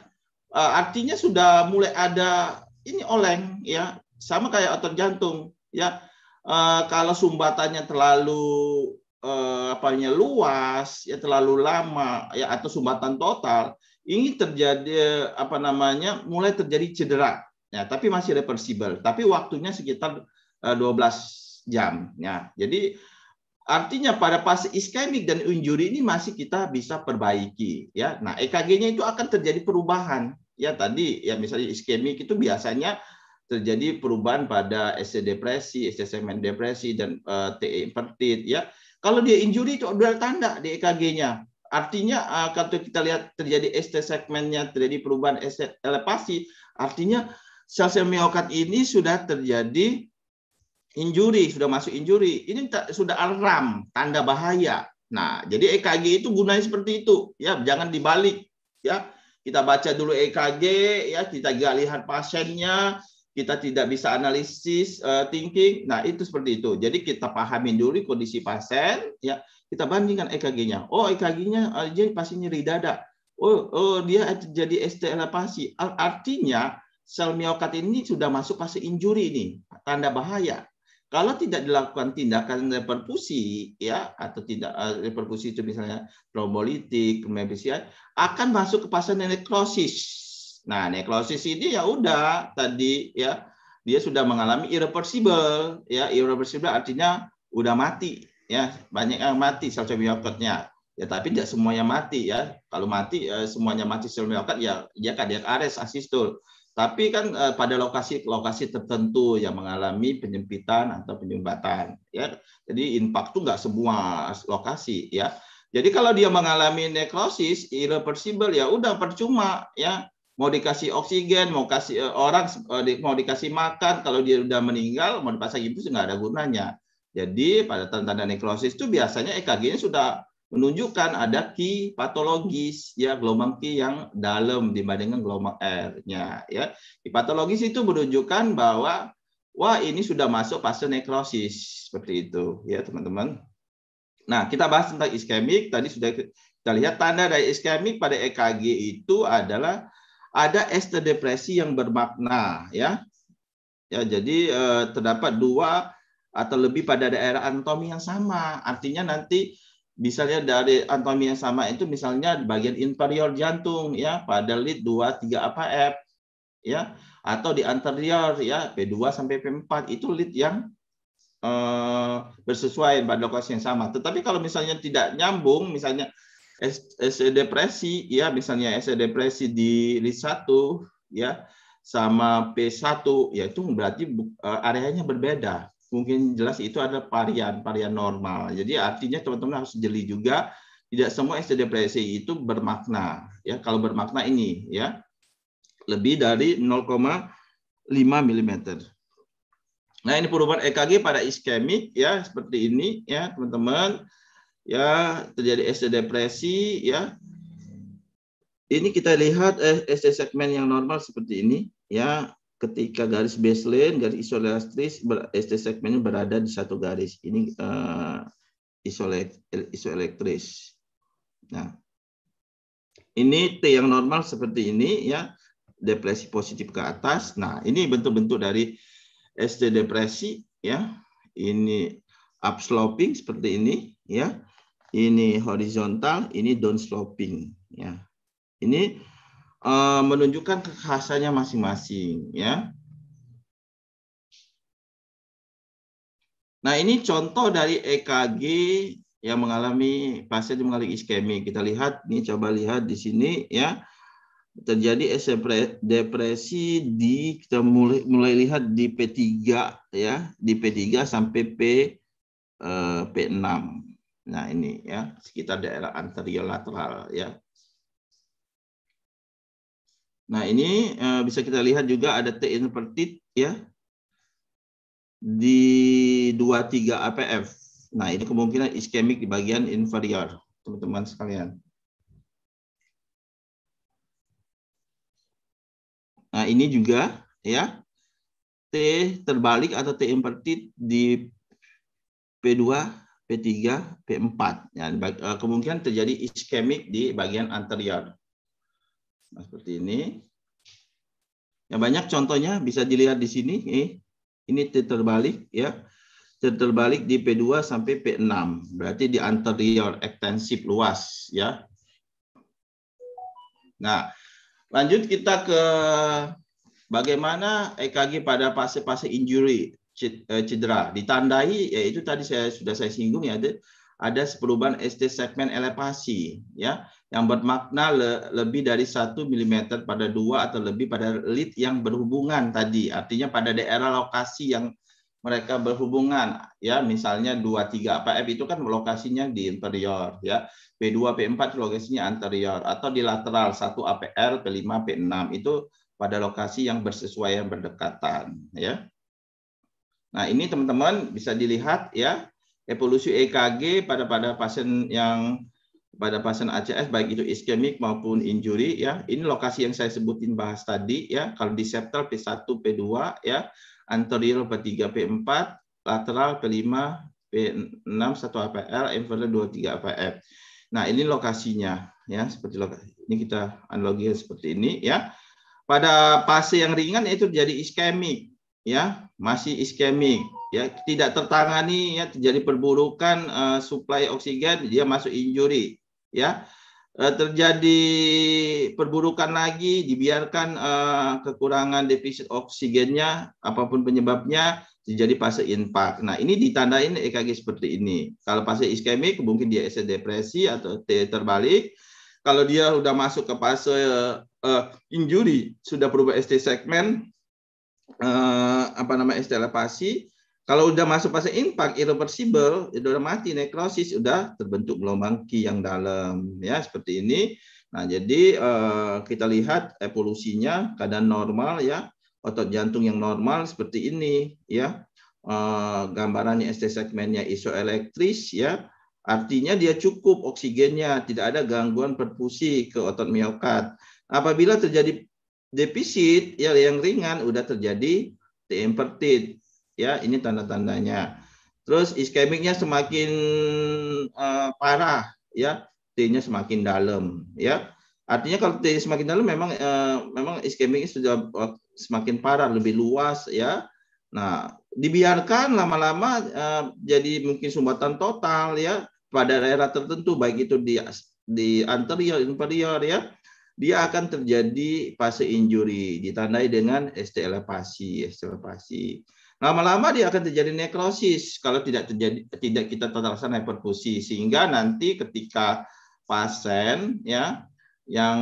uh, artinya sudah mulai ada ini oleng ya sama kayak otot jantung ya uh, kalau sumbatannya terlalu uh, apanya luas ya terlalu lama ya atau sumbatan total ini terjadi apa namanya mulai terjadi cedera ya tapi masih reversible tapi waktunya sekitar uh, 12 jam ya jadi Artinya pada fase iskemik dan injury ini masih kita bisa perbaiki ya. Nah, EKG-nya itu akan terjadi perubahan. Ya tadi ya misalnya iskemik itu biasanya terjadi perubahan pada SC depresi, segmen depresi dan uh, eh, TE invertit ya. Kalau dia injury itu ada tanda di EKG-nya. Artinya uh, kalau kita lihat terjadi ST segmennya terjadi perubahan ST elevasi, artinya sel-sel miokard ini sudah terjadi injuri, sudah masuk injuri. Ini sudah alarm, tanda bahaya. Nah, jadi EKG itu gunanya seperti itu. Ya, jangan dibalik. Ya, kita baca dulu EKG, ya kita lihat pasiennya, kita tidak bisa analisis uh, thinking. Nah, itu seperti itu. Jadi kita pahami dulu kondisi pasien, ya. Kita bandingkan EKG-nya. Oh, EKG-nya uh, eh, jadi nyeri dada. Oh, oh dia jadi ST elevasi. Artinya sel miokat ini sudah masuk fase injuri ini, tanda bahaya kalau tidak dilakukan tindakan reperkusi ya atau tidak eh, reperkusi itu misalnya trombolitik, kemebisian akan masuk ke fase nekrosis. Nah, nekrosis ini ya udah tadi ya dia sudah mengalami irreversible ya irreversible artinya udah mati ya banyak yang mati sel cobiokotnya ya tapi tidak semuanya mati ya kalau mati eh, semuanya mati sel miokarditis ya Ya kardiak ares asistol tapi kan eh, pada lokasi-lokasi tertentu yang mengalami penyempitan atau penyumbatan ya jadi impact itu nggak semua lokasi ya jadi kalau dia mengalami nekrosis irreversible ya udah percuma ya mau dikasih oksigen mau kasih eh, orang eh, mau dikasih makan kalau dia udah meninggal mau dipasang gitu, infus nggak ada gunanya jadi pada tanda nekrosis itu biasanya EKG-nya sudah menunjukkan ada ki patologis ya gelombang ki yang dalam dibandingkan gelombang R-nya ya. Ki patologis itu menunjukkan bahwa wah ini sudah masuk fase nekrosis seperti itu ya teman-teman. Nah, kita bahas tentang iskemik tadi sudah kita lihat tanda dari iskemik pada EKG itu adalah ada ST depresi yang bermakna ya. Ya, jadi eh, terdapat dua atau lebih pada daerah anatomi yang sama. Artinya nanti misalnya dari anatomi yang sama itu misalnya di bagian inferior jantung ya pada lead 2 3 apa F ya atau di anterior ya P2 sampai P4 itu lead yang eh, bersesuaian pada lokasi yang sama. Tetapi kalau misalnya tidak nyambung misalnya Sd depresi ya misalnya Sd depresi di lead 1 ya sama P1 ya itu berarti eh, areanya berbeda mungkin jelas itu ada varian varian normal. Jadi artinya teman-teman harus jeli juga tidak semua SD depresi itu bermakna ya. Kalau bermakna ini ya lebih dari 0,5 mm. Nah, ini perubahan EKG pada iskemik ya seperti ini ya, teman-teman. Ya, terjadi SD depresi ya. Ini kita lihat eh, SD segmen yang normal seperti ini ya ketika garis baseline, garis isoelastris, ST segmennya berada di satu garis. Ini uh, isoelektris. Nah, ini T yang normal seperti ini ya, depresi positif ke atas. Nah, ini bentuk-bentuk dari ST depresi ya. Ini upsloping seperti ini ya. Ini horizontal, ini downsloping ya. Ini Eh, menunjukkan kekhasannya masing-masing ya. Nah, ini contoh dari EKG yang mengalami pasien yang mengalami iskemi. Kita lihat ini coba lihat di sini ya. Terjadi depresi di kita mulai mulai lihat di P3 ya, di P3 sampai P eh, P6. Nah, ini ya, sekitar daerah anterior lateral ya. Nah, ini uh, bisa kita lihat juga ada T inverted ya di 23 APF. Nah, ini kemungkinan iskemik di bagian inferior, teman-teman sekalian. Nah, ini juga ya T terbalik atau T inverted di P2, P3, P4. Ya, eh, kemungkinan terjadi iskemik di bagian anterior. Nah, seperti ini. Yang banyak contohnya bisa dilihat di sini. Eh, ini terbalik ya. Terbalik di P2 sampai P6. Berarti di anterior ekstensif luas ya. Nah, lanjut kita ke bagaimana EKG pada fase-fase injury eh, cedera ditandai yaitu tadi saya sudah saya singgung ya ada perubahan ST segmen elevasi ya yang bermakna le lebih dari 1 mm pada dua atau lebih pada lead yang berhubungan tadi artinya pada daerah lokasi yang mereka berhubungan ya misalnya 2 3 apa itu kan lokasinya di interior ya P2 P4 lokasinya anterior atau di lateral 1 APR P5 P6 itu pada lokasi yang bersesuaian berdekatan ya Nah, ini teman-teman bisa dilihat ya evolusi EKG pada pada pasien yang pada pasien ACS baik itu iskemik maupun injury ya. Ini lokasi yang saya sebutin bahas tadi ya. Kalau di septal P1, P2 ya, anterior P3, P4, lateral P5, P6 1 APL, inferior tiga APF. Nah, ini lokasinya ya, seperti lokasi. Ini kita analogi seperti ini ya. Pada fase yang ringan itu jadi iskemik ya, masih iskemik ya tidak tertangani ya terjadi perburukan uh, suplai oksigen dia masuk injury ya uh, terjadi perburukan lagi dibiarkan uh, kekurangan defisit oksigennya apapun penyebabnya terjadi fase infak. Nah, ini ditandain EKG seperti ini. Kalau fase iskemik mungkin dia SD depresi atau T terbalik. Kalau dia sudah masuk ke fase uh, injury, sudah berubah ST segmen uh, apa nama ST elevasi, kalau udah masuk fase impact irreversible, itu udah mati nekrosis, udah terbentuk gelombang ki yang dalam ya seperti ini. Nah, jadi eh, kita lihat evolusinya keadaan normal ya, otot jantung yang normal seperti ini ya. Eh, gambarannya ST segmennya isoelektris ya. Artinya dia cukup oksigennya, tidak ada gangguan perfusi ke otot miokard. Apabila terjadi defisit ya yang ringan udah terjadi t ya ini tanda-tandanya. Terus iskemiknya semakin uh, parah ya, T-nya semakin dalam ya. Artinya kalau T semakin dalam memang uh, memang iskemiknya sudah eh, semakin parah, lebih luas ya. Nah, dibiarkan lama-lama uh, jadi mungkin sumbatan total ya pada daerah tertentu baik itu di di anterior inferior ya dia akan terjadi fase injury ditandai dengan ST elevasi ST elevasi Lama-lama dia akan terjadi nekrosis kalau tidak terjadi tidak kita terlaksana hiperfusi sehingga nanti ketika pasien ya yang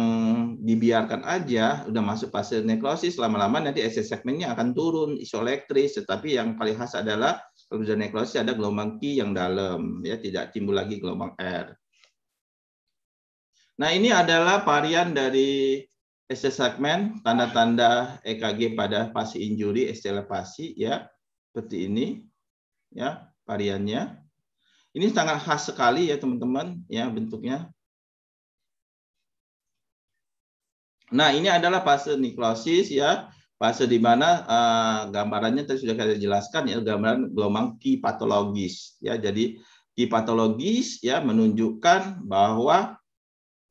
dibiarkan aja udah masuk fase nekrosis lama-lama nanti SS segmennya akan turun isoelektris tetapi yang paling khas adalah kalau sudah nekrosis ada gelombang Q yang dalam ya tidak timbul lagi gelombang R. Nah, ini adalah varian dari ST segmen, tanda-tanda EKG pada pasi injuri, ST lepasi, ya, seperti ini, ya, variannya. Ini sangat khas sekali ya teman-teman, ya bentuknya. Nah ini adalah fase niklosis ya, fase di mana uh, gambarannya tadi sudah saya jelaskan ya, gambaran gelombang ki patologis ya. Jadi ki patologis ya menunjukkan bahwa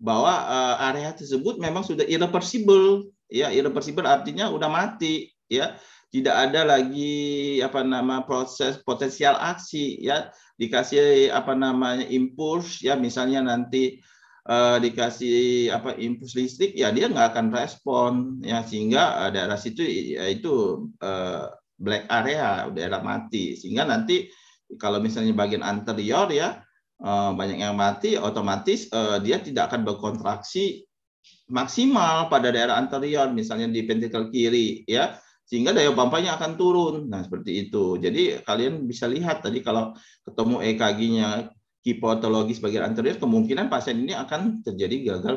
bahwa uh, area tersebut memang sudah irreversible ya irreversible artinya udah mati ya tidak ada lagi apa nama proses potensial aksi ya dikasih apa namanya impuls ya misalnya nanti uh, dikasih apa impuls listrik ya dia nggak akan respon ya sehingga eh, daerah situ ya, itu eh, black area daerah mati sehingga nanti kalau misalnya bagian anterior ya Eh, banyak yang mati, otomatis eh, dia tidak akan berkontraksi maksimal pada daerah anterior, misalnya di ventrikel kiri, ya sehingga daya pompanya akan turun. Nah seperti itu. Jadi kalian bisa lihat tadi kalau ketemu EKG-nya hipotologis bagian anterior, kemungkinan pasien ini akan terjadi gagal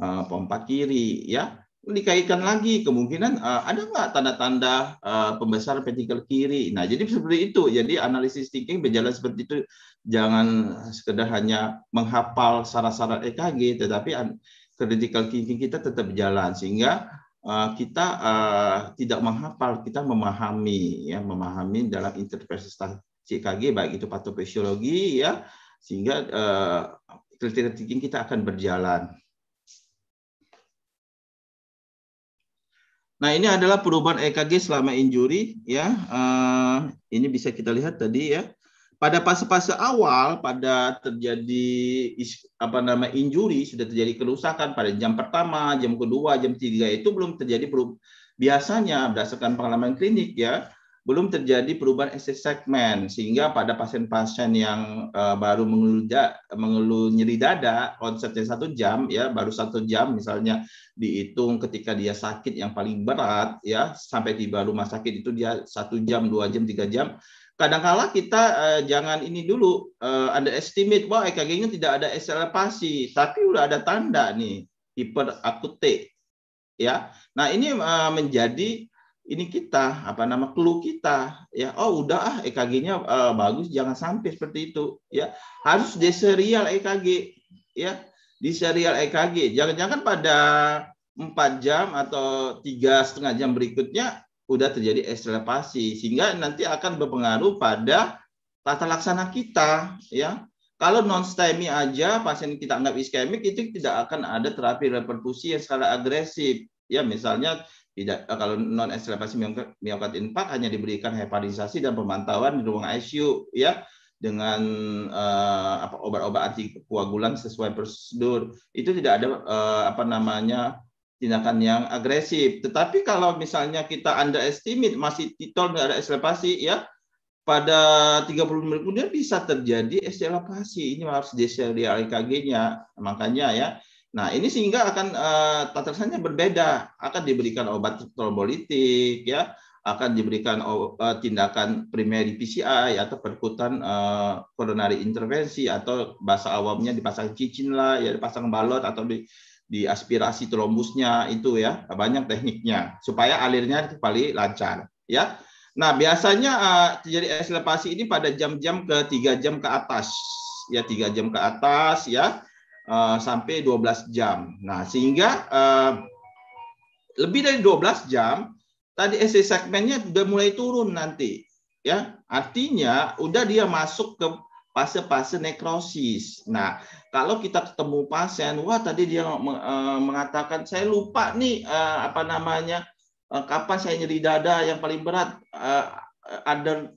eh, pompa kiri, ya dikaitkan lagi kemungkinan uh, ada nggak tanda-tanda uh, eh, pembesaran kiri. Nah, jadi seperti itu. Jadi analisis thinking berjalan seperti itu. Jangan sekedar hanya menghafal syarat-syarat EKG, tetapi critical thinking kita tetap berjalan sehingga uh, kita uh, tidak menghafal, kita memahami, ya memahami dalam interpretasi EKG baik itu patofisiologi, ya sehingga uh, critical thinking kita akan berjalan. Nah, ini adalah perubahan EKG selama injury ya. Uh, ini bisa kita lihat tadi ya. Pada fase-fase awal pada terjadi apa nama injury sudah terjadi kerusakan pada jam pertama, jam kedua, jam tiga itu belum terjadi perubahan. biasanya berdasarkan pengalaman klinik ya belum terjadi perubahan SS segmen sehingga pada pasien-pasien yang uh, baru mengeluh, da, mengeluh nyeri dada onsetnya satu jam ya baru satu jam misalnya dihitung ketika dia sakit yang paling berat ya sampai tiba rumah sakit itu dia satu jam dua jam tiga jam kadangkala kita uh, jangan ini dulu uh, eh, ada estimate bahwa EKG-nya tidak ada eselepasi tapi udah ada tanda nih hiperakute ya. Nah, ini uh, menjadi ini kita apa nama clue kita ya oh udah ah EKG-nya uh, eh, bagus jangan sampai seperti itu ya harus di serial EKG ya di serial EKG jangan-jangan pada empat jam atau tiga setengah jam berikutnya udah terjadi ekstrapasi sehingga nanti akan berpengaruh pada tata laksana kita ya kalau non STEMI aja pasien kita anggap iskemik itu tidak akan ada terapi reperkusi yang skala agresif ya misalnya tidak, eh, kalau non ekstravasi miokard infark hanya diberikan heparisasi dan pemantauan di ruang ICU ya dengan eh, apa obat-obat koagulan sesuai prosedur. Itu tidak ada eh, apa namanya tindakan yang agresif. Tetapi kalau misalnya kita underestimate masih titol tidak ada ekstremasi ya pada 30 menit kemudian bisa terjadi ekstremasi Ini harus di serial EKG-nya. Makanya ya, Nah, ini sehingga akan uh, eh, tata berbeda, akan diberikan obat trombolitik ya, akan diberikan uh, tindakan primary PCI atau perkutan uh, coronary intervensi atau bahasa awamnya dipasang cincin lah, ya dipasang balot atau di aspirasi trombusnya itu ya, banyak tekniknya supaya alirnya kembali lancar ya. Nah, biasanya uh, terjadi eksilpasi ini pada jam-jam ke 3 jam ke atas ya, 3 jam ke atas ya Eh, sampai 12 jam. Nah, sehingga uh, lebih dari 12 jam tadi SC segmennya sudah mulai turun nanti. Ya, artinya udah dia masuk ke fase-fase nekrosis. Nah, kalau kita ketemu pasien, wah tadi dia eh, mengatakan saya lupa nih apa namanya kapan saya nyeri dada yang paling berat ada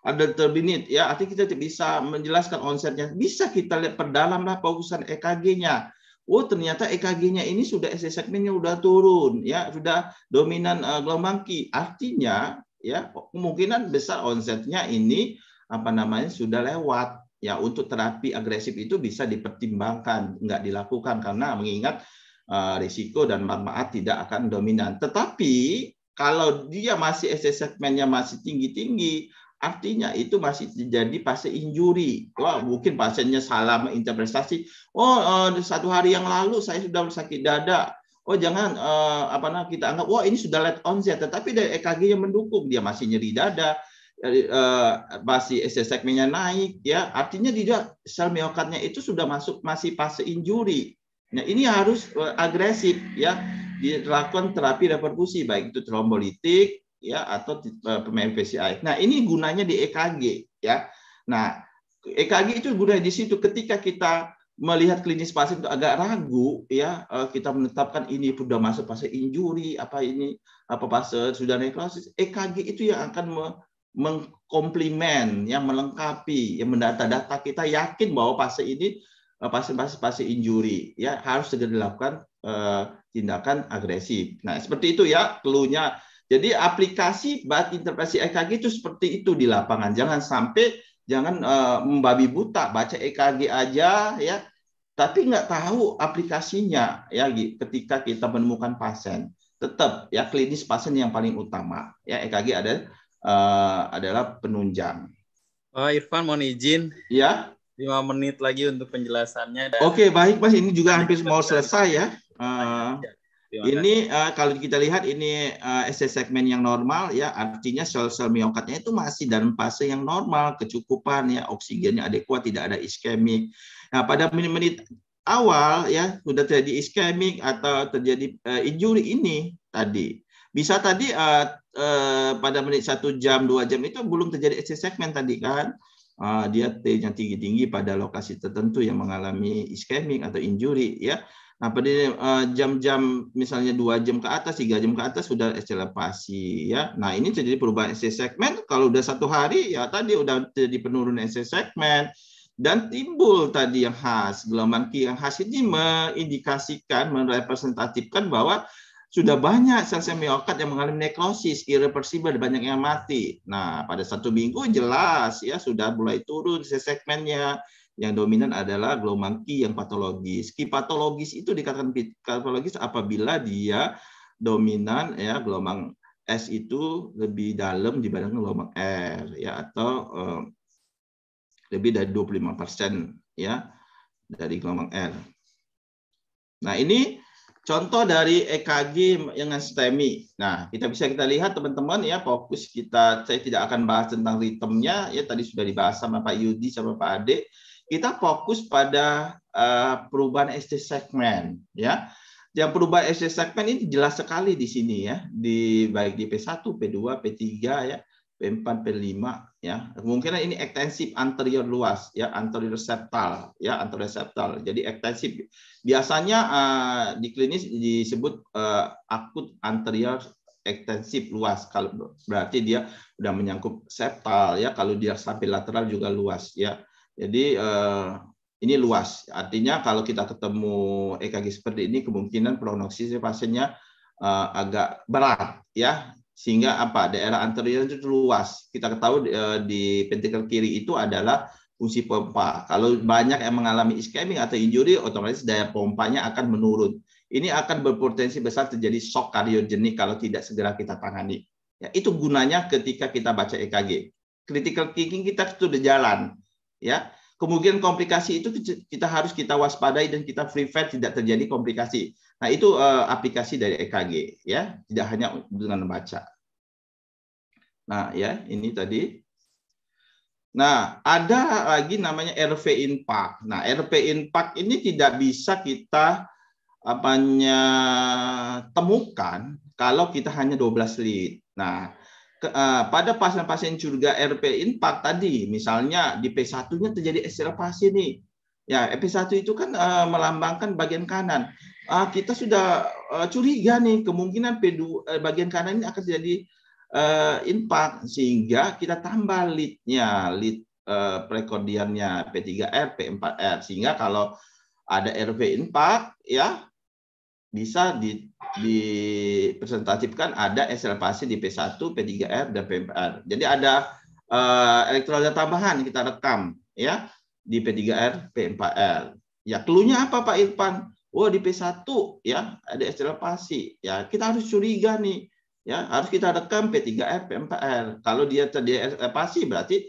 ada terbenit ya artinya kita bisa menjelaskan onsetnya bisa kita lihat perdalamlah paukusan EKG-nya oh ternyata EKG-nya ini sudah SS segmennya sudah turun ya sudah dominan uh, gelombang Q artinya ya kemungkinan besar onsetnya ini apa namanya sudah lewat ya untuk terapi agresif itu bisa dipertimbangkan nggak dilakukan karena mengingat uh, risiko dan manfaat tidak akan dominan tetapi kalau dia masih SS segmennya masih tinggi-tinggi Artinya itu masih terjadi fase injuri. Wah, mungkin pasiennya salah menginterpretasi. Oh, uh, satu hari yang lalu saya sudah sakit dada. Oh, jangan eh, apa namanya kita anggap wah ini sudah late onset, tetapi dari EKG yang mendukung dia masih nyeri dada, eh, masih eh, segmennya naik ya. Artinya dia sel miokardnya itu sudah masuk masih fase injuri. Nah, ini harus eh, agresif ya dilakukan terapi reperkusi baik itu trombolitik ya atau eh, pemain PCI. Nah, ini gunanya di EKG ya. Nah, EKG itu gunanya di situ ketika kita melihat klinis pasien itu agak ragu ya eh, kita menetapkan ini sudah masuk fase injury apa ini apa fase sudah nekrosis EKG itu yang akan mengkomplimen yang melengkapi yang mendata-data kita yakin bahwa fase ini eh, pasien-pasien fase injury ya harus segera dilakukan uh, tindakan agresif. Nah, seperti itu ya keluhnya jadi aplikasi bat interpretasi EKG itu seperti itu di lapangan. Jangan sampai jangan uh, membabi buta baca EKG aja ya, tapi nggak tahu aplikasinya ya. Ketika kita menemukan pasien, tetap ya klinis pasien yang paling utama ya EKG ada uh, adalah penunjang. Oh, Irfan mohon izin. Ya. 5 menit lagi untuk penjelasannya. Oke, okay, baik Mas. Ini juga hampir mau selesai ya. Uh, Iya, ini uh, kalau kita lihat ini uh, eh, SC segmen yang normal ya artinya sel-sel miokardnya itu masih dalam fase yang normal, kecukupan ya oksigennya adekuat, tidak ada iskemik. Nah, pada menit-menit awal ya sudah terjadi iskemik atau terjadi uh, eh, injury ini tadi. Bisa tadi uh, uh, pada menit satu jam, dua jam itu belum terjadi SC segmen tadi kan. Uh, dia T-nya tinggi-tinggi pada lokasi tertentu yang mengalami iskemik atau injury ya apa pada eh, jam-jam misalnya dua jam ke atas, tiga jam ke atas sudah eselepasi ya. Nah, ini terjadi perubahan SC segmen. Kalau udah satu hari ya tadi udah terjadi penurunan SC segmen dan timbul tadi yang khas gelombang Q yang khas ini mengindikasikan merepresentatifkan bahwa sudah banyak sel semiokat yang mengalami nekrosis irreversible banyak yang mati. Nah, pada satu minggu jelas ya sudah mulai turun segmennya yang dominan adalah gelombang Ki yang patologis. Ki patologis itu dikatakan patologis apabila dia dominan ya gelombang S itu lebih dalam dibanding gelombang R ya atau um, lebih dari 25 persen ya dari gelombang R. Nah ini contoh dari EKG yang STEMI. Nah kita bisa kita lihat teman-teman ya fokus kita saya tidak akan bahas tentang ritmenya ya tadi sudah dibahas sama Pak Yudi sama Pak Ade kita fokus pada uh, perubahan ST segmen ya. Jadi perubahan ST segmen ini jelas sekali di sini ya, di baik di P1, P2, P3 ya, P4, P5 ya. Mungkin ini ekstensif anterior luas ya, anterior septal ya, anterior septal. Jadi ekstensif biasanya uh, di klinis disebut uh, akut anterior ekstensif luas kalau berarti dia sudah menyangkut septal ya kalau dia sampai lateral juga luas ya jadi eh, ini luas. Artinya kalau kita ketemu EKG seperti ini kemungkinan prognosis pasiennya uh, agak berat ya. Sehingga apa? Daerah anterior itu luas. Kita ketahui uh, di pentikel kiri itu adalah fungsi pompa. Kalau banyak yang mengalami iskemi atau injury otomatis daya pompanya akan menurun. Ini akan berpotensi besar terjadi shock kardiogenik kalau tidak segera kita tangani. Ya, itu gunanya ketika kita baca EKG. Critical thinking kita sudah jalan ya. Kemudian komplikasi itu kita harus kita waspadai dan kita prevent tidak terjadi komplikasi. Nah, itu eh, aplikasi dari EKG ya, tidak hanya dengan membaca. Nah, ya, ini tadi Nah, ada lagi namanya RV impact. Nah, RV impact ini tidak bisa kita apanya temukan kalau kita hanya 12 lead. Nah, ke, uh, pada pasien-pasien curiga RP impact tadi, misalnya di P1-nya terjadi ekstravasi nih. Ya, P1 itu kan uh, melambangkan bagian kanan. Uh, kita sudah uh, curiga nih kemungkinan P2 uh, bagian kanan ini akan terjadi uh, impact sehingga kita tambah lead-nya, lead uh, prekordiannya P3R, P4R sehingga kalau ada RV impact ya bisa di dipresentasikan ada ekselpasi di P1, P3R dan P4R. Jadi ada uh, elektroda tambahan kita rekam ya di P3R, P4R. Ya, keluarnya apa Pak Irfan? Oh, di P1 ya ada ekselpasi. Ya, kita harus curiga nih. Ya, harus kita rekam P3R, P4R. Kalau dia terjadi ekselpasi berarti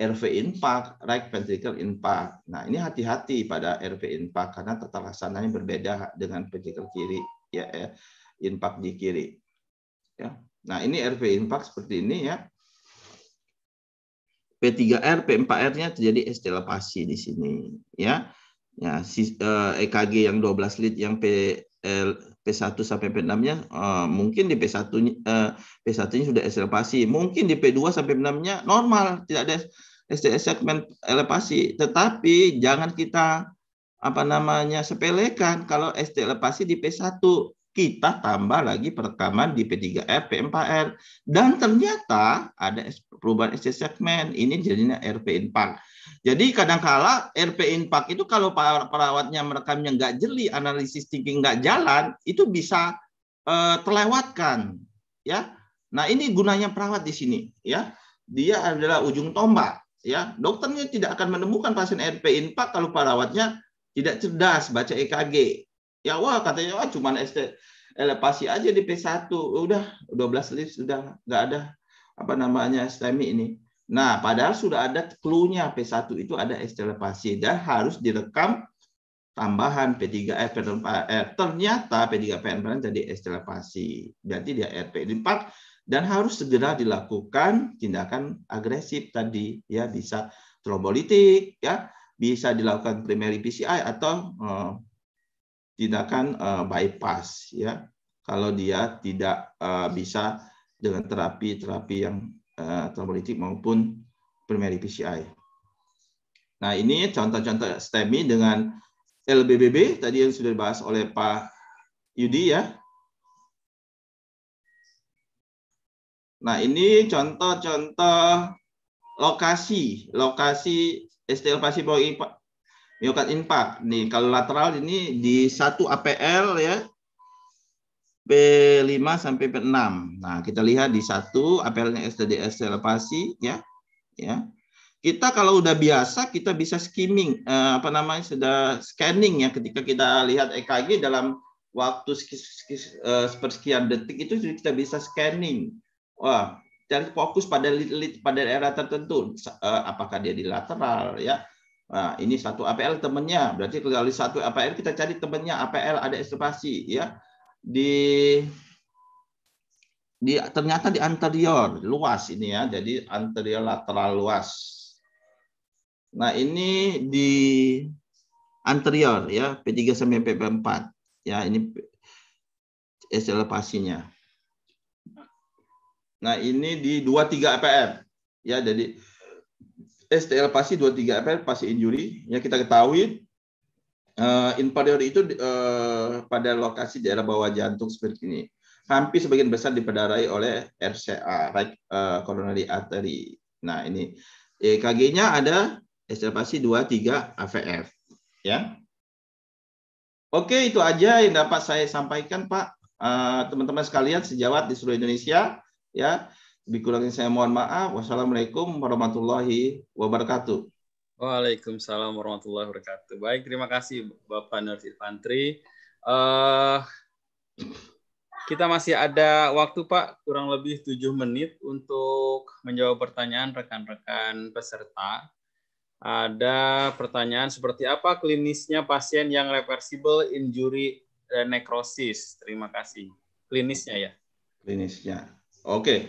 RV impact, right ventricle impact. Nah, ini hati-hati pada RV impact karena tata laksananya berbeda dengan ventricle kiri ya, ya impact di kiri. Ya. Nah, ini RV impact seperti ini ya. P3R, P4R-nya terjadi estelapasi di sini ya. Ya, si, eh, EKG yang 12 lead yang P eh, P1 sampai P6-nya eh, mungkin di P1 eh, P1-nya sudah estelapasi, mungkin di P2 sampai P6-nya normal, tidak ada STS segmen elevasi, tetapi jangan kita apa namanya sepelekan kalau ST lepasi di P1 kita tambah lagi perekaman di P3R, P4R dan ternyata ada perubahan ST segmen ini jadinya RP impact. Jadi kadangkala RP impact itu kalau perawatnya merekamnya nggak jeli, analisis thinking nggak jalan, itu bisa eh, terlewatkan ya. Nah, ini gunanya perawat di sini ya. Dia adalah ujung tombak ya. Dokternya tidak akan menemukan pasien RP impact kalau perawatnya tidak cerdas baca EKG. Ya wah katanya wah cuman ST elevasi aja di P1. Udah 12 lift sudah nggak ada apa namanya STEMI ini. Nah, padahal sudah ada clue-nya P1 itu ada elevasi dan harus direkam tambahan P3F p eh, eh, eh, Ternyata P3PN jadi elevasi. Jadi dia RP4 dan harus segera dilakukan tindakan agresif tadi ya bisa trombolitik ya bisa dilakukan primary PCI atau eh, tindakan eh, bypass ya kalau dia tidak eh, bisa dengan terapi terapi yang trombolitik maupun primary PCI. Nah ini contoh-contoh STEMI dengan LBBB tadi yang sudah dibahas oleh Pak Yudi ya. Nah ini contoh-contoh lokasi lokasi extravasi miokarditis impact Nih, kalau lateral ini di satu APL ya, P5 sampai P6. Nah, kita lihat di satu nya STD elevasi ya. Ya. Kita kalau udah biasa kita bisa skimming eh, apa namanya sudah scanning ya ketika kita lihat EKG dalam waktu eh, sekian detik itu kita bisa scanning. Wah, cari fokus pada pada daerah tertentu eh, apakah dia di lateral ya nah, ini satu APL temennya berarti kalau satu APL kita cari temennya APL ada ekspresi ya di di ternyata di anterior luas ini ya jadi anterior lateral luas nah ini di anterior ya P3 sampai P4 ya ini estimasinya Nah, ini di 23 APR. Ya, jadi STL pasti 23 APR pasti injury. Ya kita ketahui uh, eh, inferior itu uh, pada lokasi daerah bawah jantung seperti ini. Hampir sebagian besar diperdarai oleh RCA, right uh, coronary artery. Nah, ini EKG-nya ada STL pasti 23 AVF, ya. Oke, itu aja yang dapat saya sampaikan, Pak. Teman-teman uh, teman -teman sekalian sejawat di seluruh Indonesia. Ya, lebih saya mohon maaf. Wassalamualaikum warahmatullahi wabarakatuh. Waalaikumsalam warahmatullahi wabarakatuh. Baik, terima kasih Bapak Nur Fantri. Uh, kita masih ada waktu Pak, kurang lebih tujuh menit untuk menjawab pertanyaan rekan-rekan peserta. Ada pertanyaan seperti apa klinisnya pasien yang reversible injury dan necrosis? Terima kasih. Klinisnya ya. Klinisnya. Oke. Okay.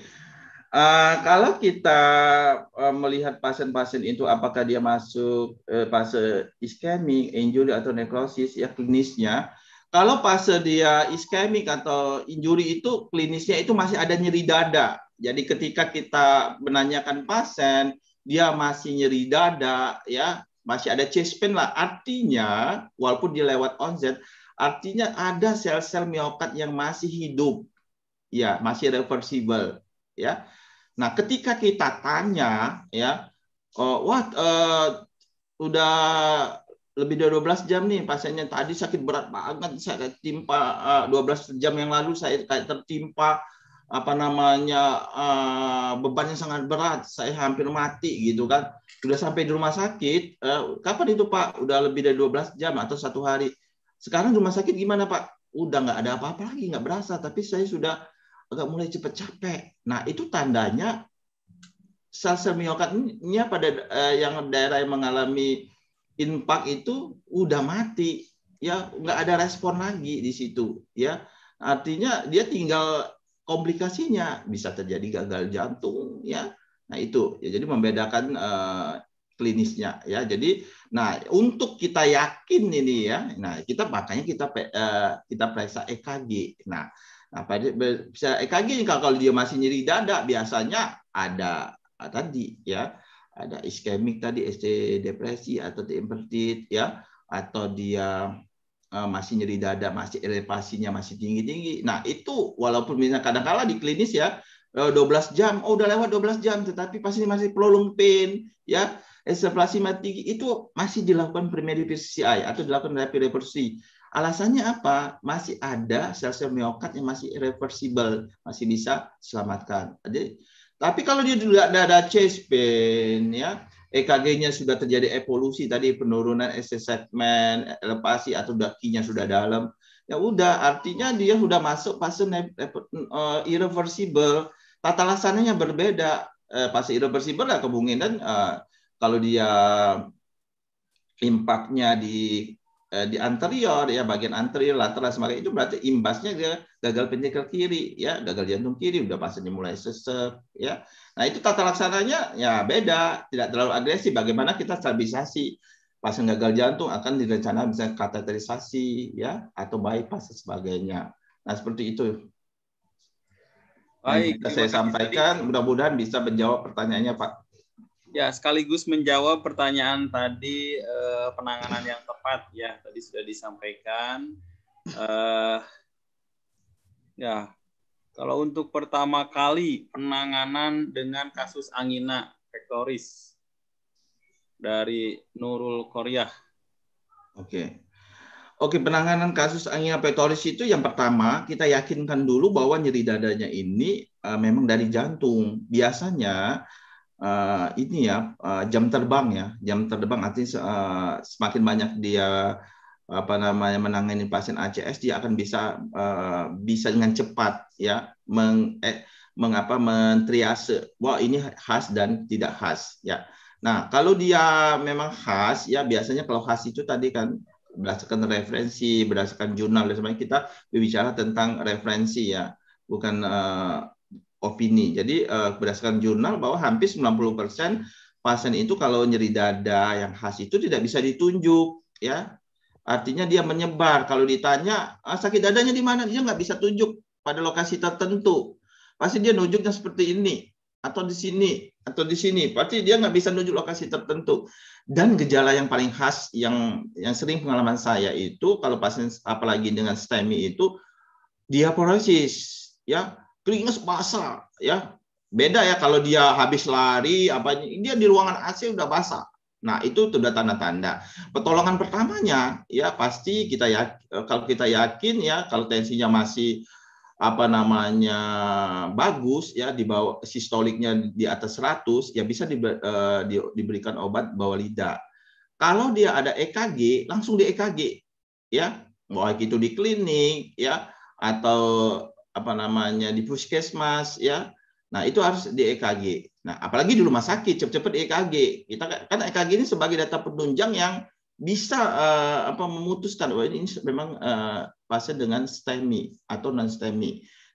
Uh, eh, kalau kita uh, melihat pasien-pasien itu apakah dia masuk uh, fase iskemik, injury atau nekrosis ya klinisnya. Kalau fase dia iskemik atau injury itu klinisnya itu masih ada nyeri dada. Jadi ketika kita menanyakan pasien, dia masih nyeri dada ya, masih ada chest pain lah. Artinya walaupun dilewat lewat onset, artinya ada sel-sel miokard yang masih hidup ya masih reversible ya nah ketika kita tanya ya oh, what uh, udah lebih dari 12 jam nih pasiennya tadi sakit berat banget saya tertimpa uh, eh, 12 jam yang lalu saya kayak tertimpa apa namanya uh, eh, beban yang sangat berat saya hampir mati gitu kan sudah sampai di rumah sakit uh, kapan itu pak udah lebih dari 12 jam atau satu hari sekarang rumah sakit gimana pak udah nggak ada apa-apa lagi nggak berasa tapi saya sudah agak mulai cepat capek. Nah, itu tandanya sel sel miokardnya pada uh, yang daerah yang mengalami impact itu udah mati ya nggak ada respon lagi di situ ya artinya dia tinggal komplikasinya bisa terjadi gagal jantung ya nah itu ya jadi membedakan uh, klinisnya ya jadi nah untuk kita yakin ini ya nah kita makanya kita uh, kita periksa EKG nah Nah, pada bisa EKG kalau, kalau dia masih nyeri dada biasanya ada ah, tadi ya ada iskemik tadi ST depresi atau diimpertit ya atau dia eh, masih nyeri dada masih elevasinya masih tinggi tinggi nah itu walaupun misalnya kadang kala di klinis ya 12 eh, jam oh udah lewat 12 jam tetapi pasti masih prolong pain ya eserplasima tinggi itu masih dilakukan primary PCI atau dilakukan rapid reperfusi. Alasannya apa? Masih ada sel-sel miokard yang masih reversible, masih bisa selamatkan. Jadi, tapi kalau dia juga ada chest pain, ya, EKG-nya sudah terjadi evolusi tadi penurunan SS segmen, elevasi atau dakinya sudah dalam, ya udah artinya dia sudah masuk fase eh, eh, irreversible. Tata laksananya berbeda. Eh, fase irreversible lah kemungkinan dan kalau dia impactnya di Eh, di anterior ya bagian anterior lateral semacam itu berarti imbasnya dia gagal penyekal kiri ya gagal jantung kiri udah pasiennya mulai sesep ya nah itu tata laksananya ya beda tidak terlalu agresif bagaimana kita stabilisasi pasien gagal jantung akan direncana bisa kateterisasi ya atau bypass dan sebagainya nah seperti itu baik saya sampaikan mudah-mudahan bisa menjawab pertanyaannya pak Ya, sekaligus menjawab pertanyaan tadi eh, penanganan yang tepat ya tadi sudah disampaikan. Eh, ya, kalau untuk pertama kali penanganan dengan kasus angina vektoris dari Nurul Korea. Oke. Oke, penanganan kasus angina pectoris itu yang pertama kita yakinkan dulu bahwa nyeri dadanya ini eh, memang dari jantung. Biasanya uh, ini ya uh, jam terbang ya jam terbang artinya uh, semakin banyak dia apa namanya menangani pasien ACS dia akan bisa uh, bisa dengan cepat ya meng eh, mengapa mentriase wah ini khas dan tidak khas ya nah kalau dia memang khas ya biasanya kalau khas itu tadi kan berdasarkan referensi berdasarkan jurnal dan sebagainya kita berbicara tentang referensi ya bukan opini. Jadi uh, berdasarkan jurnal bahwa hampir 90% pasien itu kalau nyeri dada yang khas itu tidak bisa ditunjuk ya. Artinya dia menyebar. Kalau ditanya ah, sakit dadanya di mana, dia nggak bisa tunjuk pada lokasi tertentu. Pasti dia nunjuknya seperti ini atau di sini atau di sini. Pasti dia nggak bisa nunjuk lokasi tertentu. Dan gejala yang paling khas yang yang sering pengalaman saya itu kalau pasien apalagi dengan STEMI itu diaporosis ya keringnya basah ya beda ya kalau dia habis lari apa dia di ruangan AC udah basah Nah, itu sudah tanda-tanda. Pertolongan pertamanya ya pasti kita ya kalau kita yakin ya kalau tensinya masih apa namanya bagus ya di bawah sistoliknya di atas 100 ya bisa di, eh, di, diberikan obat bawah lidah. Kalau dia ada EKG, langsung di EKG ya. Baik itu di klinik ya atau apa namanya di puskesmas ya. Nah, itu harus di EKG. Nah, apalagi di rumah sakit cepet-cepet EKG. Kita kan EKG e ini sebagai data penunjang yang bisa uh, apa memutuskan bahwa oh, ini memang uh, pasien dengan STEMI atau non STEMI.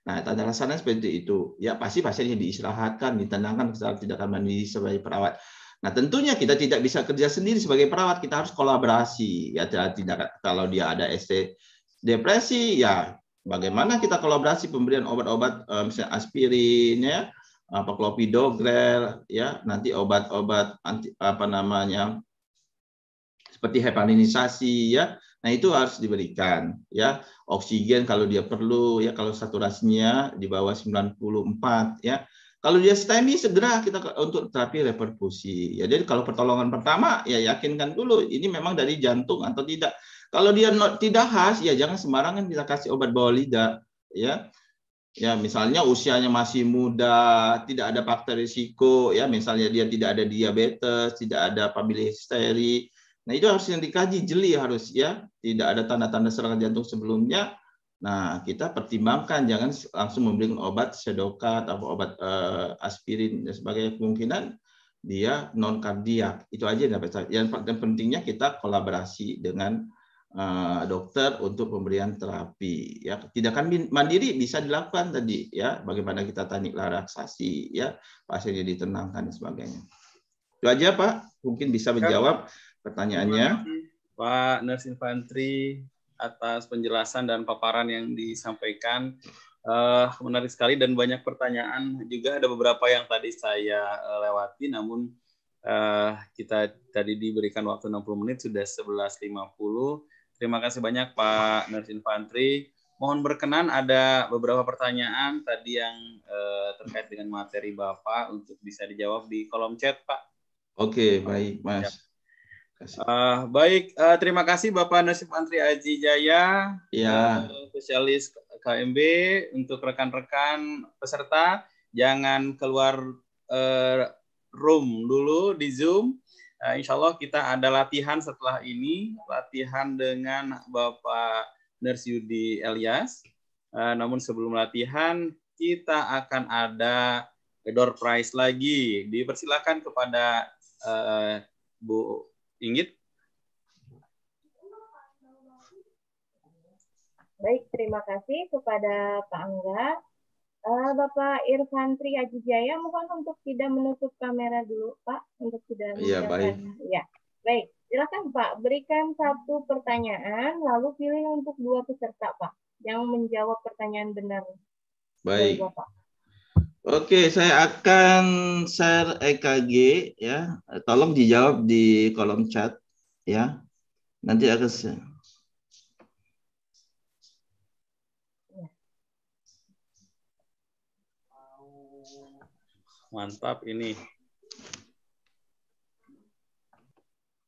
Nah, tanda rasanya seperti itu. Ya, pasti pasiennya diistirahatkan, ditenangkan secara tidak akan mandiri sebagai perawat. Nah, tentunya kita tidak bisa kerja sendiri sebagai perawat, kita harus kolaborasi. Ya, tidak, tidak kalau dia ada ST depresi, ya bagaimana kita kolaborasi pemberian obat-obat eh, misalnya aspirin ya, klopidogrel ya, nanti obat-obat anti apa namanya seperti heparinisasi ya. Nah, itu harus diberikan ya. Oksigen kalau dia perlu ya kalau saturasinya di bawah 94 ya. Kalau dia STEMI segera kita untuk terapi reperfusi. Ya, jadi kalau pertolongan pertama ya yakinkan dulu ini memang dari jantung atau tidak. Kalau dia not, tidak khas, ya jangan sembarangan kita kasih obat bawa lidah, ya. Ya, misalnya usianya masih muda, tidak ada faktor risiko, ya, misalnya dia tidak ada diabetes, tidak ada family history. Nah, itu harus yang dikaji jeli harus ya, tidak ada tanda-tanda serangan jantung sebelumnya. Nah, kita pertimbangkan jangan langsung memberikan obat sedokat atau obat eh, aspirin dan sebagainya kemungkinan dia non kardiak. Itu aja yang dapat yang pentingnya kita kolaborasi dengan Eh, dokter untuk pemberian terapi ya tindakan mandiri bisa dilakukan tadi ya bagaimana kita tanik relaksasi ya pasiennya ditenangkan dan sebagainya itu aja Pak mungkin bisa ya, menjawab pertanyaannya Pak Nurse Infantri atas penjelasan dan paparan yang disampaikan uh, menarik sekali dan banyak pertanyaan juga ada beberapa yang tadi saya eh, lewati namun uh, kita tadi diberikan waktu 60 menit sudah 11.50 Terima kasih banyak Pak Nurse Infantri. Mohon berkenan ada beberapa pertanyaan tadi yang eh, terkait dengan materi Bapak untuk bisa dijawab di kolom chat Pak. Oke, baik Mas. Ya. Uh, baik, uh, terima kasih Bapak Nasib Antri Aji Jaya, ya. uh, spesialis KMB untuk rekan-rekan peserta. Jangan keluar uh, room dulu di Zoom, Uh, nah, insya Allah kita ada latihan setelah ini, latihan dengan Bapak Nurse Yudi Elias. Uh, namun sebelum latihan, kita akan ada door prize lagi. Dipersilakan kepada uh, Bu Inggit. Baik, terima kasih kepada Pak Angga Uh, Bapak Irfan Tri Haji Jaya, mohon untuk tidak menutup kamera dulu, Pak, untuk tidak. Iya, baik. Ya, baik. Silakan Pak, berikan satu pertanyaan, lalu pilih untuk dua peserta, Pak, yang menjawab pertanyaan benar. Baik. Baik Bapak. Oke, saya akan share EKG ya. Tolong dijawab di kolom chat ya. Nanti akan saya Mantap ini.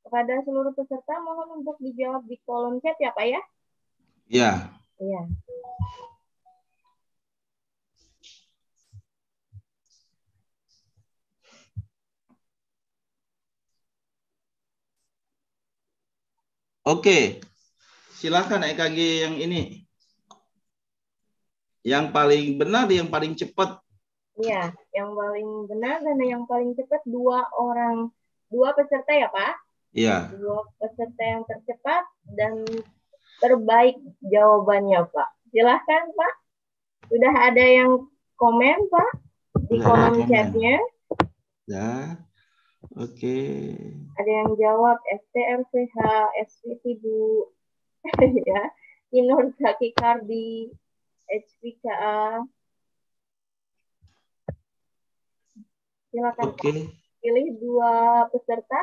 Kepada seluruh peserta mohon untuk dijawab di kolom chat ya Pak ya? Iya. Iya. Oke, silahkan EKG yang ini. Yang paling benar, yang paling cepat Iya, yang paling benar dan yang paling cepat dua orang dua peserta ya Pak. Iya. Dua peserta yang tercepat dan terbaik jawabannya Pak. Silahkan Pak. Sudah ada yang komen Pak di Sudah kolom chatnya. Ya. Oke. Okay. Ada yang jawab STRCH, SPT Bu, ya, Inur Zaki Kardi, HPKA, Silakan. Oke. Okay. Pilih dua peserta.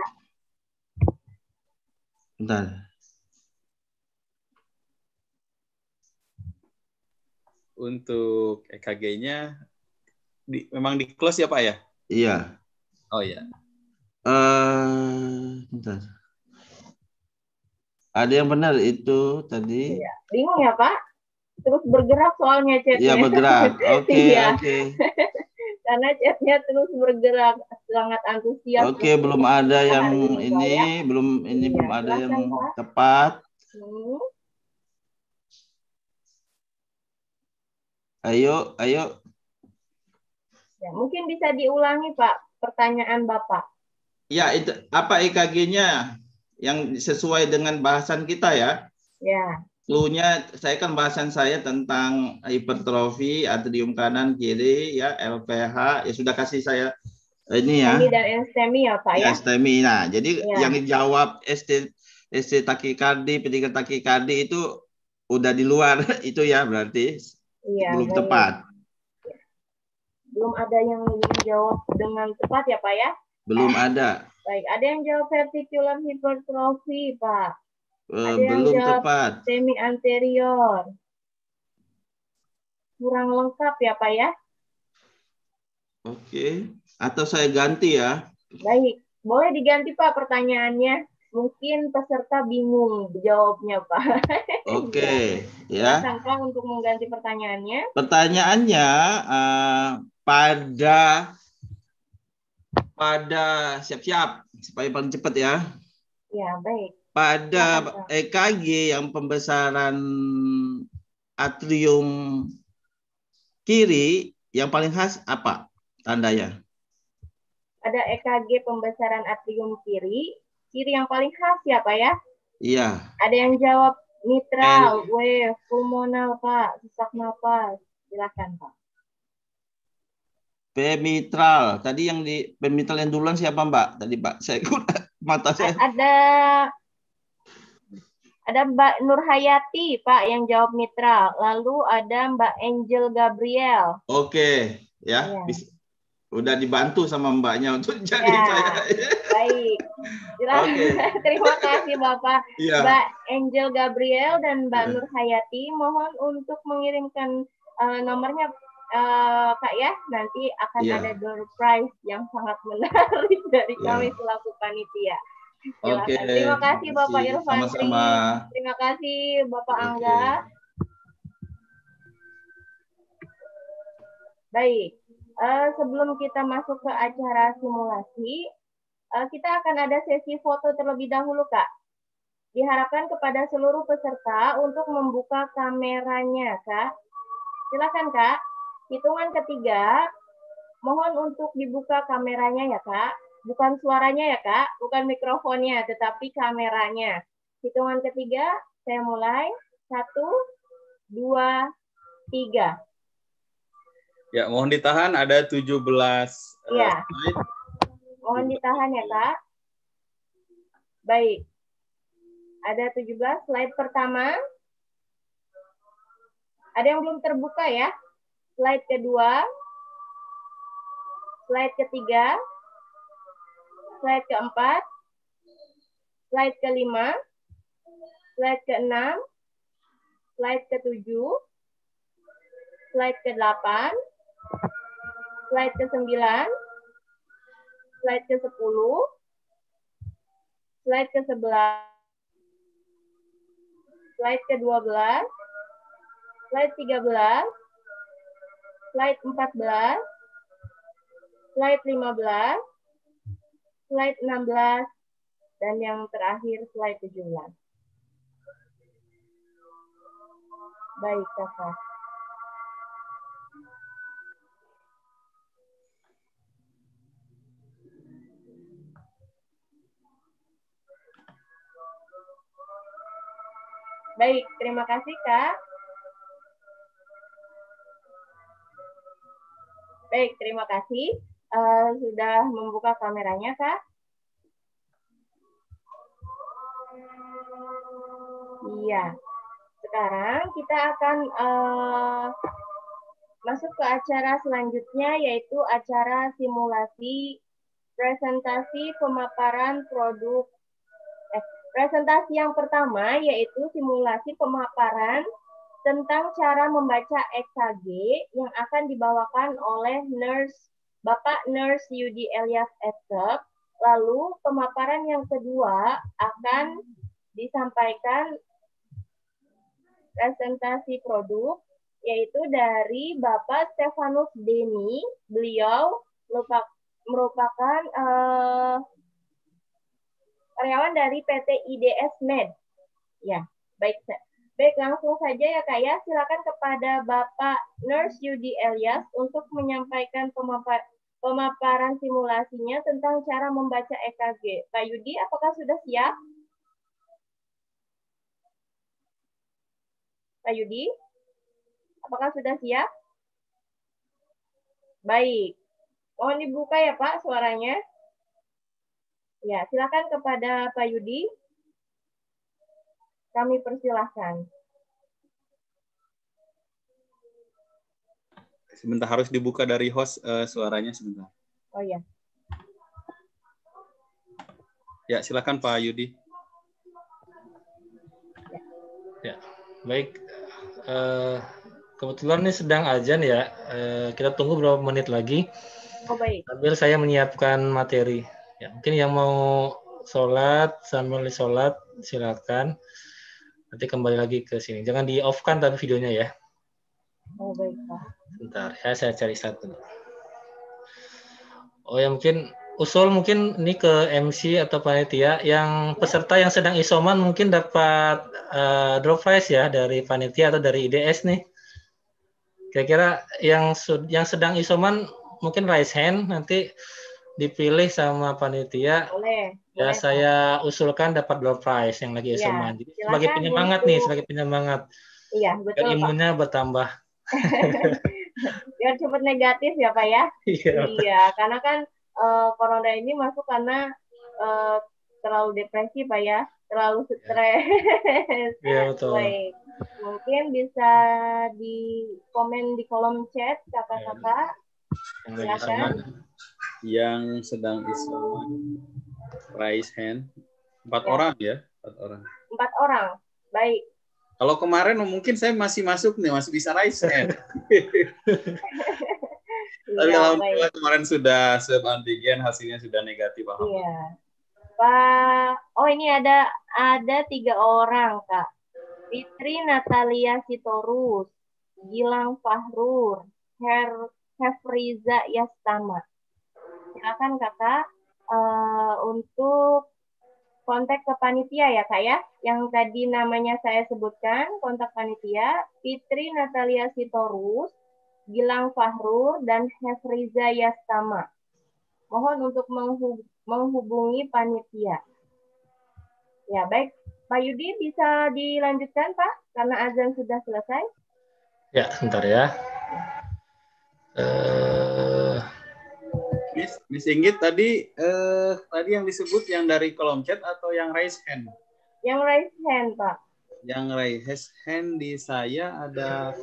Bentar. Untuk EKG-nya di, memang di close ya Pak ya? Iya. Oh iya. Eh, uh, Ada yang benar itu tadi. Iya. Bingung ya Pak? Terus bergerak soalnya chatnya. Iya bergerak. Oke okay, iya. oke. Okay. karena chatnya terus bergerak sangat antusias. Oke, okay, iya, iya, iya. belum ada yang ini, ini ya. belum ini ya, belum ada yang Pak. tepat. Hmm. Ayo, ayo. Ya, mungkin bisa diulangi Pak pertanyaan Bapak. Ya, itu apa EKG-nya yang sesuai dengan bahasan kita ya? Ya clue-nya saya kan bahasan saya tentang hipertrofi atrium kanan kiri ya LPH ya sudah kasih saya eh, ini ya. Ini dan STEMI ya Pak ya. STEMI. Nah, jadi ya. yang jawab ST ST takikardi, pendidikan takikardi itu udah di luar itu ya berarti ya, belum ya, tepat. Belum ada yang menjawab dengan tepat ya Pak ya? Belum ada. Baik, ada yang jawab vertikular hipertrofi Pak. Uh, belum tepat. Semi anterior. Kurang lengkap ya Pak ya? Oke. Atau saya ganti ya? Baik. Boleh diganti Pak pertanyaannya. Mungkin peserta bingung jawabnya Pak. Oke. Iya. ya. Sangka untuk mengganti pertanyaannya. Pertanyaannya uh, pada pada siap-siap supaya paling cepat ya. Ya baik. Pada ya, EKG yang pembesaran atrium kiri yang paling khas apa tandanya? Ada EKG pembesaran atrium kiri. Kiri yang paling khas ya Pak ya? Iya. Ada yang jawab mitral, L... wave, pulmonal Pak, sesak nafas. Silakan Pak. Pemitral. Tadi yang di pemitral yang duluan siapa Mbak? Tadi pak, saya kurang mata saya. Ada ada Mbak Nur Hayati, Pak, yang jawab mitra. Lalu ada Mbak Angel Gabriel. Oke, ya. ya. udah dibantu sama mbaknya untuk jadi ya. saya. Baik. okay. Terima kasih Bapak. Ya. Mbak Angel Gabriel dan Mbak ya. Nur Hayati mohon untuk mengirimkan uh, nomornya uh, Kak ya. Nanti akan ya. ada door prize yang sangat menarik dari ya. kami selaku panitia. Oke. Okay. Terima kasih Bapak Irfan. Sama-sama. Terima kasih Bapak okay. Angga. Baik, uh, sebelum kita masuk ke acara simulasi, uh, kita akan ada sesi foto terlebih dahulu, Kak. Diharapkan kepada seluruh peserta untuk membuka kameranya, Kak. Silakan, Kak. Hitungan ketiga, mohon untuk dibuka kameranya ya, Kak. Bukan suaranya ya, Kak. Bukan mikrofonnya, tetapi kameranya. Hitungan ketiga, saya mulai. Satu, dua, tiga. Ya, mohon ditahan. Ada 17 eh, ya. slide. Mohon ditahan ya, Kak. Baik. Ada 17 slide pertama. Ada yang belum terbuka ya? Slide kedua. Slide ketiga slide keempat, slide kelima, slide keenam, slide ketujuh, slide kedelapan, slide kesembilan, slide ke sepuluh, slide ke sebelas, slide ke dua belas, slide tiga belas, slide empat belas, slide lima belas slide 16 dan yang terakhir slide 17. Baik, Kakak. Baik, terima kasih Kak. Baik, terima kasih uh, sudah membuka kameranya, Kak? Iya. Sekarang kita akan uh, masuk ke acara selanjutnya, yaitu acara simulasi presentasi pemaparan produk. Eh, presentasi yang pertama yaitu simulasi pemaparan tentang cara membaca EKG yang akan dibawakan oleh nurse Bapak Nurse Yudi Elias Esep. Lalu pemaparan yang kedua akan disampaikan presentasi produk yaitu dari Bapak Stefanus Deni. Beliau lupa merupakan uh, karyawan dari PT IDS Med. Ya, baik. Baik, langsung saja ya Kak ya. Silakan kepada Bapak Nurse Yudi Elias untuk menyampaikan pemaparan pemaparan simulasinya tentang cara membaca EKG. Pak Yudi, apakah sudah siap? Pak Yudi, apakah sudah siap? Baik. Mohon dibuka ya Pak suaranya. Ya, silakan kepada Pak Yudi. Kami persilahkan. Sebentar harus dibuka dari host uh, suaranya sebentar. Oh ya. Ya silakan Pak Yudi. Ya, ya. baik. Uh, kebetulan ini sedang ajan ya. Uh, kita tunggu berapa menit lagi. Oh baik. Sambil saya menyiapkan materi. Ya, mungkin yang mau sholat sambil sholat silakan. Nanti kembali lagi ke sini. Jangan di off kan tapi videonya ya. Oh baiklah. Bentar, saya, saya cari satu. Oh ya mungkin usul mungkin ini ke MC atau panitia yang peserta yang sedang isoman mungkin dapat uh, drop prize ya dari panitia atau dari IDS nih. Kira-kira yang yang sedang isoman mungkin raise hand nanti dipilih sama panitia. Boleh. Ya boleh. saya usulkan dapat drop prize yang lagi iya, isoman. Ya, Jadi sebagai penyemangat nih, sebagai penyemangat. Iya, betul. Imunnya bertambah. Biar cepat negatif ya Pak ya. Iya, iya karena kan uh, corona ini masuk karena uh, terlalu depresi Pak ya, terlalu stres. Iya, iya betul. Baik. Mungkin bisa di komen di kolom chat kata-kata. Iya. Yang yang sedang isoman, raise hand. Empat ya. orang ya, empat orang. Empat orang, baik. Kalau kemarin mungkin saya masih masuk nih, masih bisa rise Tapi ya, alhamdulillah kemarin sudah swab hasilnya sudah negatif Pak. Iya. Pak, oh ini ada ada tiga orang kak. Fitri Natalia Sitorus, Gilang Fahrur, Her Hefriza Yastama. Silakan kakak uh, untuk kontak ke panitia ya kak ya. Yang tadi namanya saya sebutkan kontak panitia Fitri Natalia Sitorus, Gilang Fahrur dan Hefriza Yastama. Mohon untuk menghubungi panitia. Ya baik, Pak Yudi bisa dilanjutkan Pak karena azan sudah selesai. Ya, sebentar ya. Eh, Miss, Miss Inggit tadi eh, tadi yang disebut yang dari kolom chat atau yang raise hand? Yang raise hand, Pak. Yang raise hand di saya ada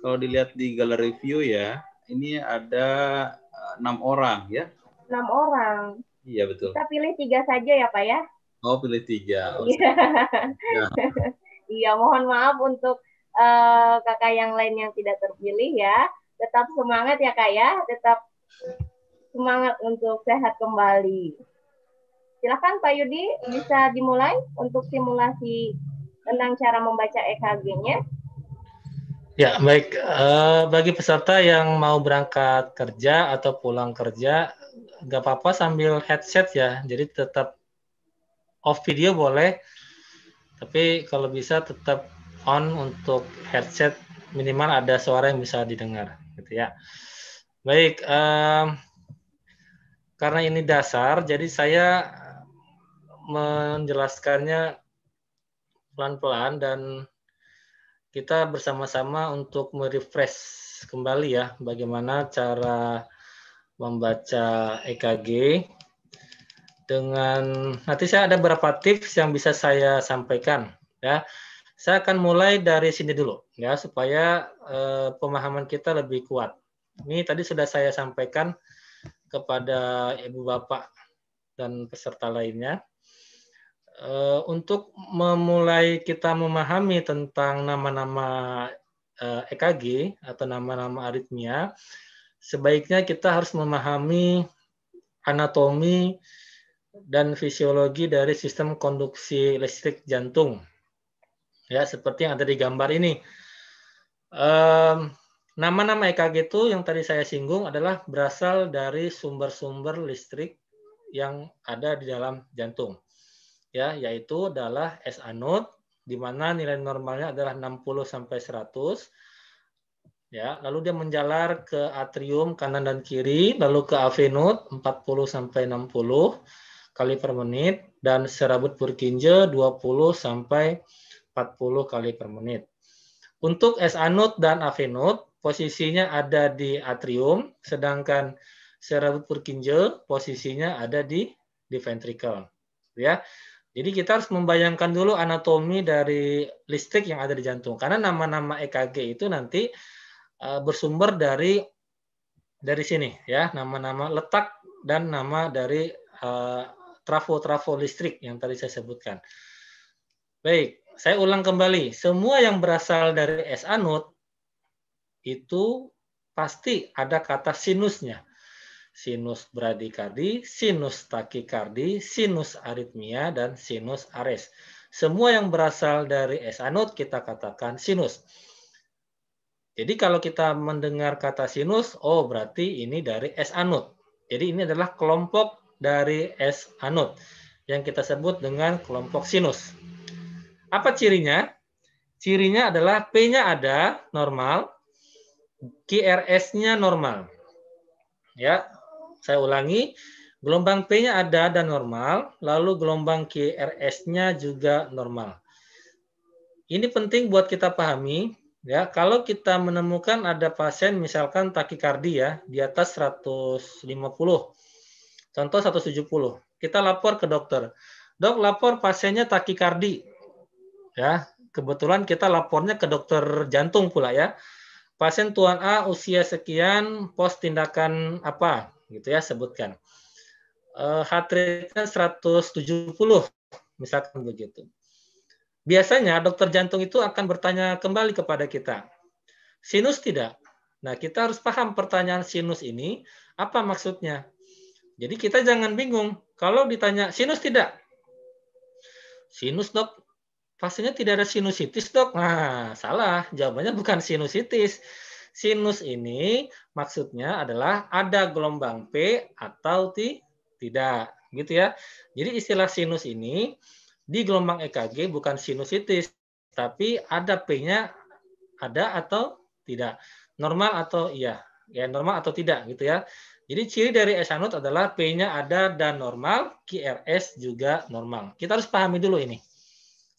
kalau dilihat di gallery view ya, ini ada eh, enam orang ya. Enam orang. Iya betul. Kita pilih tiga saja ya Pak ya. Oh pilih tiga. Oh, iya. Ya. iya mohon maaf untuk uh, kakak yang lain yang tidak terpilih ya. Tetap semangat ya kak ya. Tetap semangat untuk sehat kembali. Silakan Pak Yudi bisa dimulai untuk simulasi tentang cara membaca EKG-nya. Ya, baik. Eh, bagi peserta yang mau berangkat kerja atau pulang kerja, nggak apa-apa sambil headset ya. Jadi tetap off video boleh, tapi kalau bisa tetap on untuk headset minimal ada suara yang bisa didengar, gitu ya. Baik, eh, karena ini dasar, jadi saya eh, menjelaskannya pelan-pelan dan kita bersama-sama untuk merefresh kembali ya bagaimana cara membaca EKG dengan nanti saya ada beberapa tips yang bisa saya sampaikan ya. Saya akan mulai dari sini dulu ya supaya eh, pemahaman kita lebih kuat. Ini tadi sudah saya sampaikan kepada ibu bapak dan peserta lainnya eh, untuk memulai kita memahami tentang nama-nama EKG eh, e atau nama-nama aritmia, sebaiknya kita harus memahami anatomi dan fisiologi dari sistem konduksi listrik jantung. Ya, seperti yang ada di gambar ini. Nama-nama EKG itu yang tadi saya singgung adalah berasal dari sumber-sumber listrik yang ada di dalam jantung. Ya, yaitu adalah S anode di mana nilai normalnya adalah 60 sampai 100. Ya, lalu dia menjalar ke atrium kanan dan kiri, lalu ke AV node 40 sampai 60 kali per menit dan serabut Purkinje 20 sampai 40 kali per menit. Untuk S anode dan AV node posisinya ada di atrium, sedangkan serabut purkinje posisinya ada di di ventricle. Ya. Jadi kita harus membayangkan dulu anatomi dari listrik yang ada di jantung karena nama-nama EKG itu nanti e, bersumber dari dari sini ya, nama-nama letak dan nama dari uh, trafo-trafo listrik yang tadi saya sebutkan. Baik, saya ulang kembali. Semua yang berasal dari SA node itu pasti ada kata sinusnya. Sinus bradikardi, sinus takikardi, sinus aritmia, dan sinus ares. Semua yang berasal dari S anut kita katakan sinus. Jadi kalau kita mendengar kata sinus, oh berarti ini dari S anut. Jadi ini adalah kelompok dari S anut yang kita sebut dengan kelompok sinus. Apa cirinya? Cirinya adalah P-nya ada normal, GRS-nya normal. Ya, saya ulangi, gelombang P-nya ada dan normal, lalu gelombang GRS-nya juga normal. Ini penting buat kita pahami, ya. Kalau kita menemukan ada pasien misalkan takikardi ya di atas 150. Contoh 170. Kita lapor ke dokter. Dok, lapor pasiennya takikardi. Ya, kebetulan kita lapornya ke dokter jantung pula ya pasien tuan A usia sekian, pos tindakan apa, gitu ya, sebutkan. Uh, heart rate-nya 170, misalkan begitu. Biasanya dokter jantung itu akan bertanya kembali kepada kita. Sinus tidak? Nah, kita harus paham pertanyaan sinus ini, apa maksudnya. Jadi kita jangan bingung. Kalau ditanya sinus tidak? Sinus dok, Pastinya tidak ada sinusitis, dok. Nah, salah. Jawabannya bukan sinusitis. Sinus ini maksudnya adalah ada gelombang P atau T? tidak. Gitu ya. Jadi istilah sinus ini di gelombang EKG bukan sinusitis, tapi ada P-nya ada atau tidak. Normal atau iya. Ya, normal atau tidak gitu ya. Jadi ciri dari S anut adalah P-nya ada dan normal, QRS juga normal. Kita harus pahami dulu ini.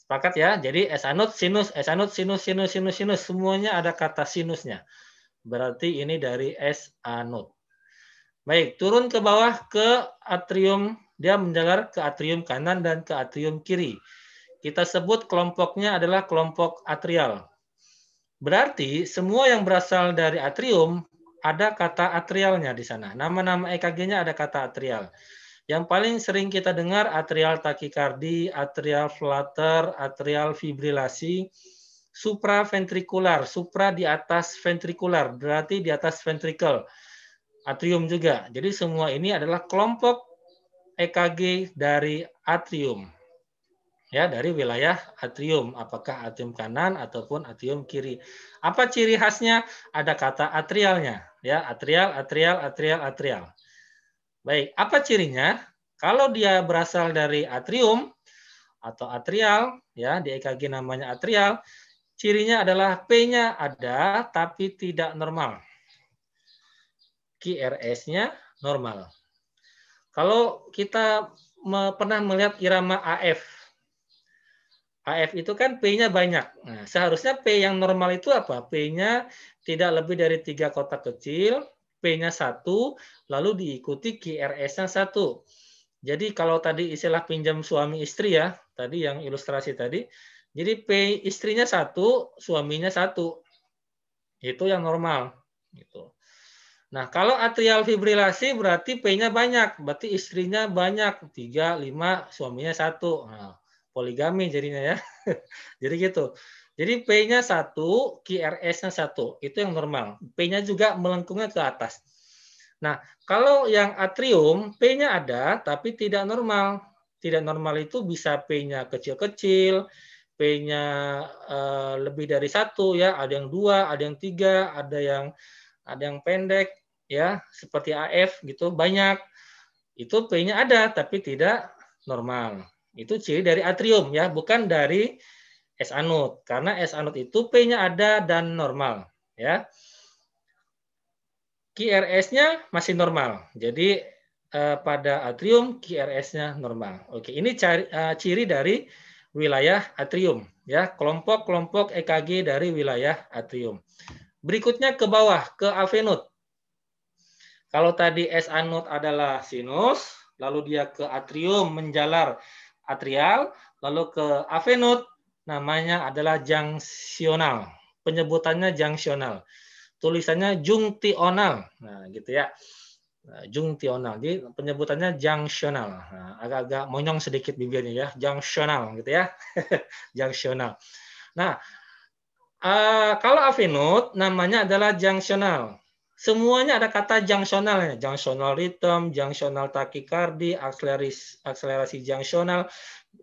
Sepakat ya? Jadi s esanut sinus, s esanut sinus, sinus, sinus, sinus. Semuanya ada kata sinusnya. Berarti ini dari s anut. Baik, turun ke bawah ke atrium. Dia menjalar ke atrium kanan dan ke atrium kiri. Kita sebut kelompoknya adalah kelompok atrial. Berarti semua yang berasal dari atrium ada kata atrialnya di sana. Nama-nama EKG-nya ada kata atrial. Yang paling sering kita dengar atrial takikardi, atrial flutter, atrial fibrilasi, supraventrikular, supra di atas ventrikular, berarti di atas ventrikel. Atrium juga. Jadi semua ini adalah kelompok EKG dari atrium. Ya, dari wilayah atrium, apakah atrium kanan ataupun atrium kiri. Apa ciri khasnya? Ada kata atrialnya, ya, atrial, atrial, atrial, atrial. Baik, apa cirinya? Kalau dia berasal dari atrium atau atrial, ya di EKG namanya atrial, cirinya adalah P-nya ada tapi tidak normal. QRS-nya normal. Kalau kita me pernah melihat irama AF, AF itu kan P-nya banyak. Nah, seharusnya P yang normal itu apa? P-nya tidak lebih dari tiga kotak kecil, P-nya 1, lalu diikuti QRS-nya 1. Jadi kalau tadi istilah pinjam suami istri ya, tadi yang ilustrasi tadi, jadi P istrinya 1, suaminya 1. Itu yang normal. Gitu. Nah, kalau atrial fibrilasi berarti P-nya banyak, berarti istrinya banyak, 3, 5, suaminya 1. Nah, poligami jadinya ya. Jadi gitu. Jadi P-nya 1, QRS-nya 1. Itu yang normal. P-nya juga melengkungnya ke atas. Nah, kalau yang atrium, P-nya ada, tapi tidak normal. Tidak normal itu bisa P-nya kecil-kecil, P-nya uh, lebih dari satu ya, ada yang dua, ada yang tiga, ada yang ada yang pendek ya, seperti AF gitu banyak. Itu P-nya ada tapi tidak normal. Itu ciri dari atrium ya, bukan dari S anut karena S anut itu P-nya ada dan normal ya. QRS-nya masih normal. Jadi eh, pada atrium QRS-nya normal. Oke, ini cari, eh, ciri dari wilayah atrium ya, kelompok-kelompok EKG dari wilayah atrium. Berikutnya ke bawah ke AV avenut. Kalau tadi S anut adalah sinus, lalu dia ke atrium menjalar atrial, lalu ke AV avenut namanya adalah jangsional. Penyebutannya jangsional. Tulisannya jungtional. Nah, gitu ya. Nah, jungtional. Jadi penyebutannya jangsional. Nah, agak-agak monyong sedikit bibirnya ya. Jangsional gitu ya. jangsional. Nah, uh, kalau avinut namanya adalah jangsional. Semuanya ada kata ya, jangsional rhythm, jangsional takikardi, akselerasi, akselerasi jangsional,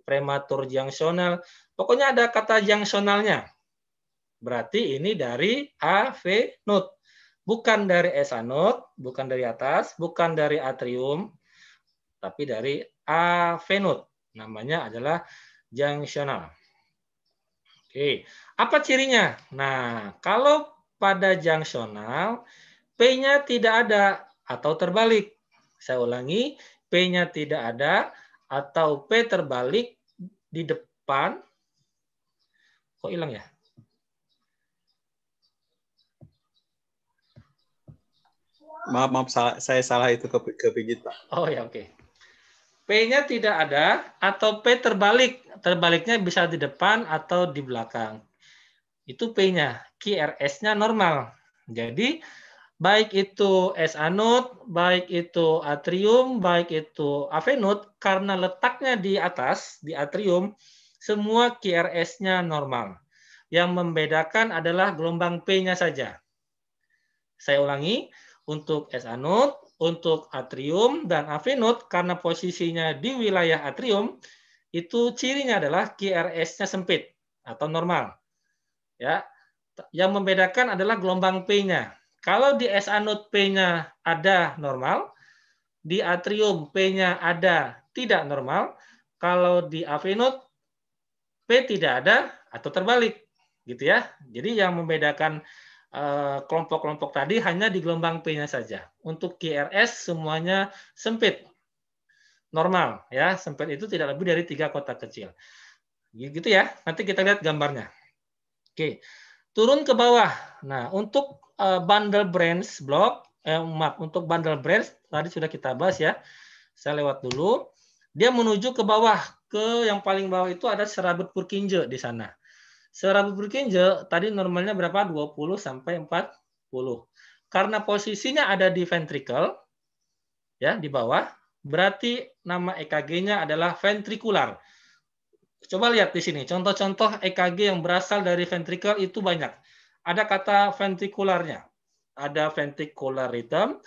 prematur jangsional, Pokoknya ada kata jangsionalnya. Berarti ini dari AV node. Bukan dari SA node, bukan dari atas, bukan dari atrium, tapi dari AV node. Namanya adalah jangsional. Oke, apa cirinya? Nah, kalau pada jangsional, P-nya tidak ada atau terbalik. Saya ulangi, P-nya tidak ada atau P terbalik di depan Kok hilang ya? Maaf, maaf salah, saya salah itu ke, ke pijit, Pak. Oh ya, oke. Okay. P-nya tidak ada atau P terbalik. Terbaliknya bisa di depan atau di belakang. Itu P-nya. QRS-nya normal. Jadi baik itu S anode, baik itu atrium, baik itu avenut karena letaknya di atas di atrium semua QRS-nya normal. Yang membedakan adalah gelombang P-nya saja. Saya ulangi, untuk S anode, untuk atrium dan AV node, karena posisinya di wilayah atrium itu cirinya adalah QRS-nya sempit atau normal. Ya. Yang membedakan adalah gelombang P-nya. Kalau di S anode P-nya ada normal, di atrium P-nya ada tidak normal, kalau di AV node tidak ada atau terbalik gitu ya. Jadi yang membedakan eh, kelompok-kelompok tadi hanya di gelombang P-nya saja. Untuk QRS semuanya sempit. Normal ya, sempit itu tidak lebih dari tiga kotak kecil. Gitu ya. Nanti kita lihat gambarnya. Oke. Turun ke bawah. Nah, untuk eh, bundle branch block eh, maaf, untuk bundle branch tadi sudah kita bahas ya. Saya lewat dulu. Dia menuju ke bawah, ke yang paling bawah itu ada serabut purkinje di sana. Serabut purkinje tadi normalnya berapa? 20 sampai 40. Karena posisinya ada di ventricle, ya di bawah, berarti nama EKG-nya adalah ventrikular. Coba lihat di sini, contoh-contoh EKG yang berasal dari ventricle itu banyak. Ada kata ventrikularnya, ada ventricular rhythm,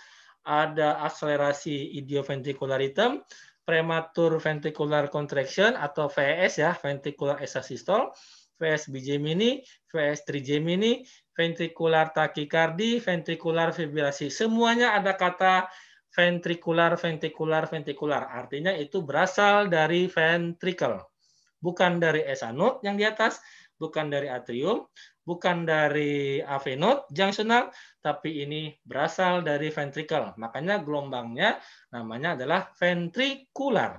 ada akselerasi idioventricular rhythm, prematur ventricular contraction atau VS e ya, ventricular exasystole, VS mini, VS e mini, ventricular tachycardi, ventricular fibrilasi. Semuanya ada kata ventricular, ventricular, ventricular. Artinya itu berasal dari ventricle. Bukan dari esanot yang di atas, bukan dari atrium, bukan dari avenot junctional, tapi ini berasal dari ventricle. Makanya gelombangnya namanya adalah ventrikular.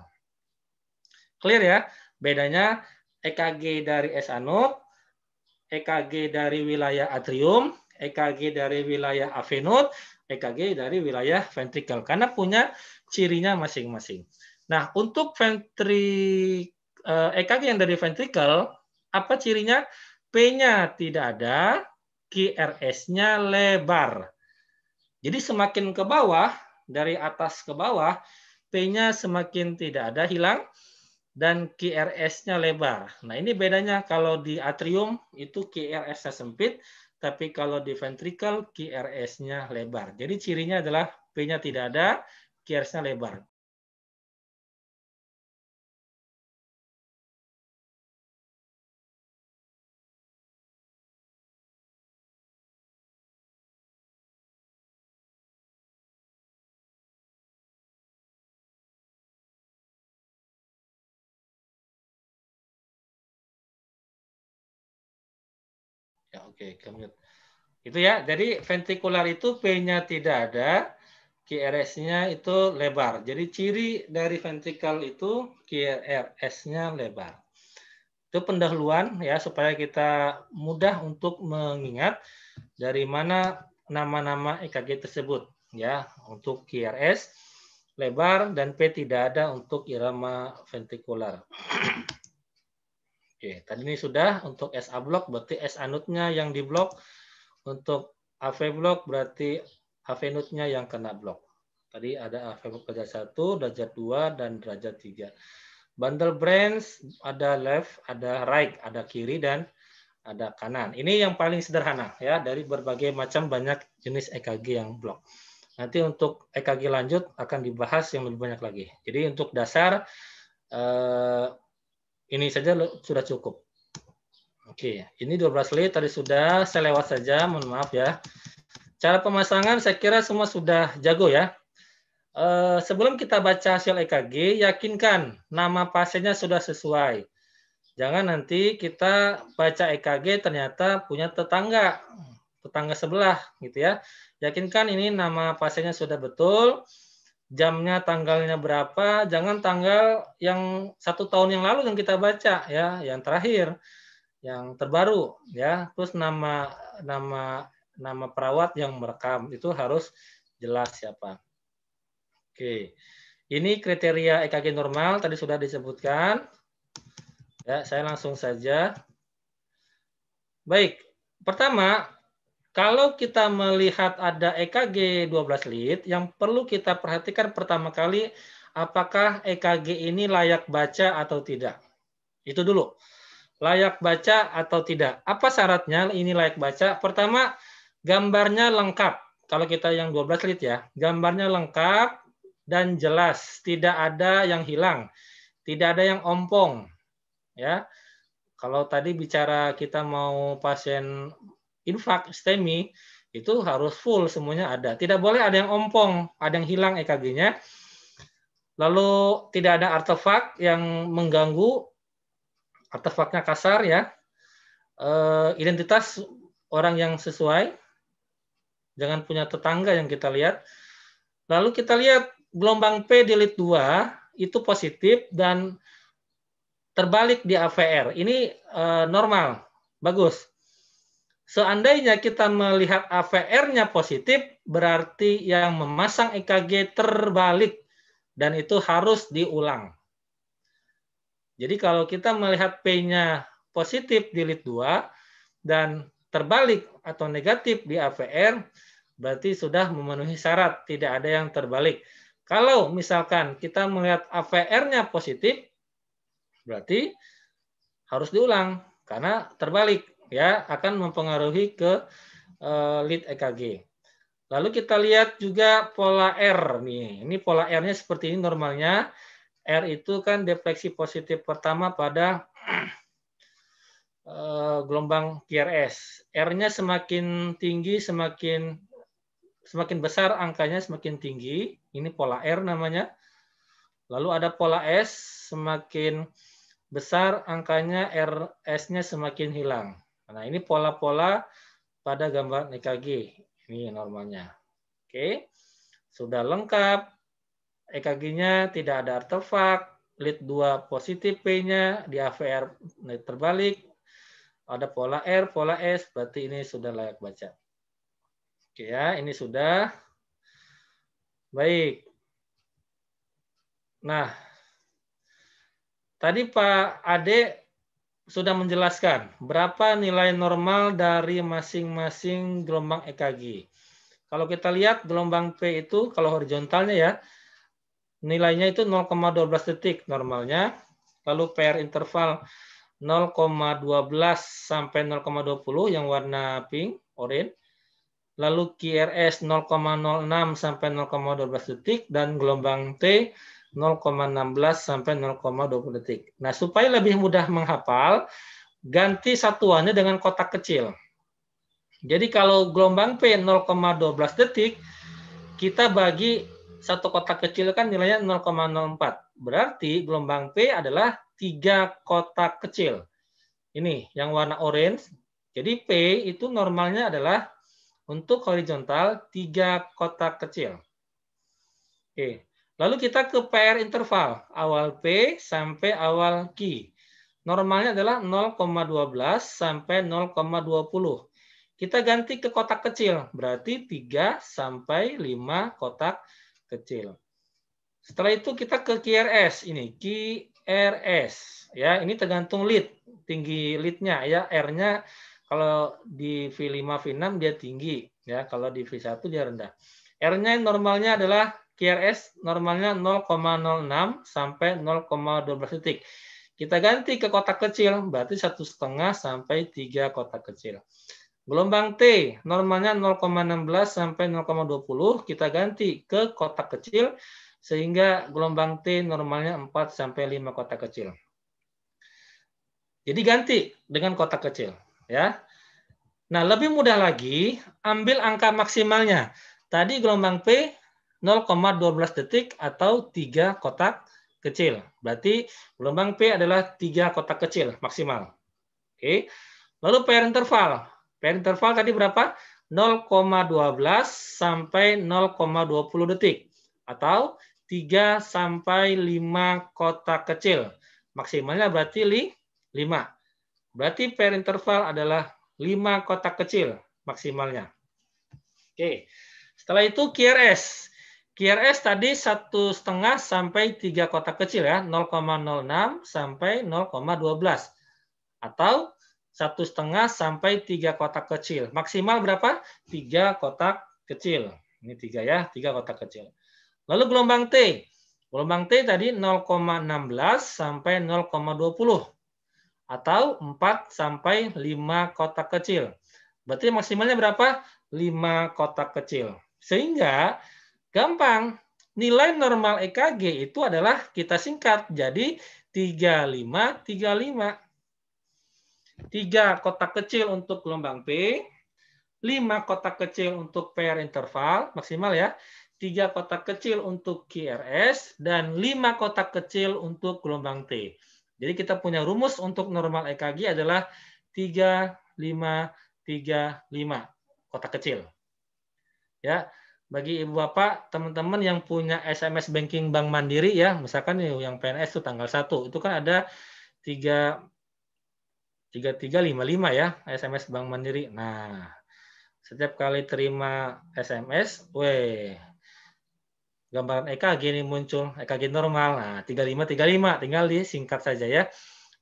Clear ya? Bedanya EKG dari S anode, EKG dari wilayah atrium, EKG dari wilayah avenot, EKG dari wilayah ventricle. Karena punya cirinya masing-masing. Nah, untuk ventri, EKG eh, e yang dari ventricle, apa cirinya? P-nya tidak ada, QRS-nya lebar. Jadi semakin ke bawah, dari atas ke bawah, P-nya semakin tidak ada hilang, dan QRS-nya lebar. Nah ini bedanya kalau di atrium itu QRS-nya sempit, tapi kalau di ventricle QRS-nya lebar. Jadi cirinya adalah P-nya tidak ada, QRS-nya lebar. Oke, okay, Itu ya. Jadi ventrikular itu P-nya tidak ada, QRS-nya itu lebar. Jadi ciri dari ventrikel itu QRS-nya lebar. Itu pendahuluan ya supaya kita mudah untuk mengingat dari mana nama-nama EKG tersebut ya untuk QRS lebar dan P tidak ada untuk irama ventrikular. Oke, tadi ini sudah untuk SA block berarti S anutnya yang di block. Untuk AV block berarti AV nutnya yang kena block Tadi ada AV block derajat 1, derajat 2, dan derajat 3. Bundle branch ada left, ada right, ada kiri, dan ada kanan. Ini yang paling sederhana ya dari berbagai macam banyak jenis EKG yang block Nanti untuk EKG lanjut akan dibahas yang lebih banyak lagi. Jadi untuk dasar eh, ini saja sudah cukup. Oke, ini 12 lead tadi sudah, saya lewat saja, mohon maaf ya. Cara pemasangan saya kira semua sudah jago ya. E, sebelum kita baca hasil EKG, yakinkan nama pasiennya sudah sesuai. Jangan nanti kita baca EKG ternyata punya tetangga, tetangga sebelah gitu ya. Yakinkan ini nama pasiennya sudah betul, jamnya tanggalnya berapa jangan tanggal yang satu tahun yang lalu yang kita baca ya yang terakhir yang terbaru ya terus nama nama nama perawat yang merekam itu harus jelas siapa oke ini kriteria EKG normal tadi sudah disebutkan ya saya langsung saja baik pertama kalau kita melihat ada EKG 12 lead, yang perlu kita perhatikan pertama kali apakah EKG ini layak baca atau tidak. Itu dulu. Layak baca atau tidak. Apa syaratnya ini layak baca? Pertama, gambarnya lengkap. Kalau kita yang 12 lead ya, gambarnya lengkap dan jelas, tidak ada yang hilang, tidak ada yang ompong. Ya. Kalau tadi bicara kita mau pasien infak STEMI itu harus full semuanya ada. Tidak boleh ada yang ompong, ada yang hilang EKG-nya. Lalu tidak ada artefak yang mengganggu artefaknya kasar ya. E, identitas orang yang sesuai. Jangan punya tetangga yang kita lihat. Lalu kita lihat gelombang P lead 2 itu positif dan terbalik di AVR. Ini e, normal, bagus. Seandainya kita melihat AVR-nya positif, berarti yang memasang EKG terbalik dan itu harus diulang. Jadi kalau kita melihat P-nya positif di lead 2 dan terbalik atau negatif di AVR, berarti sudah memenuhi syarat, tidak ada yang terbalik. Kalau misalkan kita melihat AVR-nya positif, berarti harus diulang karena terbalik ya akan mempengaruhi ke uh, lead EKG. Lalu kita lihat juga pola R nih. Ini pola R-nya seperti ini normalnya. R itu kan defleksi positif pertama pada eh, gelombang QRS. R-nya semakin tinggi semakin semakin besar angkanya semakin tinggi. Ini pola R namanya. Lalu ada pola S, semakin besar angkanya RS-nya semakin hilang. Nah, ini pola-pola pada gambar EKG. Ini normalnya. Oke. Sudah lengkap. EKG-nya tidak ada artefak. Lead 2 positif P-nya di AVR terbalik. Ada pola R, pola S. Berarti ini sudah layak baca. Oke ya, ini sudah. Baik. Nah, tadi Pak Ade sudah menjelaskan berapa nilai normal dari masing-masing gelombang EKG. Kalau kita lihat gelombang P itu kalau horizontalnya ya nilainya itu 0,12 detik normalnya. Lalu PR interval 0,12 sampai 0,20 yang warna pink, orange. Lalu QRS 0,06 sampai 0,12 detik dan gelombang T 0,16 sampai 0,20 detik. Nah, supaya lebih mudah menghafal, ganti satuannya dengan kotak kecil. Jadi kalau gelombang P 0,12 detik, kita bagi satu kotak kecil kan nilainya 0,04. Berarti gelombang P adalah tiga kotak kecil. Ini yang warna orange. Jadi P itu normalnya adalah untuk horizontal tiga kotak kecil. Oke, Lalu kita ke PR interval, awal P sampai awal Q. Normalnya adalah 0,12 sampai 0,20. Kita ganti ke kotak kecil, berarti 3 sampai 5 kotak kecil. Setelah itu kita ke QRS ini, QRS. Ya, ini tergantung lead, tinggi leadnya ya, R-nya kalau di V5 V6 dia tinggi ya, kalau di V1 dia rendah. R-nya normalnya adalah QRS normalnya 0,06 sampai 0,12 detik. Kita ganti ke kotak kecil, berarti satu setengah sampai tiga kotak kecil. Gelombang T normalnya 0,16 sampai 0,20 kita ganti ke kotak kecil sehingga gelombang T normalnya 4 sampai 5 kotak kecil. Jadi ganti dengan kotak kecil, ya. Nah, lebih mudah lagi ambil angka maksimalnya. Tadi gelombang P 0,12 detik atau 3 kotak kecil. Berarti gelombang P adalah 3 kotak kecil maksimal. Oke. Lalu PR interval. PR interval tadi berapa? 0,12 sampai 0,20 detik atau 3 sampai 5 kotak kecil. Maksimalnya berarti 5. Berarti per interval adalah 5 kotak kecil maksimalnya. Oke. Setelah itu QRS. QRS tadi satu setengah sampai tiga kotak kecil ya, 0,06 sampai 0,12 atau satu setengah sampai tiga kotak kecil. Maksimal berapa? Tiga kotak kecil. Ini tiga ya, tiga kotak kecil. Lalu gelombang T. Gelombang T tadi 0,16 sampai 0,20 atau 4 sampai 5 kotak kecil. Berarti maksimalnya berapa? 5 kotak kecil. Sehingga Gampang. Nilai normal EKG itu adalah kita singkat jadi 35, 35. 3 kotak kecil untuk gelombang P, 5 kotak kecil untuk PR interval maksimal ya, 3 kotak kecil untuk QRS, dan 5 kotak kecil untuk gelombang T. Jadi kita punya rumus untuk normal EKG adalah 3, 5, 3, 5 kotak kecil. Ya, bagi ibu bapak, teman-teman yang punya SMS banking Bank Mandiri ya, misalkan ya, yang PNS itu tanggal 1, itu kan ada 3 3355 ya SMS Bank Mandiri. Nah, setiap kali terima SMS, weh gambaran EKG ini muncul, EKG normal. Nah, 3535 tinggal di singkat saja ya.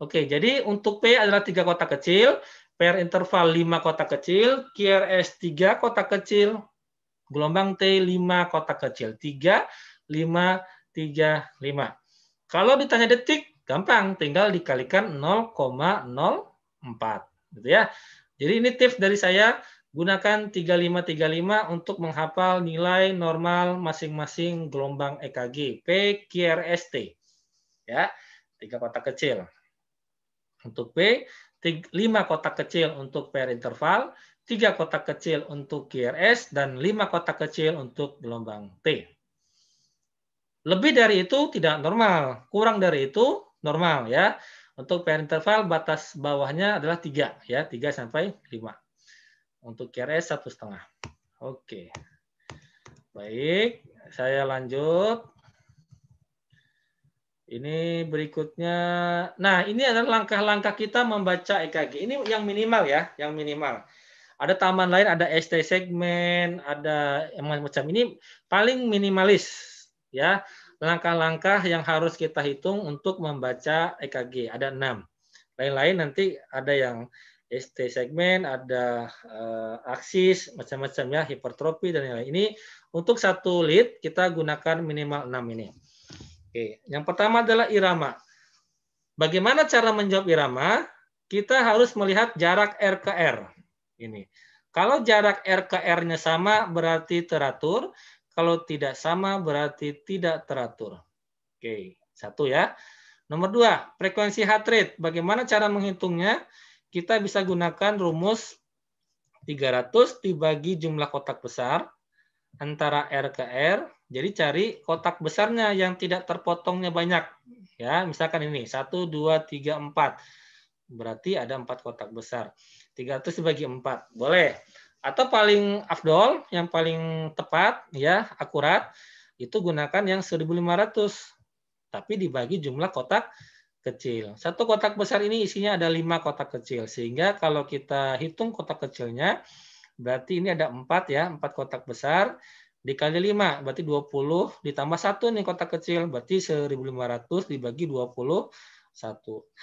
Oke, jadi untuk P adalah tiga kotak kecil, PR interval 5 kotak kecil, QRS 3 kotak kecil, Gelombang T 5 kotak kecil. 3, 5, 3, 5. Kalau ditanya detik, gampang. Tinggal dikalikan 0,04. Gitu ya. Jadi ini tips dari saya. Gunakan 3535 untuk menghafal nilai normal masing-masing gelombang EKG. PQRST. Ya, tiga kotak kecil untuk P, 5 kotak kecil untuk per interval, tiga kotak kecil untuk QRS, dan lima kotak kecil untuk gelombang T. Lebih dari itu tidak normal, kurang dari itu normal ya. Untuk PR interval batas bawahnya adalah 3 ya, 3 sampai 5. Untuk QRS satu setengah. Oke. Baik, saya lanjut. Ini berikutnya. Nah, ini adalah langkah-langkah kita membaca EKG. Ini yang minimal ya, yang minimal. Ada taman lain, ada ST segmen, ada macam ini paling minimalis ya langkah-langkah yang harus kita hitung untuk membaca EKG ada enam. Lain-lain nanti ada yang ST segmen, ada uh, eh, aksis, macam-macam ya, hipertrofi dan lain-lain. Ini untuk satu lead kita gunakan minimal enam ini. Oke, yang pertama adalah irama. Bagaimana cara menjawab irama? Kita harus melihat jarak RKR ini. Kalau jarak R ke R-nya sama berarti teratur, kalau tidak sama berarti tidak teratur. Oke, satu ya. Nomor dua, frekuensi heart rate. Bagaimana cara menghitungnya? Kita bisa gunakan rumus 300 dibagi jumlah kotak besar antara R ke R. Jadi cari kotak besarnya yang tidak terpotongnya banyak. Ya, misalkan ini 1 2 3 4. Berarti ada empat kotak besar. 300 dibagi 4. Boleh. Atau paling afdol, yang paling tepat, ya akurat, itu gunakan yang 1500. Tapi dibagi jumlah kotak kecil. Satu kotak besar ini isinya ada 5 kotak kecil. Sehingga kalau kita hitung kotak kecilnya, berarti ini ada 4 ya, 4 kotak besar dikali 5 berarti 20 ditambah 1 nih kotak kecil berarti 1500 dibagi 20 21.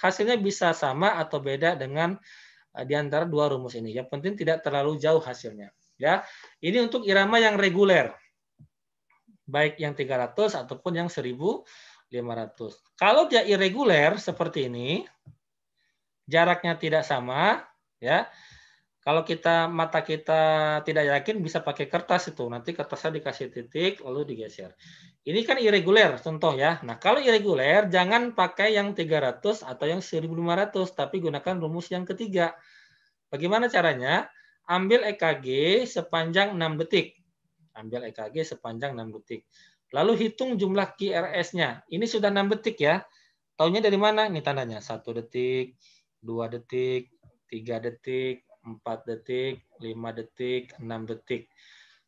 Hasilnya bisa sama atau beda dengan Eh, di antara dua rumus ini. Yang penting tidak terlalu jauh hasilnya. Ya, ini untuk irama yang reguler, baik yang 300 ataupun yang 1500. Kalau dia irreguler seperti ini, jaraknya tidak sama, ya kalau kita mata kita tidak yakin bisa pakai kertas itu. Nanti kertasnya dikasih titik lalu digeser. Ini kan irreguler contoh ya. Nah, kalau irreguler jangan pakai yang 300 atau yang 1500 tapi gunakan rumus yang ketiga. Bagaimana caranya? Ambil EKG sepanjang 6 detik. Ambil EKG sepanjang 6 detik. Lalu hitung jumlah QRS-nya. Ini sudah 6 detik ya. Taunya dari mana? Ini tandanya. 1 detik, 2 detik, 3 detik, 4 detik, 5 detik, 6 detik.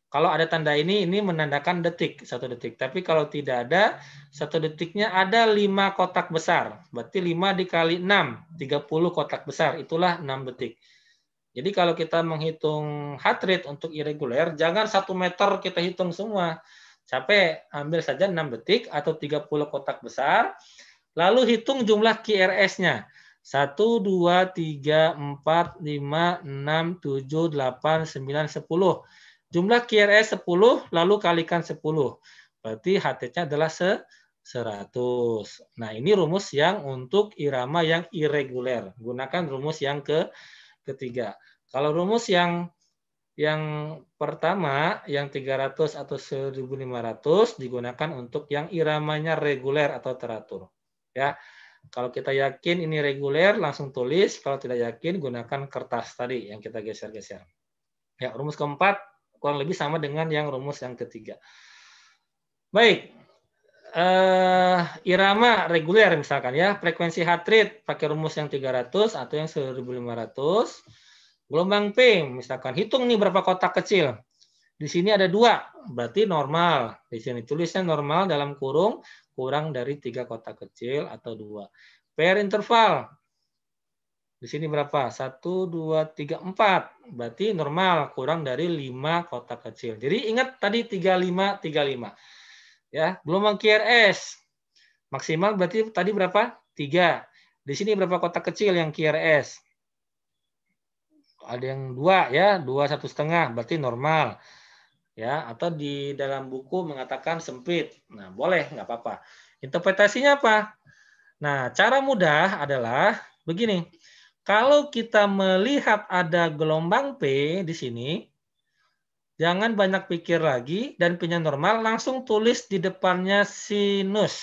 Kalau ada tanda ini, ini menandakan detik, satu detik. Tapi kalau tidak ada, satu detiknya ada lima kotak besar. Berarti 5 dikali 6, 30 kotak besar. Itulah 6 detik. Jadi kalau kita menghitung heart rate untuk irregular, jangan satu meter kita hitung semua. Capek, ambil saja 6 detik atau 30 kotak besar. Lalu hitung jumlah QRS-nya. 1, 2, 3, 4, 5, 6, 7, 8, 9, 10. Jumlah QRS 10, lalu kalikan 10. Berarti htc nya adalah 100. Nah, ini rumus yang untuk irama yang irreguler. Gunakan rumus yang ke ketiga. Kalau rumus yang yang pertama, yang 300 atau 1500 digunakan untuk yang iramanya reguler atau teratur. Ya. Kalau kita yakin ini reguler, langsung tulis. Kalau tidak yakin, gunakan kertas tadi yang kita geser-geser. Ya, rumus keempat kurang lebih sama dengan yang rumus yang ketiga. Baik, eh, irama reguler misalkan ya, frekuensi heart rate pakai rumus yang 300 atau yang 1500. Gelombang P, misalkan hitung nih berapa kotak kecil. Di sini ada dua, berarti normal. Di sini tulisnya normal dalam kurung kurang dari tiga kotak kecil atau dua. PR interval. Di sini berapa? 1, 2, 3, 4. Berarti normal, kurang dari 5 kotak kecil. Jadi ingat tadi 3, 5, 3, 5. Ya, belum bang QRS. Maksimal berarti tadi berapa? 3. Di sini berapa kotak kecil yang QRS? Ada yang 2 ya, 2, 1,5. Berarti normal ya atau di dalam buku mengatakan sempit. Nah, boleh nggak apa-apa. Interpretasinya apa? Nah, cara mudah adalah begini. Kalau kita melihat ada gelombang P di sini, jangan banyak pikir lagi dan punya normal, langsung tulis di depannya sinus.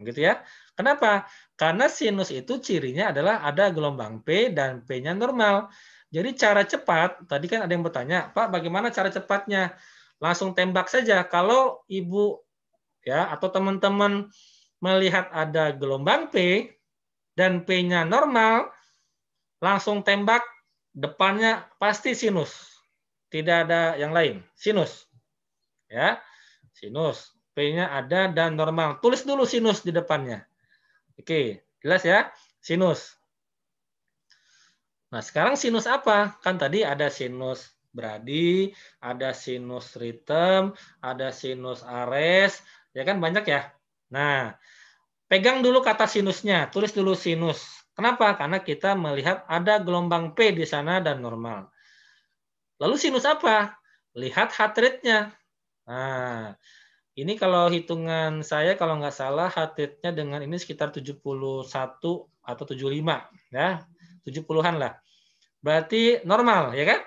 Gitu ya. Kenapa? Karena sinus itu cirinya adalah ada gelombang P dan P-nya normal. Jadi cara cepat, tadi kan ada yang bertanya, Pak bagaimana cara cepatnya? Langsung tembak saja. Kalau ibu ya atau teman-teman melihat ada gelombang P dan P-nya normal, langsung tembak depannya pasti sinus. Tidak ada yang lain, sinus. Ya. Sinus. P-nya ada dan normal. Tulis dulu sinus di depannya. Oke, jelas ya? Sinus. Nah, sekarang sinus apa? Kan tadi ada sinus Brady, ada sinus ritem, ada sinus ares, ya kan banyak ya. Nah, pegang dulu kata sinusnya, tulis dulu sinus. Kenapa? Karena kita melihat ada gelombang P di sana dan normal. Lalu sinus apa? Lihat heart rate-nya. Nah, ini kalau hitungan saya kalau nggak salah heart rate-nya dengan ini sekitar 71 atau 75 ya. 70-an lah. Berarti normal, ya kan?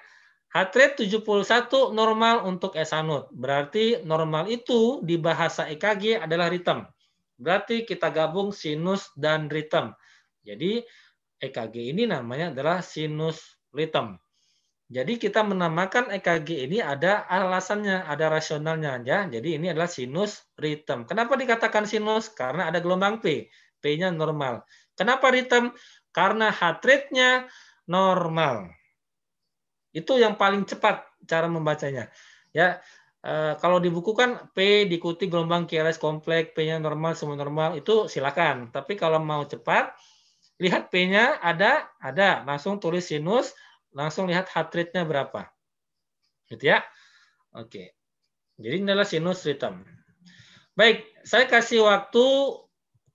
Heart rate 71 normal untuk esanut. Berarti normal itu di bahasa EKG adalah ritme. Berarti kita gabung sinus dan ritme. Jadi EKG ini namanya adalah sinus ritme. Jadi kita menamakan EKG ini ada alasannya, ada rasionalnya ya. Jadi ini adalah sinus ritme. Kenapa dikatakan sinus? Karena ada gelombang P. P-nya normal. Kenapa ritme? karena heart rate-nya normal. Itu yang paling cepat cara membacanya. Ya, e, kalau di buku kan P diikuti gelombang QRS kompleks, P-nya normal, semua normal, itu silakan. Tapi kalau mau cepat, lihat P-nya ada, ada, langsung tulis sinus, langsung lihat heart rate-nya berapa. Gitu ya. Oke. Jadi ini adalah sinus rhythm. Baik, saya kasih waktu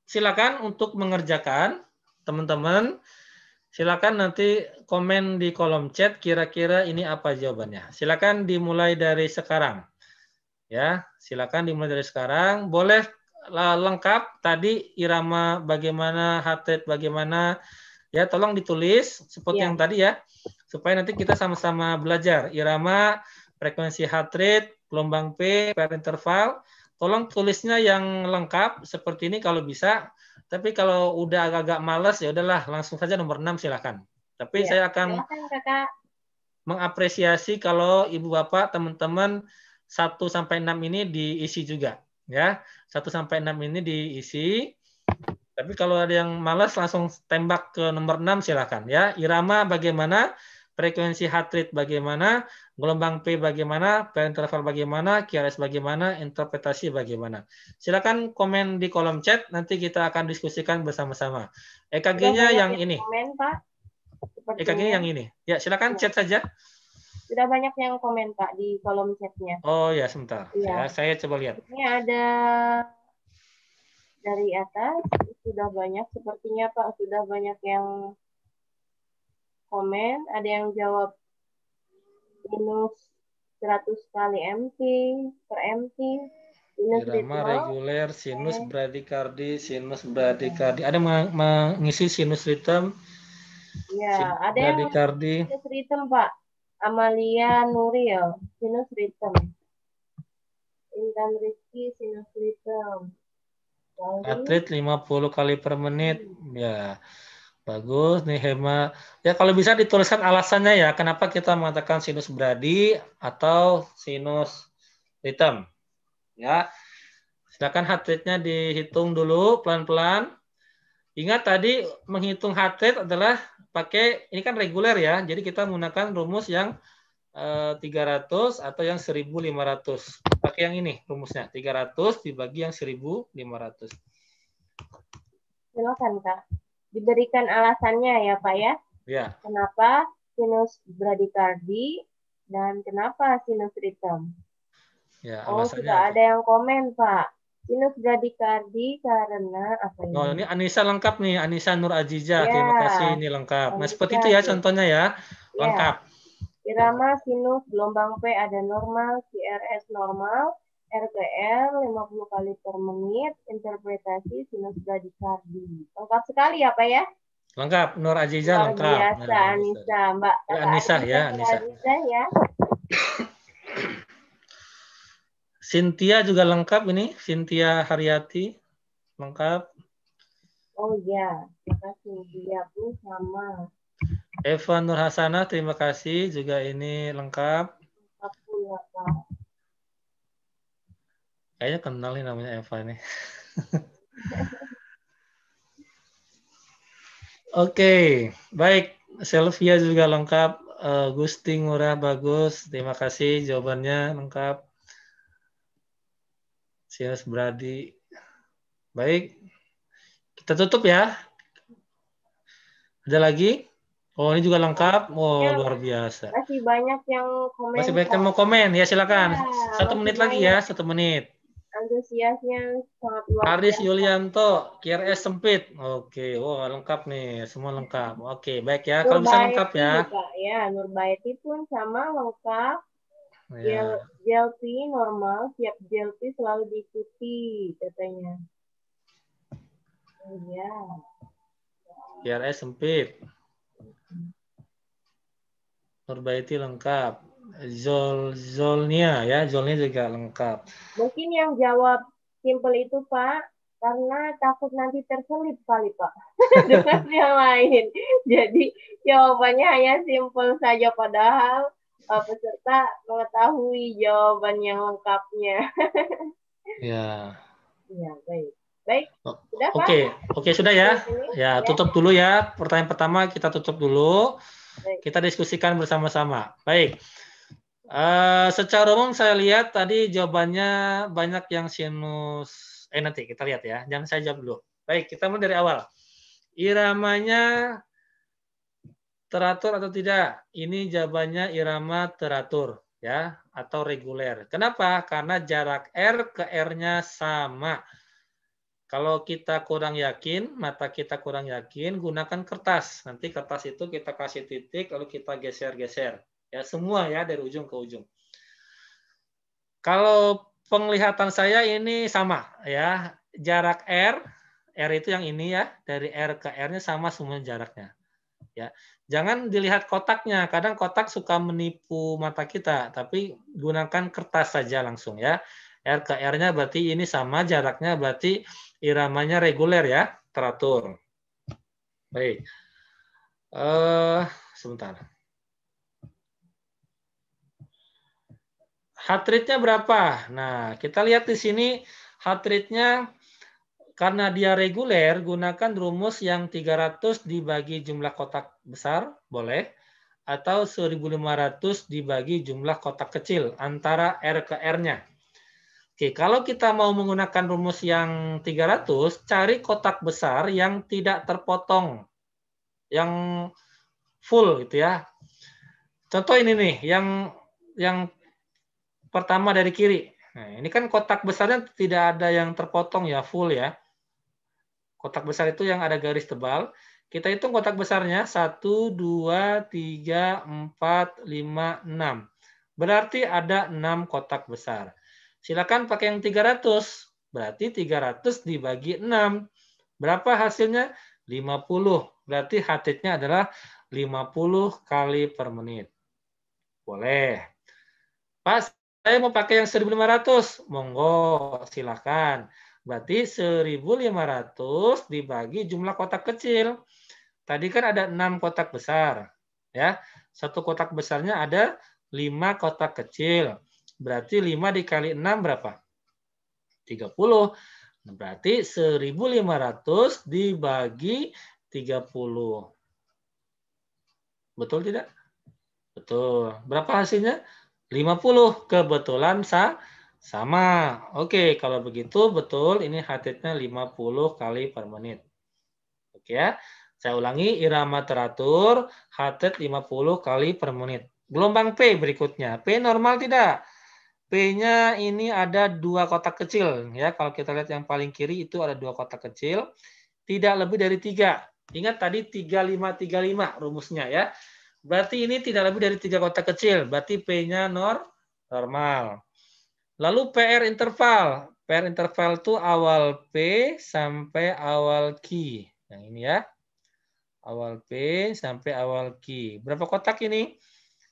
silakan untuk mengerjakan teman-teman silakan nanti komen di kolom chat kira-kira ini apa jawabannya. Silakan dimulai dari sekarang. Ya, silakan dimulai dari sekarang. Boleh eh, lengkap tadi irama bagaimana, heart rate bagaimana. Ya, tolong ditulis seperti ya. yang tadi ya. Supaya nanti kita sama-sama belajar irama, frekuensi heart rate, gelombang P per interval. Tolong tulisnya yang lengkap seperti ini kalau bisa tapi kalau udah agak-agak malas ya udahlah langsung saja nomor 6 silakan. Tapi ya, saya akan silakan, mengapresiasi kalau ibu bapak teman-teman 1 sampai 6 ini diisi juga ya. 1 sampai 6 ini diisi. Tapi kalau ada yang malas langsung tembak ke nomor 6 silakan ya. Irama bagaimana? frekuensi heart rate bagaimana, gelombang P bagaimana, parent interval bagaimana, QRS bagaimana, interpretasi bagaimana. Silakan komen di kolom chat, nanti kita akan diskusikan bersama-sama. EKG-nya yang ini. Komen, Pak. ekg e yang ini. Ya, silakan chat saja. Sudah banyak yang komen, Pak, di kolom chatnya. Oh ya, sebentar. Ya. Ya, saya coba lihat. Ini ada dari atas, sudah banyak. Sepertinya, Pak, sudah banyak yang komen, ada yang jawab minus 100 kali MT per MT. Irama reguler, sinus okay. bradikardi, sinus bradikardi. Ada mengisi sinus ritem? Ya, sinus ada bradikardi. yang sinus ritem, Pak. Amalia Nuril, sinus ritem. Intan Rizky, sinus ritem. Atlet 50 kali per menit. Ya. Bagus nih Hema. Ya kalau bisa dituliskan alasannya ya kenapa kita mengatakan sinus beradi atau sinus ritem. Ya. Silakan heart rate-nya dihitung dulu pelan-pelan. Ingat tadi menghitung heart rate adalah pakai ini kan reguler ya. Jadi kita menggunakan rumus yang eh, 300 atau yang 1500. Pakai yang ini rumusnya 300 dibagi yang 1500. Silakan Kak diberikan alasannya ya Pak ya. Ya. Kenapa sinus bradikardi dan kenapa sinus ritem? Ya, oh sudah ada yang komen Pak. Sinus bradikardi karena apa ini? Oh ini Anissa lengkap nih Anissa Nur Aziza. Ya. Terima kasih ini lengkap. nah seperti itu ya contohnya ya. ya lengkap. Irama sinus gelombang P ada normal, CRS normal, RTL 50 kali per menit, interpretasi sinus bradikardi. Lengkap sekali ya Pak ya? Lengkap, Nur Aziza Luar lengkap. Biasa, nah, Anissa, Mbak. Ya, Anissa, Anissa ya, Anissa. Anissa ya. Cynthia juga lengkap ini, Cynthia Haryati lengkap. Oh iya, terima kasih. Dia pun sama. Evan Nur Hasanah, terima kasih juga ini lengkap. Lengkap pula, Pak. Kayaknya kenal nih namanya Eva nih. Oke, okay. baik. Selvia juga lengkap. Uh, Gusti murah bagus. Terima kasih jawabannya lengkap. Sias Bradi. Baik. Kita tutup ya. Ada lagi? Oh, ini juga lengkap. Oh, ya, luar biasa. Masih banyak yang komen. Masih banyak yang mau komen. Ya, silakan. Ya, Satu menit lagi ya. Satu menit antusiasnya sangat luar biasa. Aris Yulianto, QRS sempit. Oke, wah wow, lengkap nih, semua lengkap. Oke, baik ya. Kalau bisa lengkap ya. ya, Nurbaeti pun sama lengkap. Ya. JLP normal, siap JLP selalu diikuti katanya. Oh, iya. QRS sempit. Nurbaeti lengkap. Zol Zolnya ya, Zolnya juga lengkap. Mungkin yang jawab simple itu Pak, karena takut nanti terselip kali Pak dengan yang lain. Jadi jawabannya hanya simple saja padahal uh, peserta mengetahui jawaban yang lengkapnya. ya. Ya baik. Baik. Sudah, oke, okay. oke sudah ya. ya. Ya, tutup dulu ya. Pertanyaan pertama kita tutup dulu. Baik. Kita diskusikan bersama-sama. Baik. Uh, secara umum saya lihat tadi jawabannya banyak yang sinus. Eh nanti ya, kita lihat ya. Jangan saya jawab dulu. Baik, kita mulai dari awal. Iramanya teratur atau tidak? Ini jawabannya irama teratur ya atau reguler. Kenapa? Karena jarak R ke R-nya sama. Kalau kita kurang yakin, mata kita kurang yakin, gunakan kertas. Nanti kertas itu kita kasih titik, lalu kita geser-geser ya semua ya dari ujung ke ujung. Kalau penglihatan saya ini sama ya jarak R R itu yang ini ya dari R ke R-nya sama semua jaraknya ya jangan dilihat kotaknya kadang kotak suka menipu mata kita tapi gunakan kertas saja langsung ya R ke R-nya berarti ini sama jaraknya berarti iramanya reguler ya teratur baik eh uh, sebentar Heart rate-nya berapa? Nah, kita lihat di sini heart rate-nya karena dia reguler, gunakan rumus yang 300 dibagi jumlah kotak besar, boleh. Atau 1500 dibagi jumlah kotak kecil, antara R ke R-nya. Oke, kalau kita mau menggunakan rumus yang 300, cari kotak besar yang tidak terpotong, yang full gitu ya. Contoh ini nih, yang yang pertama dari kiri. Nah, ini kan kotak besarnya tidak ada yang terpotong ya, full ya. Kotak besar itu yang ada garis tebal. Kita hitung kotak besarnya. 1, 2, 3, 4, 5, 6. Berarti ada 6 kotak besar. Silakan pakai yang 300. Berarti 300 dibagi 6. Berapa hasilnya? 50. Berarti hatinya adalah 50 kali per menit. Boleh. Pas saya mau pakai yang 1500, monggo silahkan. Berarti 1500 dibagi jumlah kotak kecil. Tadi kan ada 6 kotak besar. ya Satu kotak besarnya ada 5 kotak kecil. Berarti 5 dikali 6 berapa? 30. Nah, berarti 1500 dibagi 30. Betul tidak? Betul. Berapa hasilnya? 50 kebetulan sa sama. Oke, kalau begitu betul ini hatidnya 50 kali per menit. Oke ya. Saya ulangi irama teratur hatid 50 kali per menit. Gelombang P berikutnya. P normal tidak? P-nya ini ada dua kotak kecil ya. Kalau kita lihat yang paling kiri itu ada dua kotak kecil, tidak lebih dari tiga. Ingat tadi 3535 rumusnya ya. Berarti ini tidak lebih dari tiga kotak kecil. Berarti P-nya nor normal. Lalu PR interval. PR interval itu awal P sampai awal Q. Yang ini ya. Awal P sampai awal Q. Berapa kotak ini?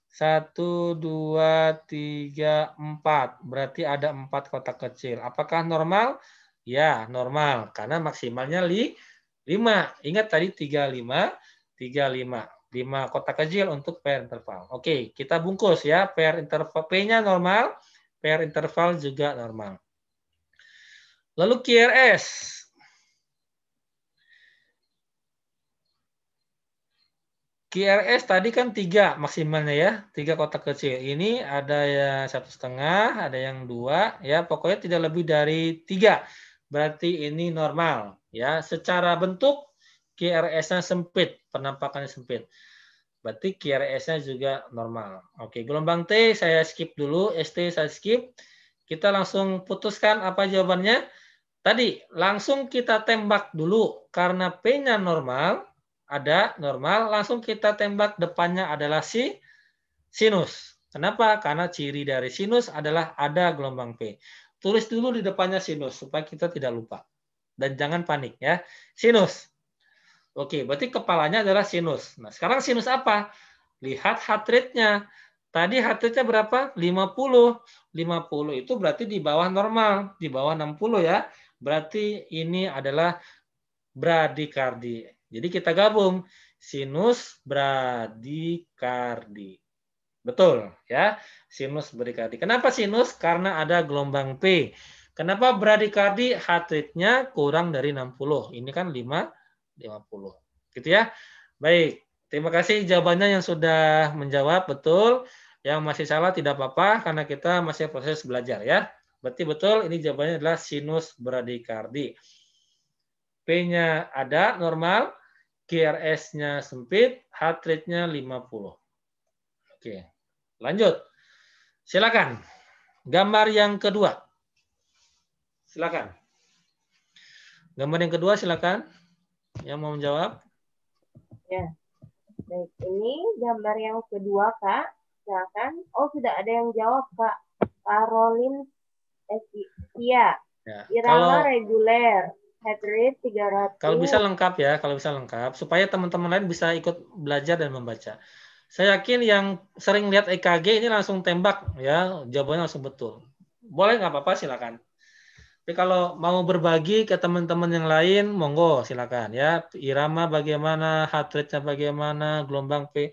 satu dua tiga empat Berarti ada empat kotak kecil. Apakah normal? Ya, normal. Karena maksimalnya li lima Ingat tadi tiga lima tiga lima 5 kotak kecil untuk pair interval. Oke, kita bungkus ya. Pair interval P-nya normal, pair interval juga normal. Lalu QRS. QRS tadi kan tiga maksimalnya ya, tiga kotak kecil. Ini ada ya satu setengah, ada yang dua, ya pokoknya tidak lebih dari tiga. Berarti ini normal ya. Secara bentuk QRS-nya sempit, penampakannya sempit. Berarti QRS-nya juga normal. Oke, gelombang T saya skip dulu, ST saya skip. Kita langsung putuskan apa jawabannya. Tadi langsung kita tembak dulu karena P-nya normal, ada normal, langsung kita tembak depannya adalah si sinus. Kenapa? Karena ciri dari sinus adalah ada gelombang P. Tulis dulu di depannya sinus supaya kita tidak lupa. Dan jangan panik ya. Sinus. Oke, berarti kepalanya adalah sinus. Nah, sekarang sinus apa? Lihat heart rate-nya. Tadi heart rate-nya berapa? 50. 50 itu berarti di bawah normal, di bawah 60 ya. Berarti ini adalah bradikardi. Jadi kita gabung sinus bradikardi. Betul ya, sinus bradikardi. Kenapa sinus? Karena ada gelombang P. Kenapa bradikardi heart rate-nya kurang dari 60? Ini kan 5 50. Gitu ya. Baik, terima kasih jawabannya yang sudah menjawab betul. Yang masih salah tidak apa-apa karena kita masih proses belajar ya. Berarti betul ini jawabannya adalah sinus bradikardi. P-nya ada normal, QRS-nya sempit, heart rate-nya 50. Oke, lanjut. Silakan. Gambar yang kedua. Silakan. Gambar yang kedua silakan. Yang mau menjawab? Ya. Baik, ini gambar yang kedua, Kak. Silakan. Oh, sudah ada yang jawab, Kak. Parolin Esia. Eh, iya. Ya. Irama reguler. Head rate 300. Kalau bisa lengkap ya, kalau bisa lengkap. Supaya teman-teman lain bisa ikut belajar dan membaca. Saya yakin yang sering lihat EKG ini langsung tembak ya, jawabannya langsung betul. Boleh nggak apa-apa, silakan. Tapi kalau mau berbagi ke teman-teman yang lain, monggo silakan ya. Irama bagaimana, heart rate bagaimana, gelombang P.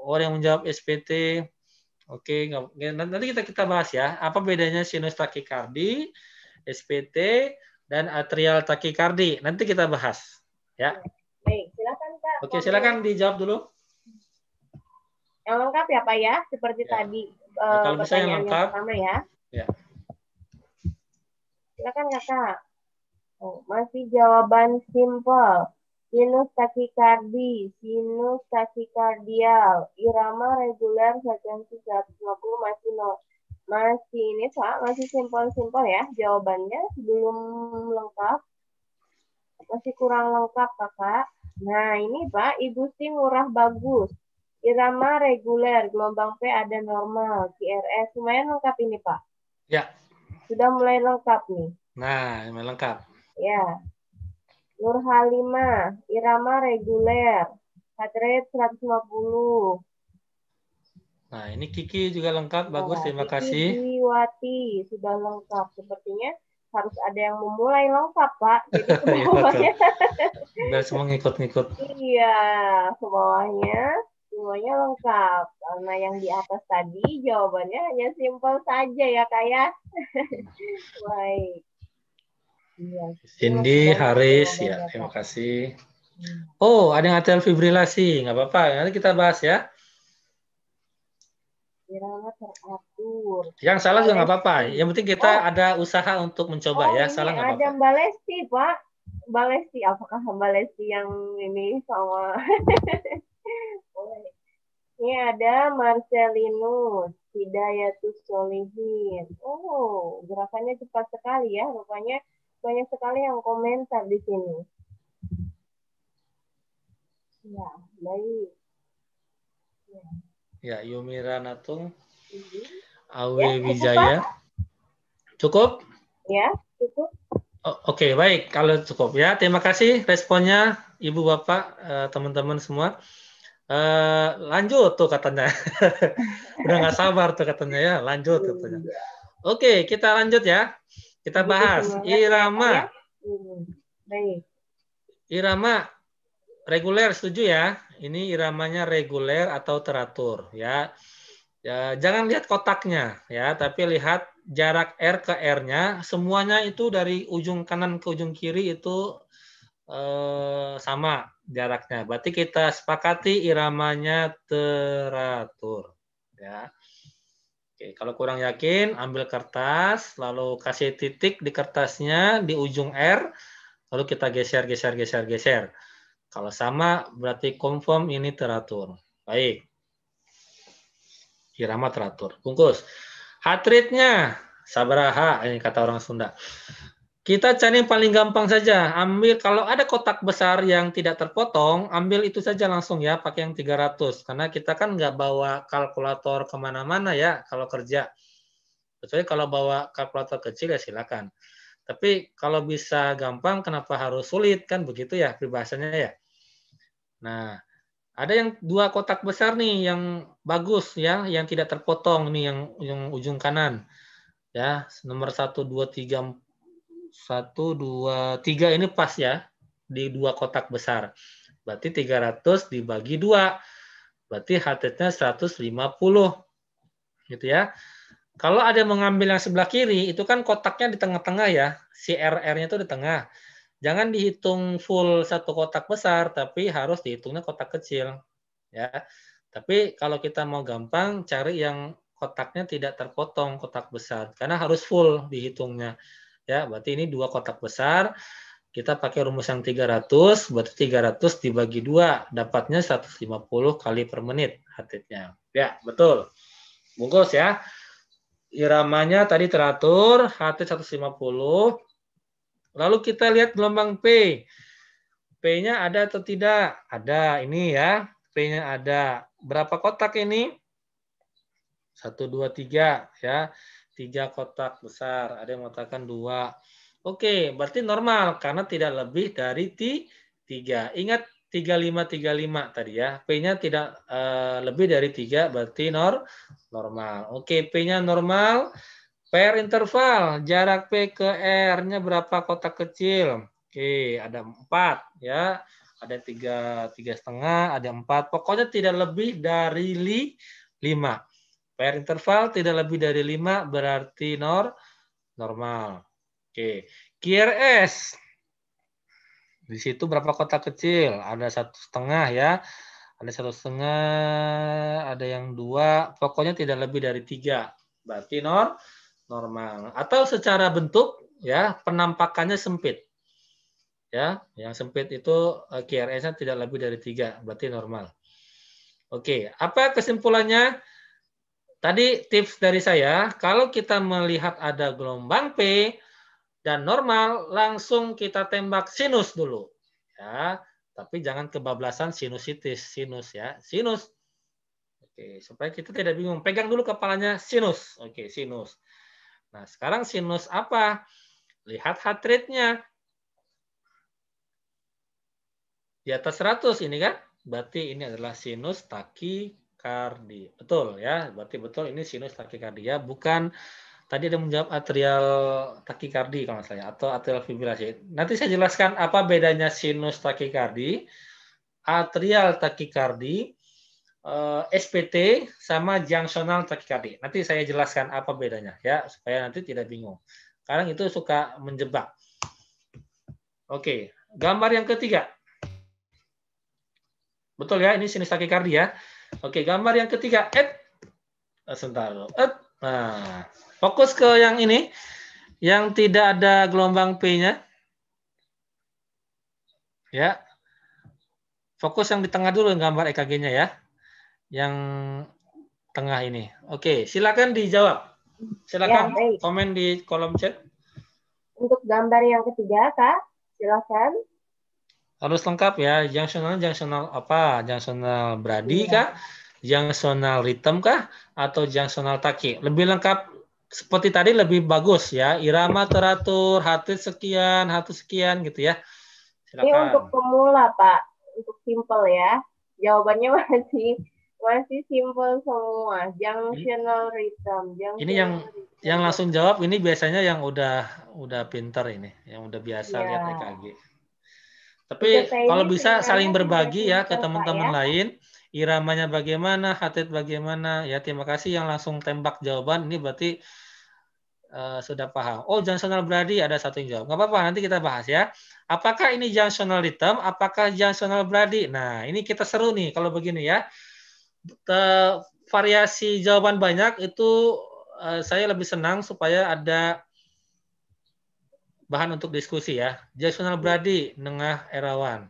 Orang yang menjawab SPT, Oke, nanti kita kita bahas ya. Apa bedanya sinus takikardi, SPT, dan atrial takikardi? Nanti kita bahas. Ya. Baik, silakan Kak. Oke, silakan dijawab dulu. Yang lengkap ya Pak ya, seperti ya. tadi. Ya, kalau bisa eh, yang lengkap. Yang pertama ya. ya. Silakan kakak. Oh, masih jawaban simple. Sinus takikardi, sinus takikardial, irama reguler frekuensi 150 masih no, masih ini Pak, masih simpel-simpel ya jawabannya belum lengkap. Masih kurang lengkap Kakak. Nah, ini Pak, Ibu sih murah bagus. Irama reguler, gelombang P ada normal, QRS lumayan lengkap ini Pak. Ya, sudah mulai lengkap nih. Nah, mulai lengkap. Ya. Nur Halimah, irama reguler, heart rate 150. Nah, ini Kiki juga lengkap, nah, bagus, nah, terima Kiki kasih. Kiki Wati sudah lengkap, sepertinya harus ada yang memulai lengkap, Pak. Jadi semuanya. Biar semua ngikut-ngikut. Iya, semuanya semuanya lengkap. karena yang di atas tadi jawabannya hanya simpel saja ya, Kak ya. Baik. Iya, Cindy, Haris, ya, terima kasih. Hmm. Oh, ada yang atrial fibrilasi, nggak apa-apa, nanti kita bahas ya. Irama teratur. Yang salah juga nggak apa-apa. Yang penting kita oh. ada usaha untuk mencoba oh, ya. Iya, salah nggak apa-apa. Ada Mbak Lesti, Pak. Mbak Lesti, apakah Mbak Lesti yang ini sama Ini ada Marcelinus, Hidayatus Solihin. Oh, gerakannya cepat sekali ya. Rupanya banyak sekali yang komentar di sini. Ya, baik. Ya, ya Yumira Natung. Mm-hmm. Awe ya, Wijaya. Cukup? Ya, cukup. Oh, Oke, okay, baik. Kalau cukup ya. Terima kasih responnya Ibu Bapak, eh, teman-teman semua. Eh, lanjut tuh katanya. Udah nggak sabar tuh katanya ya, lanjut iya. katanya. Oke, kita lanjut ya. Kita bahas irama. Ya. Hmm, irama reguler setuju ya. Ini iramanya reguler atau teratur ya. ya jangan lihat kotaknya ya, tapi lihat jarak R ke R-nya. Semuanya itu dari ujung kanan ke ujung kiri itu eh, sama jaraknya. Berarti kita sepakati iramanya teratur. Ya. Oke, kalau kurang yakin, ambil kertas, lalu kasih titik di kertasnya di ujung R, lalu kita geser, geser, geser, geser. Kalau sama, berarti confirm ini teratur. Baik. Irama teratur. Bungkus. Hatritnya, sabaraha, ini kata orang Sunda. Kita cari yang paling gampang saja. Ambil kalau ada kotak besar yang tidak terpotong, ambil itu saja langsung ya, pakai yang 300. Karena kita kan nggak bawa kalkulator kemana-mana ya kalau kerja. Kecuali kalau bawa kalkulator kecil ya silakan. Tapi kalau bisa gampang, kenapa harus sulit? Kan begitu ya peribahasanya ya. Nah, ada yang dua kotak besar nih yang bagus ya, yang tidak terpotong nih yang yang ujung kanan. Ya, nomor satu dua tiga satu dua tiga ini pas ya di dua kotak besar berarti 300 dibagi dua berarti seratus nya 150 gitu ya kalau ada yang mengambil yang sebelah kiri itu kan kotaknya di tengah-tengah ya si RR-nya itu di tengah jangan dihitung full satu kotak besar tapi harus dihitungnya kotak kecil ya tapi kalau kita mau gampang cari yang kotaknya tidak terpotong kotak besar karena harus full dihitungnya ya berarti ini dua kotak besar kita pakai rumus rumusan 300 berarti 300 dibagi dua dapatnya 150 kali per menit hatinya ya betul bungkus ya iramanya tadi teratur HT 150 lalu kita lihat gelombang P P-nya ada atau tidak ada ini ya P-nya ada berapa kotak ini satu dua tiga ya tiga kotak besar, ada yang mengatakan dua. Oke, berarti normal karena tidak lebih dari tiga. Ingat 3535 tadi ya. P-nya tidak uh, lebih dari tiga, berarti nor normal. Oke, P-nya normal. Per interval, jarak P ke R-nya berapa kotak kecil? Oke, ada empat, ya. Ada tiga tiga setengah, ada empat. Pokoknya tidak lebih dari lima. PR interval tidak lebih dari 5 berarti nor normal. Oke. QRS. Di situ berapa kotak kecil? Ada satu setengah ya. Ada satu setengah, ada yang dua. Pokoknya tidak lebih dari tiga. Berarti nor normal. Atau secara bentuk ya penampakannya sempit. Ya, yang sempit itu QRS-nya eh, tidak lebih dari tiga, berarti normal. Oke, apa kesimpulannya? Tadi tips dari saya, kalau kita melihat ada gelombang P dan normal, langsung kita tembak sinus dulu. Ya, tapi jangan kebablasan sinusitis, sinus ya, sinus. Oke, supaya kita tidak bingung. Pegang dulu kepalanya sinus. Oke, sinus. Nah, sekarang sinus apa? Lihat heart rate-nya. Di atas 100 ini kan? Berarti ini adalah sinus taki takikardi. Betul ya, berarti betul ini sinus takikardia bukan tadi ada menjawab atrial takikardi kalau nggak salah atau atrial fibrilasi. Nanti saya jelaskan apa bedanya sinus takikardi, atrial takikardi, eh, SPT sama junctional takikardi. Nanti saya jelaskan apa bedanya ya supaya nanti tidak bingung. Sekarang itu suka menjebak. Oke, gambar yang ketiga. Betul ya, ini sinus takikardi ya. Oke, gambar yang ketiga. Et. Eh, sebentar Nah, fokus ke yang ini. Yang tidak ada gelombang P-nya. Ya. Fokus yang di tengah dulu gambar EKG-nya ya. Yang tengah ini. Oke, silakan dijawab. Silakan ya, komen di kolom chat. Untuk gambar yang ketiga, Kak, silakan harus lengkap ya. Junctional junctional apa? Junctional brady iya. kah? Junctional rhythm kah? Atau junctional taki? Lebih lengkap seperti tadi lebih bagus ya. Irama teratur, hati sekian, hati sekian gitu ya. Silakan. Ini untuk pemula Pak, untuk simple ya. Jawabannya masih masih simple semua. Junctional rhythm. Junctional ini yang rhythm. yang langsung jawab ini biasanya yang udah udah pinter ini, yang udah biasa yeah. lihat EKG. Tapi kalau gitu bisa ya, saling berbagi ya gitu ke teman-teman ya. lain iramanya bagaimana, hatet bagaimana. Ya, terima kasih yang langsung tembak jawaban. Ini berarti uh, sudah paham. Oh, jansional Brady ada satu yang jawab. Gak apa-apa, nanti kita bahas ya. Apakah ini junctional rhythm? Apakah jansional Brady? Nah, ini kita seru nih kalau begini ya. The variasi jawaban banyak itu uh, saya lebih senang supaya ada bahan untuk diskusi ya. Jackson iya. Bradi Nengah Erawan.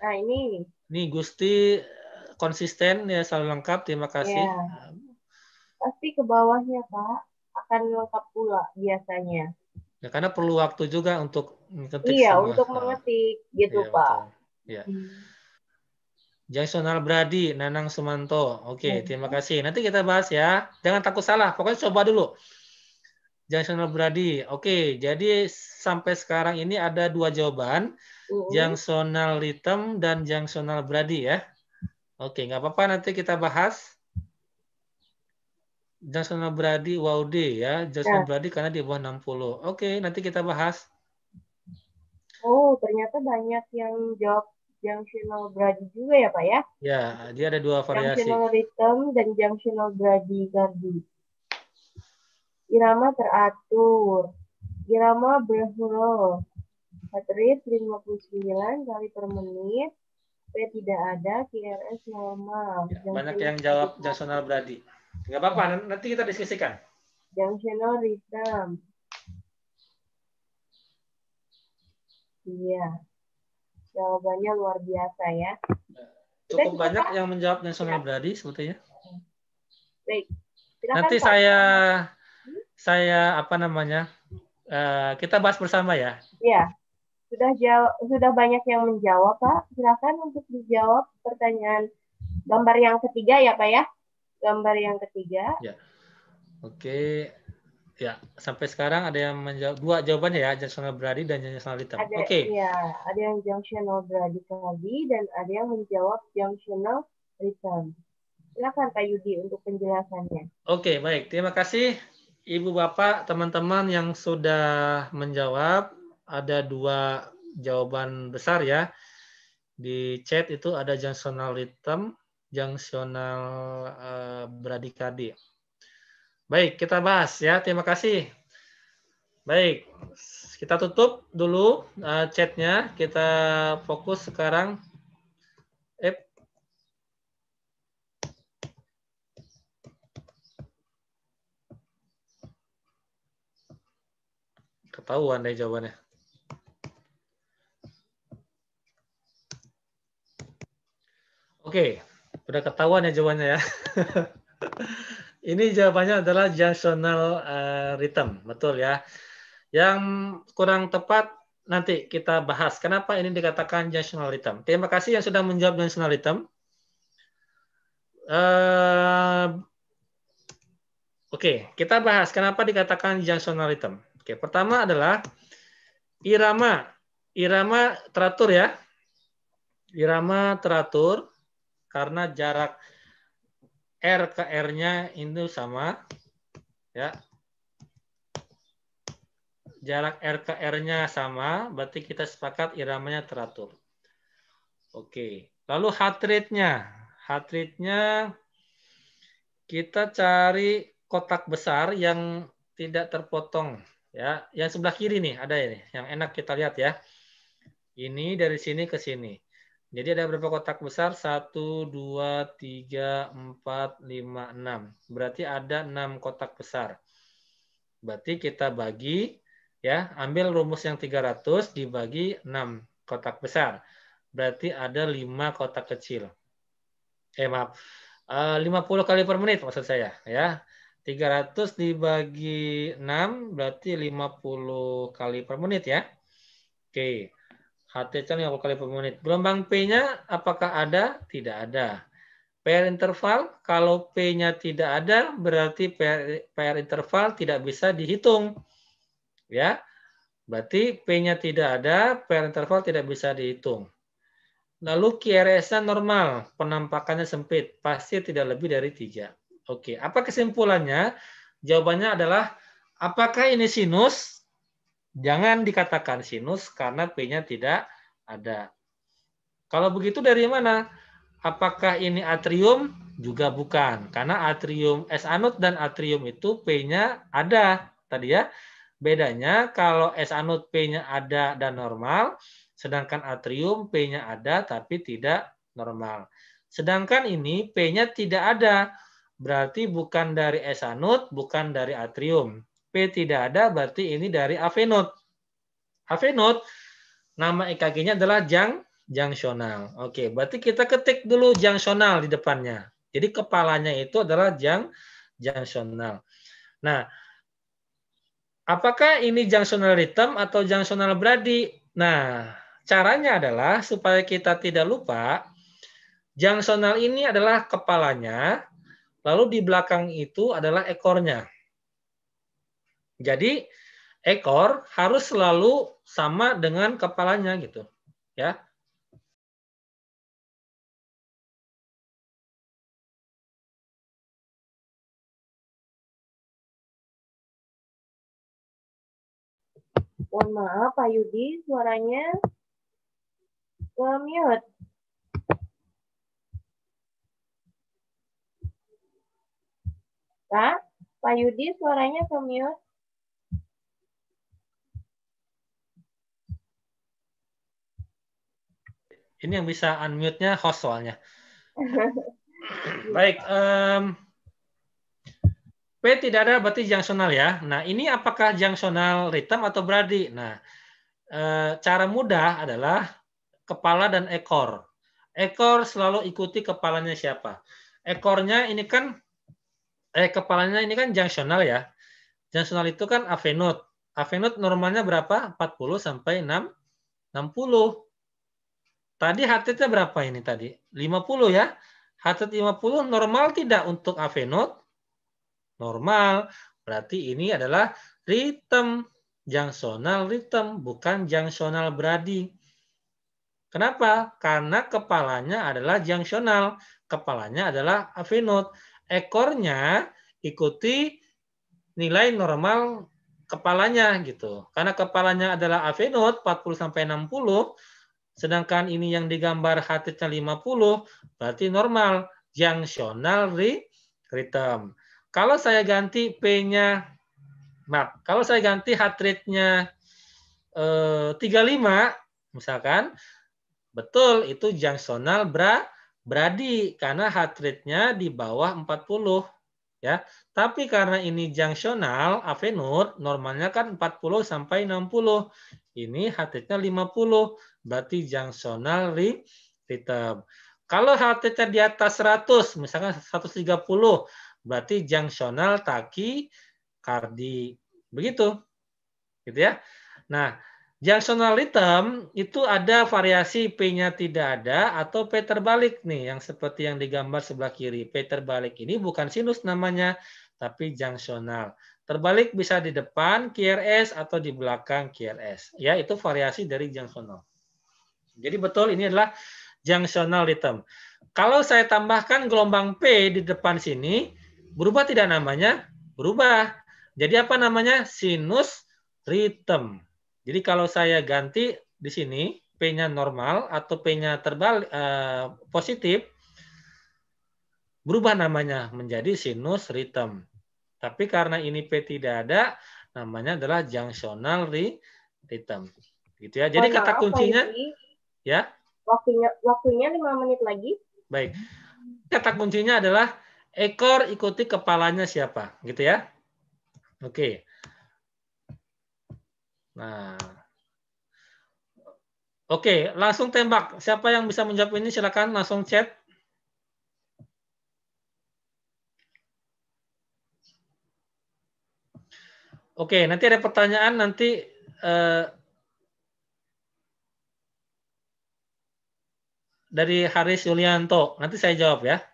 Nah ini. Ini Gusti konsisten ya selalu lengkap. Terima kasih. Ya. Pasti ke bawahnya Pak akan lengkap pula biasanya. Ya karena perlu waktu juga untuk mengetik. Iya sama, untuk mengetik gitu ya, Pak. Iya. Hmm. Jasonal Bradi, Nanang Sumanto. Oke, okay, iya. terima kasih. Nanti kita bahas ya. Jangan takut salah. Pokoknya coba dulu. Junctional Brady. Oke, jadi sampai sekarang ini ada dua jawaban, uh-uh. Mm-hmm. junctional rhythm dan junctional Brady ya. Oke, nggak apa-apa nanti kita bahas. Junctional Brady WOD ya, junctional ya. Brady karena di bawah 60. Oke, nanti kita bahas. Oh, ternyata banyak yang jawab junctional Brady juga ya, Pak ya? Ya, dia ada dua variasi. Junctional rhythm dan junctional Brady Gardu. Irama teratur. Irama berhuruf. Baterai 59 kali per menit. P tidak ada, krs normal. Ya, banyak yang jawab jasonal berarti, Nggak apa-apa, hmm. nanti kita diskusikan. channel rhythm. Iya. Jawabannya luar biasa ya. ya cukup kita banyak kita... yang menjawab jasional berarti, sepertinya. Baik. Silakan, Nanti Pak. saya saya apa namanya uh, kita bahas bersama ya. Iya. Sudah jawab, sudah banyak yang menjawab Pak. Silakan untuk dijawab pertanyaan gambar yang ketiga ya Pak ya. Gambar yang ketiga. Ya. Oke. Ya, sampai sekarang ada yang menjawab dua jawabannya ya, junctional brady dan junctional Lita. Oke. Okay. Iya, ada yang junctional brady tadi dan ada yang menjawab junctional rhythm. Silakan Pak Yudi untuk penjelasannya. Oke, okay, baik. Terima kasih Ibu Bapak, teman-teman yang sudah menjawab, ada dua jawaban besar ya. Di chat itu ada junctional rhythm, junctional eh, bradikardi. Baik, kita bahas ya. Terima kasih. Baik, kita tutup dulu eh, chatnya. Kita fokus sekarang ketahuan deh jawabannya. Oke, udah ketahuan ya jawabannya ya. Ini jawabannya adalah jasional uh, eh, rhythm, betul ya. Yang kurang tepat nanti kita bahas kenapa ini dikatakan jasional rhythm. Terima kasih yang sudah menjawab jasional rhythm. Uh, Oke, okay, kita bahas kenapa dikatakan jasional rhythm. Oke, pertama adalah irama. Irama teratur ya. Irama teratur karena jarak R ke R-nya itu sama ya. Jarak R ke R-nya sama, berarti kita sepakat iramanya teratur. Oke. Lalu heart rate-nya. Heart rate-nya kita cari kotak besar yang tidak terpotong Ya, yang sebelah kiri nih ada ini, yang enak kita lihat ya. Ini dari sini ke sini. Jadi ada berapa kotak besar? satu dua tiga empat lima enam. Berarti ada enam kotak besar. Berarti kita bagi, ya ambil rumus yang 300 dibagi enam kotak besar. Berarti ada lima kotak kecil. Eh maaf, eh, puluh kali per menit maksud saya. ya 300 dibagi 6 berarti 50 kali per menit ya. Oke. HT HTC 50 kali per menit. Gelombang P-nya apakah ada? Tidak ada. PR interval, kalau P-nya tidak ada, berarti PR, PR interval tidak bisa dihitung. Ya, Berarti P-nya tidak ada, PR interval tidak bisa dihitung. Lalu QRS-nya normal, penampakannya sempit, pasti tidak lebih dari 3. Oke, apa kesimpulannya? Jawabannya adalah apakah ini sinus? Jangan dikatakan sinus karena P-nya tidak ada. Kalau begitu dari mana? Apakah ini atrium? Juga bukan. Karena atrium S anut dan atrium itu P-nya ada tadi ya. Bedanya kalau S anut P-nya ada dan normal, sedangkan atrium P-nya ada tapi tidak normal. Sedangkan ini P-nya tidak ada. Berarti bukan dari esanut, bukan dari atrium. P tidak ada, berarti ini dari avenut. Avenut, nama EKG-nya adalah jang, jangsional. Oke, berarti kita ketik dulu jangsional di depannya. Jadi kepalanya itu adalah jang, jangsional. Nah, apakah ini jangsional rhythm atau jangsional bradi? Nah, caranya adalah supaya kita tidak lupa, jangsional ini adalah kepalanya, Lalu di belakang itu adalah ekornya. Jadi ekor harus selalu sama dengan kepalanya gitu, ya. Mohon maaf Pak Yudi, suaranya ke mute. Pak. Pak Yudi suaranya ke mute. Ini yang bisa unmute-nya host soalnya. Baik, um, P tidak ada berarti jangsonal ya. Nah, ini apakah jangsonal ritem atau bradi? Nah, eh, cara mudah adalah kepala dan ekor. Ekor selalu ikuti kepalanya siapa. Ekornya ini kan eh kepalanya ini kan junctional ya. Junctional itu kan AV node normalnya berapa? 40 sampai 6 60. Tadi hatidnya berapa ini tadi? 50 ya. Hatid 50 normal tidak untuk node? Normal. Berarti ini adalah rhythm junctional rhythm bukan junctional brady. Kenapa? Karena kepalanya adalah junctional, kepalanya adalah node ekornya ikuti nilai normal kepalanya gitu. Karena kepalanya adalah AV node 40 sampai 60, sedangkan ini yang digambar hatinya 50, berarti normal junctional rhythm. Kalau saya ganti P-nya maaf, kalau saya ganti heart rate-nya eh, 35 misalkan, betul itu junctional bra Brady karena heart rate-nya di bawah 40 ya. Tapi karena ini junctional avenur normalnya kan 40 sampai 60. Ini heart rate-nya 50, berarti junctional rhythm. Kalau heart rate-nya di atas 100, misalkan 130, berarti junctional taki kardi, Begitu. Gitu ya. Nah, Junctional rhythm itu ada variasi P-nya tidak ada atau P terbalik nih yang seperti yang digambar sebelah kiri. P terbalik ini bukan sinus namanya tapi junctional. Terbalik bisa di depan QRS atau di belakang QRS. Ya, itu variasi dari junctional. Jadi betul ini adalah junctional rhythm. Kalau saya tambahkan gelombang P di depan sini, berubah tidak namanya? Berubah. Jadi apa namanya? Sinus rhythm. Jadi kalau saya ganti di sini P-nya normal atau P-nya terbalik uh, positif, berubah namanya menjadi sinus rhythm. Tapi karena ini P tidak ada, namanya adalah junctional rhythm. Gitu ya. Jadi oh, kata nah, kuncinya ini? ya. Waktunya waktunya 5 menit lagi. Baik. Kata kuncinya adalah ekor ikuti kepalanya siapa, gitu ya. Oke. Nah, Oke, langsung tembak. Siapa yang bisa menjawab ini silakan langsung chat. Oke, nanti ada pertanyaan nanti eh, dari Haris Yulianto. Nanti saya jawab ya.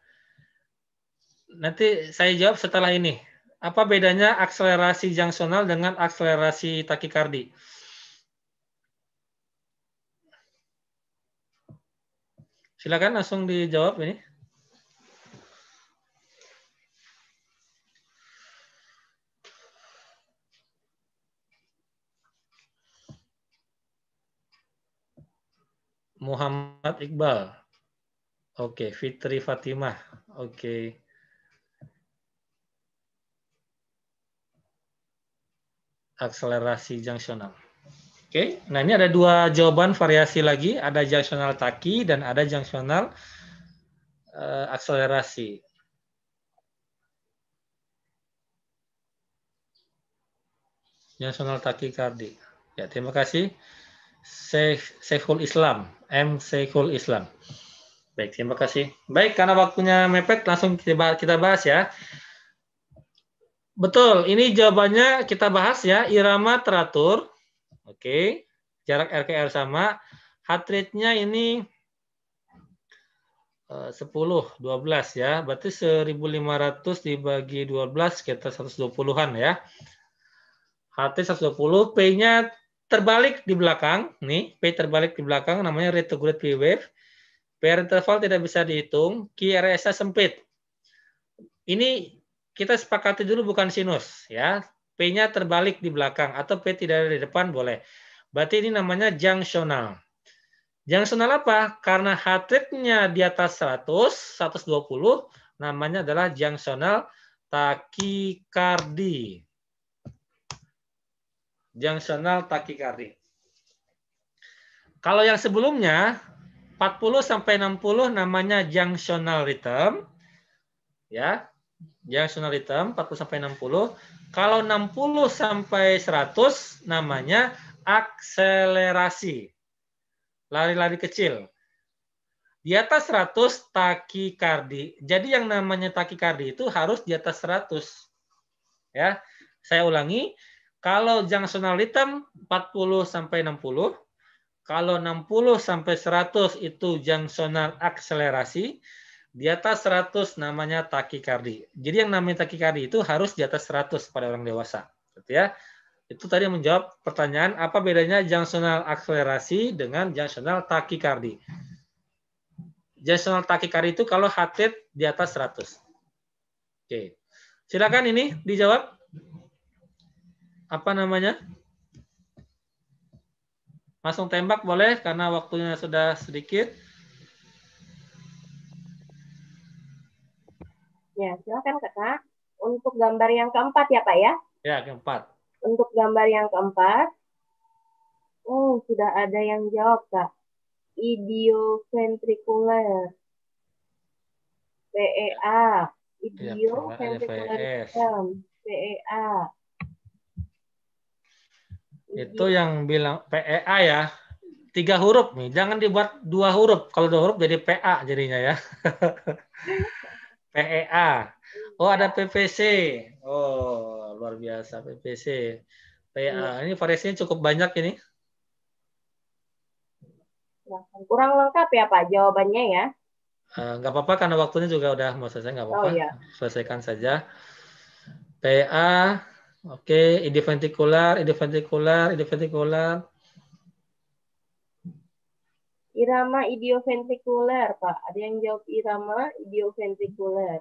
Nanti saya jawab setelah ini apa bedanya akselerasi jangsonal dengan akselerasi takikardi? Silakan langsung dijawab ini. Muhammad Iqbal. Oke, okay. Fitri Fatimah. Oke. Okay. akselerasi junctional. Oke, okay. nah ini ada dua jawaban variasi lagi, ada junctional taki dan ada junctional uh, eh, akselerasi. taki Kardi, Ya, terima kasih. Syekhul Islam, M Syekhul Islam. Baik, terima kasih. Baik, karena waktunya mepet, langsung kita bahas ya. Betul, ini jawabannya kita bahas ya, irama teratur. Oke, okay. jarak RKR sama. Heart rate-nya ini 10, eh, 12 ya. Berarti 1500 dibagi 12 sekitar 120-an ya. Heart rate 120, P-nya terbalik di belakang. Nih, P terbalik di belakang namanya rate to P wave. PR interval tidak bisa dihitung, QRS sempit. Ini kita sepakati dulu bukan sinus ya. P-nya terbalik di belakang atau P tidak ada di depan boleh. Berarti ini namanya junctional. Junctional apa? Karena heart rate-nya di atas 100, 120 namanya adalah junctional takikardi. Junctional takikardi. Kalau yang sebelumnya 40 sampai 60 namanya junctional rhythm. Ya, Diagonal hitam 40 sampai 60. Kalau 60 sampai 100 namanya akselerasi. Lari-lari kecil. Di atas 100 takikardi. Jadi yang namanya takikardi itu harus di atas 100. Ya. Saya ulangi, kalau junctional hitam 40 sampai 60, kalau 60 sampai 100 itu jangsonal akselerasi, di atas 100 namanya takikardi. Jadi yang namanya takikardi itu harus di atas 100 pada orang dewasa. Gitu ya. Itu tadi menjawab pertanyaan apa bedanya junctional akselerasi dengan junctional takikardi. Junctional takikardi itu kalau heart rate di atas 100. Oke. Silakan ini dijawab. Apa namanya? Langsung tembak boleh karena waktunya sudah sedikit. Ya, silakan Kak. Untuk gambar yang keempat ya Pak ya? Ya, keempat. Untuk gambar yang keempat, oh sudah ada yang jawab Kak. Idioventricular. PEA. Ya, ya, Idioventricular e PEA. Itu yang bilang PEA ya tiga huruf nih. Jangan dibuat dua huruf. Kalau dua huruf jadi PA jadinya ya. PEA. Oh, ada PPC, Oh, luar biasa PVC. PEA. Iya. Ini variasinya cukup banyak ini. Ya, kurang lengkap ya Pak jawabannya ya. Enggak eh, uh, apa-apa karena waktunya juga udah mau selesai, enggak apa-apa. Oh, iya. Selesaikan saja. PA, e oke, okay. ventricular, idioventricular, ventricular. Irama idioventrikuler, Pak. Ada yang jawab irama idioventrikuler.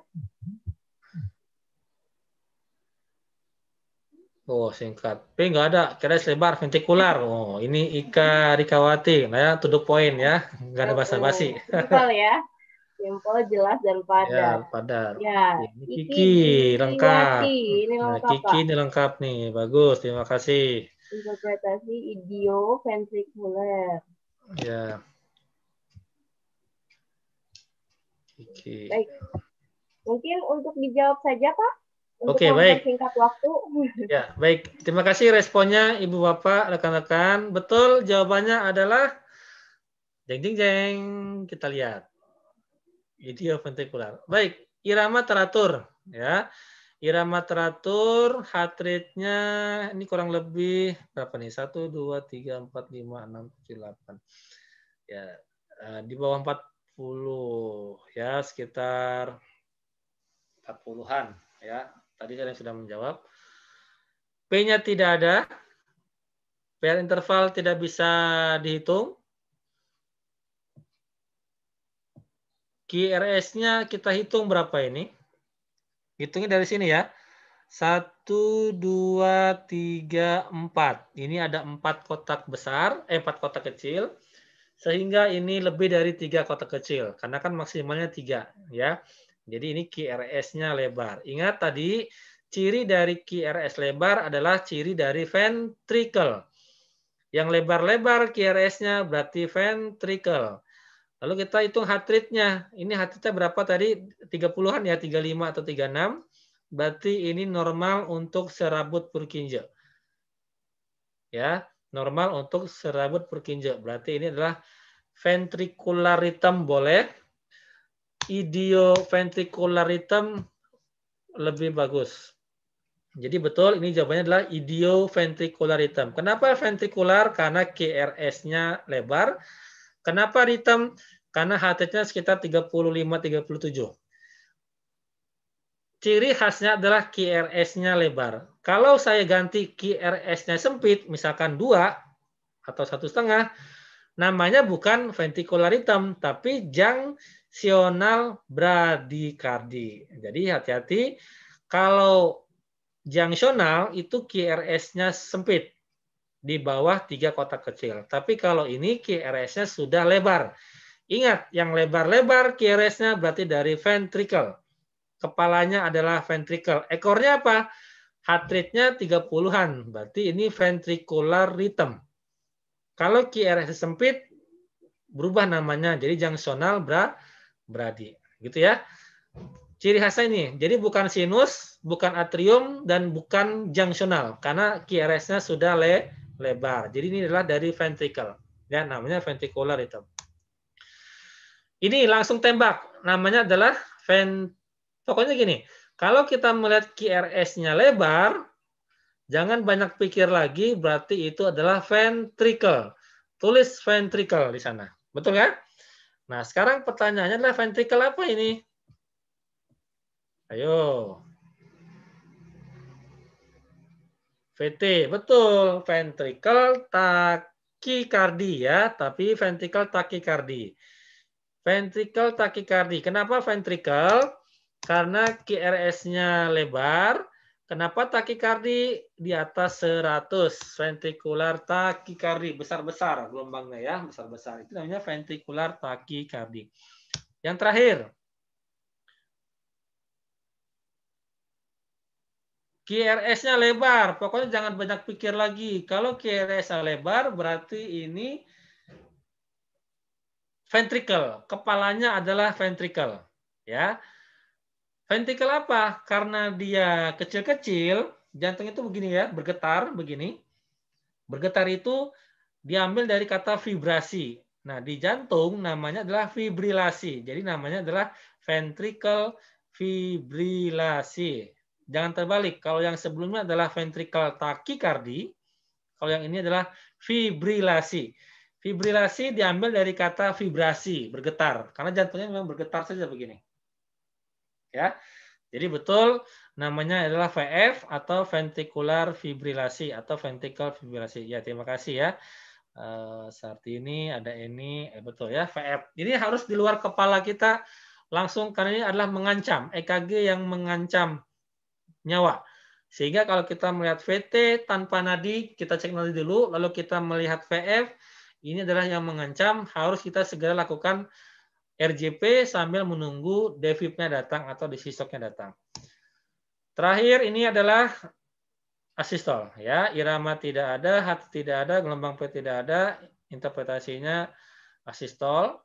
Oh, singkat. P nggak ada. Kira selebar ventrikular. Oh, ini Ika Rikawati. Nah, ya, tuduk poin ya. Nggak ada basa-basi. Oh, simpel ya. Simpel, jelas dan ya, padat. Ya, padat. Ya. Ini Kiki, Kiki lengkap. Ini nah, lengkap, nah, Kiki ini lengkap nih. Bagus, terima kasih. Interpretasi idioventrikuler. Ya. Oke. Okay. Baik. Mungkin untuk dijawab saja, Pak. Oke, okay, baik. Singkat waktu. Ya, baik. Terima kasih responnya Ibu Bapak, rekan-rekan. Betul, jawabannya adalah jeng jeng jeng. Kita lihat. Video ventikular. Baik, irama teratur, ya. Irama teratur, heart rate-nya ini kurang lebih berapa nih? 1 2 3 4 5 6 7 8. Ya, eh, di bawah 4 ya sekitar 40-an ya. Tadi kalian sudah menjawab. P-nya tidak ada. PR interval tidak bisa dihitung. QRS-nya kita hitung berapa ini? Hitungnya dari sini ya. 1, 2, 3, 4. Ini ada 4 kotak besar, eh 4 kotak kecil sehingga ini lebih dari tiga kotak kecil karena kan maksimalnya tiga ya jadi ini QRS-nya lebar ingat tadi ciri dari QRS lebar adalah ciri dari ventricle yang lebar-lebar QRS-nya berarti ventricle lalu kita hitung heart rate-nya ini heart rate-nya berapa tadi 30-an ya 35 atau 36 berarti ini normal untuk serabut Purkinje ya normal untuk serabut perkinja. Berarti ini adalah ventricular rhythm boleh, idioventricular rhythm lebih bagus. Jadi betul ini jawabannya adalah idioventricular rhythm. Kenapa ventricular? Karena KRS-nya lebar. Kenapa rhythm? Karena heart sekitar 35-37. Ciri khasnya adalah KRS-nya lebar. Kalau saya ganti QRS-nya sempit, misalkan dua atau satu setengah, namanya bukan ventricular rhythm, tapi junctional bradikardi. Jadi hati-hati kalau junctional itu QRS-nya sempit di bawah tiga kotak kecil. Tapi kalau ini QRS-nya sudah lebar. Ingat, yang lebar-lebar QRS-nya berarti dari ventricle. Kepalanya adalah ventricle. Ekornya apa? Heart rate-nya 30-an, berarti ini ventricular rhythm. Kalau QRS sempit, berubah namanya jadi junctional bra bradi gitu ya ciri khasnya ini jadi bukan sinus bukan atrium dan bukan junctional karena QRS-nya sudah le lebar jadi ini adalah dari ventricle ya namanya ventricular rhythm. ini langsung tembak namanya adalah vent. pokoknya gini kalau kita melihat QRS-nya lebar, jangan banyak pikir lagi, berarti itu adalah ventricle. Tulis ventricle di sana. Betul ya? Nah, sekarang pertanyaannya adalah ventricle apa ini? Ayo. VT, betul. Ventricle takikardi ya, tapi ventricle takikardi. Ventricle takikardi. Kenapa ventricle? Karena QRS-nya lebar, kenapa takikardi di atas 100? Ventricular takikardi, besar-besar gelombangnya ya, besar-besar. Itu namanya ventricular takikardi. Yang terakhir, QRS-nya lebar, pokoknya jangan banyak pikir lagi. Kalau QRS-nya lebar, berarti ini ventrikel, kepalanya adalah ventrikel, ya. Ventrikel apa? Karena dia kecil-kecil, jantung itu begini ya, bergetar begini. Bergetar itu diambil dari kata vibrasi. Nah, di jantung namanya adalah fibrilasi. Jadi namanya adalah ventrikel fibrilasi. Jangan terbalik. Kalau yang sebelumnya adalah ventrikel takikardi, kalau yang ini adalah fibrilasi. Fibrilasi diambil dari kata vibrasi, bergetar. Karena jantungnya memang bergetar saja begini ya. Jadi betul namanya adalah VF atau ventricular fibrilasi atau ventricle fibrilasi. Ya, terima kasih ya. Uh, eh, saat ini ada ini eh, betul ya VF. Ini harus di luar kepala kita langsung karena ini adalah mengancam EKG yang mengancam nyawa. Sehingga kalau kita melihat VT tanpa nadi, kita cek nadi dulu, lalu kita melihat VF, ini adalah yang mengancam, harus kita segera lakukan RJP sambil menunggu devipnya datang atau desistoknya datang. Terakhir ini adalah asistol ya, irama tidak ada, hati tidak ada, gelombang P tidak ada, interpretasinya asistol.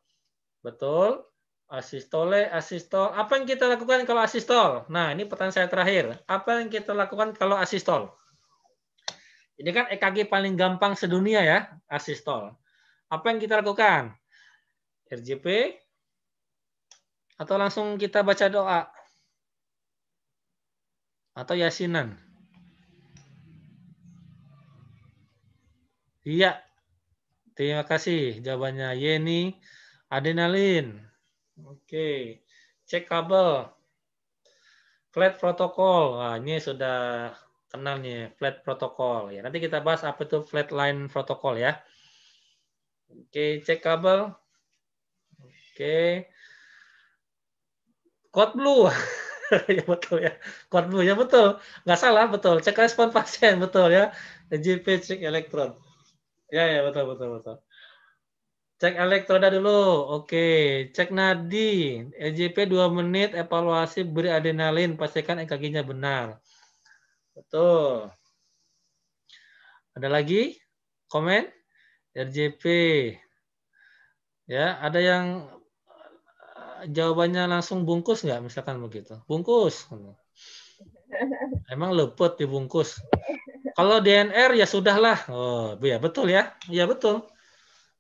Betul. Asistole, asistol. Apa yang kita lakukan kalau asistol? Nah, ini pertanyaan saya terakhir. Apa yang kita lakukan kalau asistol? Ini kan EKG paling gampang sedunia ya, asistol. Apa yang kita lakukan? RJP, atau langsung kita baca doa? Atau yasinan? Iya. Terima kasih jawabannya Yeni adrenalin. Oke. Cek kabel. Flat protokol. Nah, ini sudah kenal nih flat protokol ya. Nanti kita bahas apa itu flat line protokol ya. Oke, cek kabel. Oke. Code Blue. ya betul ya. Code Blue ya betul. Nggak salah betul. Cek respon pasien betul ya. EJP cek elektron. Ya ya betul betul betul. Cek elektroda dulu. Oke, cek nadi. EJP 2 menit, evaluasi beri adrenalin, pastikan EKG-nya benar. Betul. Ada lagi? Komen? RJP. Ya, ada yang jawabannya langsung bungkus nggak misalkan begitu bungkus emang leput dibungkus kalau DNR ya sudahlah oh ya betul ya ya betul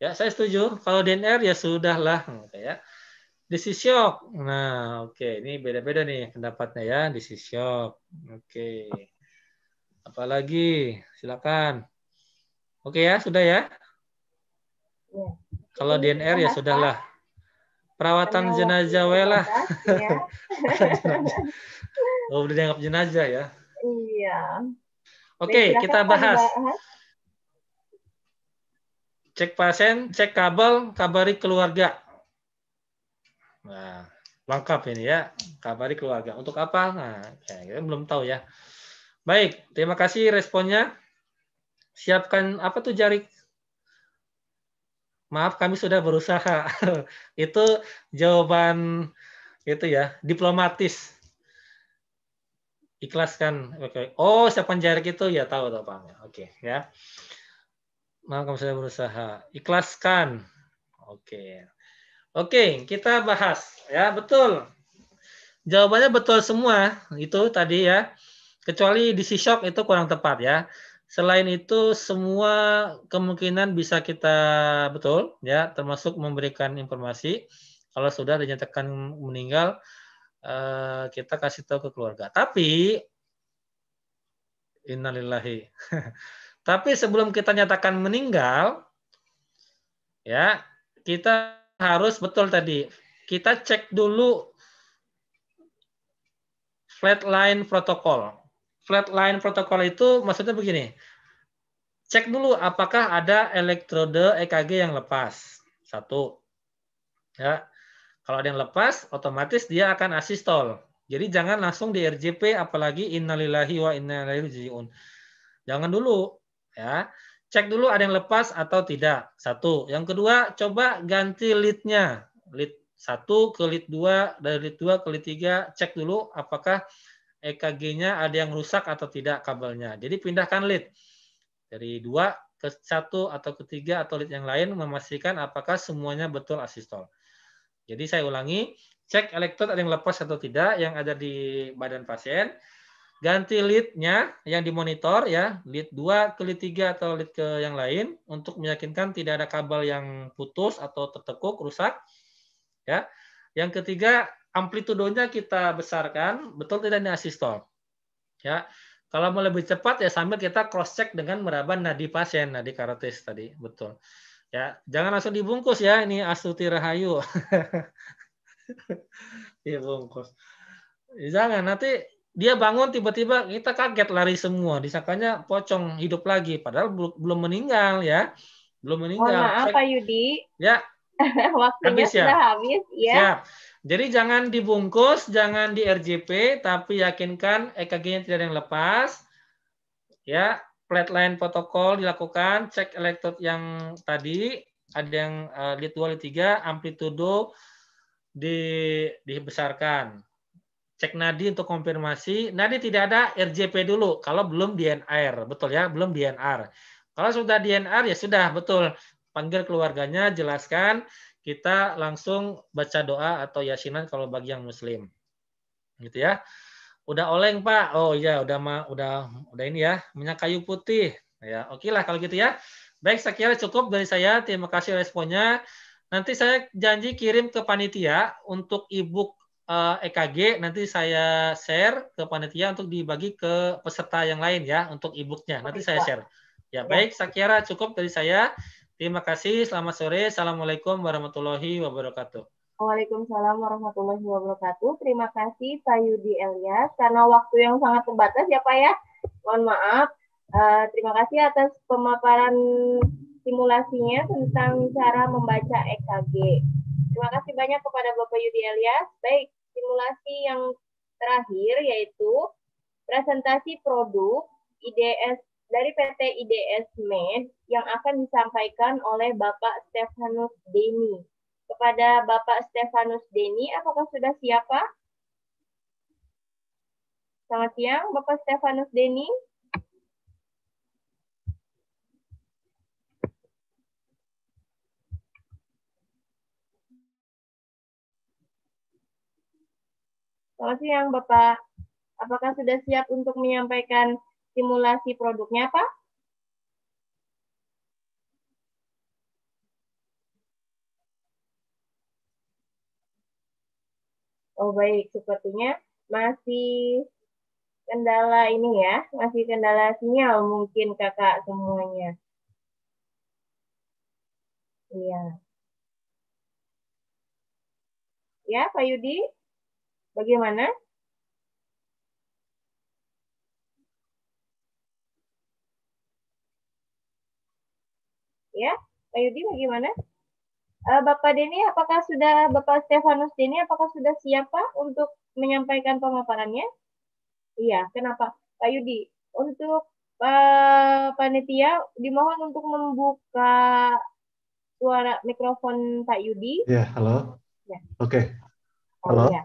ya saya setuju kalau DNR ya sudahlah ya is nah oke okay. ini beda-beda nih pendapatnya ya is oke okay. apalagi silakan oke okay, ya sudah ya, iya. ya. kalau DNR ya sudahlah Perawatan jenazah welah. Ya. oh, udah dianggap jenazah ya. Iya. Oke, okay, kita bahas. Cek pasien, cek kabel, kabari keluarga. Nah, lengkap ini ya, kabari keluarga. Untuk apa? Nah, ya, kita belum tahu ya. Baik, terima kasih responnya. Siapkan apa tuh jari maaf kami sudah berusaha. itu jawaban itu ya, diplomatis. Ikhlaskan. Oke. Oh, siapa jarak itu ya tahu tahu Pak. Oke, ya. Maaf kami sudah berusaha. Ikhlaskan. Oke. Oke, kita bahas ya, betul. Jawabannya betul semua itu tadi ya. Kecuali di shock itu kurang tepat ya. Selain itu semua kemungkinan bisa kita betul ya termasuk memberikan informasi kalau sudah dinyatakan meninggal eh, kita kasih tahu ke keluarga. Tapi innalillahi. Tapi sebelum kita nyatakan meninggal ya kita harus betul tadi kita cek dulu flatline protokol flatline protokol itu maksudnya begini. Cek dulu apakah ada elektrode EKG yang lepas. Satu. Ya. Kalau ada yang lepas, otomatis dia akan asistol. Jadi jangan langsung di RJP apalagi innalillahi wa inna ilaihi rajiun. Jangan dulu ya. Cek dulu ada yang lepas atau tidak. Satu. Yang kedua, coba ganti lead-nya. Lead satu ke lead dua dari lead dua ke lead tiga. cek dulu apakah EKG-nya ada yang rusak atau tidak kabelnya. Jadi pindahkan lead dari dua ke satu atau ketiga atau lead yang lain memastikan apakah semuanya betul asistol. Jadi saya ulangi, cek elektrod ada yang lepas atau tidak yang ada di badan pasien. Ganti lead-nya yang dimonitor ya, lead 2 ke lead 3 atau lead ke yang lain untuk meyakinkan tidak ada kabel yang putus atau tertekuk, rusak. Ya. Yang ketiga, amplitudonya kita besarkan, betul tidak ini asistor. Ya. Kalau mau lebih cepat ya sambil kita cross check dengan meraba nadi pasien, nadi karotis tadi, betul. Ya, jangan langsung dibungkus ya ini Astuti Rahayu. dibungkus. Jangan nanti dia bangun tiba-tiba kita kaget lari semua, disangkanya pocong hidup lagi padahal belum meninggal ya. Belum meninggal. Oh, maaf Pak Yudi. Ya, Waktunya habis ya? habis, ya. Siap. Jadi jangan dibungkus, jangan di RJP, tapi yakinkan EKG-nya tidak ada yang lepas. Ya, flatline protokol dilakukan, cek elektrod yang tadi, ada yang uh, lead 2, lead 3, amplitudo di, dibesarkan. Cek nadi untuk konfirmasi. Nadi tidak ada RJP dulu kalau belum DNR, betul ya, belum DNR. Kalau sudah DNR ya sudah betul panggil keluarganya, jelaskan, kita langsung baca doa atau yasinan kalau bagi yang muslim. Gitu ya. Udah oleng, Pak. Oh iya, udah ma, udah udah ini ya, minyak kayu putih. Ya, oke lah kalau gitu ya. Baik, saya cukup dari saya. Terima kasih responnya. Nanti saya janji kirim ke panitia untuk ebook EKG eh, e nanti saya share ke panitia untuk dibagi ke peserta yang lain ya untuk e Nanti saya share. Ya baik, saya kira cukup dari saya. Terima kasih, selamat sore. Assalamualaikum warahmatullahi wabarakatuh. Waalaikumsalam warahmatullahi wabarakatuh. Terima kasih Pak Yudi Elias karena waktu yang sangat terbatas ya Pak ya. Mohon maaf. Uh, terima kasih atas pemaparan simulasinya tentang cara membaca EKG. Terima kasih banyak kepada Bapak Yudi Elias. Baik, simulasi yang terakhir yaitu presentasi produk IDS dari PT IDS Med yang akan disampaikan oleh Bapak Stefanus Deni. Kepada Bapak Stefanus Deni, apakah sudah siap, Pak? Selamat siang, Bapak Stefanus Deni. Selamat siang, Bapak. Apakah sudah siap untuk menyampaikan simulasi produknya apa? Oh baik, sepertinya masih kendala ini ya, masih kendala sinyal mungkin kakak semuanya. Iya. Ya, Pak Yudi, bagaimana? ya. Pak Yudi bagaimana? Uh, Bapak Denny, apakah sudah Bapak Stefanus Denny, apakah sudah siap Pak untuk menyampaikan pemaparannya? Iya, kenapa? Pak Yudi, untuk uh, panitia dimohon untuk membuka suara mikrofon Pak Yudi. Ya, halo. Ya. Oke. Okay. Oh, halo. Oh, ya.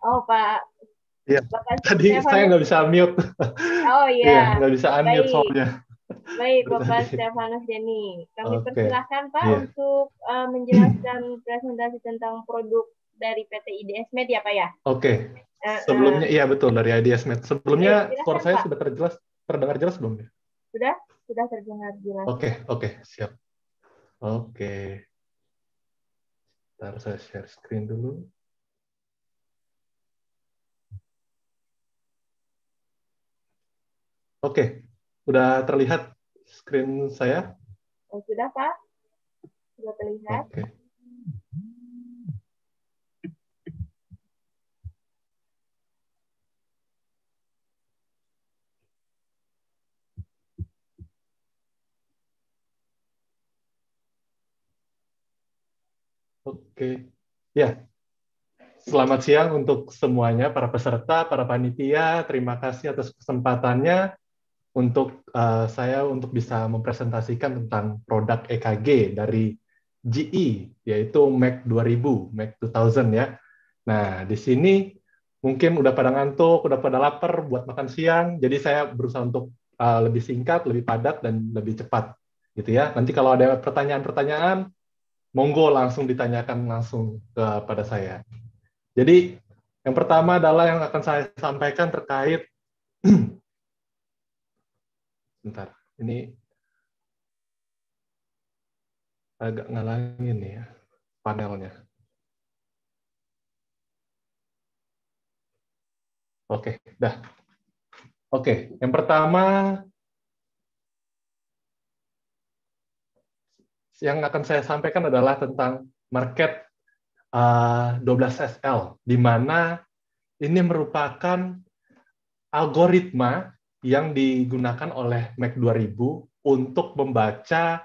oh Pak. Iya. Bapak Tadi Stefanus. saya nggak bisa mute. Oh iya. iya nggak ya, bisa unmute Baik. soalnya. Baik, Bapak Stefanus Jenny. Kami okay. persilahkan Pak yeah. untuk uh, menjelaskan presentasi tentang produk dari PT IDS Med ya Pak ya? Oke. Okay. Eh, eh. Sebelumnya, uh, iya betul, dari IDS Med. Sebelumnya, ya, suara saya sudah terjelas, terdengar jelas belum? Ya? Sudah, sudah terdengar jelas. Oke, okay, oke, okay, siap. Oke. Okay. Ntar saya share screen dulu. Oke, Udah terlihat screen saya? Oh, sudah, Pak. Sudah terlihat. Oke. Okay. Oke, ya. Selamat siang untuk semuanya, para peserta, para panitia. Terima kasih atas kesempatannya untuk uh, saya untuk bisa mempresentasikan tentang produk EKG dari GE yaitu Mac 2000, Mac 2000 ya. Nah, di sini mungkin udah pada ngantuk, udah pada lapar buat makan siang, jadi saya berusaha untuk uh, lebih singkat, lebih padat dan lebih cepat gitu ya. Nanti kalau ada pertanyaan-pertanyaan monggo langsung ditanyakan langsung kepada saya. Jadi yang pertama adalah yang akan saya sampaikan terkait Bentar, ini agak ngalangin nih ya panelnya. Oke, dah. Oke, yang pertama yang akan saya sampaikan adalah tentang market uh, eh, 12SL, di mana ini merupakan algoritma yang digunakan oleh Mac 2000 untuk membaca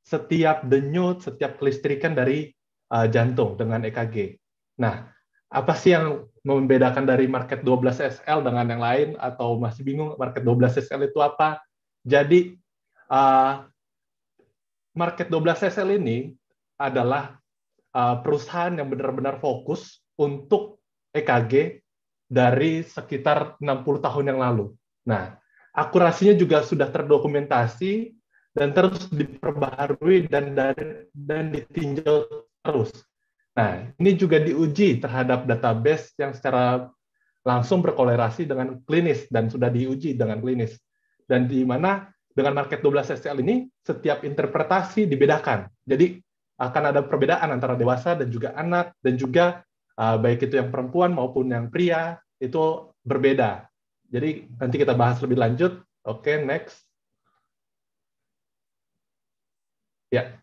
setiap denyut, setiap kelistrikan dari uh, jantung dengan EKG. Nah, apa sih yang membedakan dari market 12 SL dengan yang lain atau masih bingung market 12 SL itu apa? Jadi uh, market 12 SL ini adalah uh, perusahaan yang benar-benar fokus untuk EKG dari sekitar 60 tahun yang lalu. Nah, akurasinya juga sudah terdokumentasi dan terus diperbaharui dan dan, dan ditinjau terus. Nah, ini juga diuji terhadap database yang secara langsung berkolerasi dengan klinis dan sudah diuji dengan klinis. Dan di mana dengan market 12 SCL ini setiap interpretasi dibedakan. Jadi akan ada perbedaan antara dewasa dan juga anak dan juga eh, baik itu yang perempuan maupun yang pria itu berbeda. Jadi nanti kita bahas lebih lanjut. Oke, okay, next. Ya.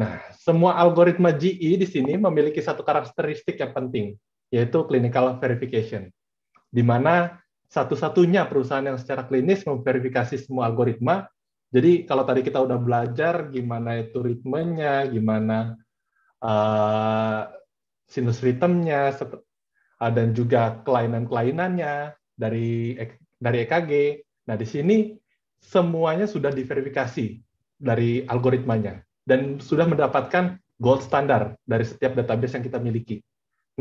Nah, semua algoritma GE di sini memiliki satu karakteristik yang penting, yaitu clinical verification. Di mana satu-satunya perusahaan yang secara klinis memverifikasi semua algoritma. Jadi kalau tadi kita udah belajar gimana itu ritmenya, gimana uh, sinus ritmenya, ah, dan juga kelainan-kelainannya, dari e- dari EKG. Nah, di sini semuanya sudah diverifikasi dari algoritmanya dan sudah mendapatkan gold standar dari setiap database yang kita miliki.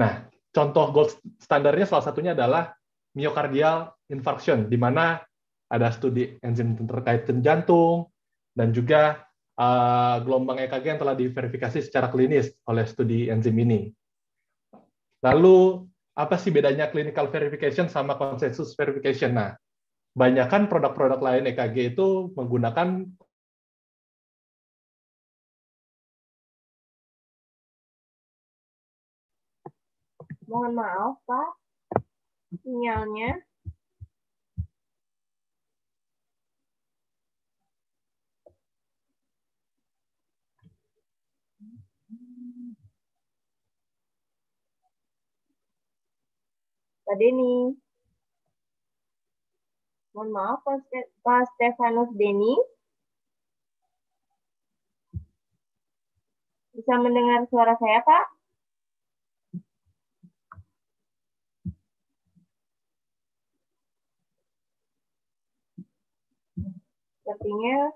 Nah, contoh gold standarnya salah satunya adalah myocardial infarction, di mana ada studi enzim terkait jantung dan juga uh, gelombang EKG yang telah diverifikasi secara klinis oleh studi enzim ini. Lalu apa sih bedanya clinical verification sama consensus verification? Nah, banyakkan produk-produk lain EKG itu menggunakan Mohon maaf, Pak. Sinyalnya Pak Denny. Mohon maaf Pak Stefanus Denny. Bisa mendengar suara saya, Pak? Sepertinya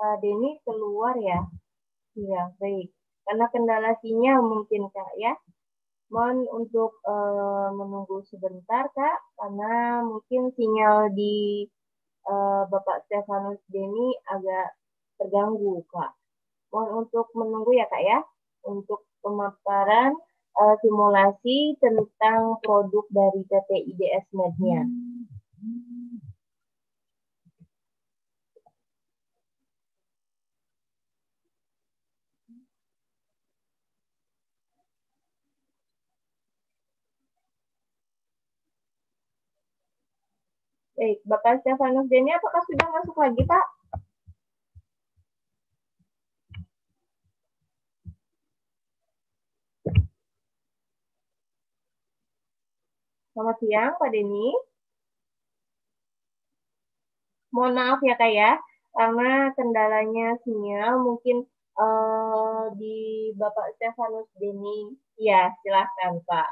Pak Denny keluar ya. Iya, baik. Karena kendala sinyal mungkin, Kak, ya. Mohon untuk uh, menunggu sebentar, Kak, karena mungkin sinyal di uh, Bapak Stefanus Deni agak terganggu, Kak. Mohon untuk menunggu ya, Kak, ya, untuk pemaparan uh, simulasi tentang produk dari PT IDS Mednya. Hmm. Baik, Bapak Stefanus Denny, apakah sudah masuk lagi, Pak? Selamat siang, Pak Denny. Mohon maaf ya, Kak, ya. Karena kendalanya sinyal, mungkin uh, di Bapak Stefanus Denny. Ya, silahkan, Pak.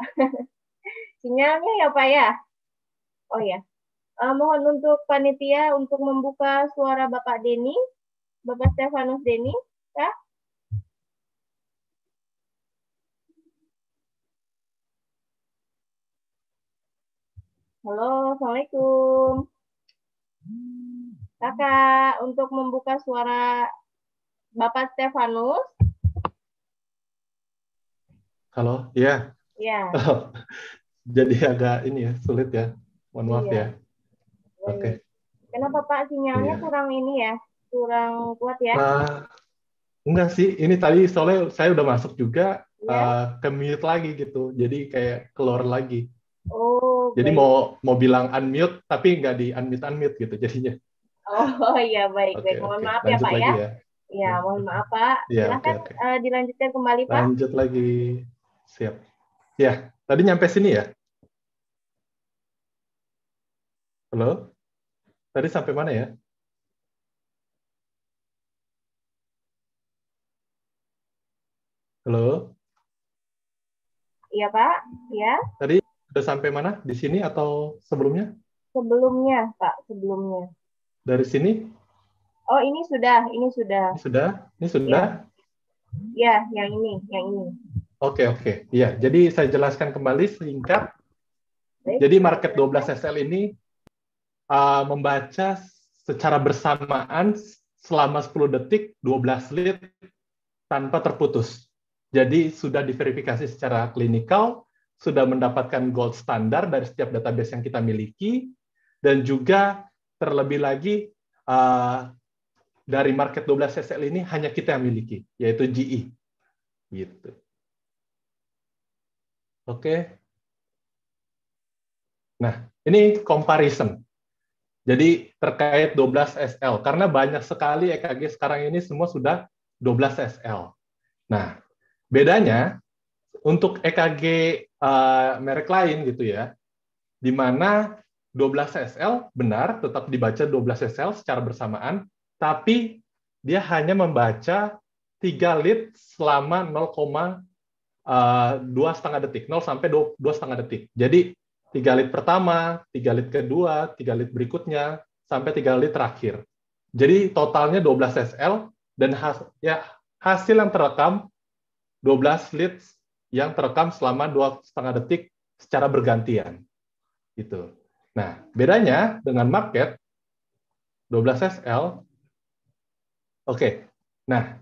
Sinyalnya ya, Pak, ya? Oh, ya. Uh, mohon untuk panitia untuk membuka suara Bapak denny Bapak Stefanus denny ya. Halo, Assalamualaikum. Kakak, untuk membuka suara Bapak Stefanus. Halo, ya. Ya. jadi agak ini ya, sulit ya. Mohon maaf iya. ya. Oke. Okay. Kenapa Pak sinyalnya yeah. kurang ini ya? Kurang kuat ya? Uh, enggak sih, ini tadi soalnya saya udah masuk juga yeah. Iya. uh, ke mute lagi gitu. Jadi kayak keluar lagi. Oh. Jadi mau mau bilang unmute tapi enggak di unmute unmute gitu jadinya. Oh iya baik okay, baik. Mohon okay. maaf ya, Lanjut ya Pak ya. ya. Ya mohon maaf Pak. Ya, Silahkan okay, okay. Uh, eh, dilanjutkan kembali Pak. Lanjut lagi. Siap. Ya tadi nyampe sini ya. Halo? Tadi sampai mana ya? Halo? Iya, Pak. Ya. Tadi sudah sampai mana? Di sini atau sebelumnya? Sebelumnya, Pak. Sebelumnya. Dari sini? Oh, ini sudah. Ini sudah. Ini sudah? Ini sudah? Ya, ya yang ini. Yang ini. Oke, oke. Okay. Iya, jadi saya jelaskan kembali singkat. Jadi market 12 SL ini Uh, membaca secara bersamaan selama 10 detik 12 lead tanpa terputus. Jadi sudah diverifikasi secara klinikal, sudah mendapatkan gold standar dari setiap database yang kita miliki, dan juga terlebih lagi uh, dari market 12 SSL ini hanya kita yang miliki, yaitu GE. Gitu. Oke. Okay. Nah, ini comparison. Jadi terkait 12 SL karena banyak sekali EKG sekarang ini semua sudah 12 SL. Nah, bedanya untuk EKG uh, eh, merek lain gitu ya, di mana 12 SL benar tetap dibaca 12 SL secara bersamaan, tapi dia hanya membaca 3 lead selama 2 eh, setengah detik, 0 sampai 2 setengah detik. Jadi tiga lead pertama, tiga lead kedua, tiga lead berikutnya, sampai tiga lead terakhir. Jadi totalnya 12 SL dan has, ya, hasil yang terekam 12 leads yang terekam selama dua setengah detik secara bergantian. Gitu. Nah, bedanya dengan market 12 SL. Oke. Okay. Nah,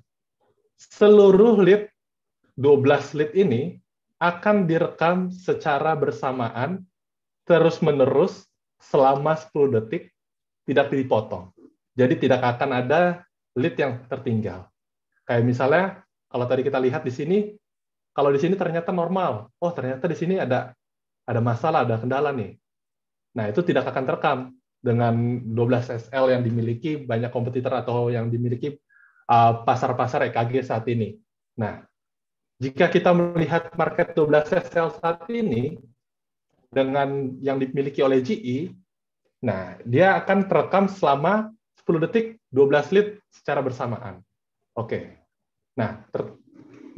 seluruh lead 12 lead ini akan direkam secara bersamaan terus menerus selama 10 detik tidak dipotong. Jadi tidak akan ada lead yang tertinggal. Kayak misalnya kalau tadi kita lihat di sini, kalau di sini ternyata normal, oh ternyata di sini ada ada masalah, ada kendala nih. Nah itu tidak akan terekam dengan 12 SL yang dimiliki banyak kompetitor atau yang dimiliki uh, pasar-pasar EKG saat ini. Nah, jika kita melihat market 12 SL saat ini, dengan yang dimiliki oleh GE, nah dia akan terekam selama 10 detik 12 lead secara bersamaan. Oke. Okay. Nah, ter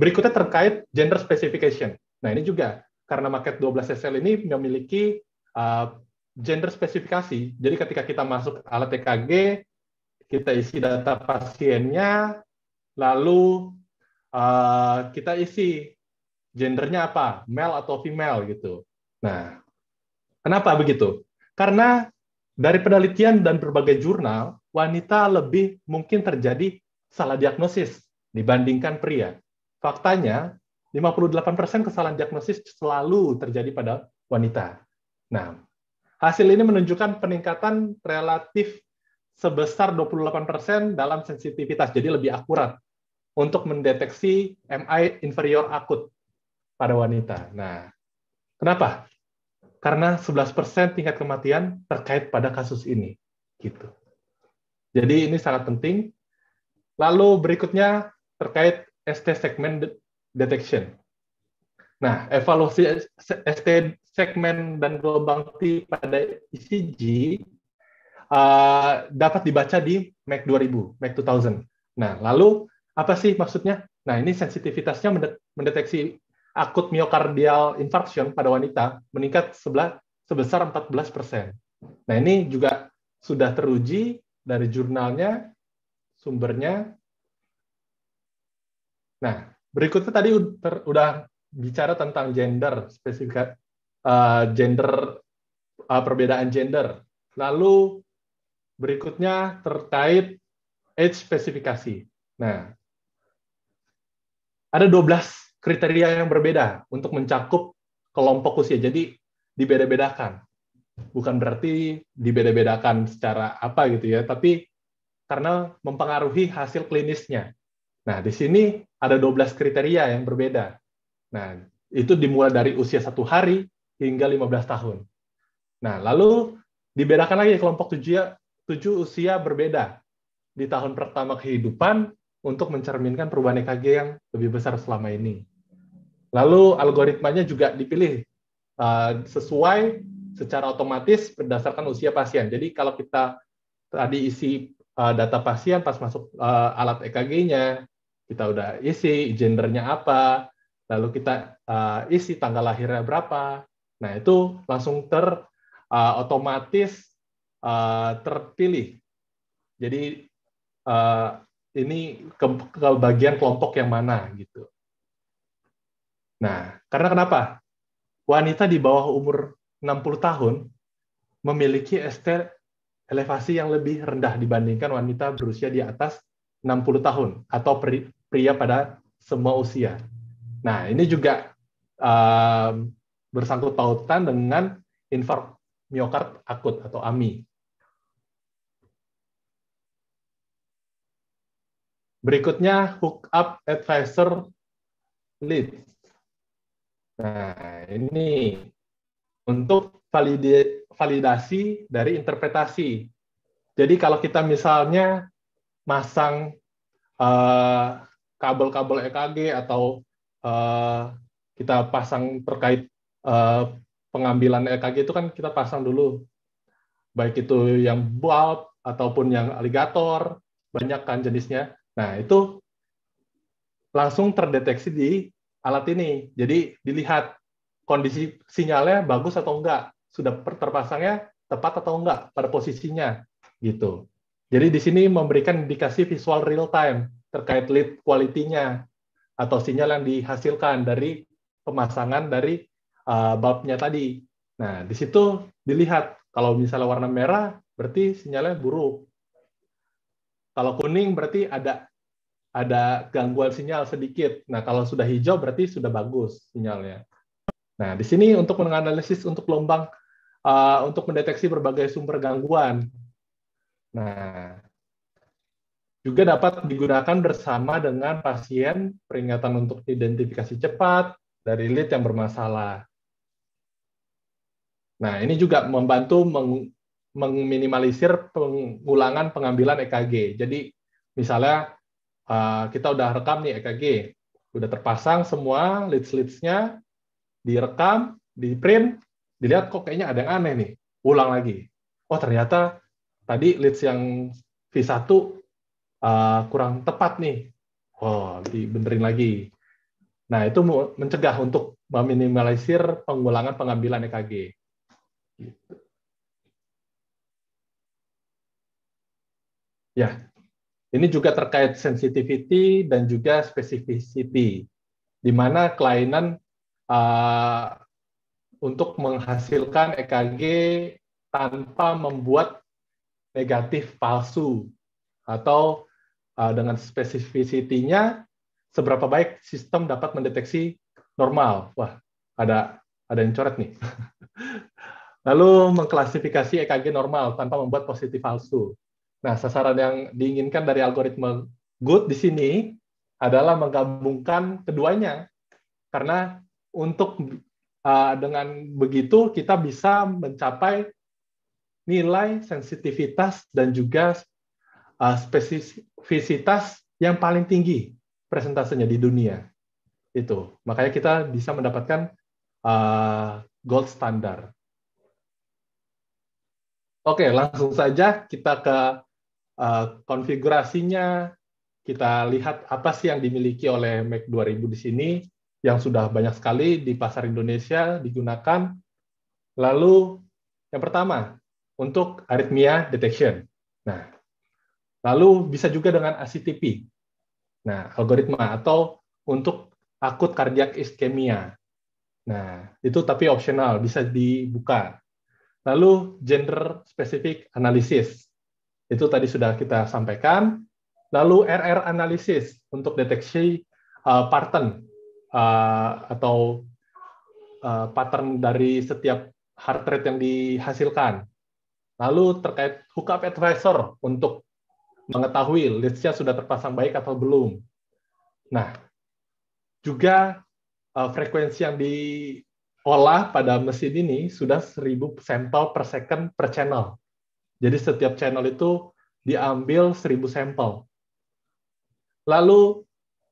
berikutnya terkait gender specification. Nah, ini juga karena market 12 SL ini memiliki uh, gender spesifikasi. Jadi ketika kita masuk alat EKG, kita isi data pasiennya, lalu uh, kita isi gendernya apa, male atau female gitu. Nah, kenapa begitu? Karena dari penelitian dan berbagai jurnal, wanita lebih mungkin terjadi salah diagnosis dibandingkan pria. Faktanya, 58% kesalahan diagnosis selalu terjadi pada wanita. Nah, hasil ini menunjukkan peningkatan relatif sebesar 28% dalam sensitivitas, jadi lebih akurat untuk mendeteksi MI inferior akut pada wanita. Nah, Kenapa? Karena 11% tingkat kematian terkait pada kasus ini. gitu. Jadi ini sangat penting. Lalu berikutnya terkait ST segment detection. Nah, evaluasi ST segmen dan gelombang T pada ECG uh, eh, dapat dibaca di MAC 2000, MAC 2000. Nah, lalu apa sih maksudnya? Nah, ini sensitivitasnya mendeteksi akut miokardial infarction pada wanita meningkat sebelah, sebesar 14 persen. Nah ini juga sudah teruji dari jurnalnya, sumbernya. Nah berikutnya tadi sudah udah bicara tentang gender spesifik uh, eh, gender uh, perbedaan gender. Lalu berikutnya terkait age spesifikasi. Nah, ada 12 kriteria yang berbeda untuk mencakup kelompok usia. Jadi dibeda-bedakan. Bukan berarti dibeda-bedakan secara apa gitu ya, tapi karena mempengaruhi hasil klinisnya. Nah, di sini ada 12 kriteria yang berbeda. Nah, itu dimulai dari usia satu hari hingga 15 tahun. Nah, lalu dibedakan lagi kelompok tujuh, tujuh usia berbeda di tahun pertama kehidupan untuk mencerminkan perubahan EKG yang lebih besar selama ini. Lalu algoritmanya juga dipilih uh, sesuai secara otomatis berdasarkan usia pasien. Jadi kalau kita tadi isi uh, data pasien pas masuk uh, alat EKG-nya, kita udah isi gendernya apa, lalu kita uh, isi tanggal lahirnya berapa. Nah, itu langsung ter uh, otomatis uh, terpilih. Jadi uh, ini ke, ke bagian kelompok yang mana gitu. Nah, karena kenapa? Wanita di bawah umur 60 tahun memiliki ST elevasi yang lebih rendah dibandingkan wanita berusia di atas 60 tahun atau pria pada semua usia. Nah, ini juga um, bersangkut pautan dengan infark miokard akut atau AMI. Berikutnya, hook up advisor lead. Nah, ini untuk valide, validasi dari interpretasi. Jadi kalau kita misalnya masang eh, kabel-kabel uh, e EKG atau uh, kita pasang terkait uh, pengambilan EKG itu kan kita pasang dulu baik itu yang bulb ataupun yang aligator banyak kan jenisnya. Nah, itu langsung terdeteksi di alat ini. Jadi dilihat kondisi sinyalnya bagus atau enggak, sudah terpasangnya tepat atau enggak pada posisinya gitu. Jadi di sini memberikan indikasi visual real time terkait lead quality-nya atau sinyal yang dihasilkan dari pemasangan dari uh, bulbnya tadi. Nah, di situ dilihat kalau misalnya warna merah berarti sinyalnya buruk. Kalau kuning berarti ada ada gangguan sinyal sedikit. Nah, kalau sudah hijau berarti sudah bagus sinyalnya. Nah, di sini untuk menganalisis untuk gelombang uh, untuk mendeteksi berbagai sumber gangguan. Nah, juga dapat digunakan bersama dengan pasien peringatan untuk identifikasi cepat dari lead yang bermasalah. Nah, ini juga membantu meng, mengminimalisir pengulangan pengambilan EKG. Jadi, misalnya Eh, kita udah rekam nih EKG, udah terpasang semua leads-leadsnya, direkam, di print, dilihat kok kayaknya ada yang aneh nih, ulang lagi. Oh ternyata tadi leads yang V1 uh, eh, kurang tepat nih, oh dibenerin lagi. Nah itu mencegah untuk meminimalisir pengulangan pengambilan EKG. Gitu. Ya, ini juga terkait sensitivity dan juga specificity, di mana kelainan uh, untuk menghasilkan EKG tanpa membuat negatif palsu atau uh, dengan specificity nya seberapa baik sistem dapat mendeteksi normal. Wah, ada ada yang coret nih. Lalu mengklasifikasi EKG normal tanpa membuat positif palsu. Nah, sasaran yang diinginkan dari algoritma good di sini adalah menggabungkan keduanya. Karena untuk uh, dengan begitu kita bisa mencapai nilai sensitivitas dan juga uh, spesifisitas yang paling tinggi presentasenya di dunia. Itu. Makanya kita bisa mendapatkan uh, gold standard. Oke, langsung saja kita ke Eh, konfigurasinya, kita lihat apa sih yang dimiliki oleh Mac 2000 di sini yang sudah banyak sekali di pasar Indonesia digunakan. Lalu yang pertama untuk aritmia detection. Nah, lalu bisa juga dengan ACTP. Nah, algoritma atau untuk akut kardiak iskemia. Nah, itu tapi opsional, bisa dibuka. Lalu gender specific analysis. Itu tadi sudah kita sampaikan. Lalu RR analisis untuk deteksi uh, pattern uh, atau uh, pattern dari setiap heart rate yang dihasilkan. Lalu terkait hookup advisor untuk mengetahui listnya sudah terpasang baik atau belum. Nah, juga uh, frekuensi yang diolah pada mesin ini sudah 1000 sampel per second per channel. Jadi setiap channel itu diambil 1000 sampel. Lalu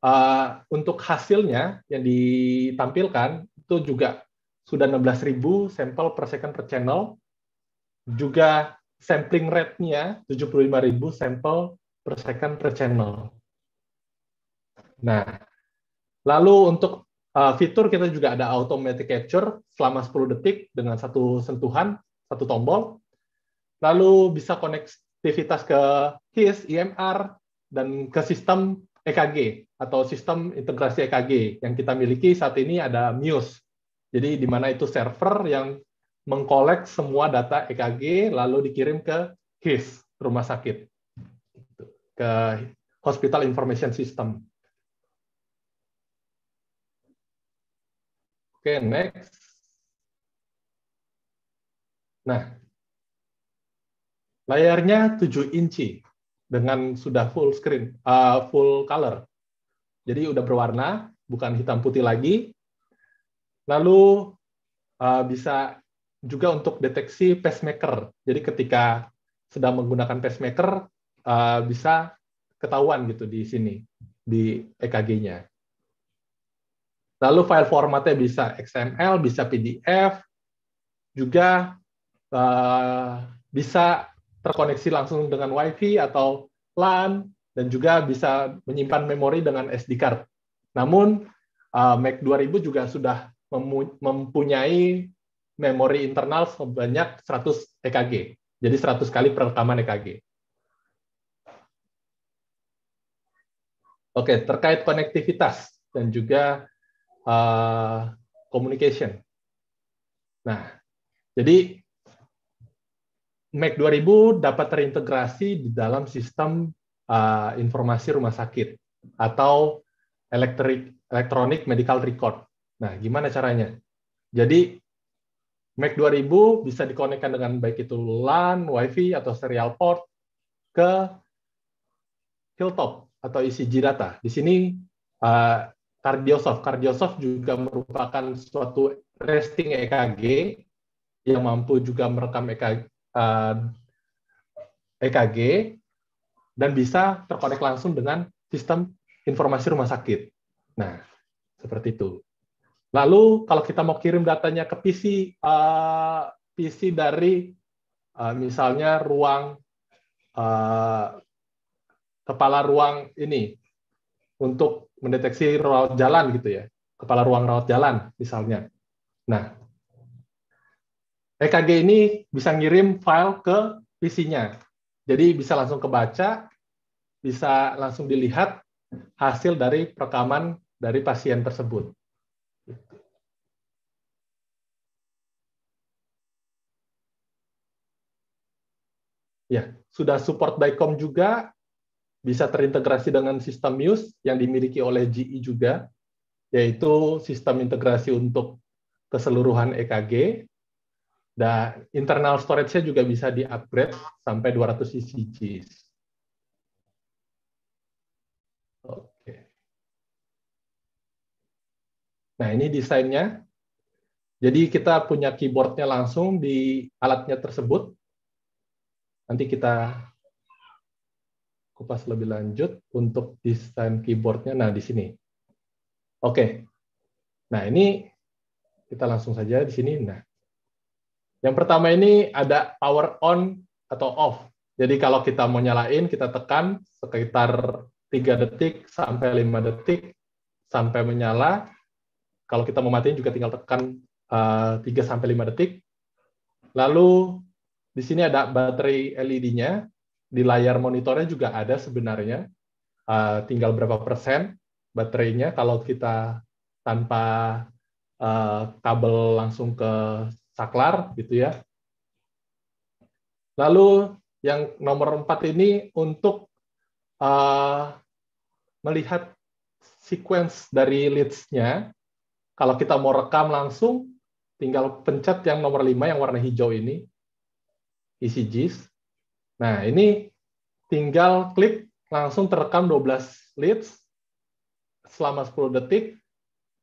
uh, untuk hasilnya yang ditampilkan itu juga sudah 16.000 sampel per second per channel. Juga sampling rate-nya 75.000 sampel per second per channel. Nah, lalu untuk uh, fitur kita juga ada automatic capture selama 10 detik dengan satu sentuhan, satu tombol lalu bisa konektivitas ke HIS, EMR dan ke sistem EKG atau sistem integrasi EKG yang kita miliki saat ini ada Muse. Jadi di mana itu server yang mengkolek semua data EKG lalu dikirim ke HIS, rumah sakit, gitu. ke Hospital Information System. Oke, okay, next. Nah, Layarnya 7 inci dengan sudah full screen, uh, full color. Jadi udah berwarna, bukan hitam putih lagi. Lalu uh, bisa juga untuk deteksi pacemaker. Jadi ketika sedang menggunakan pacemaker uh, bisa ketahuan gitu di sini di EKG-nya. Lalu file formatnya bisa XML, bisa PDF, juga uh, bisa terkoneksi langsung dengan WiFi atau LAN, dan juga bisa menyimpan memori dengan SD card. Namun, uh, Mac 2000 juga sudah mempunyai memori internal sebanyak 100 EKG. Jadi 100 kali perekaman EKG. Oke, terkait konektivitas dan juga uh, communication. Nah, jadi Mac 2000 dapat terintegrasi di dalam sistem uh, informasi rumah sakit atau elektrik electronic medical record. Nah, gimana caranya? Jadi Mac 2000 bisa dikonekkan dengan baik itu LAN, WiFi atau serial port ke Hilltop atau ECG data. Di sini uh, Cardiosoft, Cardiosoft juga merupakan suatu resting EKG yang mampu juga merekam EKG, EKG dan bisa terkonek langsung dengan sistem informasi rumah sakit. Nah, seperti itu. Lalu kalau kita mau kirim datanya ke PC, uh, eh, PC dari uh, misalnya ruang uh, kepala ruang ini untuk mendeteksi rawat jalan gitu ya, kepala ruang rawat jalan misalnya. Nah, EKG ini bisa ngirim file ke PC-nya. Jadi bisa langsung kebaca, bisa langsung dilihat hasil dari perekaman dari pasien tersebut. Ya, sudah support Dicom juga, bisa terintegrasi dengan sistem Muse yang dimiliki oleh GE juga, yaitu sistem integrasi untuk keseluruhan EKG. Dan internal storage-nya juga bisa di-upgrade sampai 200 ECG. Oke. Nah, ini desainnya. Jadi kita punya keyboardnya langsung di alatnya tersebut. Nanti kita kupas lebih lanjut untuk desain keyboardnya. Nah, di sini. Oke. Nah, ini kita langsung saja di sini. Nah, yang pertama ini ada power on atau off. Jadi kalau kita mau nyalain, kita tekan sekitar 3 detik sampai 5 detik sampai menyala. Kalau kita mau matiin juga tinggal tekan uh, eh, 3 sampai 5 detik. Lalu di sini ada baterai LED-nya, di layar monitornya juga ada sebenarnya. Eh, tinggal berapa persen baterainya kalau kita tanpa eh, kabel langsung ke saklar gitu ya. Lalu yang nomor empat ini untuk uh, melihat sequence dari leads-nya. Kalau kita mau rekam langsung, tinggal pencet yang nomor lima yang warna hijau ini, GIS. Nah, ini tinggal klik langsung terekam 12 leads selama 10 detik,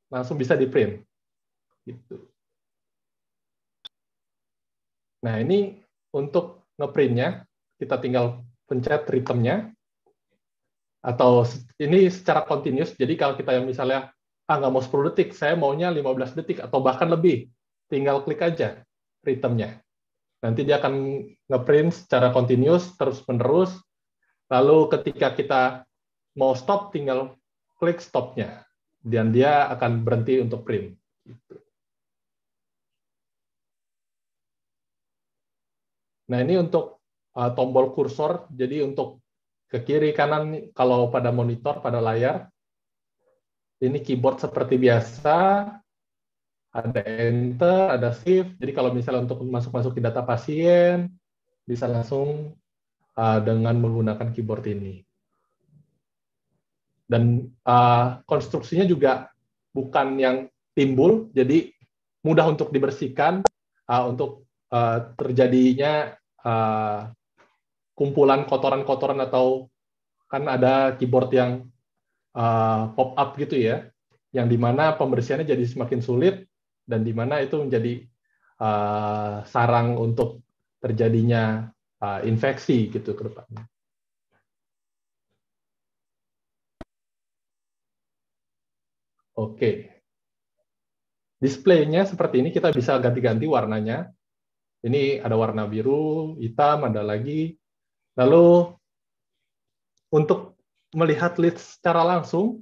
langsung bisa di-print. Gitu. Nah, ini untuk ngeprintnya, kita tinggal pencet rhythmnya, atau ini secara continuous, jadi kalau kita yang misalnya, ah nggak mau 10 detik, saya maunya 15 detik, atau bahkan lebih, tinggal klik aja rhythmnya. Nanti dia akan ngeprint secara continuous, terus-menerus, lalu ketika kita mau stop, tinggal klik stopnya, dan dia akan berhenti untuk print. Gitu. Nah ini untuk uh, tombol kursor, jadi untuk ke kiri kanan kalau pada monitor, pada layar. Ini keyboard seperti biasa, ada enter, ada shift. Jadi kalau misalnya untuk masuk-masuk ke data pasien, bisa langsung uh, dengan menggunakan keyboard ini. Dan uh, konstruksinya juga bukan yang timbul, jadi mudah untuk dibersihkan, uh, untuk Eh, terjadinya eh, kumpulan kotoran-kotoran atau kan ada keyboard yang eh, pop up gitu ya, yang dimana pembersihannya jadi semakin sulit dan dimana itu menjadi sarang untuk terjadinya infeksi gitu ke depannya. Oke. Okay. Displaynya seperti ini, kita bisa ganti-ganti warnanya. Ini ada warna biru, hitam, ada lagi. Lalu untuk melihat leads secara langsung,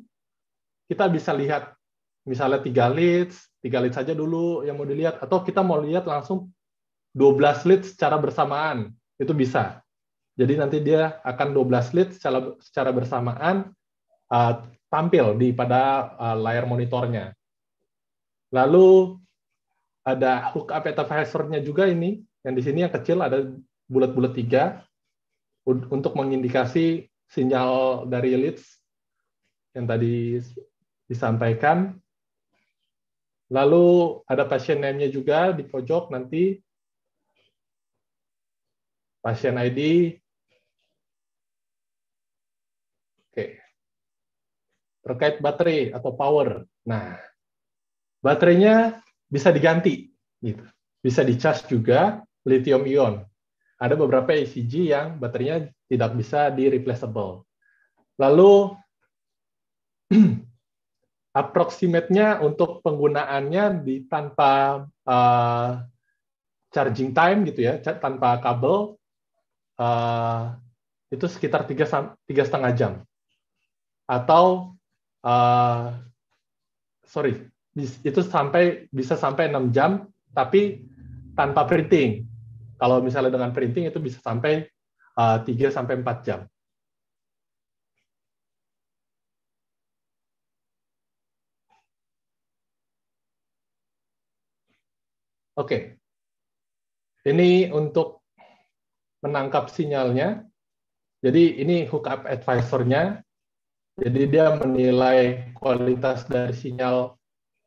kita bisa lihat misalnya tiga leads, tiga leads saja dulu yang mau dilihat, atau kita mau lihat langsung 12 leads secara bersamaan, itu bisa. Jadi nanti dia akan 12 leads secara, secara bersamaan uh, tampil di pada uh, layar monitornya. Lalu ada hook up atavizer-nya juga ini yang di sini yang kecil ada bulat-bulat tiga untuk mengindikasi sinyal dari leads yang tadi disampaikan. Lalu ada pasien name-nya juga di pojok nanti. Pasien ID. Oke. Terkait baterai atau power. Nah, baterainya bisa diganti gitu. Bisa dicas juga lithium ion. Ada beberapa ECG yang baterainya tidak bisa di replaceable. Lalu approximate-nya untuk penggunaannya di tanpa uh, charging time gitu ya, tanpa kabel uh, itu sekitar tiga tiga setengah jam atau uh, sorry itu sampai bisa sampai 6 jam tapi tanpa printing. Kalau misalnya dengan printing itu bisa sampai uh, eh, 3 sampai 4 jam. Oke. Okay. Ini untuk menangkap sinyalnya. Jadi ini hookup advisor-nya. Jadi dia menilai kualitas dari sinyal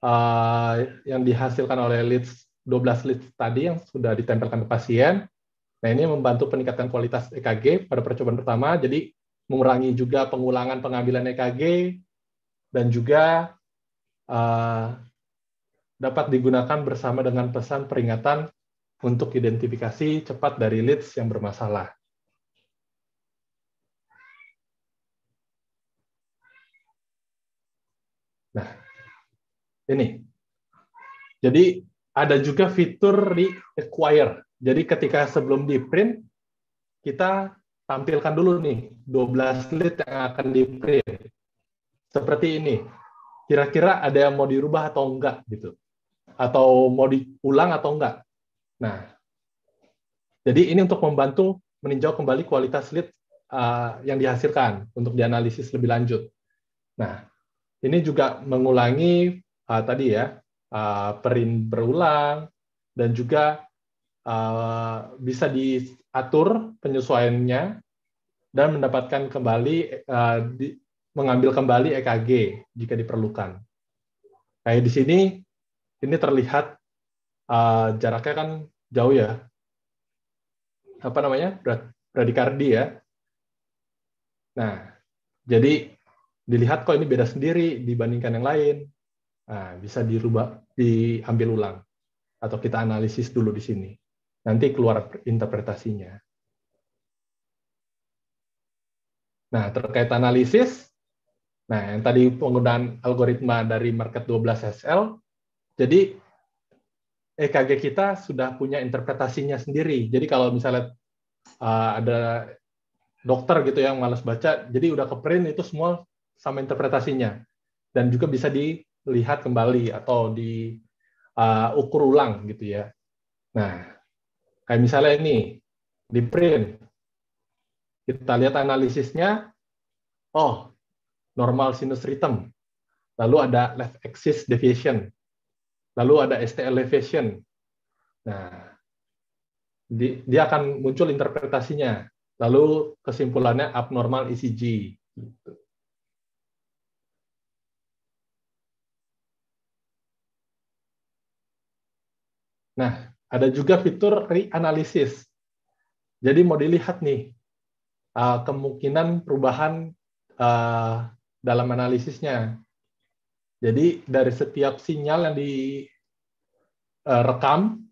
Eh, yang dihasilkan oleh leads 12 leads tadi yang sudah ditempelkan ke pasien. Nah, ini membantu peningkatan kualitas EKG pada percobaan pertama, jadi mengurangi juga pengulangan pengambilan EKG dan juga uh, dapat digunakan bersama dengan pesan peringatan untuk identifikasi cepat dari leads yang bermasalah. Nah, ini. Jadi ada juga fitur di acquire. Jadi ketika sebelum di print kita tampilkan dulu nih 12 lead yang akan di print. Seperti ini. Kira-kira ada yang mau dirubah atau enggak gitu. Atau mau diulang atau enggak. Nah, jadi ini untuk membantu meninjau kembali kualitas lead uh, yang dihasilkan untuk dianalisis lebih lanjut. Nah, ini juga mengulangi uh, tadi ya uh, perin berulang dan juga uh, bisa diatur penyesuaiannya dan mendapatkan kembali uh, di, mengambil kembali EKG jika diperlukan. Kayak nah, di sini ini terlihat uh, jaraknya kan jauh ya. Apa namanya? Bradikardi ya. Nah, jadi dilihat kok ini beda sendiri dibandingkan yang lain. Nah, bisa dirubah, diambil ulang atau kita analisis dulu di sini. Nanti keluar interpretasinya. Nah, terkait analisis, nah yang tadi penggunaan algoritma dari market 12 SL, jadi EKG kita sudah punya interpretasinya sendiri. Jadi kalau misalnya uh, ada dokter gitu yang malas baca, jadi udah ke print itu semua sama interpretasinya. Dan juga bisa di dilihat kembali atau di uh, ukur ulang gitu ya. Nah, kayak misalnya ini di print kita lihat analisisnya oh normal sinus rhythm lalu ada left axis deviation lalu ada ST elevation nah di, dia akan muncul interpretasinya lalu kesimpulannya abnormal ECG gitu. Nah, ada juga fitur reanalisis. Jadi mau dilihat nih uh, kemungkinan perubahan uh, dalam analisisnya. Jadi dari setiap sinyal yang direkam,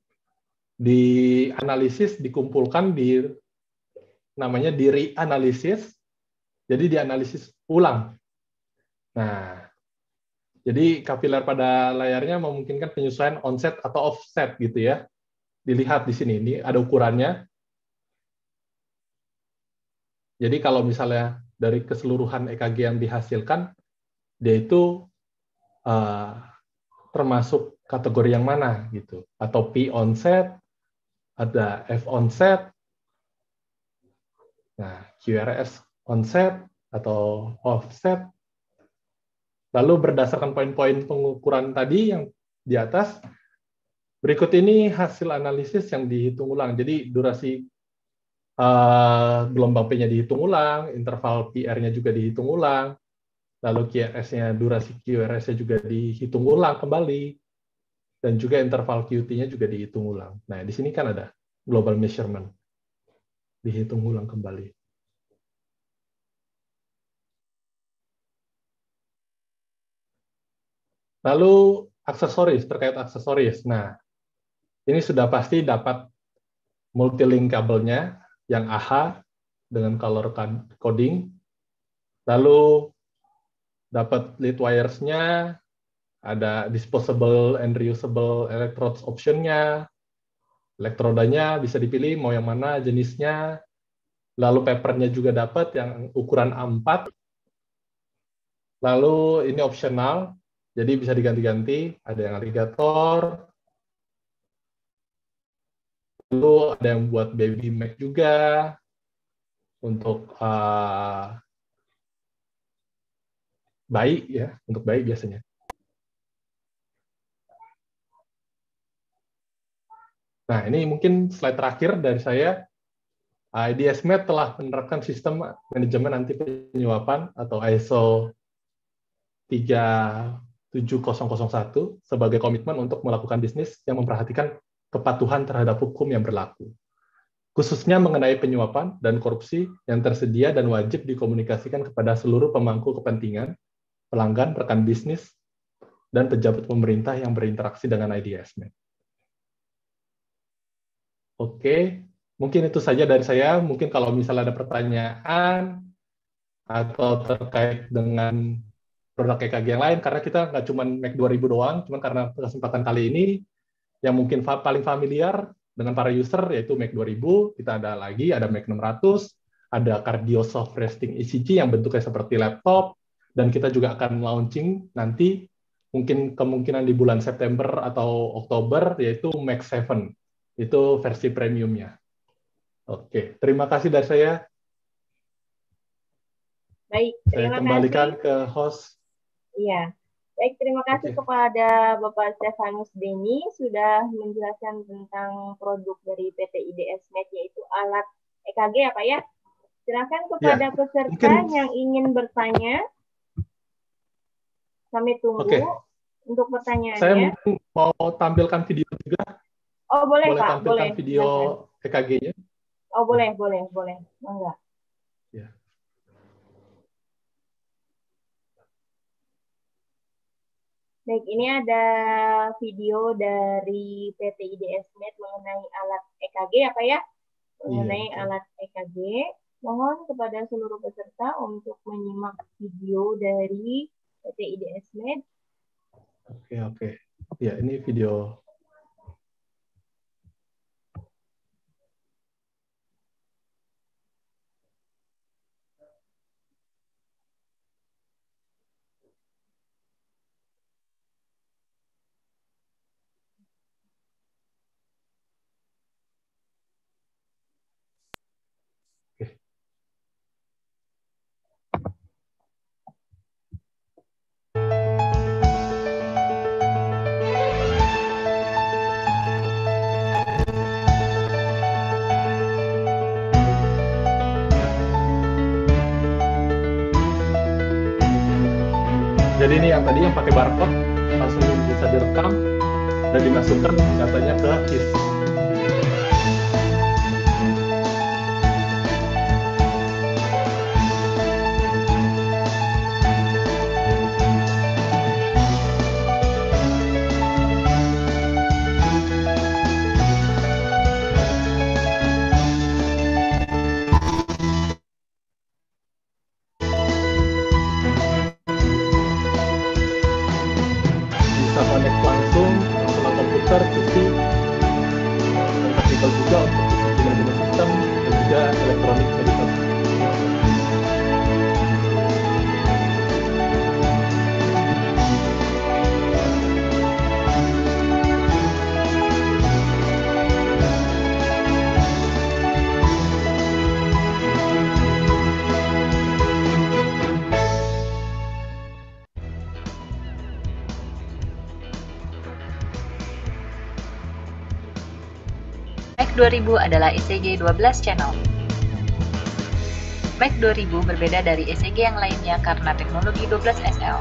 dianalisis, dikumpulkan di namanya di reanalisis. Jadi dianalisis ulang. Nah, jadi kapiler pada layarnya memungkinkan penyesuaian onset atau offset gitu ya. Dilihat di sini, ini ada ukurannya. Jadi kalau misalnya dari keseluruhan EKG yang dihasilkan, dia itu uh, termasuk kategori yang mana gitu. Atau P onset, ada F onset, nah QRS onset atau offset, Lalu berdasarkan poin-poin pengukuran tadi yang di atas, berikut ini hasil analisis yang dihitung ulang. Jadi durasi uh, gelombang P-nya dihitung ulang, interval PR-nya juga dihitung ulang, lalu QRS-nya, durasi QRS-nya juga dihitung ulang kembali, dan juga interval QT-nya juga dihitung ulang. Nah, di sini kan ada global measurement. Dihitung ulang kembali. Lalu aksesoris, terkait aksesoris. Nah, ini sudah pasti dapat multilink kabelnya yang AH dengan color coding. Lalu dapat lead wires-nya, ada disposable and reusable electrodes option-nya, elektrodanya bisa dipilih mau yang mana jenisnya, lalu papernya juga dapat yang ukuran A4, lalu ini opsional, jadi bisa diganti-ganti, ada yang aligator, lalu ada yang buat baby Mac juga, untuk uh, bayi ya, untuk bayi biasanya. Nah, ini mungkin slide terakhir dari saya. IDS Med telah menerapkan sistem manajemen anti penyuapan atau ISO 3 7001 sebagai komitmen untuk melakukan bisnis yang memperhatikan kepatuhan terhadap hukum yang berlaku, khususnya mengenai penyuapan dan korupsi yang tersedia dan wajib dikomunikasikan kepada seluruh pemangku kepentingan, pelanggan, rekan bisnis, dan pejabat pemerintah yang berinteraksi dengan IDSMED. Oke, mungkin itu saja dari saya. Mungkin kalau misalnya ada pertanyaan atau terkait dengan produk EKG yang lain karena kita nggak cuma Mac 2000 doang, cuma karena kesempatan kali ini yang mungkin fa paling familiar dengan para user yaitu Mac 2000, kita ada lagi ada Mac 600, ada cardio soft resting ECG yang bentuknya seperti laptop dan kita juga akan launching nanti mungkin kemungkinan di bulan September atau Oktober yaitu Mac 7 itu versi premiumnya. Oke, terima kasih dari saya. Baik, terima saya kembalikan kasih. ke host Iya. Baik, terima kasih okay. kepada Bapak Stefanus Deni sudah menjelaskan tentang produk dari PT IDS Med yaitu alat EKG ya Pak ya. Silakan iya. kepada ya, peserta mungkin... yang ingin bertanya. Kami tunggu okay. untuk pertanyaannya. Saya mungkin mau tampilkan video juga. Oh, boleh, boleh Pak. Tampilkan video EKG-nya. Oh, boleh, boleh, boleh. Enggak. Baik, ini ada video dari PT IDS Med mengenai alat EKG apa ya? ya? Iya, mengenai iya. alat EKG. Mohon kepada seluruh peserta untuk menyimak video dari PT IDS Med. Oke, oke. Ya, ini video tadi yang pakai barcode langsung bisa direkam dan dimasukkan datanya ke KIS. adalah ECG 12 channel. Mac 2000 berbeda dari ECG yang lainnya karena teknologi 12SL.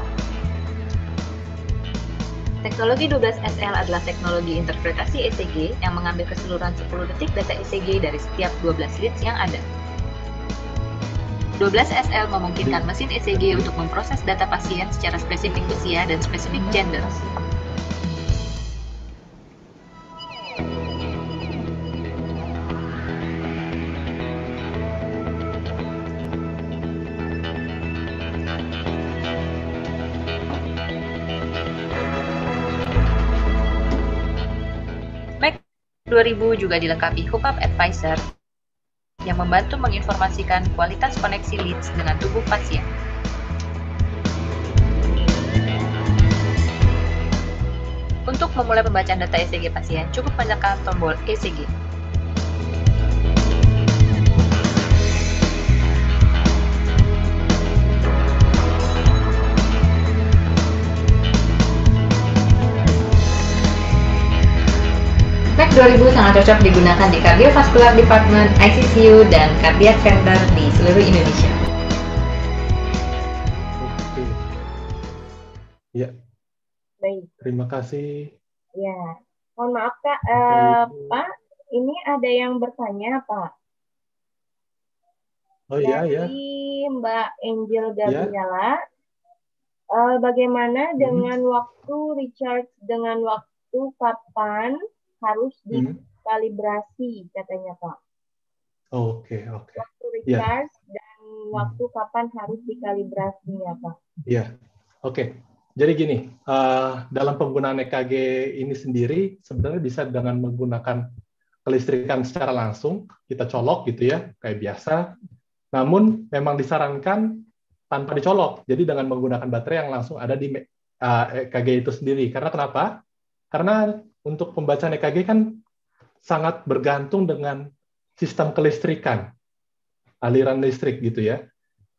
Teknologi 12SL adalah teknologi interpretasi ECG yang mengambil keseluruhan 10 detik data ECG dari setiap 12 leads yang ada. 12SL memungkinkan mesin ECG untuk memproses data pasien secara spesifik usia dan spesifik gender. 2000 juga dilengkapi Hookup Advisor yang membantu menginformasikan kualitas koneksi leads dengan tubuh pasien. Untuk memulai pembacaan data ECG pasien, cukup menekan tombol ECG. 2000 sangat cocok digunakan di Cardiovascular department, ICCU, dan cardiac center di seluruh Indonesia. Oke. Ya. Baik. Terima kasih. Ya. Mohon maaf Kak, uh, Pak, ini ada yang bertanya Pak. Oh iya, iya. Dari ya. Mbak Angel iya. Gabriela, ya. uh, bagaimana mm-hmm. dengan waktu recharge dengan waktu kapan harus hmm. dikalibrasi hmm. katanya Pak. Oke, okay, oke. Okay. Waktu ya. recharge yeah. dan hmm. waktu kapan harus dikalibrasinya Pak. Iya. Yeah. Oke. Okay. Jadi gini, eh, dalam penggunaan EKG ini sendiri sebenarnya bisa dengan menggunakan kelistrikan secara langsung, kita colok gitu ya, kayak biasa. Namun memang disarankan tanpa dicolok, jadi dengan menggunakan baterai yang langsung ada di EKG eh, e itu sendiri. Karena kenapa? Karena untuk pembacaan EKG kan sangat bergantung dengan sistem kelistrikan, aliran listrik gitu ya.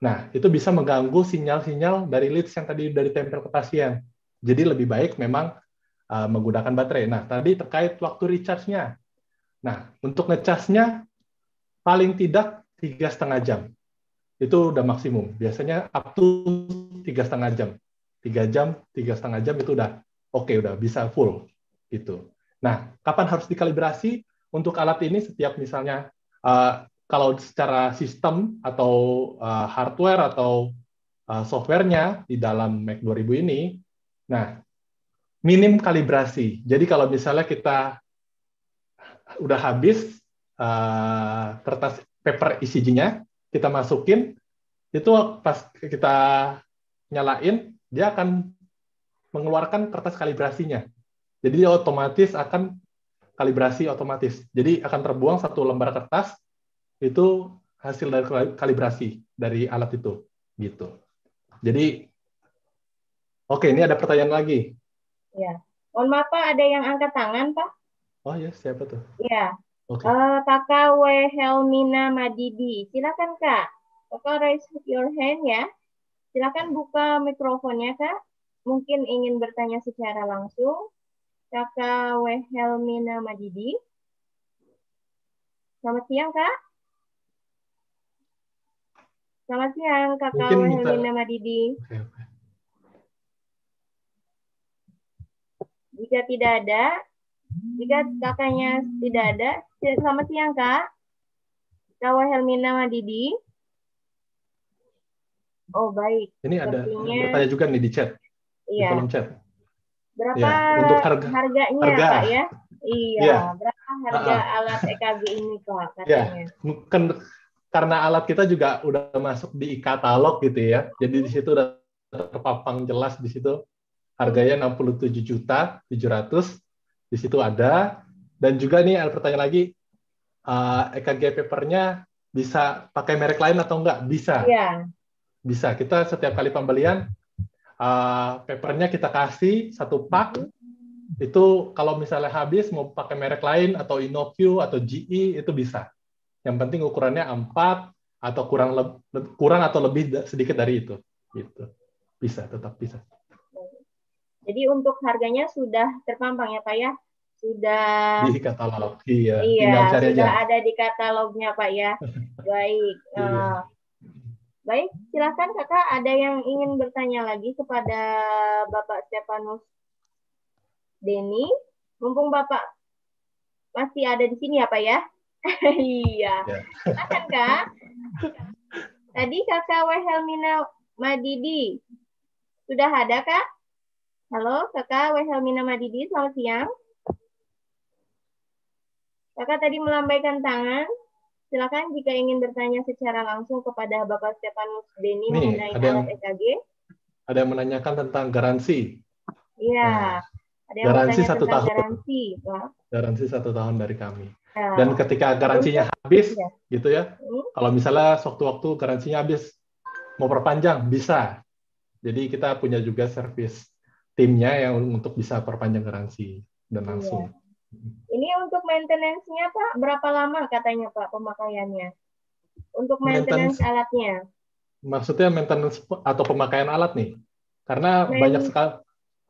Nah, itu bisa mengganggu sinyal-sinyal dari leads yang tadi dari tempel ke pasien. Jadi lebih baik memang uh, menggunakan baterai. Nah, tadi terkait waktu recharge-nya. Nah, untuk necharge-nya paling tidak tiga setengah jam. Itu udah maksimum. Biasanya up to tiga setengah jam. Tiga jam, tiga setengah jam itu udah oke, okay, udah bisa full gitu. Nah, kapan harus dikalibrasi? Untuk alat ini setiap misalnya uh, kalau secara sistem atau uh, hardware atau uh, softwarenya di dalam Mac 2000 ini, nah minim kalibrasi. Jadi kalau misalnya kita udah habis uh, kertas paper ECG-nya, kita masukin itu pas kita nyalain dia akan mengeluarkan kertas kalibrasinya. Jadi dia otomatis akan kalibrasi otomatis. Jadi akan terbuang satu lembar kertas itu hasil dari kalibrasi dari alat itu gitu. Jadi oke, ini ada pertanyaan lagi. Ya. Mohon maaf Pak, ada yang angkat tangan, Pak? Oh ya, siapa tuh? Ya. Okay. Uh, eh, kakak W. Helmina Madidi. Silakan, Kak. Kakak raise your hand ya. Silakan buka mikrofonnya, Kak. Mungkin ingin bertanya secara langsung. Kakak Wehelmina Madidi. Selamat siang, Kak. Selamat siang, Kakak Mungkin Wehelmina Madidi. Jika tidak ada, jika kakaknya tidak ada, selamat siang, Kak. Kak Wehelmina Madidi. Oh, baik. Ini ada Sepertinya... ada bertanya juga nih di chat. Iya. Di kolom chat. Berapa ya, untuk harga, harganya harga. Pak ya? Iya, ya. berapa harga uh -uh. alat EKG ini Pak katanya? Ya. Mungkin karena alat kita juga udah masuk di e-katalog gitu ya. Jadi di situ udah terpapang jelas di situ harganya 67 juta 700 di situ ada dan juga nih ada pertanyaan lagi uh, eh, EKG papernya bisa pakai merek lain atau enggak bisa iya. bisa kita setiap kali pembelian Eh, papernya kita kasih satu pak itu kalau misalnya habis mau pakai merek lain atau InnoQ atau GE itu bisa. Yang penting ukurannya empat atau kurang kurang atau lebih sedikit dari itu. Gitu. Bisa, tetap bisa. Jadi untuk harganya sudah terpampang ya Pak ya? Sudah di katalog. Iya, iya sudah aja. ada di katalognya Pak ya. Baik. iya. Oh. Baik, silakan kakak ada yang ingin bertanya lagi kepada Bapak Stefanus Denny. Mumpung Bapak masih ada di sini ya Pak ya? iya. Ya. Silakan Kak. Tadi kakak Wehelmina Madidi. Sudah ada Kak? Halo kakak Wehelmina Madidi, selamat siang. Kakak tadi melambaikan tangan. Silakan jika ingin bertanya secara langsung kepada Bapak Stefanus Deni mengenai ada yang, EKG. Ada yang menanyakan tentang garansi. Iya. Nah, ada yang garansi satu tahun. Garansi, Pak. Garansi satu tahun dari kami. Ya. Dan ketika garansinya habis, ya. gitu ya. Hmm? Kalau misalnya sewaktu-waktu garansinya habis, mau perpanjang bisa. Jadi kita punya juga servis timnya yang untuk bisa perpanjang garansi dan iya. langsung. Ya. Ini untuk maintenance-nya Pak, berapa lama katanya Pak pemakaiannya? Untuk maintenance, maintenance alatnya. Maksudnya maintenance atau pemakaian alat nih? Karena banyak sekali.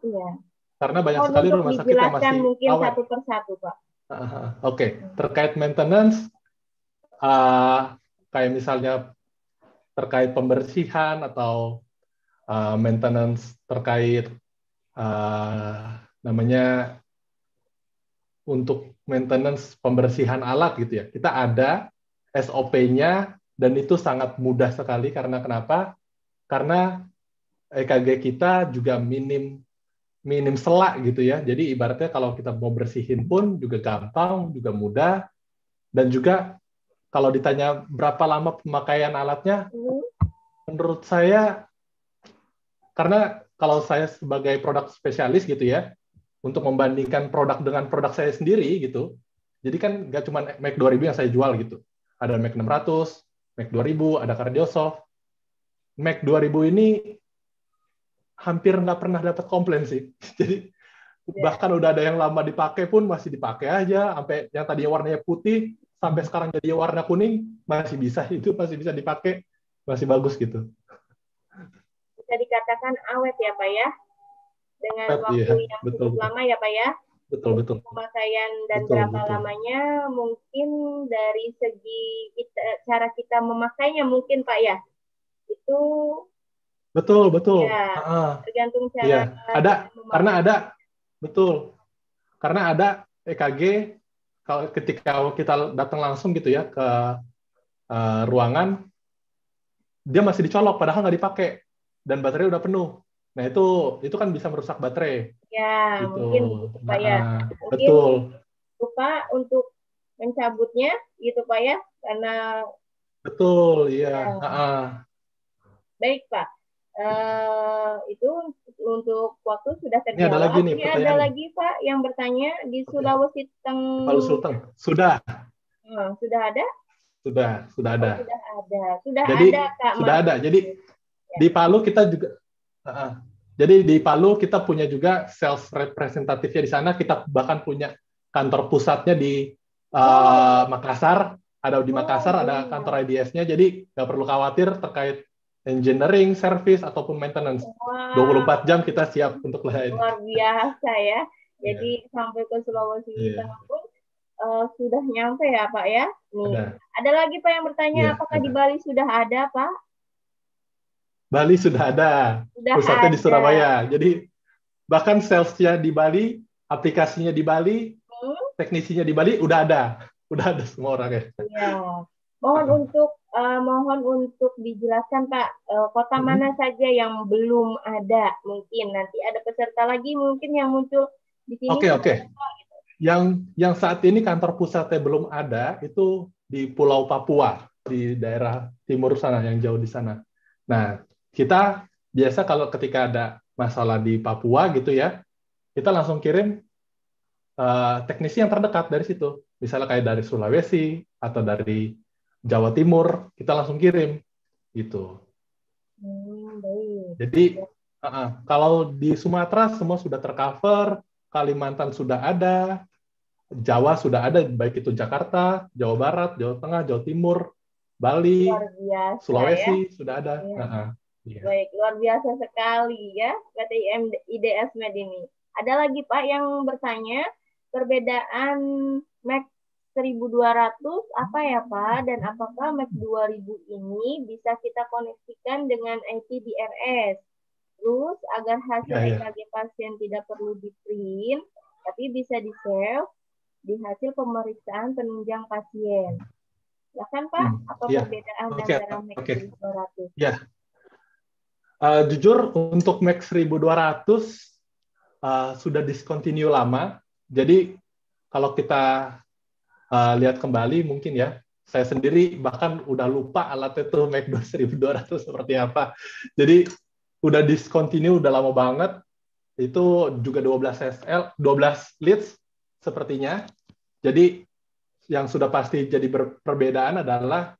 Iya. Karena banyak oh, sekali rumah sakit yang masih mungkin awet. satu persatu Pak. Uh, Oke, okay. terkait maintenance, uh, kayak misalnya terkait pembersihan atau uh, maintenance terkait uh, namanya untuk maintenance pembersihan alat gitu ya. Kita ada SOP-nya dan itu sangat mudah sekali karena kenapa? Karena EKG kita juga minim minim selak gitu ya. Jadi ibaratnya kalau kita mau bersihin pun juga gampang, juga mudah dan juga kalau ditanya berapa lama pemakaian alatnya hmm. menurut saya karena kalau saya sebagai produk spesialis gitu ya, untuk membandingkan produk dengan produk saya sendiri gitu. Jadi kan nggak cuma Mac 2000 yang saya jual gitu. Ada Mac 600, Mac 2000, ada Cardiosoft. Mac 2000 ini hampir nggak pernah dapat komplain sih. Jadi yeah. bahkan udah ada yang lama dipakai pun masih dipakai aja sampai yang tadinya warnanya putih sampai sekarang jadi warna kuning masih bisa itu masih bisa dipakai masih bagus gitu. Bisa dikatakan awet ya Pak ya dengan iya, waktu ya. yang betul, cukup betul. lama ya Pak ya. Betul betul. Pemakaian dan betul, berapa betul. lamanya mungkin dari segi kita, cara kita memakainya mungkin Pak ya. Itu Betul, betul. Ya, uh, tergantung cara. Ya. Ada karena ada betul. Karena ada EKG kalau ketika kita datang langsung gitu ya ke uh, ruangan dia masih dicolok padahal nggak dipakai dan baterai udah penuh Nah itu itu kan bisa merusak baterai. Ya gitu. mungkin nah, pak ya. Nah, mungkin betul. Lupa untuk mencabutnya gitu pak ya karena. Betul iya. Ya. Ah, ah. Baik pak. Uh, itu untuk waktu sudah terjawab. Ini ada lagi nih Ini ada lagi Pak yang bertanya di Sulawesi Tengah. Palu Sultan. Sudah. Hmm, sudah ada? Sudah, sudah ada. Oh, sudah ada. Sudah Jadi, ada Kak. Sudah Mas. ada. Jadi ya. di Palu kita juga jadi di Palu kita punya juga sales representatifnya di sana. Kita bahkan punya kantor pusatnya di uh, Makassar. Ada di oh, Makassar, oh, ada iya. kantor IDS-nya. Jadi nggak perlu khawatir terkait engineering, service ataupun maintenance. Wow. 24 jam kita siap untuk lain. Luar biasa ya. Jadi yeah. sampai ke Sulawesi yeah. kita pun uh, sudah nyampe ya Pak ya. Nih. Ada. ada lagi Pak yang bertanya yeah, apakah ada. di Bali sudah ada Pak? Bali sudah ada sudah pusatnya ada. di Surabaya. Jadi bahkan salesnya di Bali, aplikasinya di Bali, hmm? teknisinya di Bali udah ada, udah ada semua orang ya. ya. Mohon untuk uh, mohon untuk dijelaskan Pak uh, eh, kota hmm. mana saja yang belum ada mungkin nanti ada peserta lagi mungkin yang muncul di sini. Oke okay, oke. Okay. Yang yang saat ini kantor pusatnya belum ada itu di Pulau Papua di daerah timur sana yang jauh di sana. Nah, kita biasa kalau ketika ada masalah di Papua gitu ya, kita langsung kirim uh, teknisi yang terdekat dari situ. Misalnya kayak dari Sulawesi atau dari Jawa Timur, kita langsung kirim gitu. Hmm, Jadi uh, uh, kalau di Sumatera semua sudah tercover, Kalimantan sudah ada, Jawa sudah ada, baik itu Jakarta, Jawa Barat, Jawa Tengah, Jawa Timur, Bali, biasa, ya. Sulawesi ya? sudah ada. Ya. Uh -uh. Iya. Baik, luar biasa sekali ya PT IDS Med ini. Ada lagi Pak yang bertanya perbedaan Mac 1200 apa ya Pak dan apakah Mac 2000 ini bisa kita koneksikan dengan IT di Terus agar hasil ya, ya. EKG pasien tidak perlu di print tapi bisa di save di hasil pemeriksaan penunjang pasien. Ya kan Pak, hmm, apa iya. perbedaan okay. antara Mac okay. 1200? Ya uh, jujur untuk Max 1200 uh, sudah discontinue lama. Jadi kalau kita uh, lihat kembali mungkin ya, saya sendiri bahkan udah lupa alat itu Mac 1200 seperti apa. Jadi udah discontinue udah lama banget. Itu juga 12 SL, 12 leads sepertinya. Jadi yang sudah pasti jadi perbedaan adalah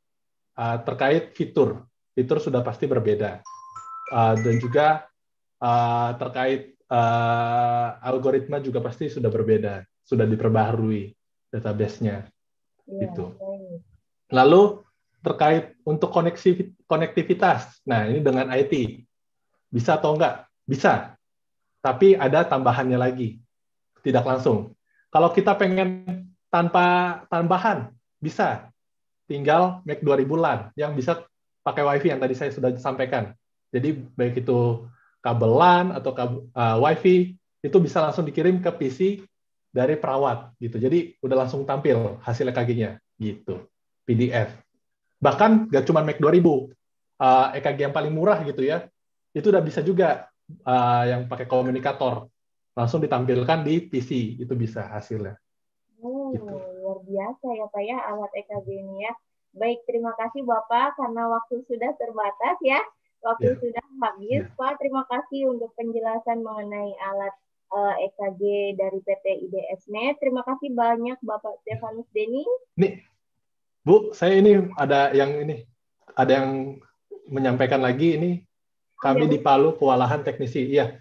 uh, terkait fitur. Fitur sudah pasti berbeda. Eh, dan juga uh, terkait uh, algoritma juga pasti sudah berbeda, sudah diperbaharui database-nya. Yeah. gitu. Lalu terkait untuk koneksi konektivitas. Nah, ini dengan IT. Bisa atau enggak? Bisa. Tapi ada tambahannya lagi. Tidak langsung. Kalau kita pengen tanpa tambahan, bisa. Tinggal Mac 2000 LAN yang bisa pakai WiFi yang tadi saya sudah sampaikan. Jadi baik itu kabel LAN atau kabel, uh, wifi itu bisa langsung dikirim ke PC dari perawat gitu. Jadi udah langsung tampil hasil EKG-nya gitu, PDF. Bahkan gak cuma Mac 2000, uh, eh, EKG yang paling murah gitu ya, itu udah bisa juga uh, yang pakai komunikator langsung ditampilkan di PC itu bisa hasilnya. Oh, gitu. luar biasa ya Pak ya alat EKG ini ya. Baik, terima kasih Bapak karena waktu sudah terbatas ya waktu yeah. sudah habis. Yeah. Pak, terima kasih untuk penjelasan mengenai alat EKG eh, e dari PT IDSNet. Terima kasih banyak Bapak Stefanus Deni. Nih, Bu, saya ini ada yang ini, ada yang menyampaikan lagi ini kami oh, di Palu kewalahan teknisi. Iya.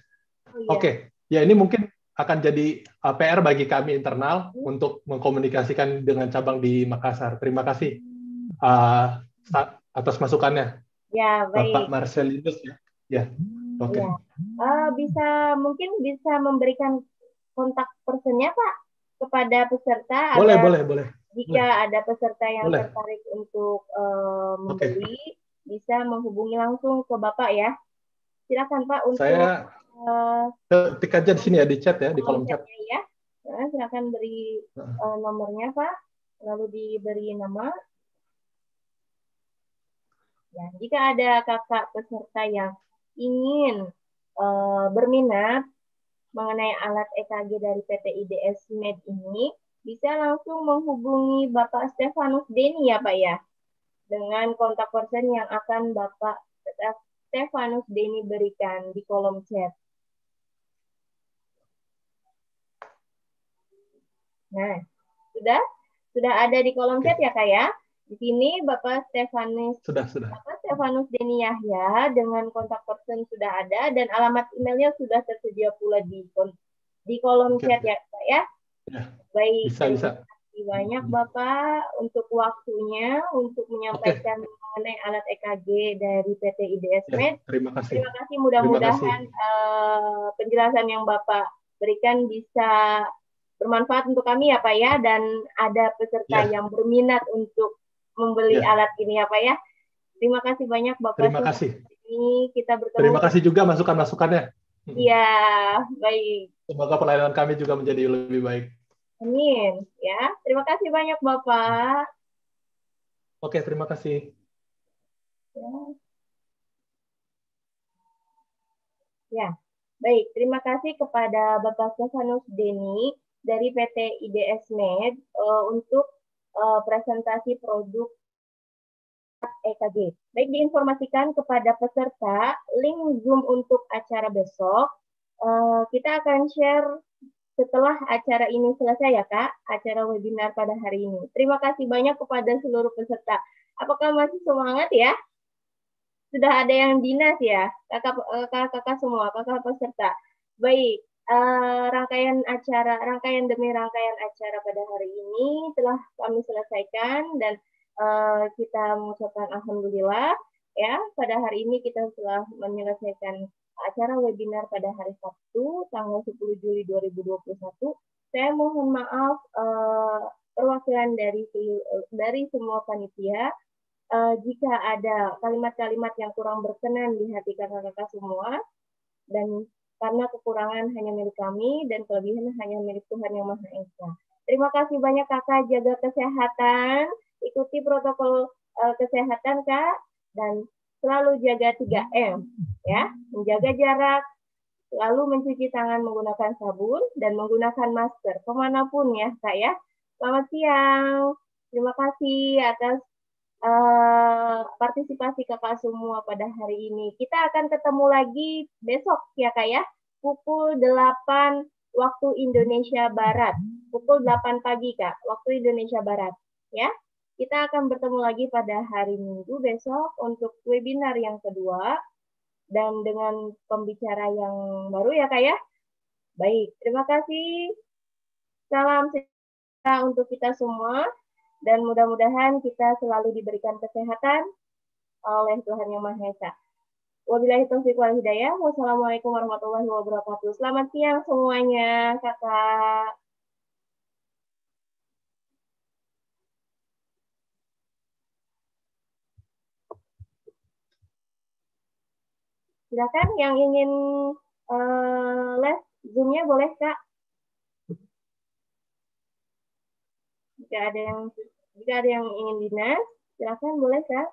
Oh, iya. Oke, okay. ya ini mungkin akan jadi eh, PR bagi kami internal hmm. untuk mengkomunikasikan dengan cabang di Makassar. Terima kasih uh, atas masukannya. Ya, baik. Bapak Marcelinus ya. Ya. Oke. Okay. Ya. Uh, eh, bisa mungkin bisa memberikan kontak personnya Pak kepada peserta. Boleh, boleh, boleh. Jika boleh. ada peserta yang boleh. tertarik untuk uh, membeli, okay. bisa menghubungi langsung ke Bapak ya. Silakan Pak untuk. Saya uh, eh, ketik aja di sini ya di chat ya di oh, kolom chat. Ya. Nah, silakan beri uh, nomornya Pak, lalu diberi nama Ya, jika ada kakak peserta yang ingin e, berminat mengenai alat EKG dari PT IDS Med ini, bisa langsung menghubungi Bapak Stefanus Deni ya Pak ya, dengan kontak person yang akan Bapak Stefanus Deni berikan di kolom chat. Nah, sudah? Sudah ada di kolom chat ya Kak ya? Di sini Bapak Stefanus sudah sudah. Bapak Stefanus Deni Yahya dengan kontak person sudah ada dan alamat emailnya sudah tersedia pula di di kolom okay. chat ya Pak ya. ya. Baik. Bisa bisa. banyak Bapak untuk waktunya untuk menyampaikan okay. mengenai alat EKG dari PT IDS ya, Med. terima kasih. Terima kasih mudah-mudahan uh, penjelasan yang Bapak berikan bisa bermanfaat untuk kami ya Pak ya dan ada peserta ya. yang berminat untuk membeli ya. alat ini apa ya, ya. Terima kasih banyak Bapak. Terima kasih. Ini kita bertemu. Terima kasih juga masukan-masukannya. Iya, baik. Semoga pelayanan kami juga menjadi lebih baik. Amin. Ya, terima kasih banyak Bapak. Oke, terima kasih. Ya. ya, baik. Terima kasih kepada Bapak Stefanus Deni dari PT IDS Med uh, untuk uh, presentasi produk EKG. Baik diinformasikan kepada peserta link Zoom untuk acara besok. Uh, kita akan share setelah acara ini selesai ya Kak, acara webinar pada hari ini. Terima kasih banyak kepada seluruh peserta. Apakah masih semangat ya? Sudah ada yang dinas ya, kakak-kakak eh, semua, kakak peserta. Baik, Eh, rangkaian acara, rangkaian demi rangkaian acara pada hari ini telah kami selesaikan dan uh, kita mengucapkan alhamdulillah ya pada hari ini kita telah menyelesaikan acara webinar pada hari Sabtu tanggal 10 Juli 2021. Saya mohon maaf uh, perwakilan dari dari semua panitia uh, jika ada kalimat-kalimat yang kurang berkenan di hati kakak-kakak semua dan karena kekurangan hanya milik kami dan kelebihan hanya milik Tuhan Yang Maha Esa. Terima kasih banyak kakak, jaga kesehatan, ikuti protokol uh, kesehatan kak, dan selalu jaga 3M, ya, menjaga jarak, lalu mencuci tangan menggunakan sabun, dan menggunakan masker, kemanapun ya kak ya. Selamat siang, terima kasih atas Eh, partisipasi kakak semua pada hari ini. Kita akan ketemu lagi besok ya kak ya, pukul 8 waktu Indonesia Barat, pukul 8 pagi kak, waktu Indonesia Barat ya. Kita akan bertemu lagi pada hari Minggu besok untuk webinar yang kedua dan dengan pembicara yang baru ya kak ya. Baik, terima kasih. Salam sejahtera untuk kita semua dan mudah-mudahan kita selalu diberikan kesehatan oleh Tuhan Yang Maha Esa. Wabillahi taufiq wal hidayah. Wassalamualaikum warahmatullahi wabarakatuh. Selamat siang semuanya, kakak. Silakan yang ingin uh, les zoomnya boleh kak. Jika ada yang jika ada yang ingin dinas, silakan boleh kak.